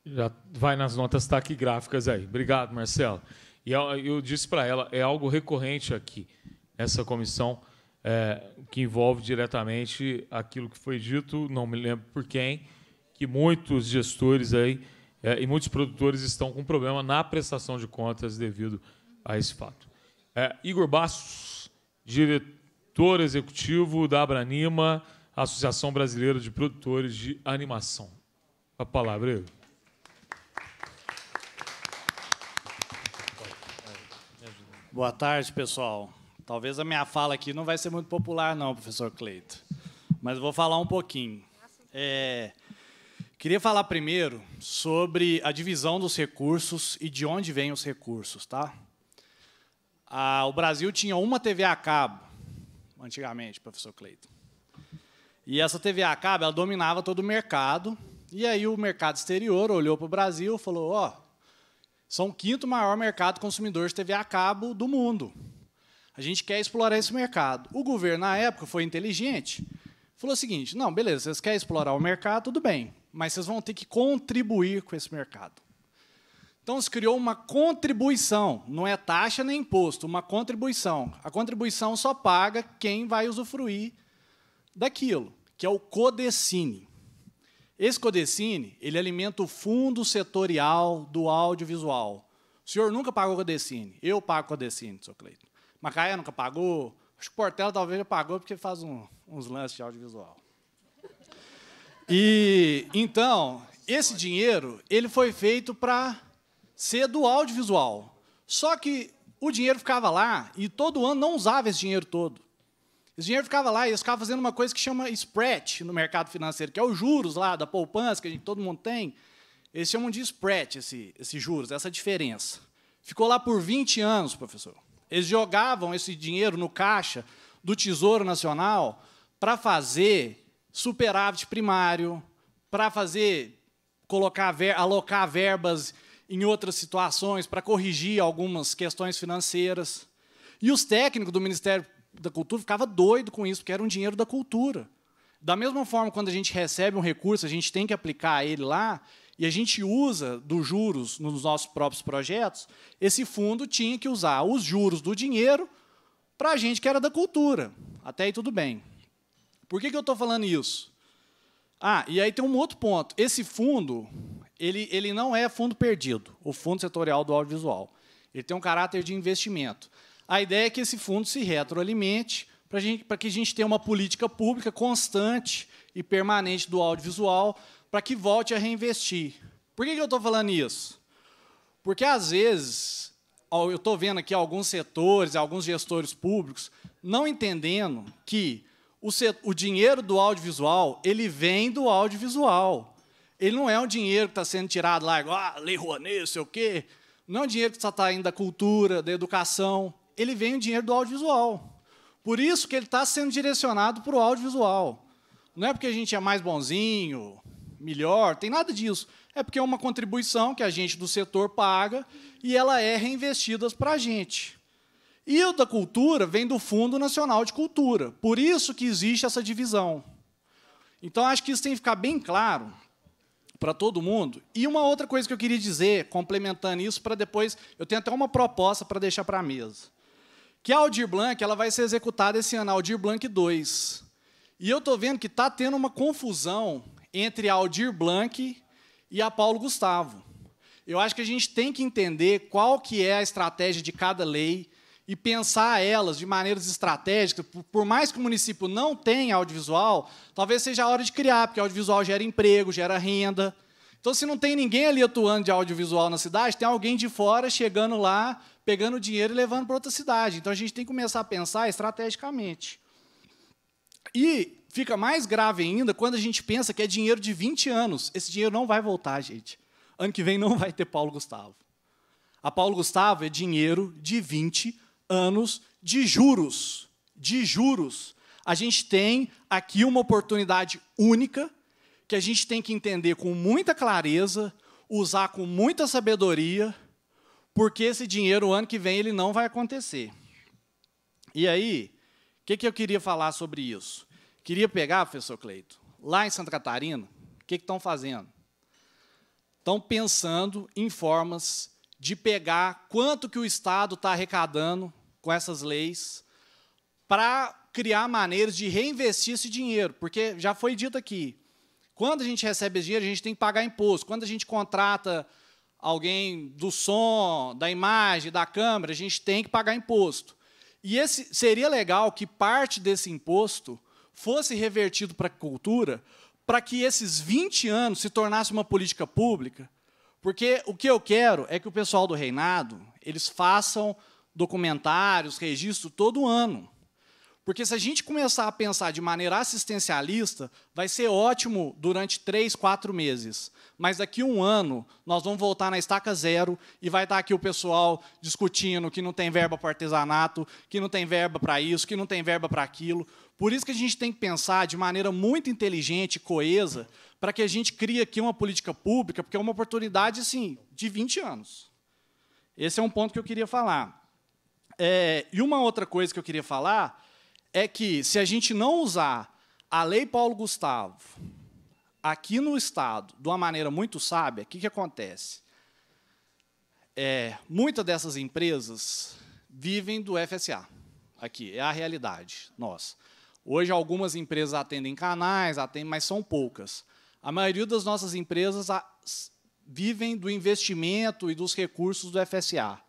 Já vai nas notas taquigráficas tá aí. Obrigado, Marcelo. E é, eu disse para ela, é algo recorrente aqui, essa comissão, é, que envolve diretamente aquilo que foi dito, não me lembro por quem, que muitos gestores aí é, e muitos produtores estão com problema na prestação de contas devido a esse fato. É, Igor Bastos, diretor executivo da Abranima, Associação Brasileira de Produtores de Animação. A palavra, Igor. Boa tarde, pessoal. Talvez a minha fala aqui não vai ser muito popular, não, professor Cleito. Mas vou falar um pouquinho. É, Queria falar primeiro sobre a divisão dos recursos e de onde vêm os recursos, tá? Ah, o Brasil tinha uma TV a cabo antigamente, professor Cleiton. E essa TV a cabo, ela dominava todo o mercado. E aí o mercado exterior olhou para o Brasil e falou: ó, oh, são o quinto maior mercado consumidor de TV a cabo do mundo. A gente quer explorar esse mercado. O governo, na época, foi inteligente. Falou o seguinte: não, beleza, vocês querem explorar o mercado, tudo bem mas vocês vão ter que contribuir com esse mercado. Então se criou uma contribuição, não é taxa nem imposto, uma contribuição. A contribuição só paga quem vai usufruir daquilo, que é o Codecine. Esse Codecine, ele alimenta o fundo setorial do audiovisual. O senhor nunca pagou Codecine, eu pago Codecine, senhor Cleiton. Macaé nunca pagou, acho que Portela talvez já pagou porque faz um, uns lances de audiovisual. E então, esse dinheiro, ele foi feito para ser do audiovisual. Só que o dinheiro ficava lá e todo ano não usava esse dinheiro todo. Esse dinheiro ficava lá e eles ficavam fazendo uma coisa que chama spread no mercado financeiro, que é os juros lá da poupança que a gente, todo mundo tem. Eles chamam de spread esse, esses juros, essa diferença. Ficou lá por 20 anos, professor. Eles jogavam esse dinheiro no caixa do Tesouro Nacional para fazer superávit primário, para fazer colocar ver, alocar verbas em outras situações, para corrigir algumas questões financeiras. E os técnicos do Ministério da Cultura ficavam doidos com isso, porque era um dinheiro da cultura. Da mesma forma, quando a gente recebe um recurso, a gente tem que aplicar ele lá, e a gente usa dos juros nos nossos próprios projetos, esse fundo tinha que usar os juros do dinheiro para a gente que era da cultura. Até aí tudo bem. Por que, que eu estou falando isso? Ah, e aí tem um outro ponto. Esse fundo, ele, ele não é fundo perdido, o Fundo Setorial do Audiovisual. Ele tem um caráter de investimento. A ideia é que esse fundo se retroalimente para que a gente tenha uma política pública constante e permanente do audiovisual para que volte a reinvestir. Por que, que eu estou falando isso? Porque, às vezes, eu estou vendo aqui alguns setores, alguns gestores públicos não entendendo que o, o dinheiro do audiovisual, ele vem do audiovisual. Ele não é um dinheiro que está sendo tirado lá, igual, ah, Lei Rouanet, sei o quê. Não é um dinheiro que está indo da cultura, da educação. Ele vem o dinheiro do audiovisual. Por isso que ele está sendo direcionado para o audiovisual. Não é porque a gente é mais bonzinho, melhor, tem nada disso. É porque é uma contribuição que a gente do setor paga e ela é reinvestida para a gente. E o da cultura vem do Fundo Nacional de Cultura. Por isso que existe essa divisão. Então, acho que isso tem que ficar bem claro para todo mundo. E uma outra coisa que eu queria dizer, complementando isso, para depois... Eu tenho até uma proposta para deixar para a mesa. Que a Aldir Blanc ela vai ser executada esse ano, a Aldir Blanc 2. E eu estou vendo que está tendo uma confusão entre a Aldir Blanc e a Paulo Gustavo. Eu acho que a gente tem que entender qual que é a estratégia de cada lei, e pensar elas de maneiras estratégicas, por mais que o município não tenha audiovisual, talvez seja a hora de criar, porque audiovisual gera emprego, gera renda. Então, se não tem ninguém ali atuando de audiovisual na cidade, tem alguém de fora chegando lá, pegando dinheiro e levando para outra cidade. Então, a gente tem que começar a pensar estrategicamente. E fica mais grave ainda quando a gente pensa que é dinheiro de 20 anos. Esse dinheiro não vai voltar, gente. Ano que vem não vai ter Paulo Gustavo. A Paulo Gustavo é dinheiro de 20 anos anos de juros. De juros. A gente tem aqui uma oportunidade única que a gente tem que entender com muita clareza, usar com muita sabedoria, porque esse dinheiro, o ano que vem, ele não vai acontecer. E aí, o que, que eu queria falar sobre isso? Queria pegar, professor Cleito, lá em Santa Catarina, o que, que estão fazendo? Estão pensando em formas de pegar quanto que o Estado está arrecadando com essas leis para criar maneiras de reinvestir esse dinheiro, porque já foi dito aqui, quando a gente recebe esse dinheiro, a gente tem que pagar imposto. Quando a gente contrata alguém do som, da imagem, da câmera, a gente tem que pagar imposto. E esse, seria legal que parte desse imposto fosse revertido para a cultura, para que esses 20 anos se tornasse uma política pública porque o que eu quero é que o pessoal do reinado, eles façam documentários, registro todo ano. Porque se a gente começar a pensar de maneira assistencialista, vai ser ótimo durante três, quatro meses. Mas daqui a um ano, nós vamos voltar na estaca zero e vai estar aqui o pessoal discutindo que não tem verba para artesanato, que não tem verba para isso, que não tem verba para aquilo. Por isso que a gente tem que pensar de maneira muito inteligente e coesa para que a gente crie aqui uma política pública, porque é uma oportunidade assim, de 20 anos. Esse é um ponto que eu queria falar. É, e uma outra coisa que eu queria falar é que, se a gente não usar a Lei Paulo Gustavo aqui no Estado de uma maneira muito sábia, o que, que acontece? É, Muitas dessas empresas vivem do FSA. Aqui, é a realidade nossa. Hoje, algumas empresas atendem canais, atendem, mas são poucas. A maioria das nossas empresas vivem do investimento e dos recursos do FSA.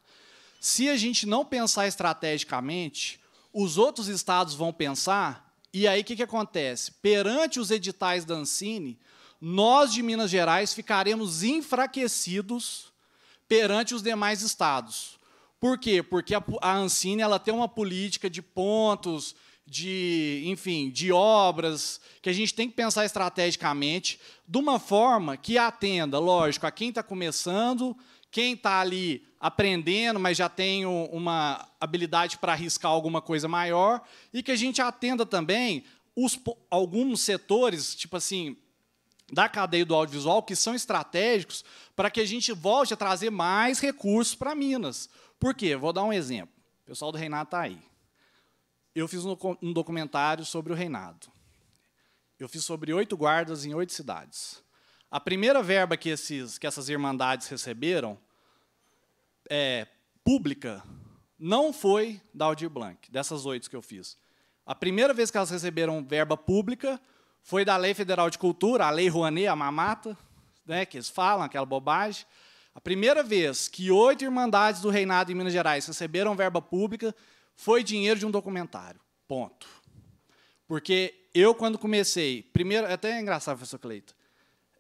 Se a gente não pensar estrategicamente, os outros estados vão pensar, e aí o que, que acontece? Perante os editais da Ancine, nós de Minas Gerais ficaremos enfraquecidos perante os demais estados. Por quê? Porque a, a Ancine ela tem uma política de pontos, de, enfim, de obras, que a gente tem que pensar estrategicamente, de uma forma que atenda, lógico, a quem está começando, quem está ali aprendendo, mas já tem uma habilidade para arriscar alguma coisa maior, e que a gente atenda também os, alguns setores, tipo assim, da cadeia do audiovisual, que são estratégicos para que a gente volte a trazer mais recursos para Minas. Por quê? Vou dar um exemplo. O pessoal do Renato está aí eu fiz um documentário sobre o reinado. Eu fiz sobre oito guardas em oito cidades. A primeira verba que, esses, que essas irmandades receberam, é, pública, não foi da Aldir Blanc, dessas oito que eu fiz. A primeira vez que elas receberam verba pública foi da Lei Federal de Cultura, a Lei Rouanet, a mamata, né, que eles falam, aquela bobagem. A primeira vez que oito irmandades do reinado em Minas Gerais receberam verba pública foi dinheiro de um documentário. Ponto. Porque eu, quando comecei, primeiro, é até é engraçado, professor Cleito,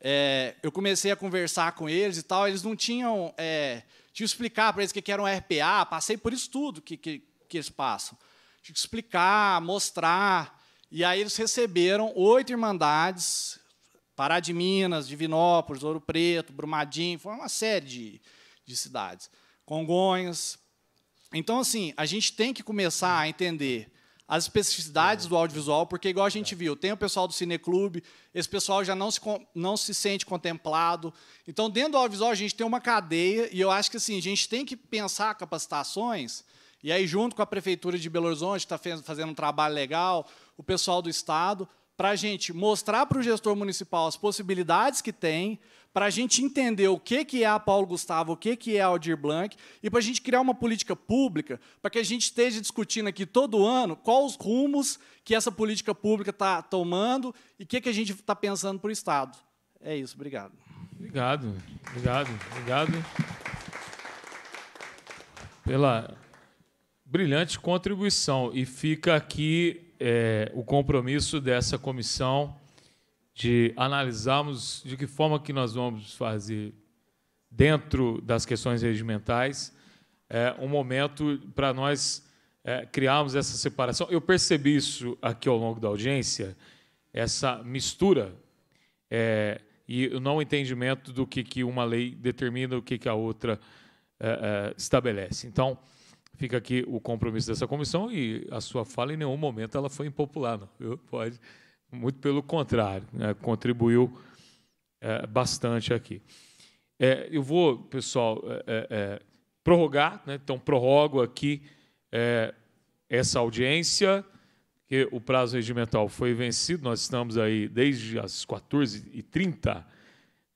é, eu comecei a conversar com eles e tal, eles não tinham. É, tinha que explicar para eles o que era um RPA, passei por isso tudo que, que, que eles passam. Tinha que explicar, mostrar. E aí eles receberam oito irmandades, Pará de Minas, Divinópolis, Ouro Preto, Brumadinho, foi uma série de, de cidades. Congonhas, então, assim, a gente tem que começar a entender as especificidades uhum. do audiovisual, porque, igual a gente é. viu, tem o pessoal do Cineclube, esse pessoal já não se, não se sente contemplado. Então, dentro do audiovisual, a gente tem uma cadeia, e eu acho que assim, a gente tem que pensar capacitações, e aí, junto com a Prefeitura de Belo Horizonte, está fazendo um trabalho legal, o pessoal do Estado, para a gente mostrar para o gestor municipal as possibilidades que tem, para a gente entender o que, que é a Paulo Gustavo, o que, que é a Aldir Blanc, e para a gente criar uma política pública para que a gente esteja discutindo aqui todo ano quais os rumos que essa política pública está tomando e o que, que a gente está pensando para o Estado. É isso, obrigado. Obrigado, obrigado, obrigado pela brilhante contribuição. E fica aqui é, o compromisso dessa comissão de analisarmos de que forma que nós vamos fazer dentro das questões regimentais é, um momento para nós é, criarmos essa separação. Eu percebi isso aqui ao longo da audiência, essa mistura é, e o não entendimento do que, que uma lei determina, o que, que a outra é, é, estabelece. Então, fica aqui o compromisso dessa comissão e a sua fala em nenhum momento ela foi impopular, não. Eu, pode muito pelo contrário, né? contribuiu é, bastante aqui. É, eu vou, pessoal, é, é, é prorrogar, né? então prorrogo aqui é, essa audiência, que o prazo regimental foi vencido, nós estamos aí desde as 14h30,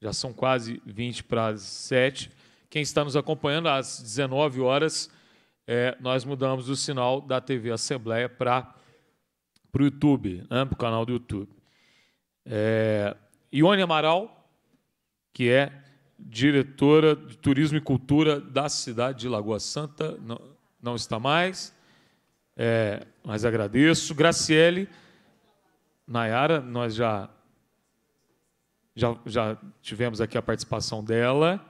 já são quase 20 para as 7. Quem está nos acompanhando, às 19 horas, nós mudamos o sinal da TV Assembleia para para o YouTube, né, para o canal do YouTube. É, Ione Amaral, que é diretora de Turismo e Cultura da cidade de Lagoa Santa, não, não está mais, é, mas agradeço. Graciele, Nayara, nós já, já, já tivemos aqui a participação dela.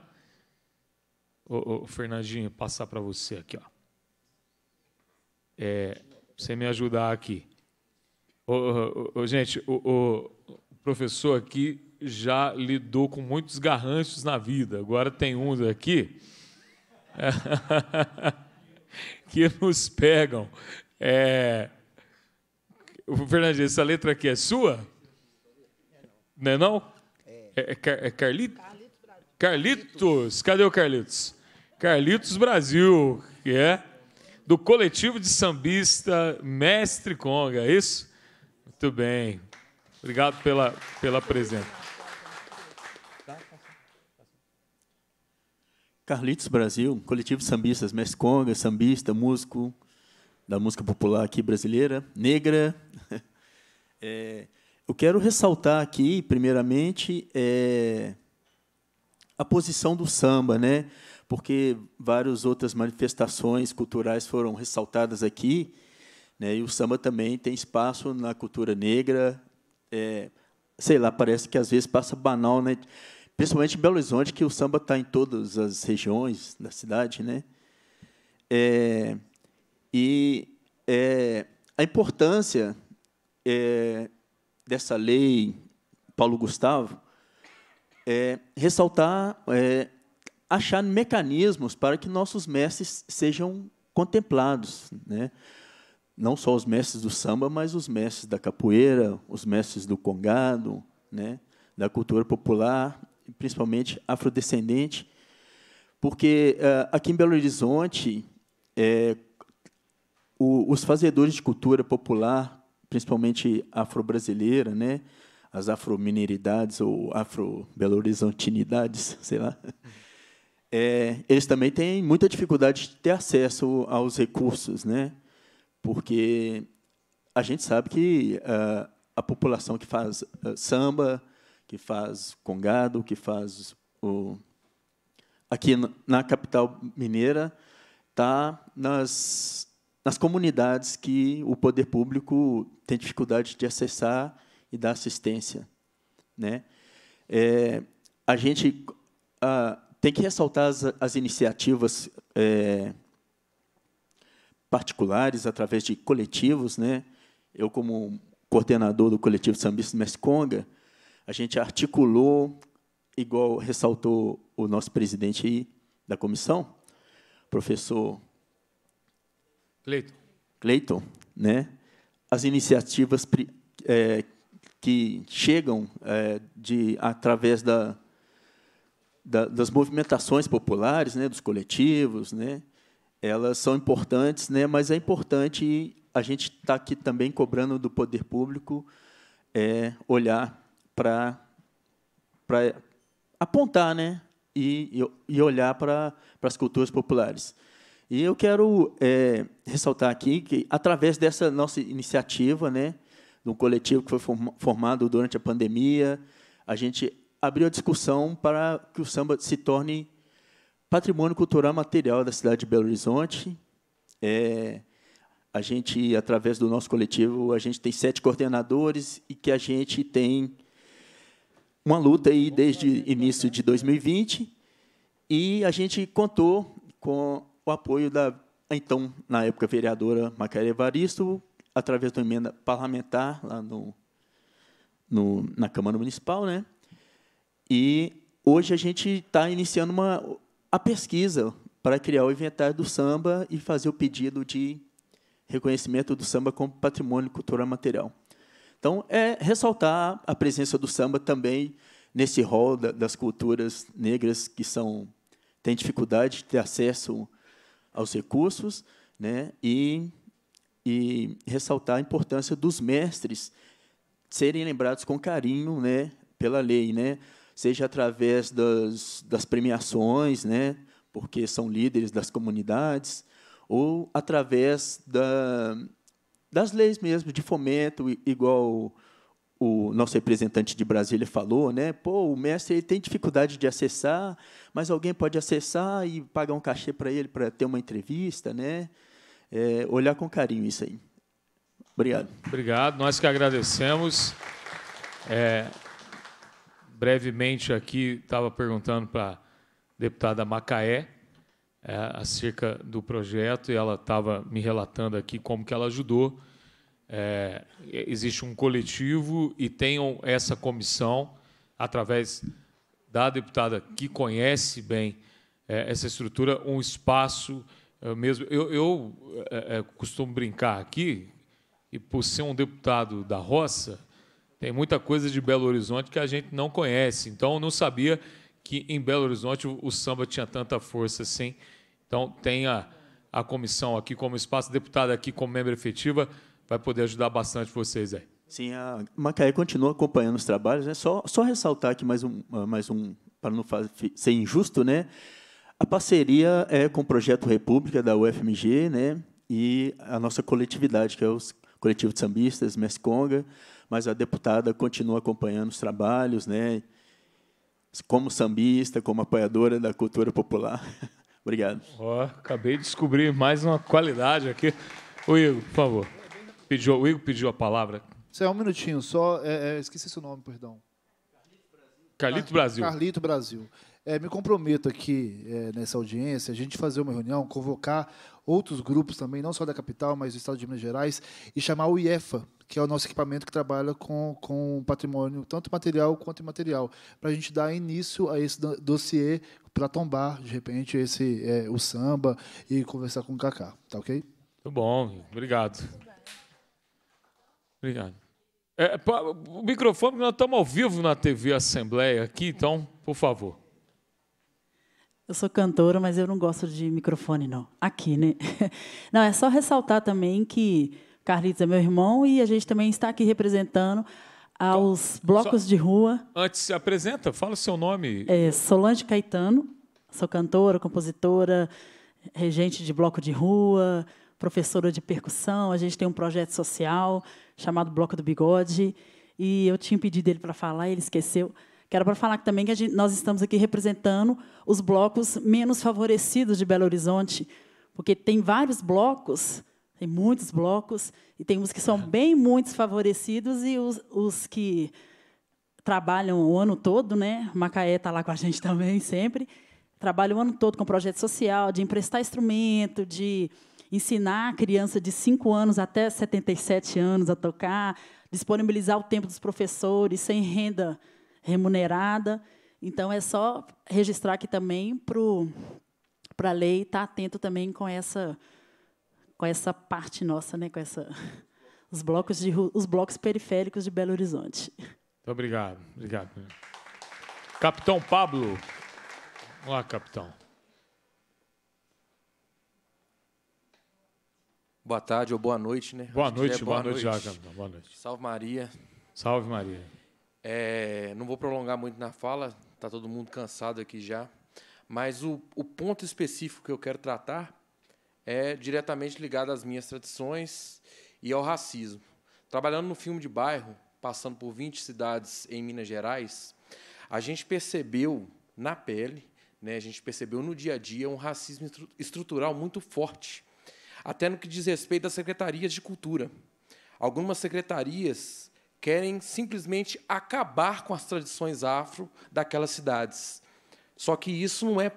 Ô, ô, Fernandinho, passar para você aqui. Ó. É, você me ajudar aqui. Oh, oh, oh, gente, o, professor aqui já lidou com muitos garranchos na vida. Agora tem uns aqui [laughs] que nos pegam. É... essa letra aqui é sua? Não é não? É, é, é Carlitos. Cadê o Carlitos? Carlitos Brasil, que é do coletivo de sambista Mestre Conga, é isso? Muito bem. Obrigado pela, pela presença. Carlitos Brasil, coletivo sambistas, mestre conga, sambista, músico da música popular aqui brasileira, negra. [laughs] É, eu quero ressaltar aqui, primeiramente, é, a posição do samba, né? porque várias outras manifestações culturais foram ressaltadas aqui, né? E o samba também tem espaço na cultura negra. É, sei lá, parece que às vezes passa banal, né? principalmente em Belo Horizonte, que o samba está em todas as regiões da cidade. Né? É, e é, a importância é, dessa lei Paulo Gustavo é ressaltar, é, achar mecanismos para que nossos mestres sejam contemplados, né? não só os mestres do samba, mas os mestres da capoeira, os mestres do congado, né, da cultura popular, principalmente afrodescendente, porque uh, aqui em Belo Horizonte, é, o, os fazedores de cultura popular, principalmente afro-brasileira, né, as afro ou afro-belo-horizontinidades, sei lá, é, eles também têm muita dificuldade de ter acesso aos recursos, né? porque a gente sabe que uh, a população que faz uh, samba, que faz congado, que faz o aqui na capital mineira está nas nas comunidades que o poder público tem dificuldade de acessar e dar assistência, né? É, a gente uh, tem que ressaltar as, as iniciativas particulares, através de coletivos. Né? Eu, como coordenador do coletivo Sambista do Mestre Conga, a gente articulou, igual ressaltou o nosso presidente aí da comissão, professor Cleiton, Cleiton né? as iniciativas é, que chegam é, de, através da, da, das movimentações populares, né, dos coletivos, né, elas são importantes, né? mas é importante a gente estar tá aqui também cobrando do poder público é, olhar para apontar né? e, e olhar para as culturas populares. E eu quero é, ressaltar aqui que, através dessa nossa iniciativa, né, Do coletivo que foi formado durante a pandemia, a gente abriu a discussão para que o samba se torne Patrimônio Cultural Material da cidade de Belo Horizonte. É, a gente, através do nosso coletivo, a gente tem sete coordenadores e que a gente tem uma luta aí desde início de 2020 e a gente contou com o apoio da então na época vereadora Macaria Evaristo através da emenda parlamentar lá no, no, na Câmara Municipal, né? E hoje a gente está iniciando uma a pesquisa para criar o inventário do samba e fazer o pedido de reconhecimento do samba como patrimônio cultural material. Então, é ressaltar a presença do samba também nesse rol das culturas negras que são têm dificuldade de ter acesso aos recursos, né? E, e ressaltar a importância dos mestres serem lembrados com carinho, né? Pela lei, né? seja através das, das premiações, né, porque são líderes das comunidades, ou através da, das leis mesmo de fomento, igual o nosso representante de Brasília falou, né? Pô, o mestre ele tem dificuldade de acessar, mas alguém pode acessar e pagar um cachê para ele para ter uma entrevista, né? É, olhar com carinho isso aí. Obrigado. Obrigado. Nós que agradecemos. É, brevemente aqui estava perguntando para a deputada Macaé é, acerca do projeto e ela estava me relatando aqui como que ela ajudou. É, existe um coletivo e tenham essa comissão através da deputada que conhece bem é, essa estrutura, um espaço é, mesmo. Eu, eu é, é, costumo brincar aqui e por ser um deputado da roça tem muita coisa de Belo Horizonte que a gente não conhece. Então, não sabia que em Belo Horizonte o, samba tinha tanta força assim. Então, tem a, a comissão aqui como espaço, deputada aqui como membro efetiva, vai poder ajudar bastante vocês aí. Sim, a Macaé continua acompanhando os trabalhos. Né? Só, só ressaltar aqui mais um, mais um para não fazer, ser injusto, né? A parceria é com o Projeto República da UFMG, né? E a nossa coletividade, que é o coletivo de sambistas, Conga mas a deputada continua acompanhando os trabalhos, né? como sambista, como apoiadora da cultura popular. [laughs] Obrigado. Oh, acabei de descobrir mais uma qualidade aqui. O Igor, por favor. Pediu, o Igor pediu a palavra. Só um minutinho, só. É, é, esqueci seu nome, perdão. Carlito Brasil. Carlito Brasil. É, me comprometo aqui é, nessa audiência, a gente fazer uma reunião, convocar outros grupos também, não só da capital, mas do estado de Minas Gerais, e chamar o IEFA que é o nosso equipamento que trabalha com, com patrimônio, tanto material quanto imaterial, para a gente dar início a esse dossiê para tombar, de repente, esse é, o samba e conversar com o Kaká. Tá ok? Muito bom, obrigado. Obrigado. É, pra, o microfone, nós estamos ao vivo na TV Assembleia aqui, então, por favor. Eu sou cantora, mas eu não gosto de microfone, não. Aqui, né? [laughs] Não, é só ressaltar também que Carlitos é meu irmão e a gente também está aqui representando aos então, blocos só, de rua. Antes, se apresenta, fala o seu nome. É Solange Caetano, sou cantora, compositora, regente de bloco de rua, professora de percussão. A gente tem um projeto social chamado Bloco do Bigode. E eu tinha pedido ele para falar, ele esqueceu. Quero para falar também que gente, nós estamos aqui representando os blocos menos favorecidos de Belo Horizonte, porque tem vários blocos tem muitos blocos e tem uns que são bem muitos favorecidos e os, os que trabalham o ano todo, né? Macaé está lá com a gente [laughs] também sempre. Trabalha o ano todo com projeto social, de emprestar instrumento, de ensinar a criança de 5 anos até 77 anos a tocar, disponibilizar o tempo dos professores sem renda remunerada. Então, é só registrar aqui também para a lei estar tá atento também com essa com essa parte nossa, né, com essa [laughs] os blocos de os blocos periféricos de Belo Horizonte. Muito obrigado, obrigado. Capitão Pablo. Olá, capitão. Boa tarde ou boa noite, né? Boa noite, é boa, boa, noite, noite. já, capitão. Boa noite. Salve Maria. Salve Maria. É, não vou prolongar muito na fala, tá todo mundo cansado aqui já. Mas o, o ponto específico que eu quero tratar é diretamente ligada às minhas tradições e ao racismo. Trabalhando no filme de bairro, passando por 20 cidades em Minas Gerais, a gente percebeu na pele, né, a gente percebeu no dia a dia um racismo estrutural muito forte, até no que diz respeito às secretarias de cultura. Algumas secretarias querem simplesmente acabar com as tradições afro daquelas cidades. Só que isso não é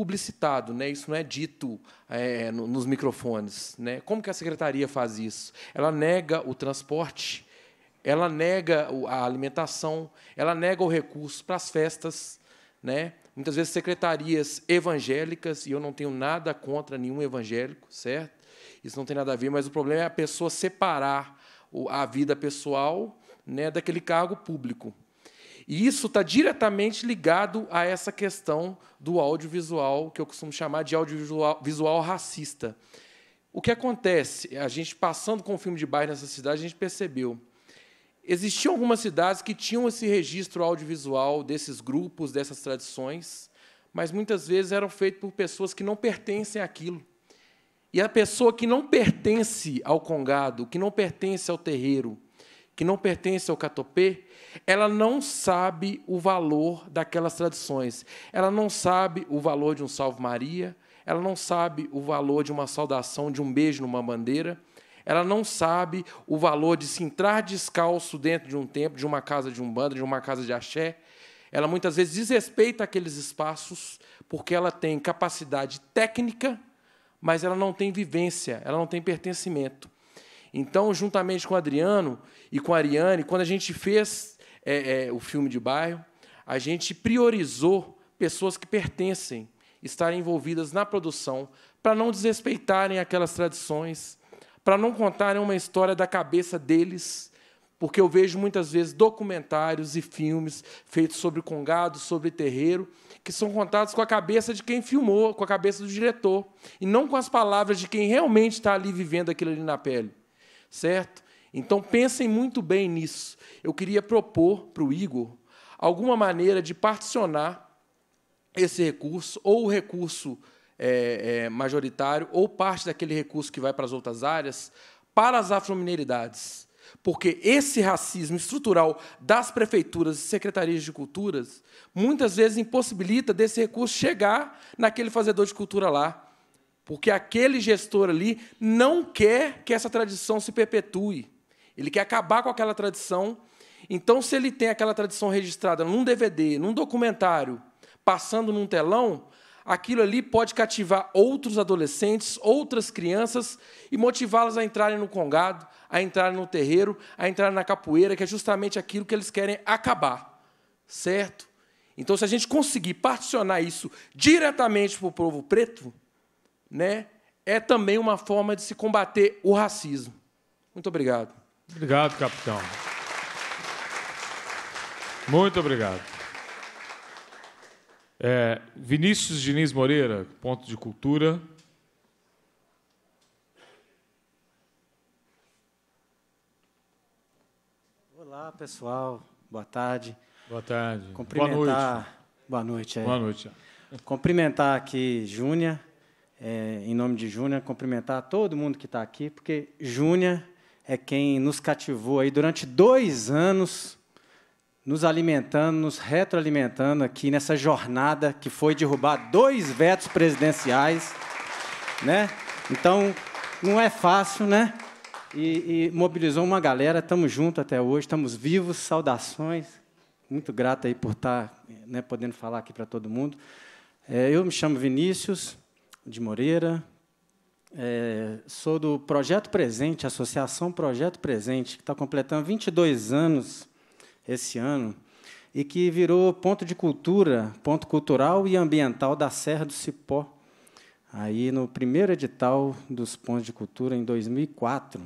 publicitado, né? isso não é dito é, no, nos microfones. Né? Como que a secretaria faz isso? Ela nega o transporte, ela nega a alimentação, ela nega o recurso para as festas. Né? Muitas vezes, secretarias evangélicas, e eu não tenho nada contra nenhum evangélico, certo? Isso não tem nada a ver, mas o problema é a pessoa separar a vida pessoal né, daquele cargo público. E isso está diretamente ligado a essa questão do audiovisual, que eu costumo chamar de audiovisual racista. O que acontece? A gente passando com o filme de bairro nessa cidade, a gente percebeu. Existiam algumas cidades que tinham esse registro audiovisual desses grupos, dessas tradições, mas muitas vezes eram feitos por pessoas que não pertencem àquilo. E a pessoa que não pertence ao congado, que não pertence ao terreiro, que não pertence ao catopê, ela não sabe o valor daquelas tradições. Ela não sabe o valor de um salve Maria, ela não sabe o valor de uma saudação, de um beijo numa bandeira. Ela não sabe o valor de se entrar descalço dentro de um templo, de uma casa de umbanda, de uma casa de axé. Ela muitas vezes desrespeita aqueles espaços porque ela tem capacidade técnica, mas ela não tem vivência, ela não tem pertencimento. Então, juntamente com o Adriano e com a Ariane, quando a gente fez é, é, o filme de bairro, a gente priorizou pessoas que pertencem, estarem envolvidas na produção, para não desrespeitarem aquelas tradições, para não contarem uma história da cabeça deles, porque eu vejo muitas vezes documentários e filmes feitos sobre congado, sobre terreiro, que são contados com a cabeça de quem filmou, com a cabeça do diretor, e não com as palavras de quem realmente está ali vivendo aquilo ali na pele, certo? Então pensem muito bem nisso. Eu queria propor para o Igor alguma maneira de particionar esse recurso, ou o recurso é, é, majoritário, ou parte daquele recurso que vai para as outras áreas, para as afromineridades. Porque esse racismo estrutural das prefeituras e secretarias de culturas muitas vezes impossibilita desse recurso chegar naquele fazedor de cultura lá. Porque aquele gestor ali não quer que essa tradição se perpetue. Ele quer acabar com aquela tradição. Então, se ele tem aquela tradição registrada num DVD, num documentário, passando num telão, aquilo ali pode cativar outros adolescentes, outras crianças e motivá-las a entrarem no congado, a entrarem no terreiro, a entrarem na capoeira, que é justamente aquilo que eles querem acabar. Certo? Então, se a gente conseguir particionar isso diretamente para o povo preto, né, é também uma forma de se combater o racismo. Muito obrigado. Obrigado, capitão. Muito obrigado. É, Vinícius Diniz Moreira, ponto de cultura. Olá, pessoal. Boa tarde. Boa tarde. Cumprimentar... Boa noite. Boa noite. É. Boa noite. Cumprimentar aqui Júnia, é, em nome de Júnia, cumprimentar todo mundo que está aqui, porque Júnia é quem nos cativou aí durante dois anos, nos alimentando, nos retroalimentando aqui nessa jornada que foi derrubar dois vetos presidenciais, né? Então, não é fácil, né? E, e mobilizou uma galera, estamos juntos até hoje, estamos vivos, saudações. Muito grato aí por estar tá, né, podendo falar aqui para todo mundo. É, eu me chamo Vinícius de Moreira, é, sou do Projeto Presente, Associação Projeto Presente, que está completando 22 anos esse ano e que virou ponto de cultura, ponto cultural e ambiental da Serra do Cipó, aí no primeiro edital dos pontos de cultura em 2004.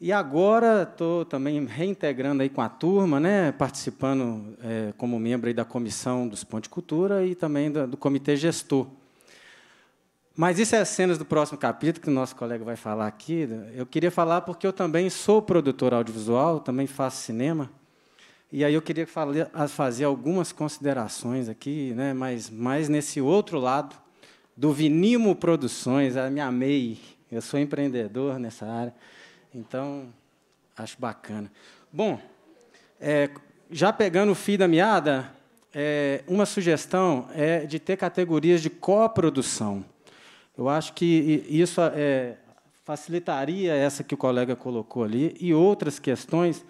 E agora estou também reintegrando aí com a turma, né, participando é, como membro da comissão dos pontos de cultura e também do, do comitê gestor. Mas isso é as cenas do próximo capítulo que o nosso colega vai falar aqui. Eu queria falar porque eu também sou produtor audiovisual, também faço cinema. E aí eu queria fazer algumas considerações aqui, né, mas mais nesse outro lado do Vinimo Produções, a minha MEI. Eu sou empreendedor nessa área, então acho bacana. Bom, é, já pegando o fio da meada, é, uma sugestão é de ter categorias de coprodução. Eu acho que isso é, facilitaria essa que o colega colocou ali e outras questões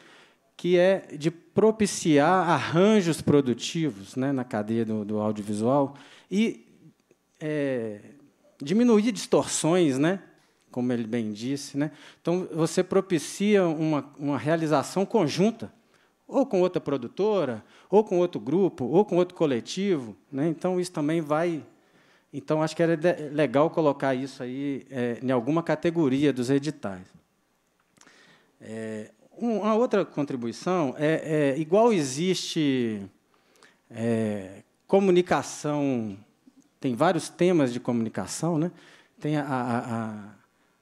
que é de propiciar arranjos produtivos né, na cadeia do, do audiovisual e é, diminuir distorções, né, como ele bem disse. Né? Então, você propicia uma, uma realização conjunta, ou com outra produtora, ou com outro grupo, ou com outro coletivo. Né? Então, isso também vai então, acho que era legal colocar isso aí é, em alguma categoria dos editais. É, uma outra contribuição é, é igual existe é, comunicação, tem vários temas de comunicação, né? tem a, a, a,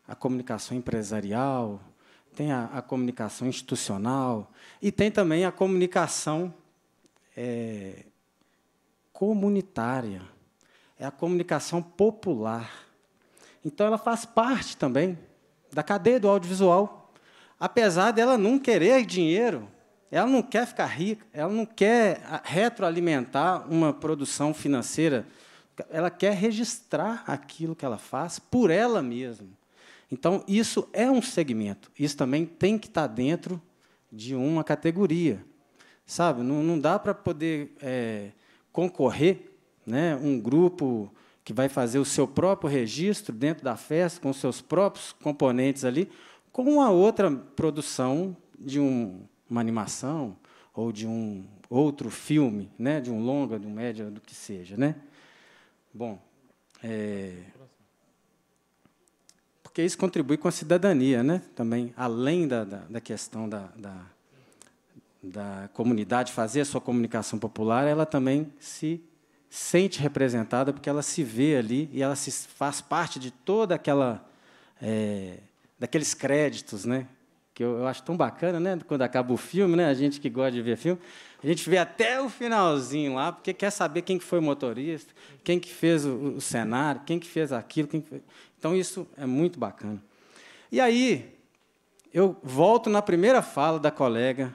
a comunicação empresarial, tem a, a, comunicação institucional e tem também a comunicação é, comunitária é a comunicação popular. Então ela faz parte também da cadeia do audiovisual. Apesar dela não querer dinheiro, ela não quer ficar rica, ela não quer retroalimentar uma produção financeira, ela quer registrar aquilo que ela faz por ela mesma. Então, isso é um segmento, isso também tem que estar dentro de uma categoria. Sabe? Não, não dá para poder é, concorrer né, um grupo que vai fazer o seu próprio registro dentro da festa, com seus próprios componentes ali, com uma outra produção de um, uma animação ou de um outro filme, né, de um longa, de um média, do que seja. Né? Bom, é, porque isso contribui com a cidadania né, também, além da, da, da questão da, da, da comunidade fazer a sua comunicação popular, ela também se sente representada porque ela se vê ali e ela se faz parte de toda aquela é, daqueles créditos, né? Que eu, eu, acho tão bacana, né? Quando acaba o filme, né? A gente que gosta de ver filme, a gente vê até o finalzinho lá, porque quer saber quem que foi o motorista, quem que fez o, o cenário, quem que fez aquilo, que fez... então isso é muito bacana. E aí eu volto na primeira fala da colega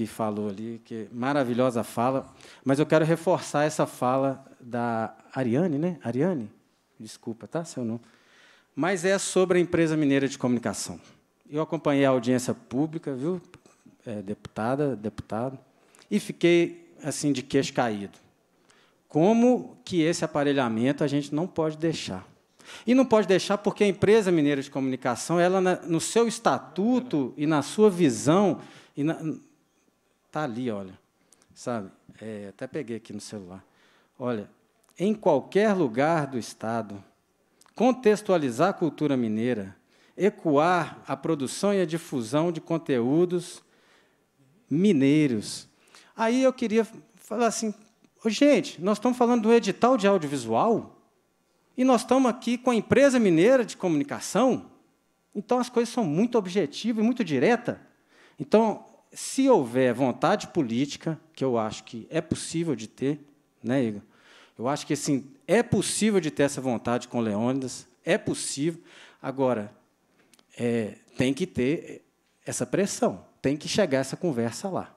que falou ali, que maravilhosa fala, mas eu quero reforçar essa fala da Ariane, né? Ariane? Desculpa, tá? Seu nome. Mas é sobre a empresa mineira de comunicação. Eu acompanhei a audiência pública, viu, é, deputada, deputado, e fiquei assim de queixo caído. Como que esse aparelhamento a gente não pode deixar? E não pode deixar porque a empresa mineira de comunicação, ela no seu estatuto e na sua visão e na, Está ali, olha. Sabe? É, até peguei aqui no celular. Olha, em qualquer lugar do Estado, contextualizar a cultura mineira, ecoar a produção e a difusão de conteúdos mineiros. Aí eu queria falar assim, gente, nós estamos falando do edital de audiovisual e nós estamos aqui com a empresa mineira de comunicação, então as coisas são muito objetivas e muito diretas. Então, se houver vontade política, que eu acho que é possível de ter, né, Igor? Eu acho que assim, é possível de ter essa vontade com Leônidas, é possível. Agora, é, tem que ter essa pressão, tem que chegar essa conversa lá.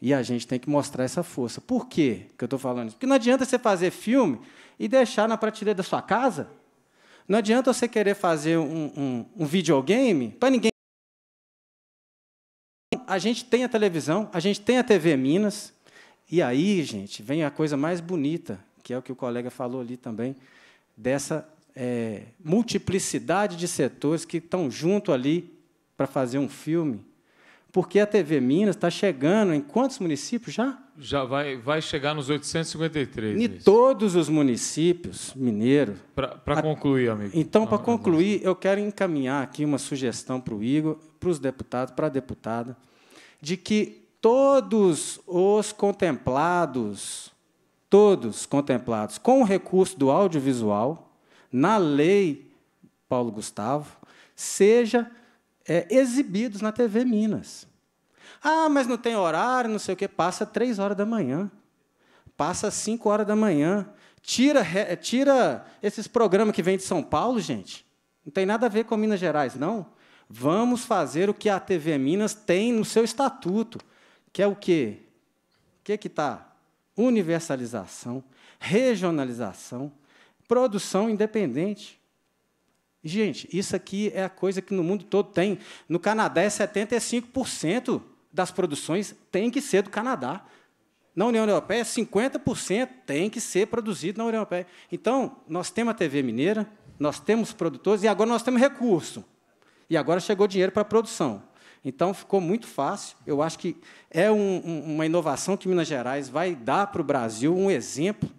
E a gente tem que mostrar essa força. Por quê que eu estou falando isso? Porque não adianta você fazer filme e deixar na prateleira da sua casa. Não adianta você querer fazer um, um, um videogame para ninguém a gente tem a televisão, a gente tem a TV Minas, e aí, gente, vem a coisa mais bonita, que é o que o colega falou ali também, dessa é, multiplicidade de setores que estão junto ali para fazer um filme. Porque a TV Minas está chegando em quantos municípios já? Já vai, vai chegar nos 853. Em todos os municípios mineiros. Para concluir, amigo. Então, para concluir, eu quero encaminhar aqui uma sugestão para o Igor, para os deputados, para a deputada de que todos os contemplados, todos contemplados com o recurso do audiovisual, na lei Paulo Gustavo, seja é, exibidos na TV Minas. Ah, mas não tem horário, não sei o quê. Passa três horas da manhã, passa cinco horas da manhã. Tira, tira esses programas que vêm de São Paulo, gente. Não tem nada a ver com Minas Gerais, não. Vamos fazer o que a TV Minas tem no seu estatuto, que é o quê? O que está? Universalização, regionalização, produção independente. Gente, isso aqui é a coisa que no mundo todo tem. No Canadá, 75% é das produções tem que ser do Canadá. Na União Europeia, 50% tem que ser produzido na União Europeia. Então, nós temos a TV mineira, nós temos produtores e agora nós temos recurso e agora chegou dinheiro para a produção. Então, ficou muito fácil. Eu acho que é um, uma inovação que Minas Gerais vai dar para o Brasil um exemplo,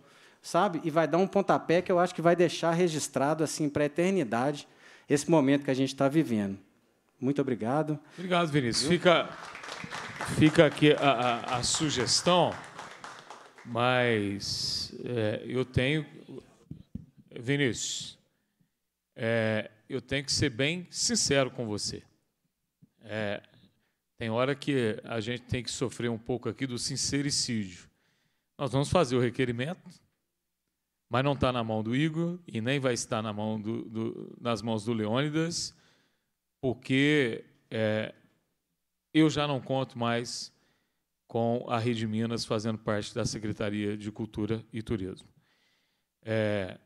sabe? E vai dar um pontapé que eu acho que vai deixar registrado assim para a eternidade esse momento que a gente está vivendo. Muito obrigado. Obrigado, Vinícius. Fica, fica aqui a, a, a sugestão, mas é, eu tenho. Vinícius, é, eu tenho que ser bem sincero com você. É, tem hora que a gente tem que sofrer um pouco aqui do sincericídio. Nós vamos fazer o requerimento, mas não está na mão do Igor e nem vai estar na mão do, do, nas mãos do Leônidas, porque é, eu já não conto mais com a Rede Minas fazendo parte da Secretaria de Cultura e Turismo. É,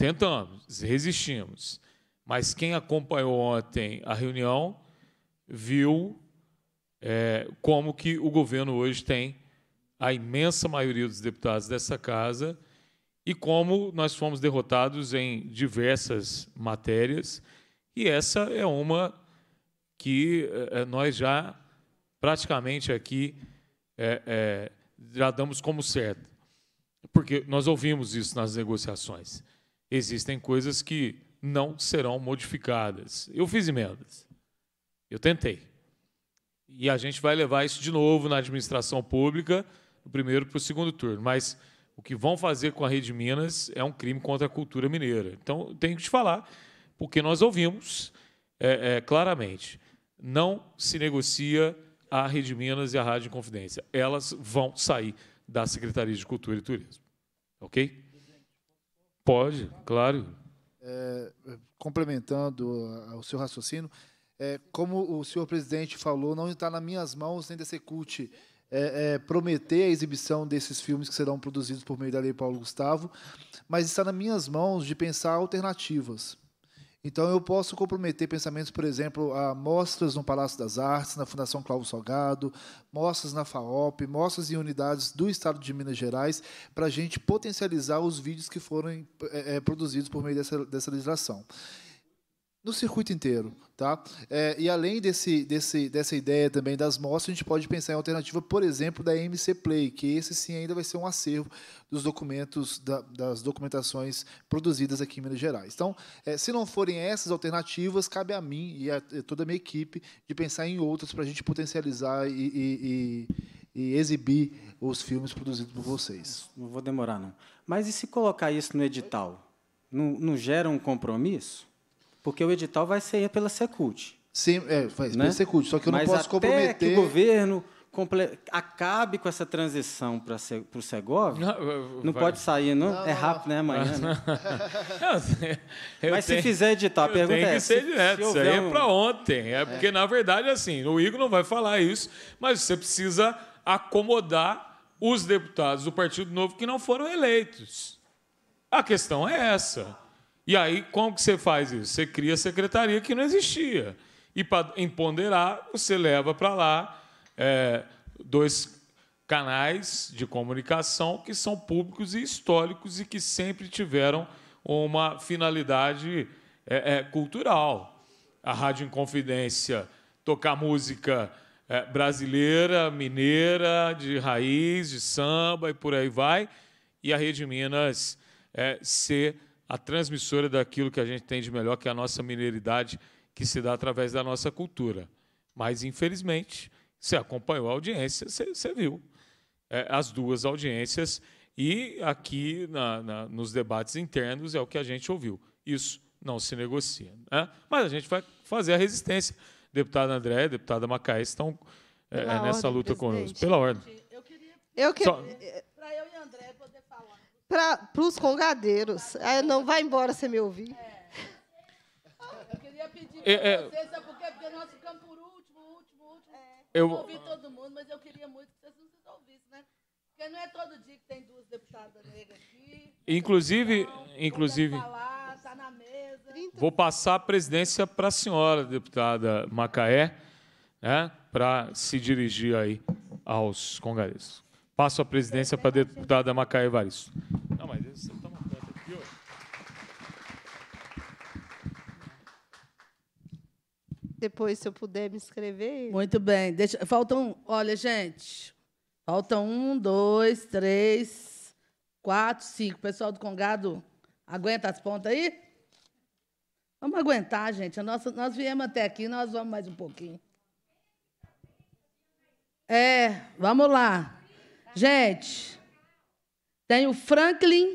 Tentamos, resistimos. Mas quem acompanhou ontem a reunião viu é, como que o governo hoje tem a imensa maioria dos deputados dessa casa e como nós fomos derrotados em diversas matérias. E essa é uma que é, é, nós já praticamente aqui é, é, já damos como certo, porque nós ouvimos isso nas negociações existem coisas que não serão modificadas. Eu fiz emendas. Eu tentei. E a gente vai levar isso de novo na administração pública, do primeiro para o segundo turno. Mas o que vão fazer com a Rede Minas é um crime contra a cultura mineira. Então, tenho que te falar, porque nós ouvimos é, é, claramente: não se negocia a Rede Minas e a Rádio Confidência. Elas vão sair da Secretaria de Cultura e Turismo. Ok? Pode, claro. É, complementando o seu raciocínio, é, como o senhor presidente falou, não está nas minhas mãos nem da Secult é, é, prometer a exibição desses filmes que serão produzidos por meio da Lei Paulo Gustavo, mas está nas minhas mãos de pensar alternativas. Então, eu posso comprometer pensamentos, por exemplo, a mostras no Palácio das Artes, na Fundação Cláudio Salgado, mostras na FAOP, mostras em unidades do Estado de Minas Gerais, para a gente potencializar os vídeos que foram é, produzidos por meio dessa, dessa legislação no circuito inteiro, tá? É, e além desse, desse, dessa ideia também das mostras, a gente pode pensar em alternativa, por exemplo, da MC Play, que esse sim ainda vai ser um acervo dos documentos da, das documentações produzidas aqui em Minas Gerais. Então, é, se não forem essas alternativas, cabe a mim e a, toda a minha equipe de pensar em outras para a gente potencializar e, e, e, e exibir os filmes produzidos por vocês. Não vou demorar não. Mas e se colocar isso no edital? Não, não gera um compromisso? porque o edital vai sair pela Secult. Sim, é, né? pela Secult, só que eu Mas não posso até comprometer. Que o governo acabe com essa transição para o Segov, não, não pode sair, não? não é rápido, né, amanhã? Né? [laughs] Mas tenho, se fizer editar, a pergunta tem é... Tem que ser direto, se isso aí é para ontem. É porque, é. na verdade, assim, o Igor não vai falar isso, mas você precisa acomodar os deputados do Partido Novo que não foram eleitos. A questão é essa. E aí, como que você faz isso? Você cria a secretaria que não existia. E para empoderar, você leva para lá é, dois canais de comunicação que são públicos e históricos e que sempre tiveram uma finalidade é, é, cultural. A Rádio Inconfidência tocar música é, brasileira, mineira, de raiz, de samba e por aí vai, e a Rede Minas ser é, a transmissora daquilo que a gente tem de melhor, que é a nossa mineridade, que se dá através da nossa cultura. Mas, infelizmente, você acompanhou a audiência, você, você viu é, as duas audiências, e aqui na, na, nos debates internos é o que a gente ouviu. Isso não se negocia. Né? Mas a gente vai fazer a resistência. Deputada André, deputada Macaé estão é, é nessa ordem, luta presidente. conosco. Pela ordem. Eu queria. Eu que... Só... Para eu e André para os congadeiros. É, não vai embora sem me ouvir. É. Eu queria pedir é, para é. vocês, sabe por quê? Porque nós ficamos por último, último, último. Eu ouvi todo mundo, mas eu queria muito que vocês nos ouvissem, né? Porque não é todo dia que tem duas deputadas negras aqui. Inclusive, não, inclusive. Está na mesa. Vou passar a presidência para a senhora, deputada Macaé, né, para se dirigir aí aos congareiros. Passo a presidência para a deputada Macaé Evaristo. depois, se eu puder me inscrever. Muito bem. Deixa, faltam, olha, gente, faltam um, dois, três, quatro, cinco. Pessoal do Congado, aguenta as pontas aí? Vamos aguentar, gente. nós viemos até aqui, nós vamos mais um pouquinho. É, vamos lá. Gente, tem o Franklin.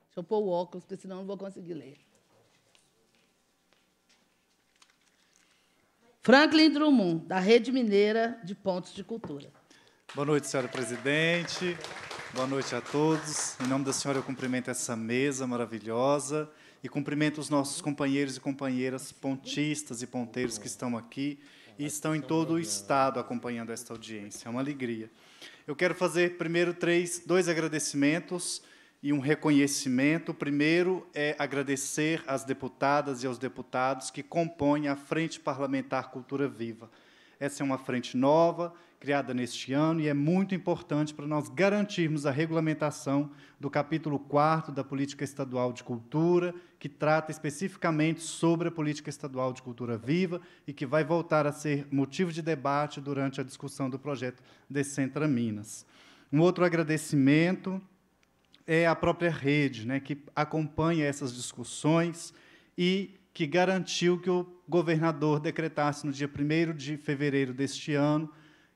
Deixa eu pôr o óculos, porque senão não vou conseguir ler. Franklin Drummond, da Rede Mineira de Pontos de Cultura. Boa noite, senhora presidente. Boa noite a todos. Em nome da senhora, eu cumprimento essa mesa maravilhosa e cumprimento os nossos companheiros e companheiras pontistas e ponteiros que estão aqui e estão em todo o estado acompanhando esta audiência. É uma alegria. Eu quero fazer primeiro três, dois agradecimentos e um reconhecimento. O primeiro é agradecer às deputadas e aos deputados que compõem a Frente Parlamentar Cultura Viva. Essa é uma frente nova, criada neste ano, e é muito importante para nós garantirmos a regulamentação do capítulo 4 da Política Estadual de Cultura, que trata especificamente sobre a Política Estadual de Cultura Viva e que vai voltar a ser motivo de debate durante a discussão do projeto Decentra Minas. Um outro agradecimento é a própria rede, né, que acompanha essas discussões e que garantiu que o governador decretasse no dia 1 de fevereiro deste ano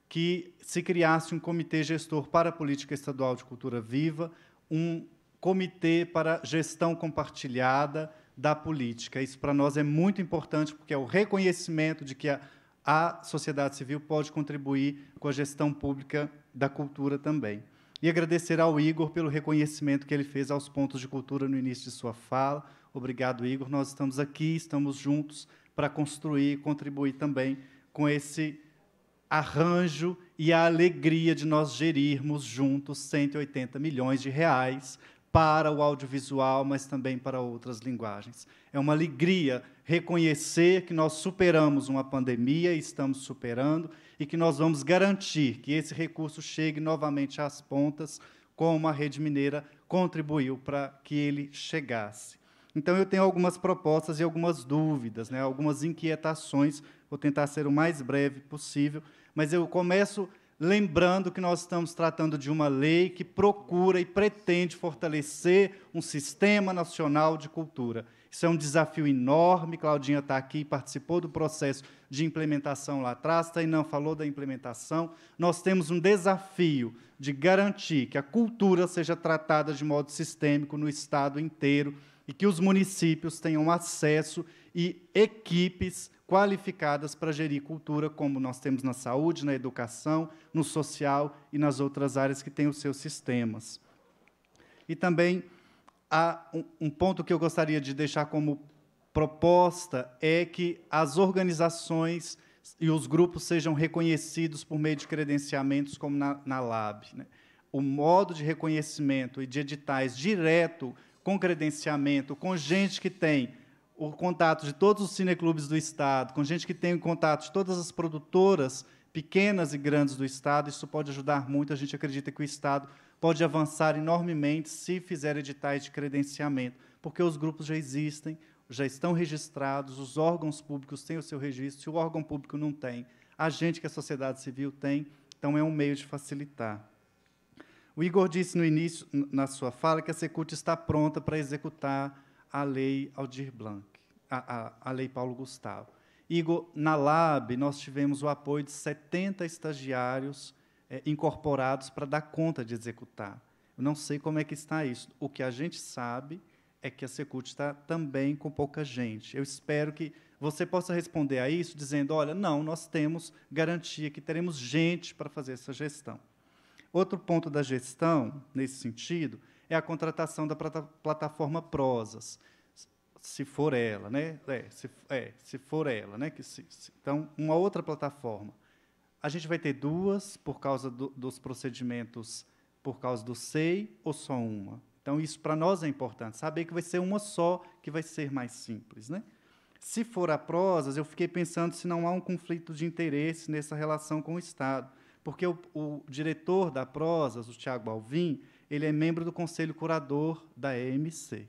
que se criasse um comitê gestor para a política estadual de cultura viva, um comitê para gestão compartilhada da política. Isso para nós é muito importante porque é o reconhecimento de que a, a sociedade civil pode contribuir com a gestão pública da cultura também e agradecer ao Igor pelo reconhecimento que ele fez aos pontos de cultura no início de sua fala. Obrigado, Igor. Nós estamos aqui, estamos juntos para construir e contribuir também com esse arranjo e a alegria de nós gerirmos juntos 180 milhões de reais para o audiovisual, mas também para outras linguagens. É uma alegria reconhecer que nós superamos uma pandemia, estamos superando, e que nós vamos garantir que esse recurso chegue novamente às pontas, como a rede mineira contribuiu para que ele chegasse. Então, eu tenho algumas propostas e algumas dúvidas, né, algumas inquietações, vou tentar ser o mais breve possível, mas eu começo lembrando que nós estamos tratando de uma lei que procura e pretende fortalecer um sistema nacional de cultura. Isso é um desafio enorme. Claudinha está aqui, participou do processo de implementação lá atrás, e não falou da implementação. Nós temos um desafio de garantir que a cultura seja tratada de modo sistêmico no Estado inteiro e que os municípios tenham acesso e equipes qualificadas para gerir cultura, como nós temos na saúde, na educação, no social e nas outras áreas que têm os seus sistemas. E também um ponto que eu gostaria de deixar como proposta é que as organizações e os grupos sejam reconhecidos por meio de credenciamentos, como na, na LAB. Né? O modo de reconhecimento e de editais direto, com credenciamento, com gente que tem o contato de todos os cineclubes do Estado, com gente que tem o contato de todas as produtoras pequenas e grandes do Estado, isso pode ajudar muito. A gente acredita que o Estado pode avançar enormemente se fizer editais de credenciamento, porque os grupos já existem, já estão registrados, os órgãos públicos têm o seu registro, se o órgão público não tem, a gente que a é sociedade civil tem, então é um meio de facilitar. O Igor disse no início, na sua fala, que a Secult está pronta para executar a lei Aldir Blanc, a, a, a lei Paulo Gustavo. Igor, na LAB, nós tivemos o apoio de 70 estagiários é, incorporados para dar conta de executar. Eu não sei como é que está isso. O que a gente sabe é que a Secult está também com pouca gente. Eu espero que você possa responder a isso dizendo: olha, não, nós temos garantia que teremos gente para fazer essa gestão. Outro ponto da gestão, nesse sentido, é a contratação da plataforma Prosas, se for ela, né? É, se, é, se for ela, né? Que se, se, então, uma outra plataforma. A gente vai ter duas por causa do, dos procedimentos, por causa do SEI, ou só uma? Então, isso para nós é importante, saber que vai ser uma só, que vai ser mais simples. Né? Se for a prosas, eu fiquei pensando se não há um conflito de interesse nessa relação com o Estado, porque o, o diretor da prosas, o Tiago Alvim, ele é membro do conselho curador da EMC.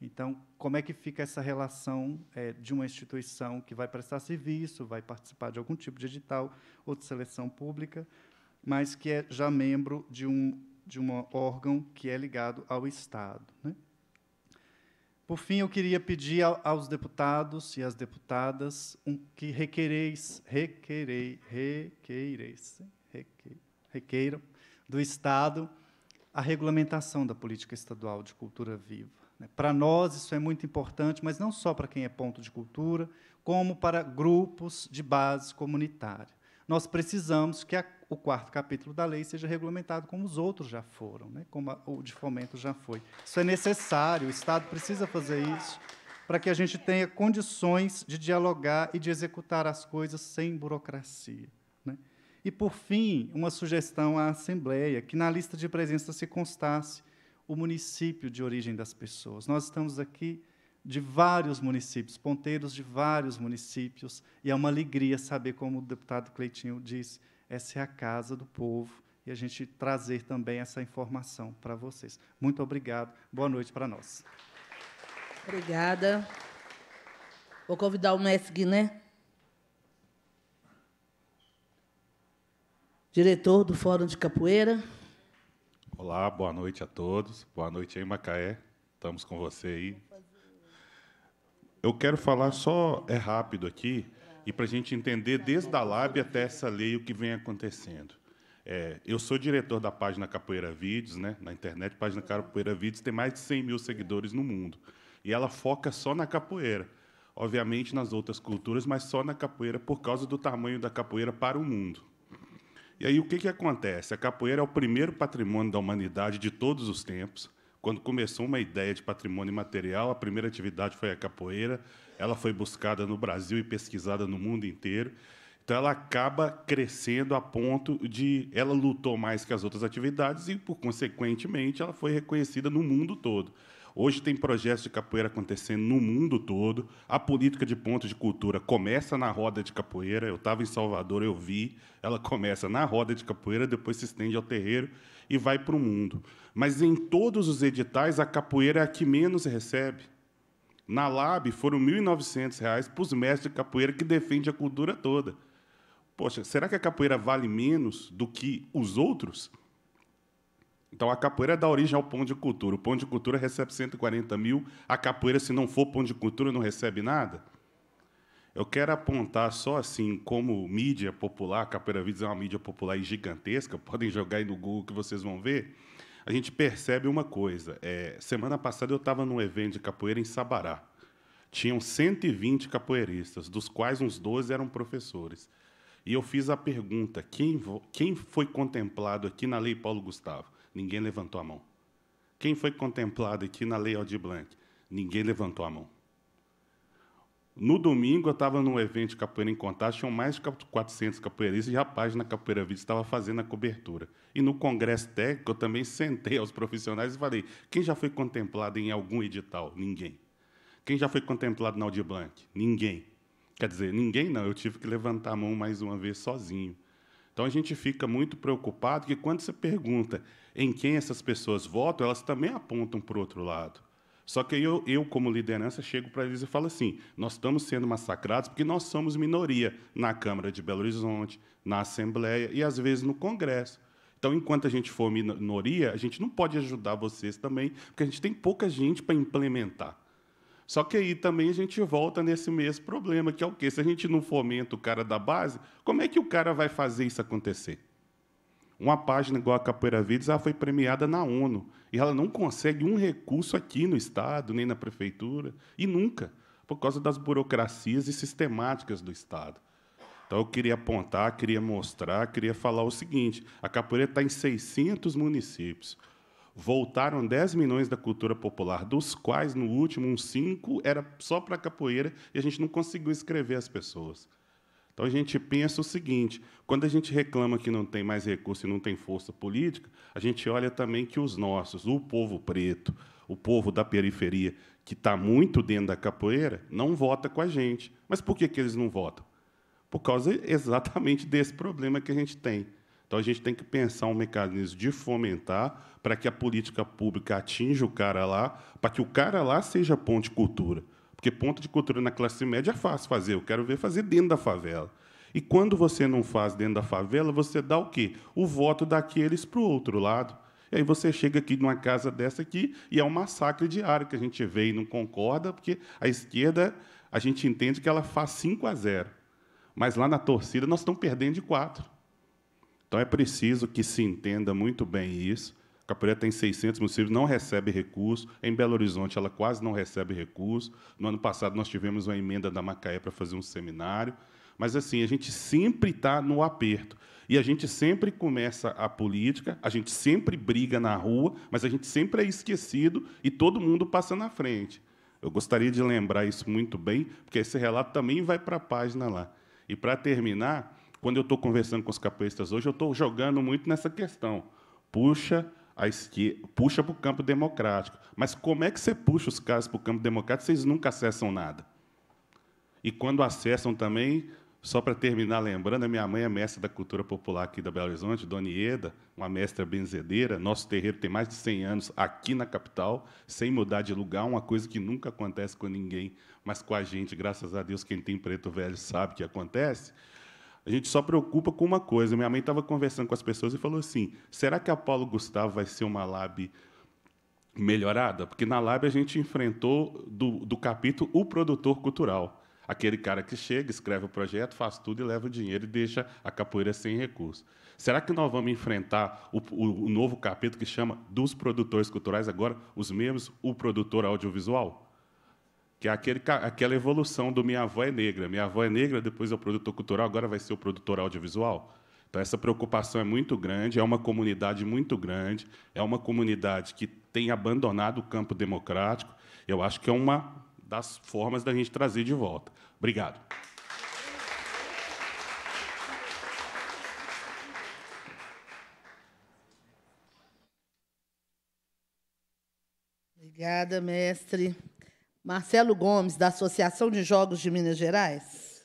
Então, como é que fica essa relação é, de uma instituição que vai prestar serviço, vai participar de algum tipo de edital ou de seleção pública, mas que é já membro de um de um órgão que é ligado ao Estado? Né? Por fim, eu queria pedir aos deputados e às deputadas um, que requereis, requerei, requeireis, reque, requeiram do Estado a regulamentação da política estadual de cultura viva né? Para nós, isso é muito importante, mas não só para quem é ponto de cultura, como para grupos de base comunitária. Nós precisamos que a, o quarto capítulo da lei seja regulamentado como os outros já foram, né? como a, o de fomento já foi. Isso é necessário, o Estado precisa fazer isso para que a gente tenha condições de dialogar e de executar as coisas sem burocracia. Né? E, por fim, uma sugestão à Assembleia, que na lista de presença se constasse o município de origem das pessoas. Nós estamos aqui de vários municípios, ponteiros de vários municípios, e é uma alegria saber, como o deputado Cleitinho disse, essa é a casa do povo e a gente trazer também essa informação para vocês. Muito obrigado. Boa noite para nós. Obrigada. Vou convidar o mestre Guiné, diretor do Fórum de Capoeira. Olá, boa noite a todos. Boa noite aí, Macaé. Estamos com você aí. Eu quero falar só, é rápido aqui, e para a gente entender desde a Lab até essa lei o que vem acontecendo. É, eu sou diretor da página Capoeira Vídeos, né? na internet, a página Capoeira Vídeos tem mais de 100 mil seguidores no mundo. E ela foca só na capoeira. Obviamente nas outras culturas, mas só na capoeira, por causa do tamanho da capoeira para o mundo. E aí o que, que acontece? A capoeira é o primeiro patrimônio da humanidade de todos os tempos. Quando começou uma ideia de patrimônio material, a primeira atividade foi a capoeira. Ela foi buscada no Brasil e pesquisada no mundo inteiro. Então ela acaba crescendo a ponto de ela lutou mais que as outras atividades e por consequentemente ela foi reconhecida no mundo todo. Hoje tem projetos de capoeira acontecendo no mundo todo. A política de pontos de cultura começa na roda de capoeira. Eu estava em Salvador, eu vi. Ela começa na roda de capoeira, depois se estende ao terreiro e vai para o mundo. Mas em todos os editais, a capoeira é a que menos recebe. Na LAB foram R$ 1.900 para os mestres de capoeira que defende a cultura toda. Poxa, será que a capoeira vale menos do que os outros? Então a capoeira dá origem ao pão de cultura. O pão de cultura recebe 140 mil, a capoeira, se não for pão de cultura, não recebe nada. Eu quero apontar só assim, como mídia popular, a Capoeira Vídeos é uma mídia popular e gigantesca, podem jogar aí no Google que vocês vão ver. A gente percebe uma coisa. É, semana passada eu estava num evento de capoeira em Sabará. Tinham 120 capoeiristas, dos quais uns 12 eram professores. E eu fiz a pergunta: quem, quem foi contemplado aqui na Lei Paulo Gustavo? Ninguém levantou a mão. Quem foi contemplado aqui na Lei Aldir Blanc? Ninguém levantou a mão. No domingo, eu estava num evento de capoeira em Contagem, tinham mais de 400 capoeiristas e a página Capoeira vida estava fazendo a cobertura. E no congresso técnico, eu também sentei aos profissionais e falei, quem já foi contemplado em algum edital? Ninguém. Quem já foi contemplado na Aldir Blanc? Ninguém. Quer dizer, ninguém não, eu tive que levantar a mão mais uma vez sozinho. Então, a gente fica muito preocupado que quando você pergunta em quem essas pessoas votam, elas também apontam para o outro lado. Só que eu, eu como liderança, chego para eles e falo assim: nós estamos sendo massacrados porque nós somos minoria na Câmara de Belo Horizonte, na Assembleia e, às vezes, no Congresso. Então, enquanto a gente for minoria, a gente não pode ajudar vocês também, porque a gente tem pouca gente para implementar. Só que aí também a gente volta nesse mesmo problema, que é o quê? Se a gente não fomenta o cara da base, como é que o cara vai fazer isso acontecer? Uma página igual a Capoeira Vídeos, ela foi premiada na ONU. E ela não consegue um recurso aqui no Estado, nem na Prefeitura, e nunca, por causa das burocracias e sistemáticas do Estado. Então, eu queria apontar, queria mostrar, queria falar o seguinte: a capoeira está em 600 municípios. Voltaram 10 milhões da cultura popular, dos quais no último uns 5 era só para capoeira e a gente não conseguiu escrever as pessoas. Então a gente pensa o seguinte: quando a gente reclama que não tem mais recurso e não tem força política, a gente olha também que os nossos, o povo preto, o povo da periferia, que está muito dentro da capoeira, não vota com a gente. Mas por que, que eles não votam? Por causa exatamente desse problema que a gente tem. Então a gente tem que pensar um mecanismo de fomentar para que a política pública atinja o cara lá, para que o cara lá seja ponte cultura. Porque ponto de cultura na classe média é fácil fazer. Eu quero ver fazer dentro da favela. E quando você não faz dentro da favela, você dá o quê? O voto daqueles para o outro lado. E aí você chega aqui numa casa dessa aqui e é um massacre diário que a gente vê e não concorda, porque a esquerda, a gente entende que ela faz 5 a 0. Mas lá na torcida nós estamos perdendo de 4. Então é preciso que se entenda muito bem isso Capoeira tem 600 municípios, não recebe recurso. Em Belo Horizonte, ela quase não recebe recurso. No ano passado, nós tivemos uma emenda da Macaé para fazer um seminário. Mas, assim, a gente sempre está no aperto. E a gente sempre começa a política, a gente sempre briga na rua, mas a gente sempre é esquecido e todo mundo passa na frente. Eu gostaria de lembrar isso muito bem, porque esse relato também vai para a página lá. E, para terminar, quando eu estou conversando com os capoeiristas hoje, eu estou jogando muito nessa questão. Puxa, a esquerda, puxa para o campo democrático. Mas como é que você puxa os caras para o campo democrático se eles nunca acessam nada? E quando acessam também, só para terminar lembrando, a minha mãe é mestra da cultura popular aqui da Belo Horizonte, Dona Ieda, uma mestra benzedeira. Nosso terreiro tem mais de 100 anos aqui na capital, sem mudar de lugar, uma coisa que nunca acontece com ninguém, mas com a gente, graças a Deus, quem tem preto velho sabe que acontece. A gente só preocupa com uma coisa. Minha mãe estava conversando com as pessoas e falou assim: será que a Paulo Gustavo vai ser uma lab melhorada? Porque na lab a gente enfrentou do, do capítulo o produtor cultural. Aquele cara que chega, escreve o projeto, faz tudo e leva o dinheiro e deixa a capoeira sem recurso. Será que nós vamos enfrentar o, o, o novo capítulo que chama dos produtores culturais agora, os mesmos, o produtor audiovisual? que é aquele, aquela evolução do Minha Avó é Negra. Minha Avó é Negra, depois é o produtor cultural, agora vai ser o produtor audiovisual. Então, essa preocupação é muito grande, é uma comunidade muito grande, é uma comunidade que tem abandonado o campo democrático. Eu acho que é uma das formas da gente trazer de volta. Obrigado. Obrigada, mestre. Marcelo Gomes, da Associação de Jogos de Minas Gerais.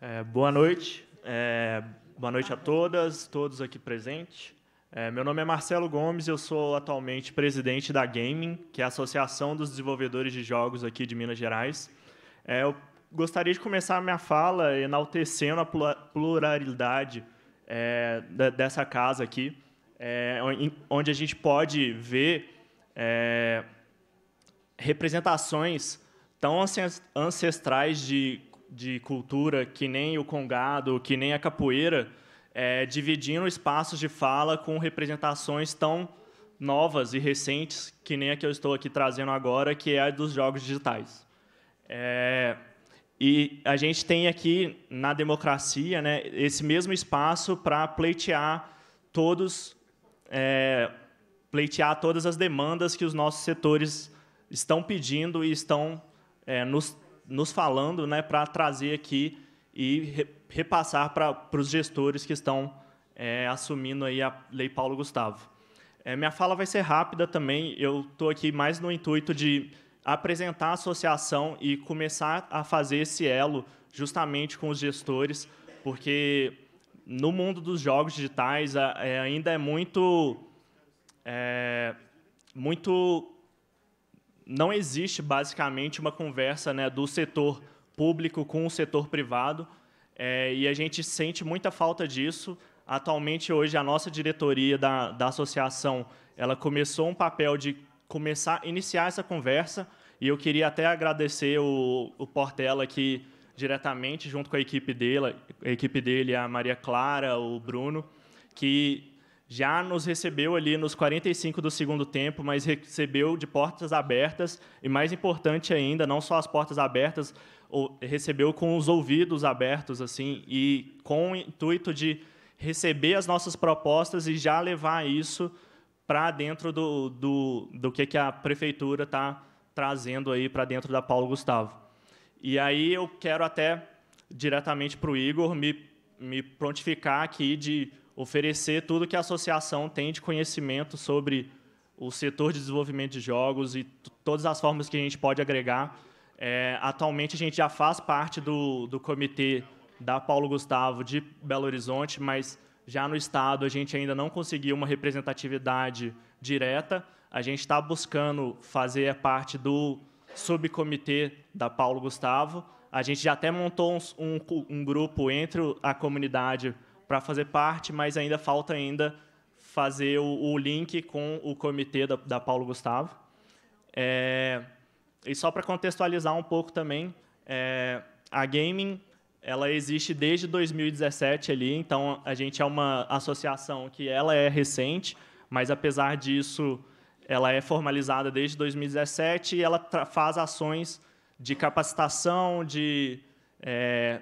É, boa noite. É, boa noite a todas, todos aqui presentes. É, meu nome é Marcelo Gomes, eu sou atualmente presidente da Gaming, que é a Associação dos Desenvolvedores de Jogos aqui de Minas Gerais. É, eu gostaria de começar a minha fala enaltecendo a pluralidade é, dessa casa aqui é, onde a gente pode ver é, representações tão ancestrais de, de cultura que nem o congado, que nem a capoeira, é, dividindo espaços de fala com representações tão novas e recentes que nem a que eu estou aqui trazendo agora, que é a dos jogos digitais. É, e a gente tem aqui na democracia né, esse mesmo espaço para pleitear todos é, pleitear todas as demandas que os nossos setores estão pedindo e estão é, nos, nos falando né, para trazer aqui e re, repassar para os gestores que estão é, assumindo aí a Lei Paulo Gustavo. É, minha fala vai ser rápida também, eu estou aqui mais no intuito de apresentar a associação e começar a fazer esse elo justamente com os gestores, porque no mundo dos jogos digitais é, ainda é muito é, muito não existe basicamente uma conversa né, do setor público com o setor privado é, e a gente sente muita falta disso atualmente hoje a nossa diretoria da, da associação ela começou um papel de começar iniciar essa conversa e eu queria até agradecer o, o Portela que diretamente junto com a equipe dele, a equipe dele, a Maria Clara, o Bruno, que já nos recebeu ali nos 45 do segundo tempo, mas recebeu de portas abertas e mais importante ainda, não só as portas abertas, recebeu com os ouvidos abertos assim e com o intuito de receber as nossas propostas e já levar isso para dentro do, do, do que, que a prefeitura está trazendo aí para dentro da Paulo Gustavo. E aí eu quero até diretamente para o Igor me, me prontificar aqui de oferecer tudo que a associação tem de conhecimento sobre o setor de desenvolvimento de jogos e todas as formas que a gente pode agregar. É, atualmente a gente já faz parte do, do comitê da Paulo Gustavo de Belo Horizonte, mas já no estado a gente ainda não conseguiu uma representatividade direta. A gente está buscando fazer parte do subcomitê da Paulo Gustavo. A gente já até montou um, um, um grupo entre a comunidade para fazer parte, mas ainda falta ainda fazer o, o link com o comitê da, da Paulo Gustavo. É, e só para contextualizar um pouco também, é, a gaming ela existe desde 2017 ali, então a gente é uma associação que ela é recente, mas apesar disso ela é formalizada desde 2017 e ela faz ações de capacitação, de é,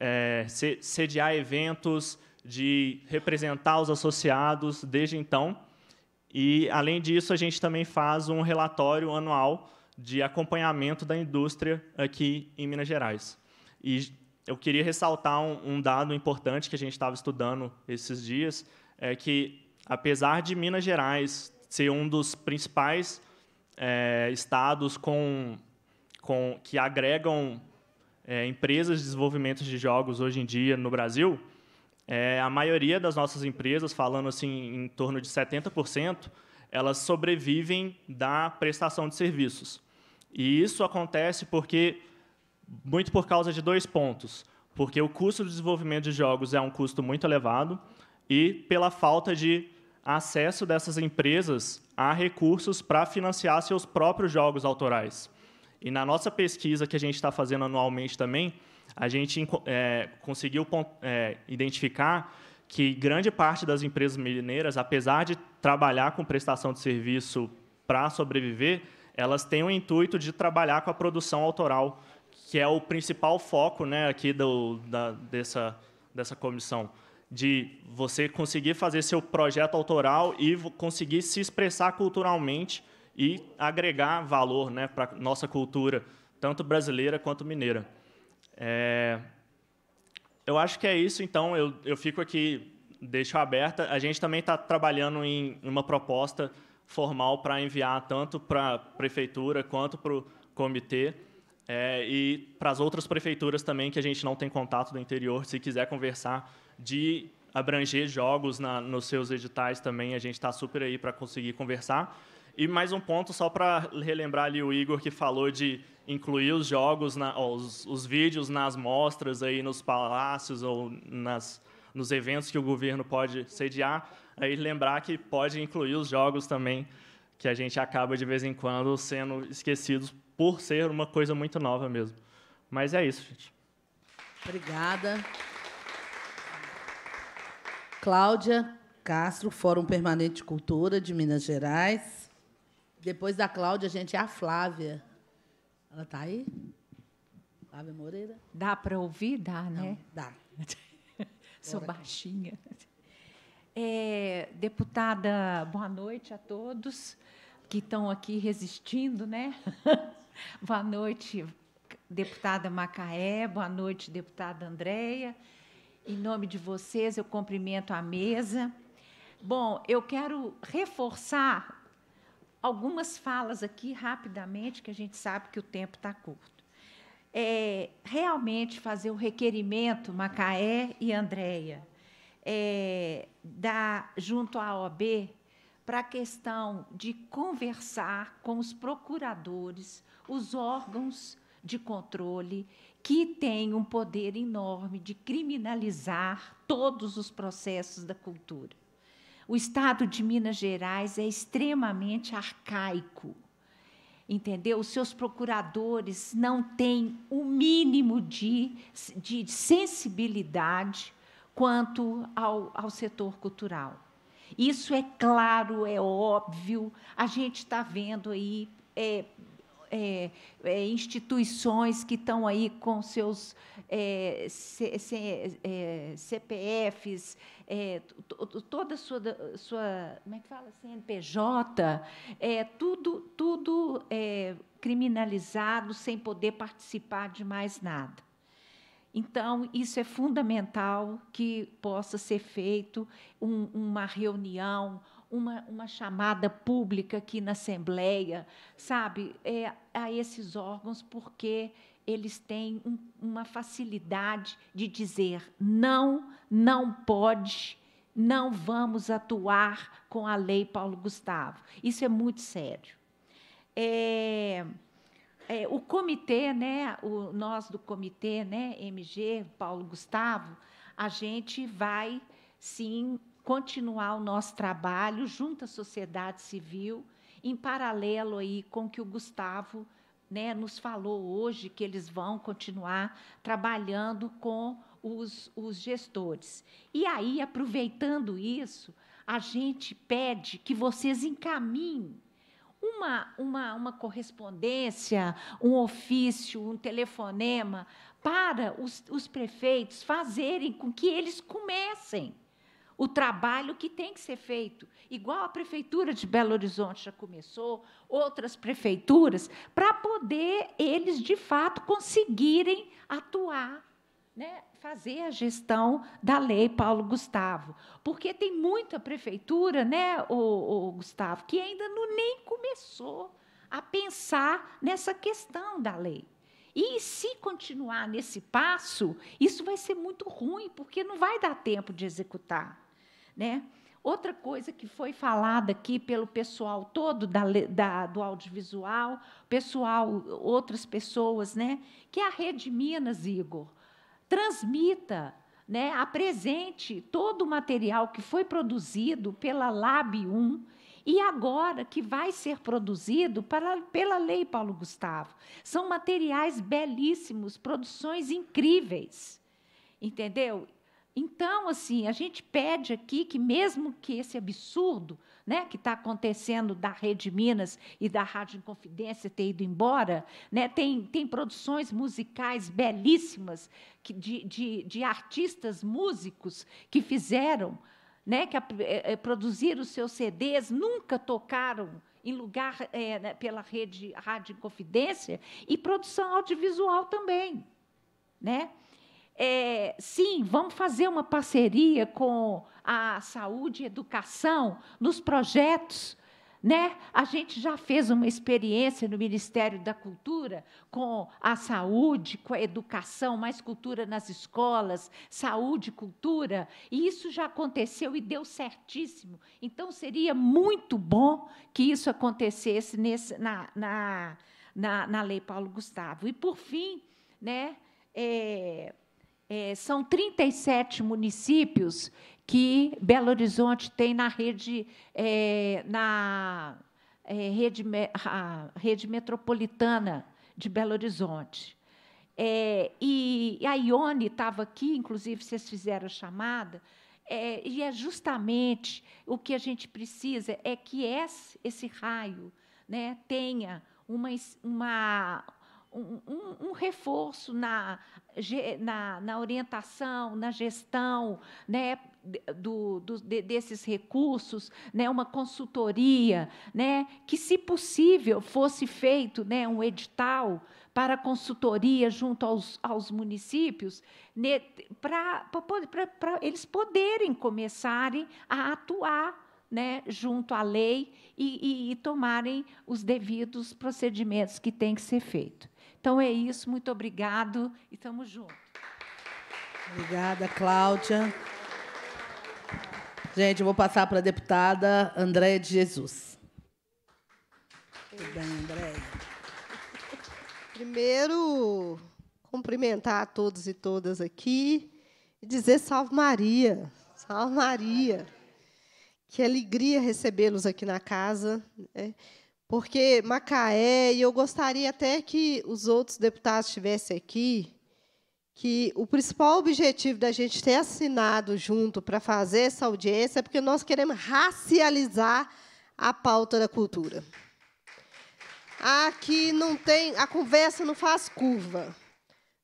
é, sediar eventos, de representar os associados desde então. E, além disso, a gente também faz um relatório anual de acompanhamento da indústria aqui em Minas Gerais. E eu queria ressaltar um, um dado importante que a gente estava estudando esses dias, é que, apesar de Minas Gerais ser um dos principais é, estados com, com que agregam é, empresas de desenvolvimento de jogos hoje em dia no Brasil, é, a maioria das nossas empresas, falando assim em torno de 70%, elas sobrevivem da prestação de serviços. E isso acontece porque muito por causa de dois pontos, porque o custo do desenvolvimento de jogos é um custo muito elevado e pela falta de acesso dessas empresas a recursos para financiar seus próprios jogos autorais. E na nossa pesquisa que a gente está fazendo anualmente também, a gente é, conseguiu é, identificar que grande parte das empresas mineiras, apesar de trabalhar com prestação de serviço para sobreviver, elas têm o intuito de trabalhar com a produção autoral, que é o principal foco né, aqui do, da, dessa, dessa comissão de você conseguir fazer seu projeto autoral e conseguir se expressar culturalmente e agregar valor né, para a nossa cultura, tanto brasileira quanto mineira. É... Eu acho que é isso, então. Eu, eu fico aqui, deixo aberta. A gente também está trabalhando em uma proposta formal para enviar tanto para a prefeitura quanto para o comitê. É, e para as outras prefeituras também que a gente não tem contato do interior, se quiser conversar de abranger jogos na, nos seus editais também. A gente está super aí para conseguir conversar. E mais um ponto, só para relembrar ali o Igor que falou de incluir os jogos, na, os, os, vídeos nas mostras, aí nos palácios ou nas, nos eventos que o governo pode sediar. Aí lembrar que pode incluir os jogos também, que a gente acaba de vez em quando sendo esquecidos por ser uma coisa muito nova mesmo. Mas é isso, gente. Obrigada. Cláudia Castro, Fórum Permanente de Cultura de Minas Gerais. Depois da Cláudia, a gente é a Flávia. Ela está aí? Flávia Moreira? Dá para ouvir? Dá, Não, né? Dá. [laughs] Sou Bora. baixinha. É, deputada, boa noite a todos que estão aqui resistindo, né? [laughs] boa noite, deputada Macaé, boa noite, deputada Andréia. Em nome de vocês, eu cumprimento a mesa. Bom, eu quero reforçar algumas falas aqui rapidamente, que a gente sabe que o tempo está curto. É, realmente fazer o requerimento, Macaé e Andréia, é, da, junto à OAB, para a questão de conversar com os procuradores, os órgãos de controle que tem um poder enorme de criminalizar todos os processos da cultura. O Estado de Minas Gerais é extremamente arcaico, entendeu? Os seus procuradores não têm o mínimo de, de sensibilidade quanto ao, ao setor cultural. Isso é claro, é óbvio, a gente está vendo aí. É, é, é, instituições que estão aí com seus é, C, C, é, CPFs, é, toda a sua, sua, como é que fala, CNPJ, é, tudo, tudo criminalizado, sem poder participar de mais nada. Então, isso é fundamental que possa ser feito um, uma reunião, uma, uma chamada pública aqui na Assembleia, sabe, é, a esses órgãos, porque eles têm um, uma facilidade de dizer não, não pode, não vamos atuar com a lei Paulo Gustavo. Isso é muito sério. É, é, o comitê, né, o, nós do comitê, né, MG, Paulo Gustavo, a gente vai sim continuar o nosso trabalho junto à sociedade civil, em paralelo aí com o que o Gustavo né, nos falou hoje, que eles vão continuar trabalhando com os, os gestores. E aí, aproveitando isso, a gente pede que vocês encaminhem uma, uma, uma correspondência, um ofício, um telefonema para os, os prefeitos fazerem com que eles comecem o trabalho que tem que ser feito, igual a prefeitura de Belo Horizonte já começou, outras prefeituras, para poder eles de fato conseguirem atuar, né, fazer a gestão da lei Paulo Gustavo, porque tem muita prefeitura, né, o, o Gustavo, que ainda não nem começou a pensar nessa questão da lei. E se continuar nesse passo, isso vai ser muito ruim, porque não vai dar tempo de executar. Né? Outra coisa que foi falada aqui pelo pessoal todo da, da, do audiovisual, pessoal, outras pessoas, né? Que é a Rede Minas, Igor, transmita, né? Apresente todo o material que foi produzido pela Lab 1 e agora que vai ser produzido para, pela Lei Paulo Gustavo. São materiais belíssimos, produções incríveis. Entendeu? Então, assim, a gente pede aqui que, mesmo que esse absurdo né, que está acontecendo da Rede Minas e da Rádio Inconfidência ter ido embora, né, tem, tem produções musicais belíssimas que, de, de, de artistas músicos que fizeram, né, que é, produziram os seus CDs, nunca tocaram em lugar é, pela rede Rádio Inconfidência, e produção audiovisual também. Né? É, sim, vamos fazer uma parceria com a saúde e educação nos projetos. Né? A gente já fez uma experiência no Ministério da Cultura com a saúde, com a educação, mais cultura nas escolas, saúde, cultura, e isso já aconteceu e deu certíssimo. Então, seria muito bom que isso acontecesse nesse, na, na, na, na Lei Paulo Gustavo. E, por fim, né, é, é, são 37 municípios que Belo Horizonte tem na rede, é, na é, rede, rede metropolitana de Belo Horizonte. É, e, e, a Ione estava aqui, inclusive vocês fizeram a chamada, é, e é justamente o que a gente precisa é que esse, esse raio né, tenha uma, uma um, um, um, reforço na na, na orientação, na gestão né, do, do, de, desses recursos, né, uma consultoria, né, que, se possível, fosse feito né, um edital para consultoria junto aos, aos municípios, né, para eles poderem começarem a atuar né, junto à lei e, e, e tomarem os devidos procedimentos que têm que ser feitos. Então é isso, muito obrigado e estamos juntos. Obrigada, Cláudia. Gente, eu vou passar para a deputada Andréia de Jesus. Tudo bem, Andréia? Primeiro, cumprimentar a todos e todas aqui e dizer salve Maria, salve Maria. Que alegria recebê-los aqui na casa. Né? porque Macaé, e eu gostaria até que os outros deputados estivessem aqui, que o principal objetivo da gente ter assinado junto para fazer essa audiência é porque nós queremos racializar a pauta da cultura. Aqui não tem, a conversa não faz curva.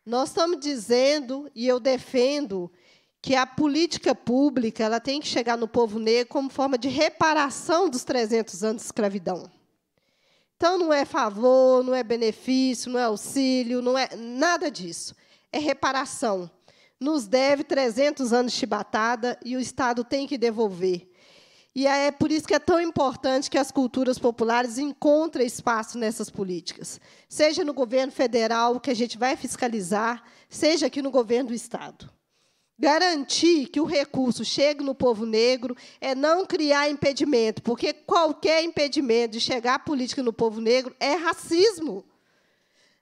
Nós estamos dizendo e eu defendo que a política pública ela tem que chegar no povo negro como forma de reparação dos 300 anos de escravidão. Então não é favor, não é benefício, não é auxílio, não é nada disso. É reparação. Nos deve 300 anos de chibatada e o Estado tem que devolver. E é por isso que é tão importante que as culturas populares encontrem espaço nessas políticas, seja no governo federal, que a gente vai fiscalizar, seja aqui no governo do Estado. Garantir que o recurso chegue no povo negro é não criar impedimento, porque qualquer impedimento de chegar à política no povo negro é racismo.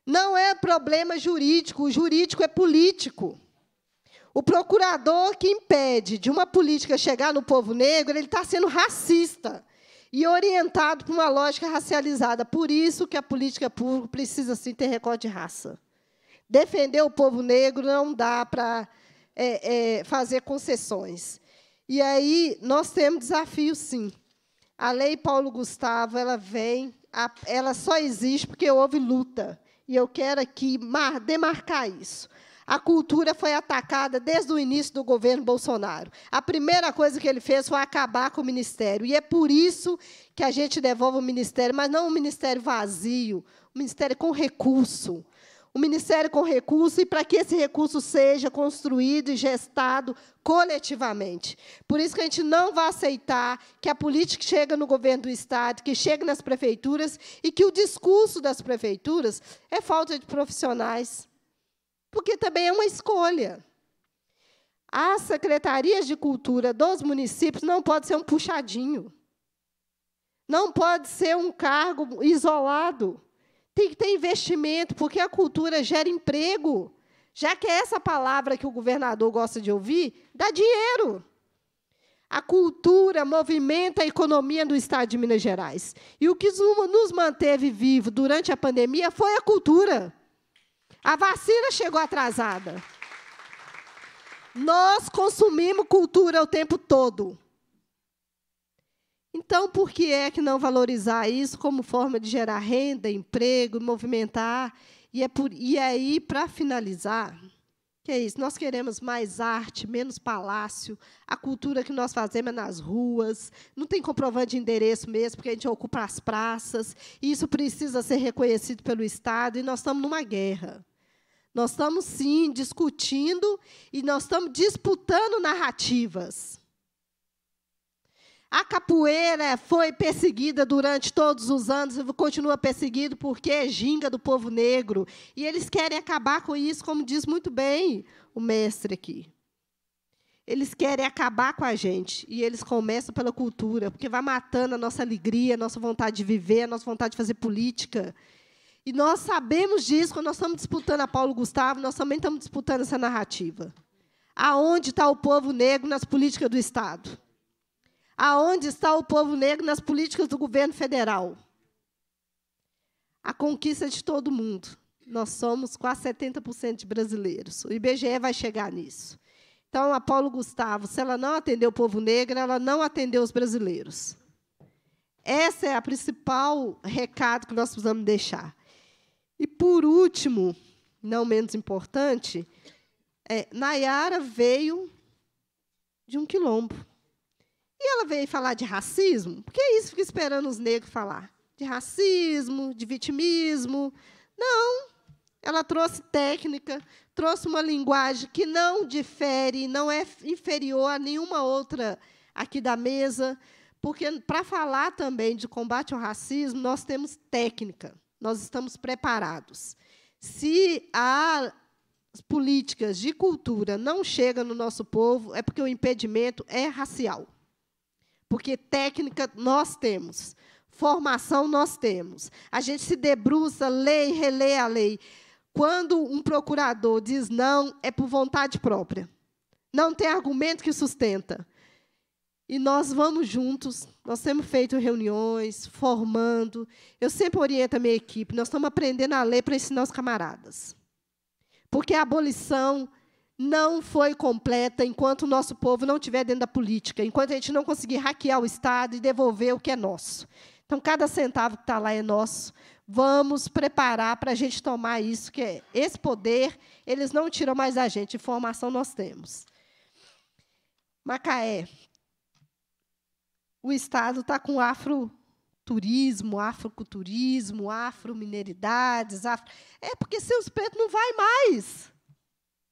Não é problema jurídico, o jurídico é político. O procurador que impede de uma política chegar no povo negro, ele está sendo racista e orientado por uma lógica racializada. Por isso que a política pública precisa, sim, ter recorte de raça. Defender o povo negro não dá para é, é, fazer concessões. E aí nós temos desafio, sim. A lei Paulo Gustavo, ela vem, a, ela só existe porque houve luta. E eu quero aqui mar, demarcar isso. A cultura foi atacada desde o início do governo Bolsonaro. A primeira coisa que ele fez foi acabar com o ministério. E é por isso que a gente devolve o ministério, mas não um ministério vazio, um ministério com recurso, um ministério com recurso e para que esse recurso seja construído e gestado coletivamente. Por isso que a gente não vai aceitar que a política chegue no governo do Estado, que chegue nas prefeituras e que o discurso das prefeituras é falta de profissionais, porque também é uma escolha. As secretarias de cultura dos municípios não pode ser um puxadinho. Não pode ser um cargo isolado tem que ter investimento, porque a cultura gera emprego. Já que é essa palavra que o governador gosta de ouvir, dá dinheiro. A cultura movimenta a economia do Estado de Minas Gerais. E o que nos manteve vivo durante a pandemia foi a cultura. A vacina chegou atrasada. Nós consumimos cultura o tempo todo. Então, por que é que não valorizar isso como forma de gerar renda, emprego, movimentar? E, é por, e é aí, para finalizar, que é isso? Nós queremos mais arte, menos palácio. A cultura que nós fazemos é nas ruas. Não tem comprovante de endereço mesmo, porque a gente ocupa as praças. E isso precisa ser reconhecido pelo Estado. E nós estamos numa guerra. Nós estamos, sim, discutindo e nós estamos disputando narrativas. A capoeira foi perseguida durante todos os anos e continua perseguido porque é ginga do povo negro. E eles querem acabar com isso, como diz muito bem o mestre aqui. Eles querem acabar com a gente. E eles começam pela cultura, porque vai matando a nossa alegria, a nossa vontade de viver, a nossa vontade de fazer política. E nós sabemos disso, quando nós estamos disputando a Paulo Gustavo, nós também estamos disputando essa narrativa. Aonde está o povo negro nas políticas do Estado? Aonde está o povo negro nas políticas do governo federal? A conquista de todo mundo. Nós somos quase 70% de brasileiros. O IBGE vai chegar nisso. Então, a Paulo Gustavo, se ela não atendeu o povo negro, ela não atendeu os brasileiros. Essa é a principal recado que nós precisamos deixar. E, por último, não menos importante, é, Nayara veio de um quilombo. E ela veio falar de racismo. Por é que isso fica esperando os negros falar? De racismo, de vitimismo. Não. Ela trouxe técnica, trouxe uma linguagem que não difere, não é inferior a nenhuma outra aqui da mesa, porque para falar também de combate ao racismo, nós temos técnica, nós estamos preparados. Se as políticas de cultura não chegam no nosso povo é porque o impedimento é racial. Porque técnica nós temos, formação nós temos. A gente se debruça, lê e relê a lei. Quando um procurador diz não, é por vontade própria. Não tem argumento que sustenta. E nós vamos juntos, nós temos feito reuniões, formando. Eu sempre oriento a minha equipe, nós estamos aprendendo a ler para ensinar os camaradas. Porque a abolição não foi completa enquanto o nosso povo não estiver dentro da política, enquanto a gente não conseguir hackear o Estado e devolver o que é nosso. Então, cada centavo que está lá é nosso. Vamos preparar para a gente tomar isso, que é esse poder, eles não tiram mais da gente, informação nós temos. Macaé. O Estado está com afro turismo, afroculturismo, afromineridades, afro... É porque seus pretos não vai mais.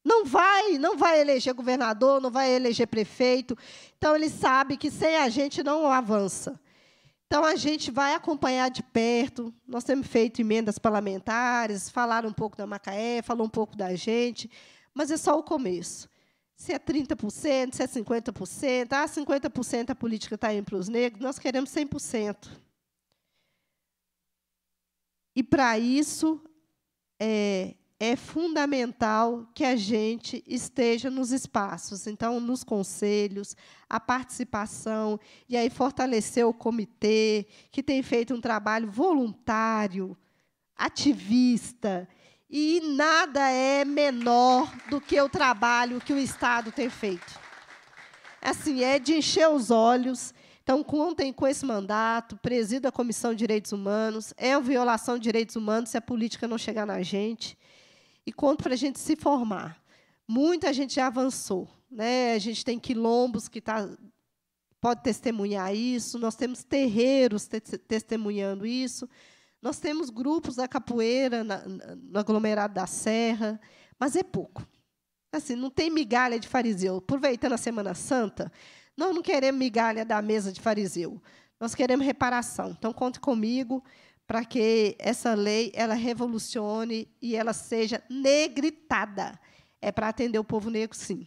Não vai, não vai eleger governador, não vai eleger prefeito. Então ele sabe que sem a gente não avança. Então a gente vai acompanhar de perto. Nós temos feito emendas parlamentares, falaram um pouco da Macaé, falou um pouco da gente, mas é só o começo. Se é 30%, se é 50%, ah, 50% a política está indo para os negros, nós queremos 100%. E para isso é, é fundamental que a gente esteja nos espaços, então, nos conselhos, a participação, e aí fortalecer o comitê, que tem feito um trabalho voluntário, ativista, e nada é menor do que o trabalho que o Estado tem feito. Assim, é de encher os olhos. Então, contem com esse mandato, presido a Comissão de Direitos Humanos. É uma violação de direitos humanos se a política não chegar na gente e quanto para a gente se formar. Muita gente já avançou. Né? A gente tem quilombos que tá, pode testemunhar isso, nós temos terreiros te testemunhando isso, nós temos grupos da capoeira na, no aglomerado da Serra, mas é pouco. Assim, não tem migalha de fariseu. Aproveitando a Semana Santa, nós não queremos migalha da mesa de fariseu. Nós queremos reparação. Então, conte comigo para que essa lei ela revolucione e ela seja negritada. É para atender o povo negro, sim.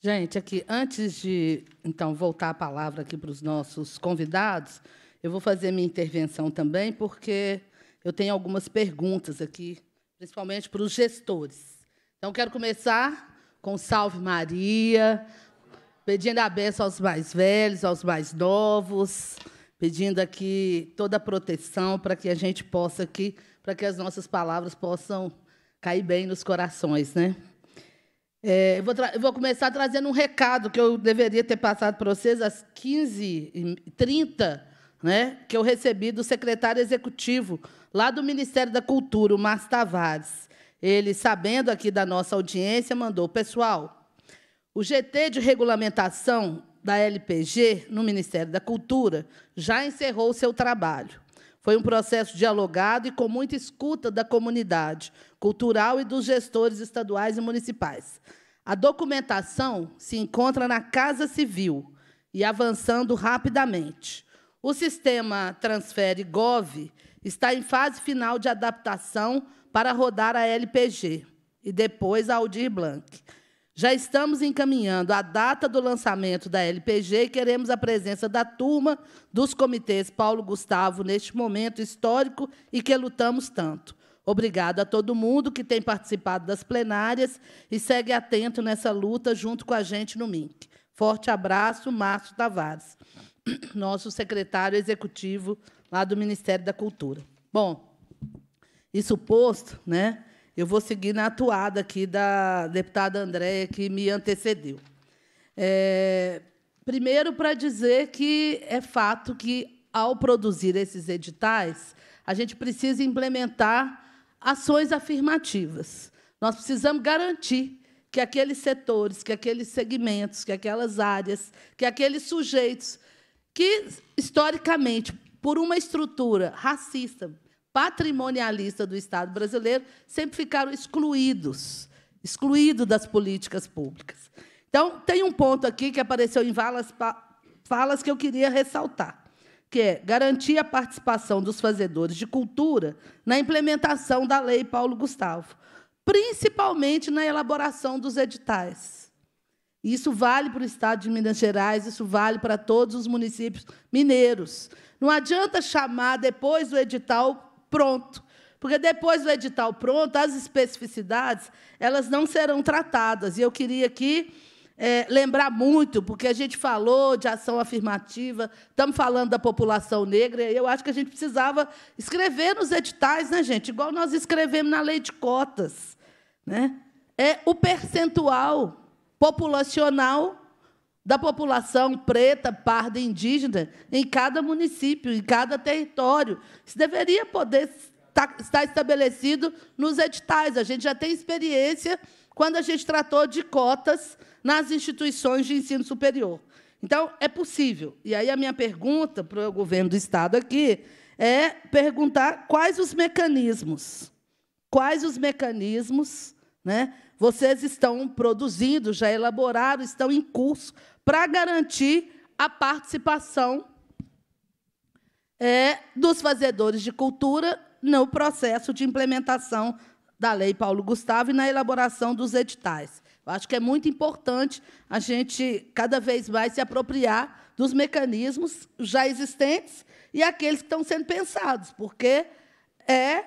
Gente, aqui, antes de então voltar a palavra aqui para os nossos convidados, eu vou fazer minha intervenção também, porque eu tenho algumas perguntas aqui, principalmente para os gestores. Então, quero começar com Salve Maria, pedindo a benção aos mais velhos, aos mais novos, pedindo aqui toda a proteção para que a gente possa aqui, para que as nossas palavras possam cair bem nos corações, né? É, eu, vou eu, vou começar trazendo um recado que eu deveria ter passado para vocês às 15h30, né, que eu recebi do secretário executivo lá do Ministério da Cultura, o Márcio Tavares. Ele, sabendo aqui da nossa audiência, mandou: Pessoal, o GT de regulamentação da LPG no Ministério da Cultura já encerrou seu trabalho. Foi um processo dialogado e com muita escuta da comunidade cultural e dos gestores estaduais e municipais. A documentação se encontra na Casa Civil e avançando rapidamente. O sistema Transfere Gov está em fase final de adaptação para rodar a LPG e depois a Aldir Blanc. Já estamos encaminhando a data do lançamento da LPG e queremos a presença da turma dos comitês Paulo Gustavo neste momento histórico e que lutamos tanto. Obrigado a todo mundo que tem participado das plenárias e segue atento nessa luta junto com a gente no MINC. Forte abraço, Márcio Tavares, [clears throat] nosso secretário executivo lá do Ministério da Cultura. Bom, isso posto, né, eu vou seguir na atuada aqui da deputada Andréia, que me antecedeu. É, primeiro, para dizer que é fato que, ao produzir esses editais, a gente precisa implementar ações afirmativas. Nós precisamos garantir que aqueles setores, que aqueles segmentos, que aquelas áreas, que aqueles sujeitos que, historicamente, por uma estrutura racista, patrimonialista do Estado brasileiro sempre ficaram excluídos, excluídos das políticas públicas. Então, tem um ponto aqui que apareceu em falas, falas que eu queria ressaltar, que é garantir a participação dos fazedores de cultura na implementação da Lei Paulo Gustavo, principalmente na elaboração dos editais. Isso vale para o Estado de Minas Gerais, isso vale para todos os municípios mineiros. Não adianta chamar depois do edital pronto. Porque depois do edital pronto, as especificidades elas não serão tratadas. E eu queria aqui é, lembrar muito, porque a gente falou de ação afirmativa, estamos falando da população negra, e eu acho que a gente precisava escrever nos editais, né, gente? Igual nós escrevemos na lei de cotas. Né? É o percentual populacional da população preta, parda, indígena em cada município, em cada território. Isso deveria poder estar estabelecido nos editais. A gente já tem experiência quando a gente tratou de cotas nas instituições de ensino superior. Então, é possível. E aí a minha pergunta para o governo do Estado aqui é perguntar quais os mecanismos, quais os mecanismos né, vocês estão produzindo, já elaboraram, estão em curso para garantir a participação é, dos fazedores de cultura no processo de implementação da Lei Paulo Gustavo e na elaboração dos editais. Eu acho que é muito importante a gente, cada vez mais, se apropriar dos mecanismos já existentes e aqueles que estão sendo pensados, porque é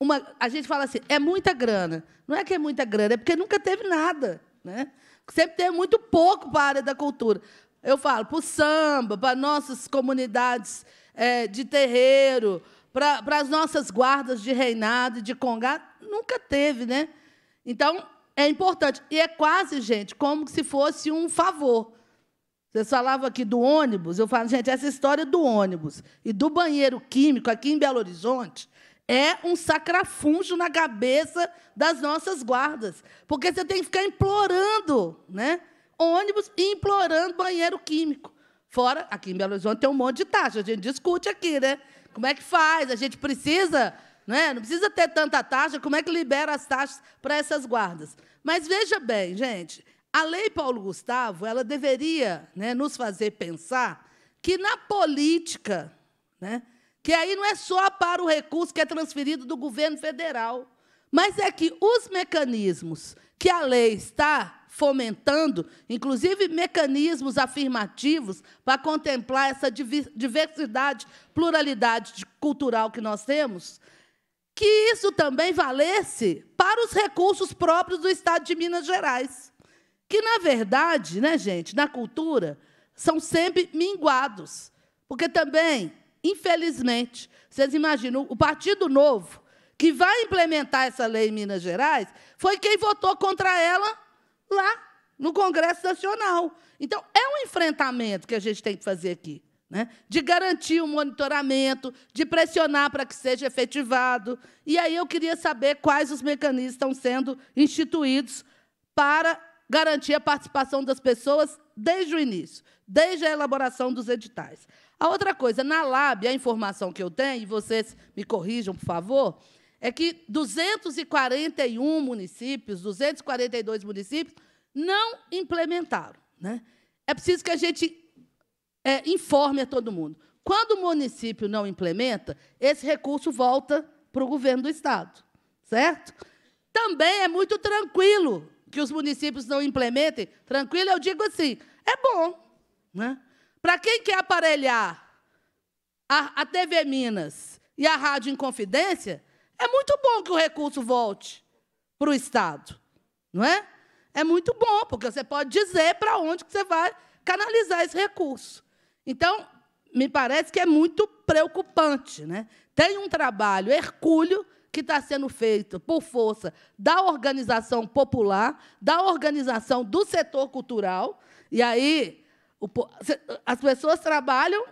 uma. A gente fala assim, é muita grana. Não é que é muita grana, é porque nunca teve nada. Né? sempre teve muito pouco para a área da cultura. Eu falo para o samba, para nossas comunidades é, de terreiro, para, as nossas guardas de reinado e de congá, nunca teve, né? Então, é importante. E é quase, gente, como se fosse um favor. Vocês falavam aqui do ônibus, eu falo, gente, essa história do ônibus e do banheiro químico aqui em Belo Horizonte é um sacrafúgio na cabeça das nossas guardas, porque você tem que ficar implorando, né? Ônibus e implorando banheiro químico. Fora, aqui em Belo Horizonte tem um monte de taxa, a gente discute aqui, né? Como é que faz? A gente precisa, né? Não precisa ter tanta taxa, como é que libera as taxas para essas guardas? Mas veja bem, gente, a Lei Paulo Gustavo, ela deveria, né, nos fazer pensar que na política, né, que aí não é só para o recurso que é transferido do governo federal, mas é que os mecanismos que a lei está fomentando, inclusive mecanismos afirmativos para contemplar essa diversidade, pluralidade cultural que nós temos, que isso também valesse para os recursos próprios do Estado de Minas Gerais, que, na verdade, né, gente, na cultura, são sempre minguados, porque também Infelizmente, vocês imaginam, o Partido Novo, que vai implementar essa lei em Minas Gerais, foi quem votou contra ela lá no Congresso Nacional. Então, é um enfrentamento que a gente tem que fazer aqui. Né? de garantir o monitoramento, de pressionar para que seja efetivado. E aí eu queria saber quais os mecanismos estão sendo instituídos para garantir a participação das pessoas desde o início, desde a elaboração dos editais. A outra coisa, na LAB, a informação que eu tenho, e vocês me corrijam, por favor, é que 241 municípios, 242 municípios, não implementaram. Né? É preciso que a gente é, informe a todo mundo. Quando o município não implementa, esse recurso volta para o governo do Estado, certo? Também é muito tranquilo que os municípios não implementem. Tranquilo, eu digo assim, é bom, né? Para quem quer aparelhar a, a TV Minas e a Rádio Inconfidência, é muito bom que o recurso volte para o Estado, não é? É muito bom, porque você pode dizer para onde que você vai canalizar esse recurso. Então, me parece que é muito preocupante. Né? Tem um trabalho hercúleo que está sendo feito por força da organização popular, da organização do setor cultural, e aí as pessoas trabalham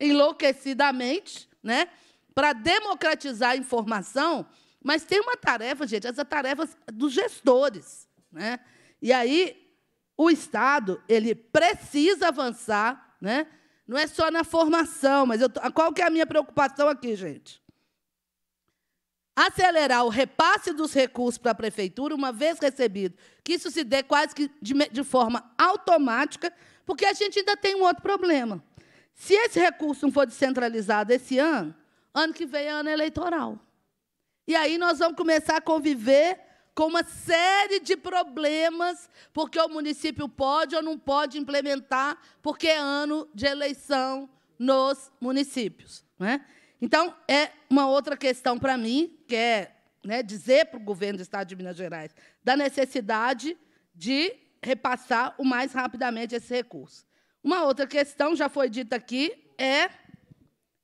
enlouquecidamente né, para democratizar a informação, mas tem uma tarefa, gente, essa tarefa dos gestores. Né? E aí o Estado ele precisa avançar, né? não é só na formação, mas eu tô, qual que é a minha preocupação aqui, gente? acelerar o repasse dos recursos para a prefeitura, uma vez recebido, que isso se dê quase que de, de forma automática, porque a gente ainda tem um outro problema. Se esse recurso não for descentralizado esse ano, ano que vem é ano eleitoral. E aí nós vamos começar a conviver com uma série de problemas, porque o município pode ou não pode implementar, porque é ano de eleição nos municípios. Né? Então, é uma outra questão para mim, que é né, dizer para o governo do Estado de Minas Gerais da necessidade de repassar o mais rapidamente esse recurso. Uma outra questão, já foi dita aqui, é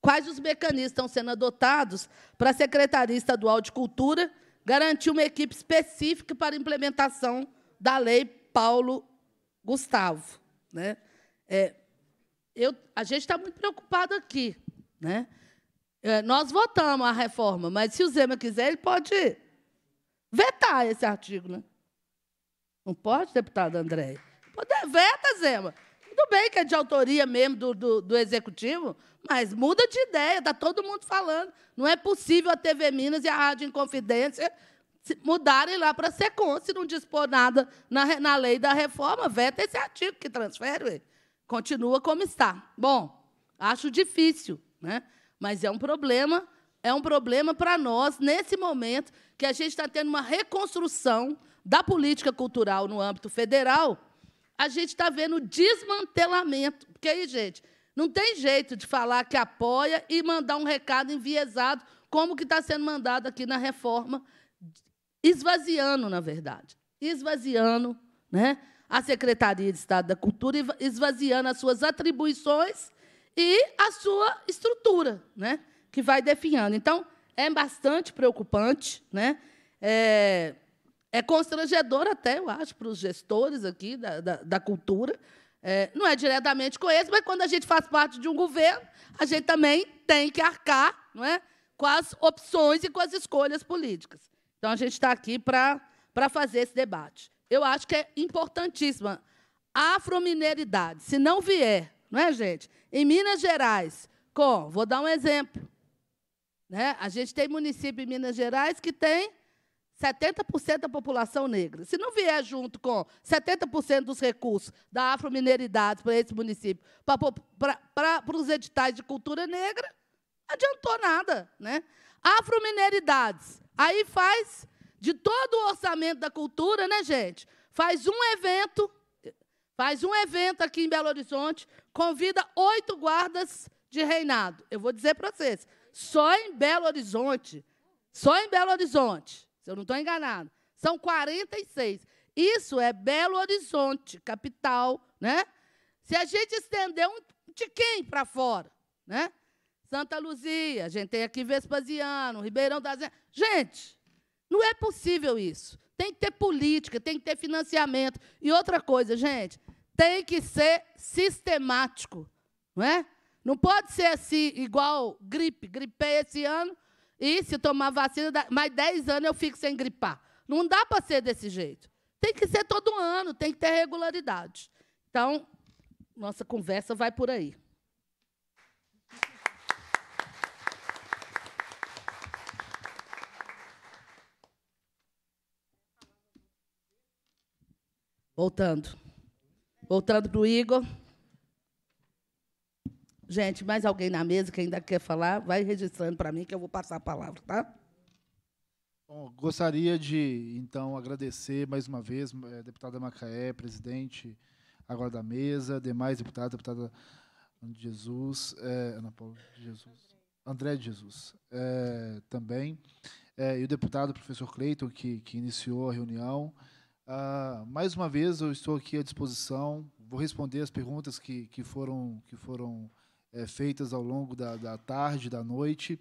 quais os mecanismos estão sendo adotados para a Secretaria Estadual de Cultura garantir uma equipe específica para a implementação da Lei Paulo Gustavo. Né? É, eu, a gente está muito preocupado aqui. Né? É, nós votamos a reforma, mas se o Zema quiser, ele pode vetar esse artigo. Né? Não pode, deputado André? Pode, é, veta, Zema. Tudo bem que é de autoria mesmo do, do, do, executivo, mas muda de ideia, está todo mundo falando. Não é possível a TV Minas e a Rádio Inconfidência mudarem lá para ser se não dispor nada na, na lei da reforma, veta esse artigo que transfere, ué. continua como está. Bom, acho difícil, né? mas é um problema, é um problema para nós, nesse momento, que a gente está tendo uma reconstrução da política cultural no âmbito federal, a gente está vendo desmantelamento. Porque aí, gente, não tem jeito de falar que apoia e mandar um recado enviesado, como que está sendo mandado aqui na reforma, esvaziando, na verdade, esvaziando né, a Secretaria de Estado da Cultura, esvaziando as suas atribuições e a sua estrutura, né, que vai definhando. Então, é bastante preocupante. Né? É, é constrangedor até, eu acho, para os gestores aqui da, da, da cultura. É, não é diretamente com eles, mas quando a gente faz parte de um governo, a gente também tem que arcar não é, com as opções e com as escolhas políticas. Então, a gente está aqui para, para fazer esse debate. Eu acho que é importantíssima a afromineiridade. Se não vier, não é, gente? Em Minas Gerais, com, vou dar um exemplo. Né? A gente tem município em Minas Gerais que tem 70% da população negra. Se não vier junto com 70% dos recursos da afromineiridade para esse município, para, para, para, os editais de cultura negra, não adiantou nada. Né? Afromineridades. Aí faz de todo o orçamento da cultura, né, gente? Faz um evento, faz um evento aqui em Belo Horizonte, convida oito guardas de reinado. Eu vou dizer para vocês, só em Belo Horizonte, só em Belo Horizonte, se eu não estou enganado. São 46. Isso é Belo Horizonte, capital, né? Se a gente estender um quem para fora, né? Santa Luzia, a gente tem aqui Vespasiano, Ribeirão das... Gente, não é possível isso. Tem que ter política, tem que ter financiamento. E outra coisa, gente, tem que ser sistemático, não é? Não pode ser assim, igual gripe. Gripei esse ano, e se tomar vacina, mais 10 anos eu fico sem gripar. Não dá para ser desse jeito. Tem que ser todo ano, tem que ter regularidade. Então, nossa conversa vai por aí. Voltando. Voltando para o Igor. Gente, mais alguém na mesa que ainda quer falar, vai registrando para mim que eu vou passar a palavra, tá? Bom, gostaria de, então, agradecer mais uma vez, eh, deputada Macaé, presidente agora da mesa, demais deputados, deputada de Jesus, é, Ana Paula de Jesus, André de Jesus é, também, é, e o deputado professor Cleiton, que, que iniciou a reunião. Ah, mais uma vez, eu estou aqui à disposição, vou responder as perguntas que, que foram, que foram é, feitas ao longo da, da tarde, da noite.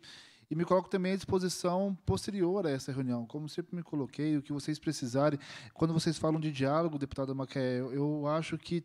E me coloco também à disposição posterior a essa reunião. Como sempre me coloquei, o que vocês precisarem. Quando vocês falam de diálogo, deputada Macaé, eu acho que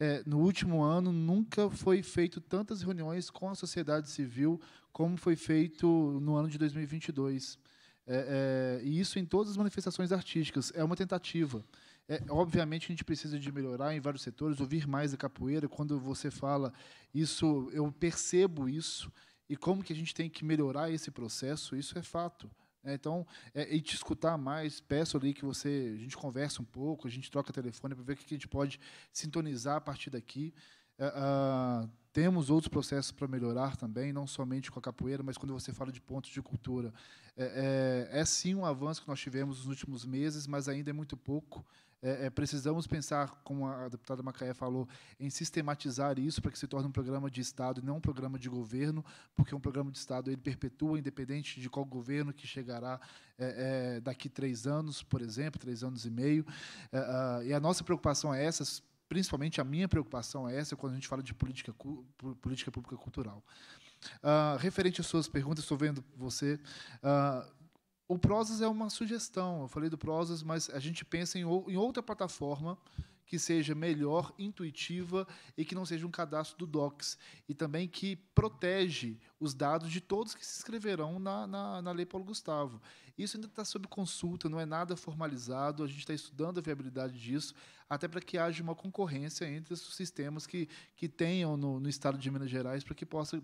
é, no último ano nunca foi feito tantas reuniões com a sociedade civil como foi feito no ano de 2022. É, é, e isso em todas as manifestações artísticas. É uma tentativa. É, obviamente a gente precisa de melhorar em vários setores, ouvir mais a capoeira. Quando você fala isso, eu percebo isso e como que a gente tem que melhorar esse processo, isso é fato. Né? Então, é, e te escutar mais, peço ali que você, a gente converse um pouco, a gente troca telefone para ver o que a gente pode sintonizar a partir daqui. Uh, temos outros processos para melhorar também, não somente com a capoeira, mas quando você fala de pontos de cultura. É, é, é, sim um avanço que nós tivemos nos últimos meses, mas ainda é muito pouco é, é, precisamos pensar, como a deputada Macaé falou, em sistematizar isso para que se torne um programa de Estado e não um programa de governo, porque um programa de Estado ele perpetua, independente de qual governo que chegará é, é daqui três anos, por exemplo, três anos e meio. É, ah, e a nossa preocupação é essa, principalmente a minha preocupação é essa quando a gente fala de política, política pública cultural. Uh, referente às suas perguntas, estou vendo você. Uh, o Prozas é uma sugestão. Eu falei do Prozas, mas a gente pensa em, em outra plataforma que seja melhor, intuitiva e que não seja um cadastro do Docs. E também que protege os dados de todos que se inscreverão na, na, na Lei Paulo Gustavo. Isso ainda está sob consulta, não é nada formalizado, a gente está estudando a viabilidade disso, até para que haja uma concorrência entre os sistemas que, que tenham no, no estado de Minas Gerais, para que possa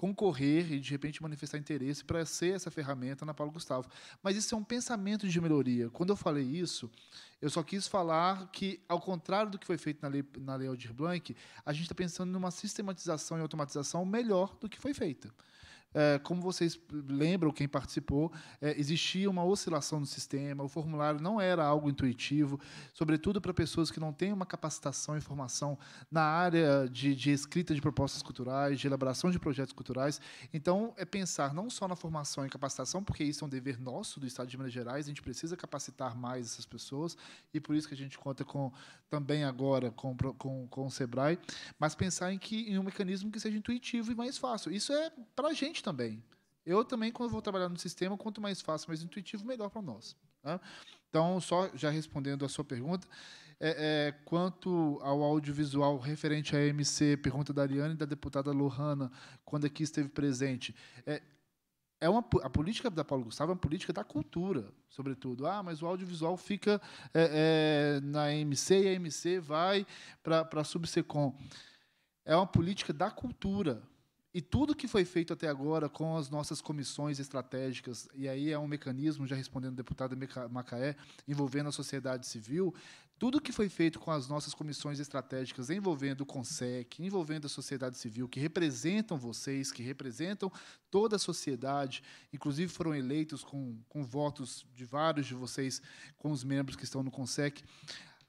concorrer e de repente manifestar interesse para ser essa ferramenta na Paulo Gustavo. Mas isso é um pensamento de melhoria. Quando eu falei isso, eu só quis falar que, ao contrário do que foi feito na lei, na lei Aldir Blanc, a gente está pensando numa sistematização e automatização melhor do que foi feita. É, como vocês lembram, quem participou, é, existia uma oscilação no sistema, o formulário não era algo intuitivo, sobretudo para pessoas que não têm uma capacitação e formação na área de, de escrita de propostas culturais, de elaboração de projetos culturais. Então, é pensar não só na formação e capacitação, porque isso é um dever nosso do Estado de Minas Gerais, a gente precisa capacitar mais essas pessoas, e por isso que a gente conta com também agora com, com, com o SEBRAE, mas pensar em, que, em um mecanismo que seja intuitivo e mais fácil. Isso é, para a gente, cliente também. Eu também, quando vou trabalhar no sistema, quanto mais fácil, mais intuitivo, melhor para nós. Tá? Então, só já respondendo a sua pergunta, é, é, quanto ao audiovisual referente à MC, pergunta da Ariane e da deputada Lohana, quando aqui esteve presente, é, é uma, a política da Paulo Gustavo é uma política da cultura, sobretudo. Ah, mas o audiovisual fica é, é, na MC e a MC vai para a Subsecom. É uma política da cultura. E tudo que foi feito até agora com as nossas comissões estratégicas, e aí é um mecanismo, já respondendo o deputado Macaé, envolvendo a sociedade civil, tudo que foi feito com as nossas comissões estratégicas envolvendo o CONSEC, envolvendo a sociedade civil, que representam vocês, que representam toda a sociedade, inclusive foram eleitos com, com votos de vários de vocês, com os membros que estão no CONSEC,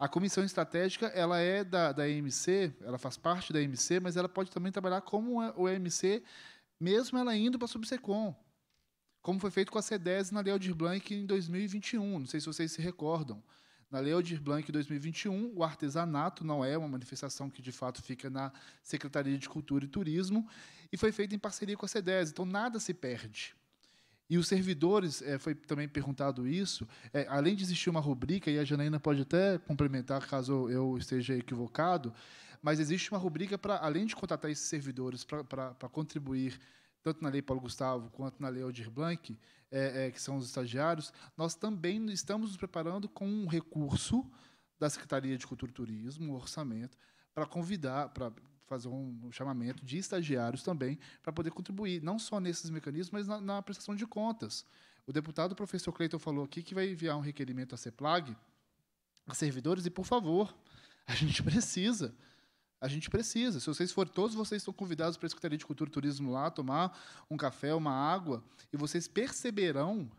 a comissão estratégica ela é da, da EMC, ela faz parte da EMC, mas ela pode também trabalhar como o EMC, mesmo ela indo para a Subsecom, como foi feito com a C10 na Lei Aldir Blanc em 2021. Não sei se vocês se recordam. Na Lei Aldir Blanc 2021, o artesanato não é uma manifestação que, de fato, fica na Secretaria de Cultura e Turismo, e foi feito em parceria com a C10. Então, nada se perde. E os servidores, é, foi também perguntado isso, é, além de existir uma rubrica, e a Janaína pode até complementar caso eu esteja equivocado, mas existe uma rubrica para, além de contratar esses servidores para contribuir tanto na Lei Paulo Gustavo quanto na Lei Aldir Blanc, é, é, que são os estagiários, nós também estamos nos preparando com um recurso da Secretaria de Cultura e Turismo, um orçamento, para convidar, para fazer um chamamento de estagiários também para poder contribuir, não só nesses mecanismos, mas na, na prestação de contas. O deputado professor Cleiton falou aqui que vai enviar um requerimento à CEPLAG, a servidores, e, por favor, a gente precisa. A gente precisa. Se vocês forem, todos vocês estão convidados para a Secretaria de Cultura e Turismo lá tomar um café, uma água, e vocês perceberão,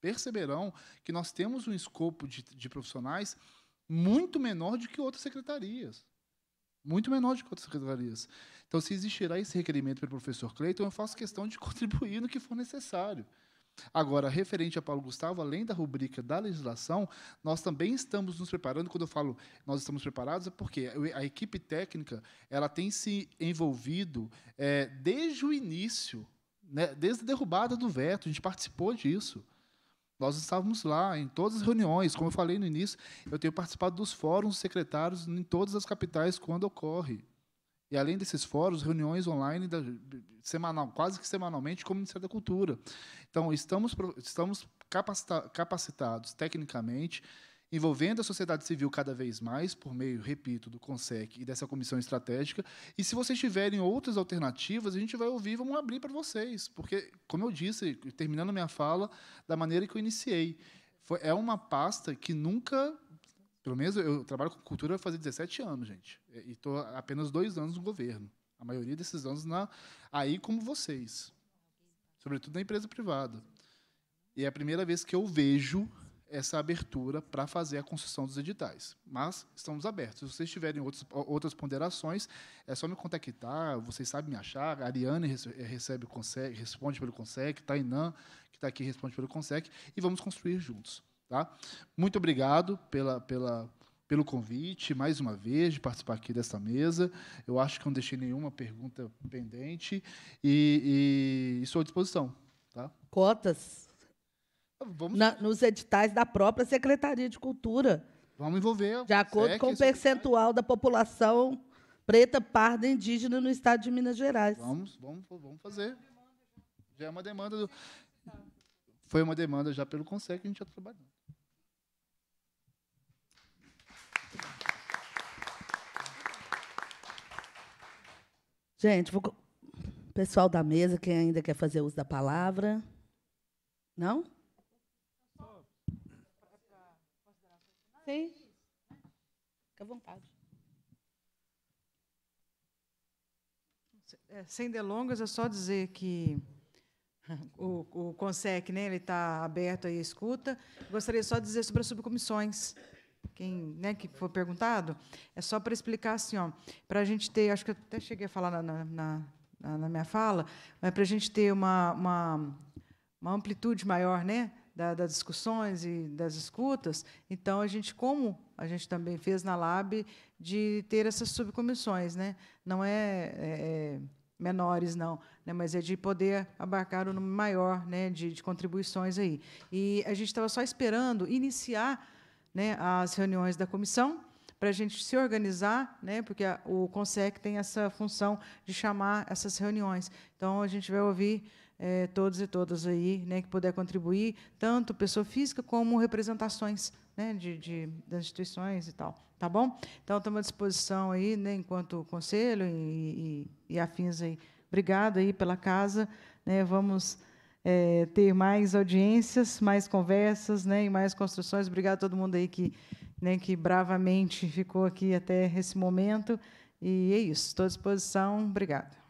perceberão que nós temos um escopo de, de profissionais muito menor do que outras secretarias muito menor do que outras secretarias. Então, se existirá esse requerimento pelo professor Cleiton, eu faço questão de [laughs] contribuir no que for necessário. Agora, referente a Paulo Gustavo, além da rubrica da legislação, nós também estamos nos preparando. Quando eu falo nós estamos preparados, é porque a equipe técnica ela tem se envolvido é, desde o início, né, desde a derrubada do veto, a gente participou disso. Nós estávamos lá em todas as reuniões, como eu falei no início, eu tenho participado dos fóruns secretários em todas as capitais quando ocorre. E além desses fóruns, reuniões online da, semanal, quase que semanalmente, com o Ministério da Cultura. Então, estamos, estamos capacita, capacitados tecnicamente, envolvendo a sociedade civil cada vez mais, por meio, repito, do CONSEC e dessa comissão estratégica. E se vocês tiverem outras alternativas, a gente vai ouvir, vamos abrir para vocês. Porque, como eu disse, terminando minha fala, da maneira que eu iniciei, foi, é uma pasta que nunca. Pelo menos eu trabalho com cultura faz 17 anos, gente. E estou apenas dois anos no governo. A maioria desses anos na, aí como vocês. Sobretudo na empresa privada. E é a primeira vez que eu vejo essa abertura para fazer a construção dos editais. Mas estamos abertos. Se vocês tiverem outros, outras ponderações, é só me contactar, vocês sabem me achar. A Ariane eh, recebe, consegue, responde pelo Consec, Tainan, tá, que está aqui, responde pelo Consec, e vamos construir juntos. Tá? Muito obrigado pela, pela, pelo convite, mais uma vez, de participar aqui desta mesa. Eu acho que não deixei nenhuma pergunta pendente e, e estou à disposição. Tá? Cotas. Vamos... Na, nos editais da própria Secretaria de Cultura. Vamos envolver. De acordo com o né? percentual da população preta, parda indígena no estado de Minas Gerais. Vamos, vamos, vamos fazer. Já é uma demanda do... Foi uma demanda já pelo Conselho que a gente já trabalhou. Gente, vou... pessoal da mesa, quem ainda quer fazer uso da palavra? Não? Sim. Fica à vontade. É, sem delongas, é só dizer que o, o CONSEC né, está aberto aí à escuta. Gostaria só de dizer sobre as subcomissões. Quem né, que for perguntado, é só para explicar assim, para a gente ter, acho que eu até cheguei a falar na, na, na, na minha fala, mas para a gente ter uma, uma, uma amplitude maior né, da, das discussões e das escutas. Então, a gente, como a gente também fez na Lab, de ter essas subcomissões, né? não é, é, é menores, não, né? mas é de poder abarcar o número maior né? de, de contribuições aí. E a gente estava só esperando iniciar né, as reuniões da comissão para a gente se organizar, né, porque a, o CONSEC tem essa função de chamar essas reuniões. Então, a gente vai ouvir é, todos e todas aí, né, que puder contribuir, tanto pessoa física como representações né, de, de, das instituições e tal. Tá bom? Então, estamos à disposição aí, né, enquanto conselho e, e, e afins aí. Obrigado aí pela casa. Né, vamos é, ter mais audiências, mais conversas né, e mais construções. Obrigado a todo mundo aí que, né, que bravamente ficou aqui até esse momento. E é isso. Estou à disposição. Obrigada.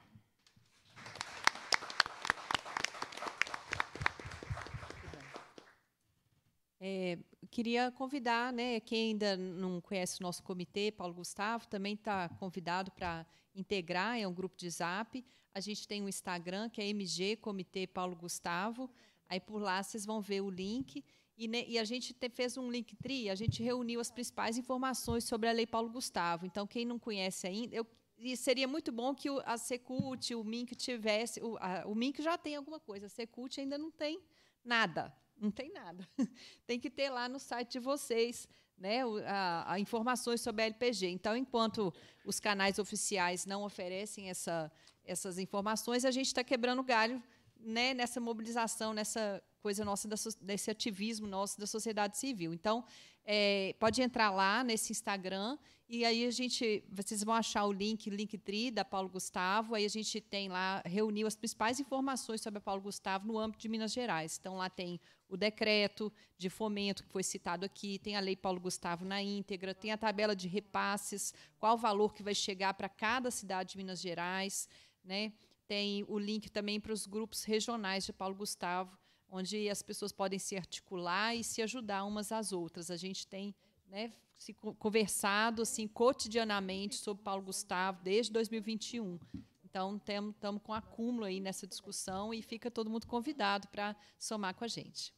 É, queria convidar, né, quem ainda não conhece o nosso comitê, Paulo Gustavo, também está convidado para integrar, é um grupo de zap. A gente tem um Instagram, que é MG Comitê Paulo Gustavo. Aí por lá vocês vão ver o link. E, né, e a gente te, fez um link tri, a gente reuniu as principais informações sobre a Lei Paulo Gustavo. Então, quem não conhece ainda, eu, e seria muito bom que o, a Secult, o Mink tivesse. O, a, o já tem alguma coisa, a Secult ainda não tem nada. Não tem nada. [laughs] Tem que ter lá no site de vocês né, a, a informações sobre a LPG. Então, enquanto os canais oficiais não oferecem essa, essas informações, a gente está quebrando galho né, nessa mobilização, nessa coisa nossa, da, desse ativismo nosso da sociedade civil. Então, é, pode entrar lá nesse Instagram e aí a gente, vocês vão achar o link, Linktree da Paulo Gustavo. Aí a gente tem lá reuniu as principais informações sobre a Paulo Gustavo no âmbito de Minas Gerais. Então lá tem o decreto de fomento que foi citado aqui, tem a Lei Paulo Gustavo na íntegra, tem a tabela de repasses, qual o valor que vai chegar para cada cidade de Minas Gerais, né? tem o link também para os grupos regionais de Paulo Gustavo, onde as pessoas podem se articular e se ajudar umas às outras. A gente tem né, se conversado assim cotidianamente sobre Paulo Gustavo desde 2021. Então, estamos com acúmulo aí nessa discussão e fica todo mundo convidado para somar com a gente.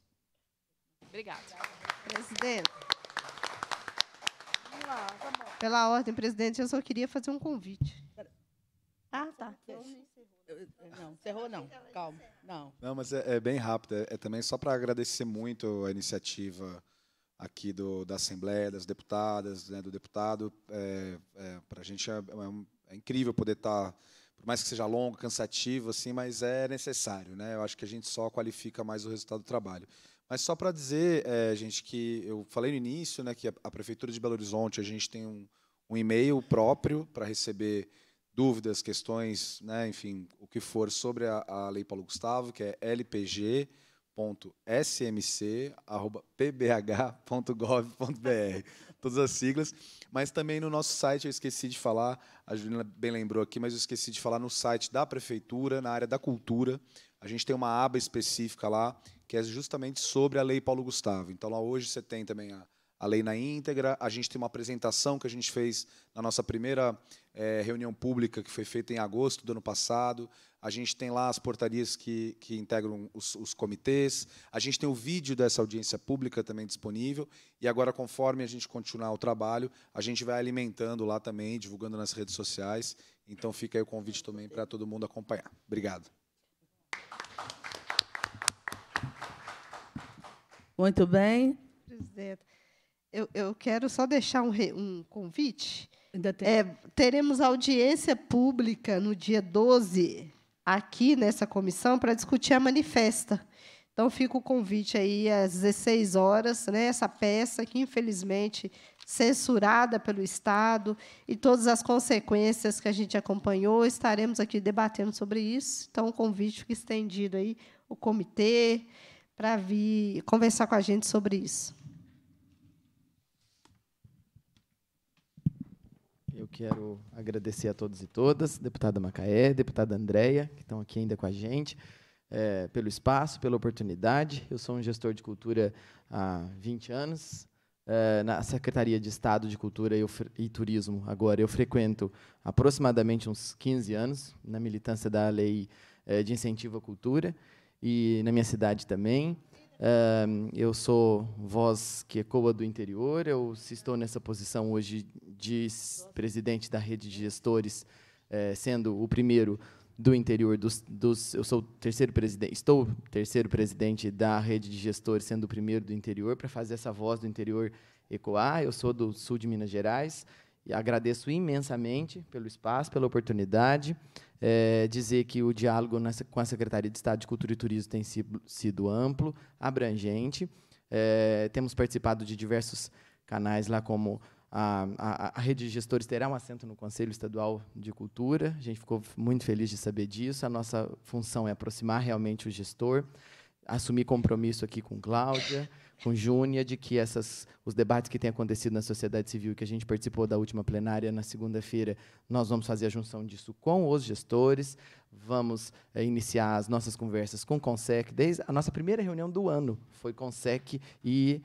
Obrigada. Presidente. Lá, tá Pela ordem, presidente, eu só queria fazer um convite. Ah, tá. Não, cerrou não. Calma. Não. Não, mas é, é bem rápido. É, é também só para agradecer muito a iniciativa aqui do, da Assembleia, das deputadas, né, do deputado. É, é para a gente é, é, é, incrível poder estar, tá, por mais que seja longo, cansativo, assim, mas é necessário. Né? Eu acho que a gente só qualifica mais o resultado do trabalho. Mas só para dizer, é, gente, que eu falei no início né, que a, a Prefeitura de Belo Horizonte, a gente tem um, um e-mail próprio para receber dúvidas, questões, né, enfim, o que for sobre a, a Lei Paulo Gustavo, que é lpg.smc@pbh.gov.br, [laughs] Todas as siglas. Mas também no nosso site, eu esqueci de falar, a Juliana bem lembrou aqui, mas eu esqueci de falar no site da Prefeitura, na área da cultura. A gente tem uma aba específica lá que é justamente sobre a Lei Paulo Gustavo. Então, lá hoje você tem também a, a lei na íntegra, a gente tem uma apresentação que a gente fez na nossa primeira é, reunião pública, que foi feita em agosto do ano passado, a gente tem lá as portarias que, que integram os, os, comitês, a gente tem o vídeo dessa audiência pública também disponível, e agora, conforme a gente continuar o trabalho, a gente vai alimentando lá também, divulgando nas redes sociais, então fica aí o convite também para todo mundo acompanhar. Obrigado. Muito bem. presidente. eu, eu quero só deixar um, re, um convite. É, teremos audiência pública no dia 12, aqui nessa comissão, para discutir a manifesta. Então, fica o convite aí às 16 horas, né, essa peça que, infelizmente, censurada pelo Estado e todas as consequências que a gente acompanhou, estaremos aqui debatendo sobre isso. Então, o convite fica estendido aí, o comitê, para vir conversar com a gente sobre isso. Eu quero agradecer a todos e todas, deputada Macaé, deputada Andréia, que estão aqui ainda com a gente, é, pelo espaço, pela oportunidade. Eu sou um gestor de cultura há 20 anos, é, na Secretaria de Estado de Cultura e, e, Turismo. Agora, eu frequento aproximadamente uns 15 anos na militância da Lei é, de Incentivo à Cultura e na minha cidade também. Uh, eu sou voz que ecoa do interior. Eu estou nessa posição hoje de presidente da rede de gestores, eh, sendo o primeiro do interior dos, dos eu sou terceiro presidente estou terceiro presidente da rede de gestores sendo o primeiro do interior para fazer essa voz do interior ecoar eu sou do sul de Minas Gerais e agradeço imensamente pelo espaço pela oportunidade é, dizer que o diálogo nessa, com a Secretaria de Estado de Cultura e Turismo tem sido, sido amplo, abrangente. É, temos participado de diversos canais lá, como a, a, a, rede de gestores terá um assento no Conselho Estadual de Cultura. A gente ficou muito feliz de saber disso. A nossa função é aproximar realmente o gestor, assumir compromisso aqui com Cláudia, com Júnia de que essas, os debates que têm acontecido na sociedade civil que a gente participou da última plenária na segunda-feira, nós vamos fazer a junção disso com os gestores, vamos é, iniciar as nossas conversas com o Consec. Desde a nossa primeira reunião do ano foi Consec e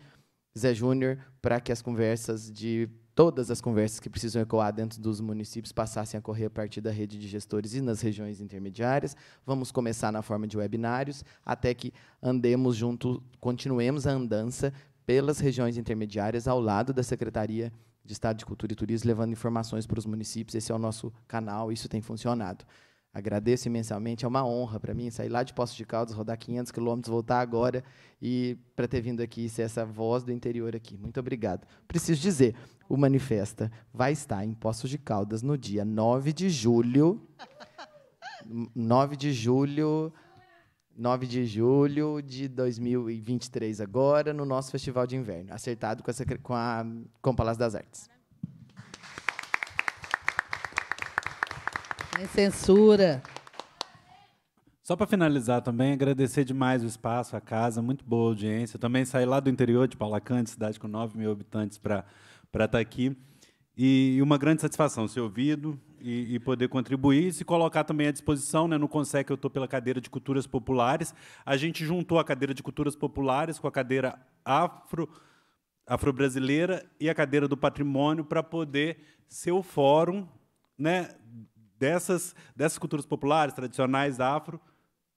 Zé Júnior para que as conversas de todas as conversas que precisam ecoar dentro dos municípios passassem a correr a partir da rede de gestores e nas regiões intermediárias. Vamos começar na forma de webinários, até que andemos junto, continuemos a andança pelas regiões intermediárias ao lado da Secretaria de Estado de Cultura e Turismo, levando informações para os municípios. Esse é o nosso canal, isso tem funcionado. Agradeço imensamente, é uma honra para mim sair lá de Poços de Caldas, rodar 500 quilômetros, voltar agora e para ter vindo aqui e ser essa voz do interior aqui. Muito obrigado. Preciso dizer, o Manifesta vai estar em Poços de Caldas no dia 9 de julho. 9 [laughs] de julho 9 de julho de 2023, agora, no nosso Festival de Inverno, acertado com, a, com, a, com o Palácio das Artes. Sem censura. Só para finalizar também, agradecer demais o espaço, a casa, muito boa audiência. também saí lá do interior de Palacante, cidade com 9 mil habitantes, para estar tá aqui. E, e uma grande satisfação ser ouvido e, e, poder contribuir e se colocar também à disposição. Né, no Consec, eu estou pela cadeira de Culturas Populares. A gente juntou a cadeira de Culturas Populares com a cadeira afro afro-brasileira e a cadeira do patrimônio para poder ser o fórum né, dessas, dessas culturas populares, tradicionais afro,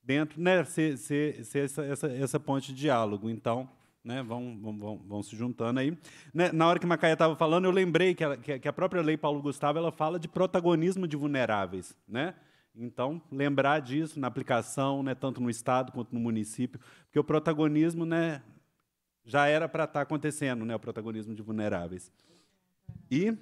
dentro, né, ser, ser, ser essa, essa, essa, ponte de diálogo. Então, né, vão, vão, vão, se juntando aí. Né, na hora que Macaia estava falando, eu lembrei que, ela, que, a própria lei Paulo Gustavo ela fala de protagonismo de vulneráveis, né? Então, lembrar disso na aplicação, né, tanto no Estado quanto no município, porque o protagonismo né, já era para estar tá acontecendo, né, o protagonismo de vulneráveis. E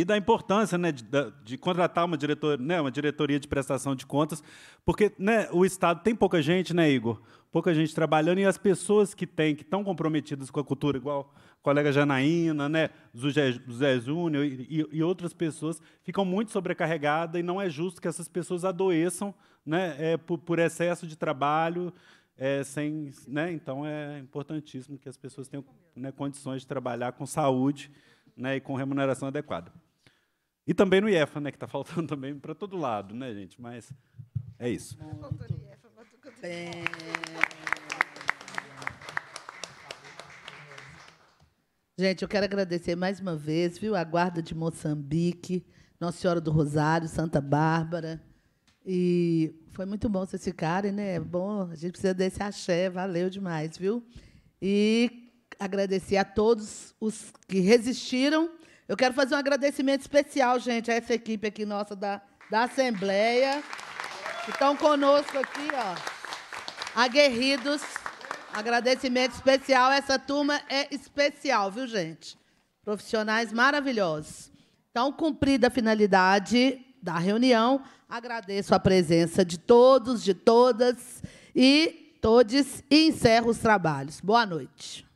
e da importância né, de, de, contratar uma, diretor, né, uma diretoria de prestação de contas, porque né, o Estado tem pouca gente, né, Igor? Pouca gente trabalhando, e as pessoas que têm, que estão comprometidas com a cultura, igual a colega Janaína, né, Zé, Zé Júnior e, e, outras pessoas, ficam muito sobrecarregadas, e não é justo que essas pessoas adoeçam né, é, por, por excesso de trabalho, é, sem, né? Então é importantíssimo que as pessoas tenham né, condições de trabalhar com saúde né, e com remuneração adequada. E também no IEFA, né, que está faltando [laughs] também para todo lado, né, gente? Mas é isso. É. Gente, eu quero agradecer mais uma vez, viu, a Guarda de Moçambique, Nossa Senhora do Rosário, Santa Bárbara. E foi muito bom vocês ficarem, né? É bom, a gente precisa desse axé, valeu demais, viu? E agradecer a todos os que resistiram eu quero fazer um agradecimento especial, gente, a essa equipe aqui nossa da, da Assembleia, que estão conosco aqui, ó, aguerridos. Agradecimento especial. Essa turma é especial, viu, gente? Profissionais maravilhosos. Então, cumprida a finalidade da reunião, agradeço a presença de todos, de todas e todos e encerro os trabalhos. Boa noite.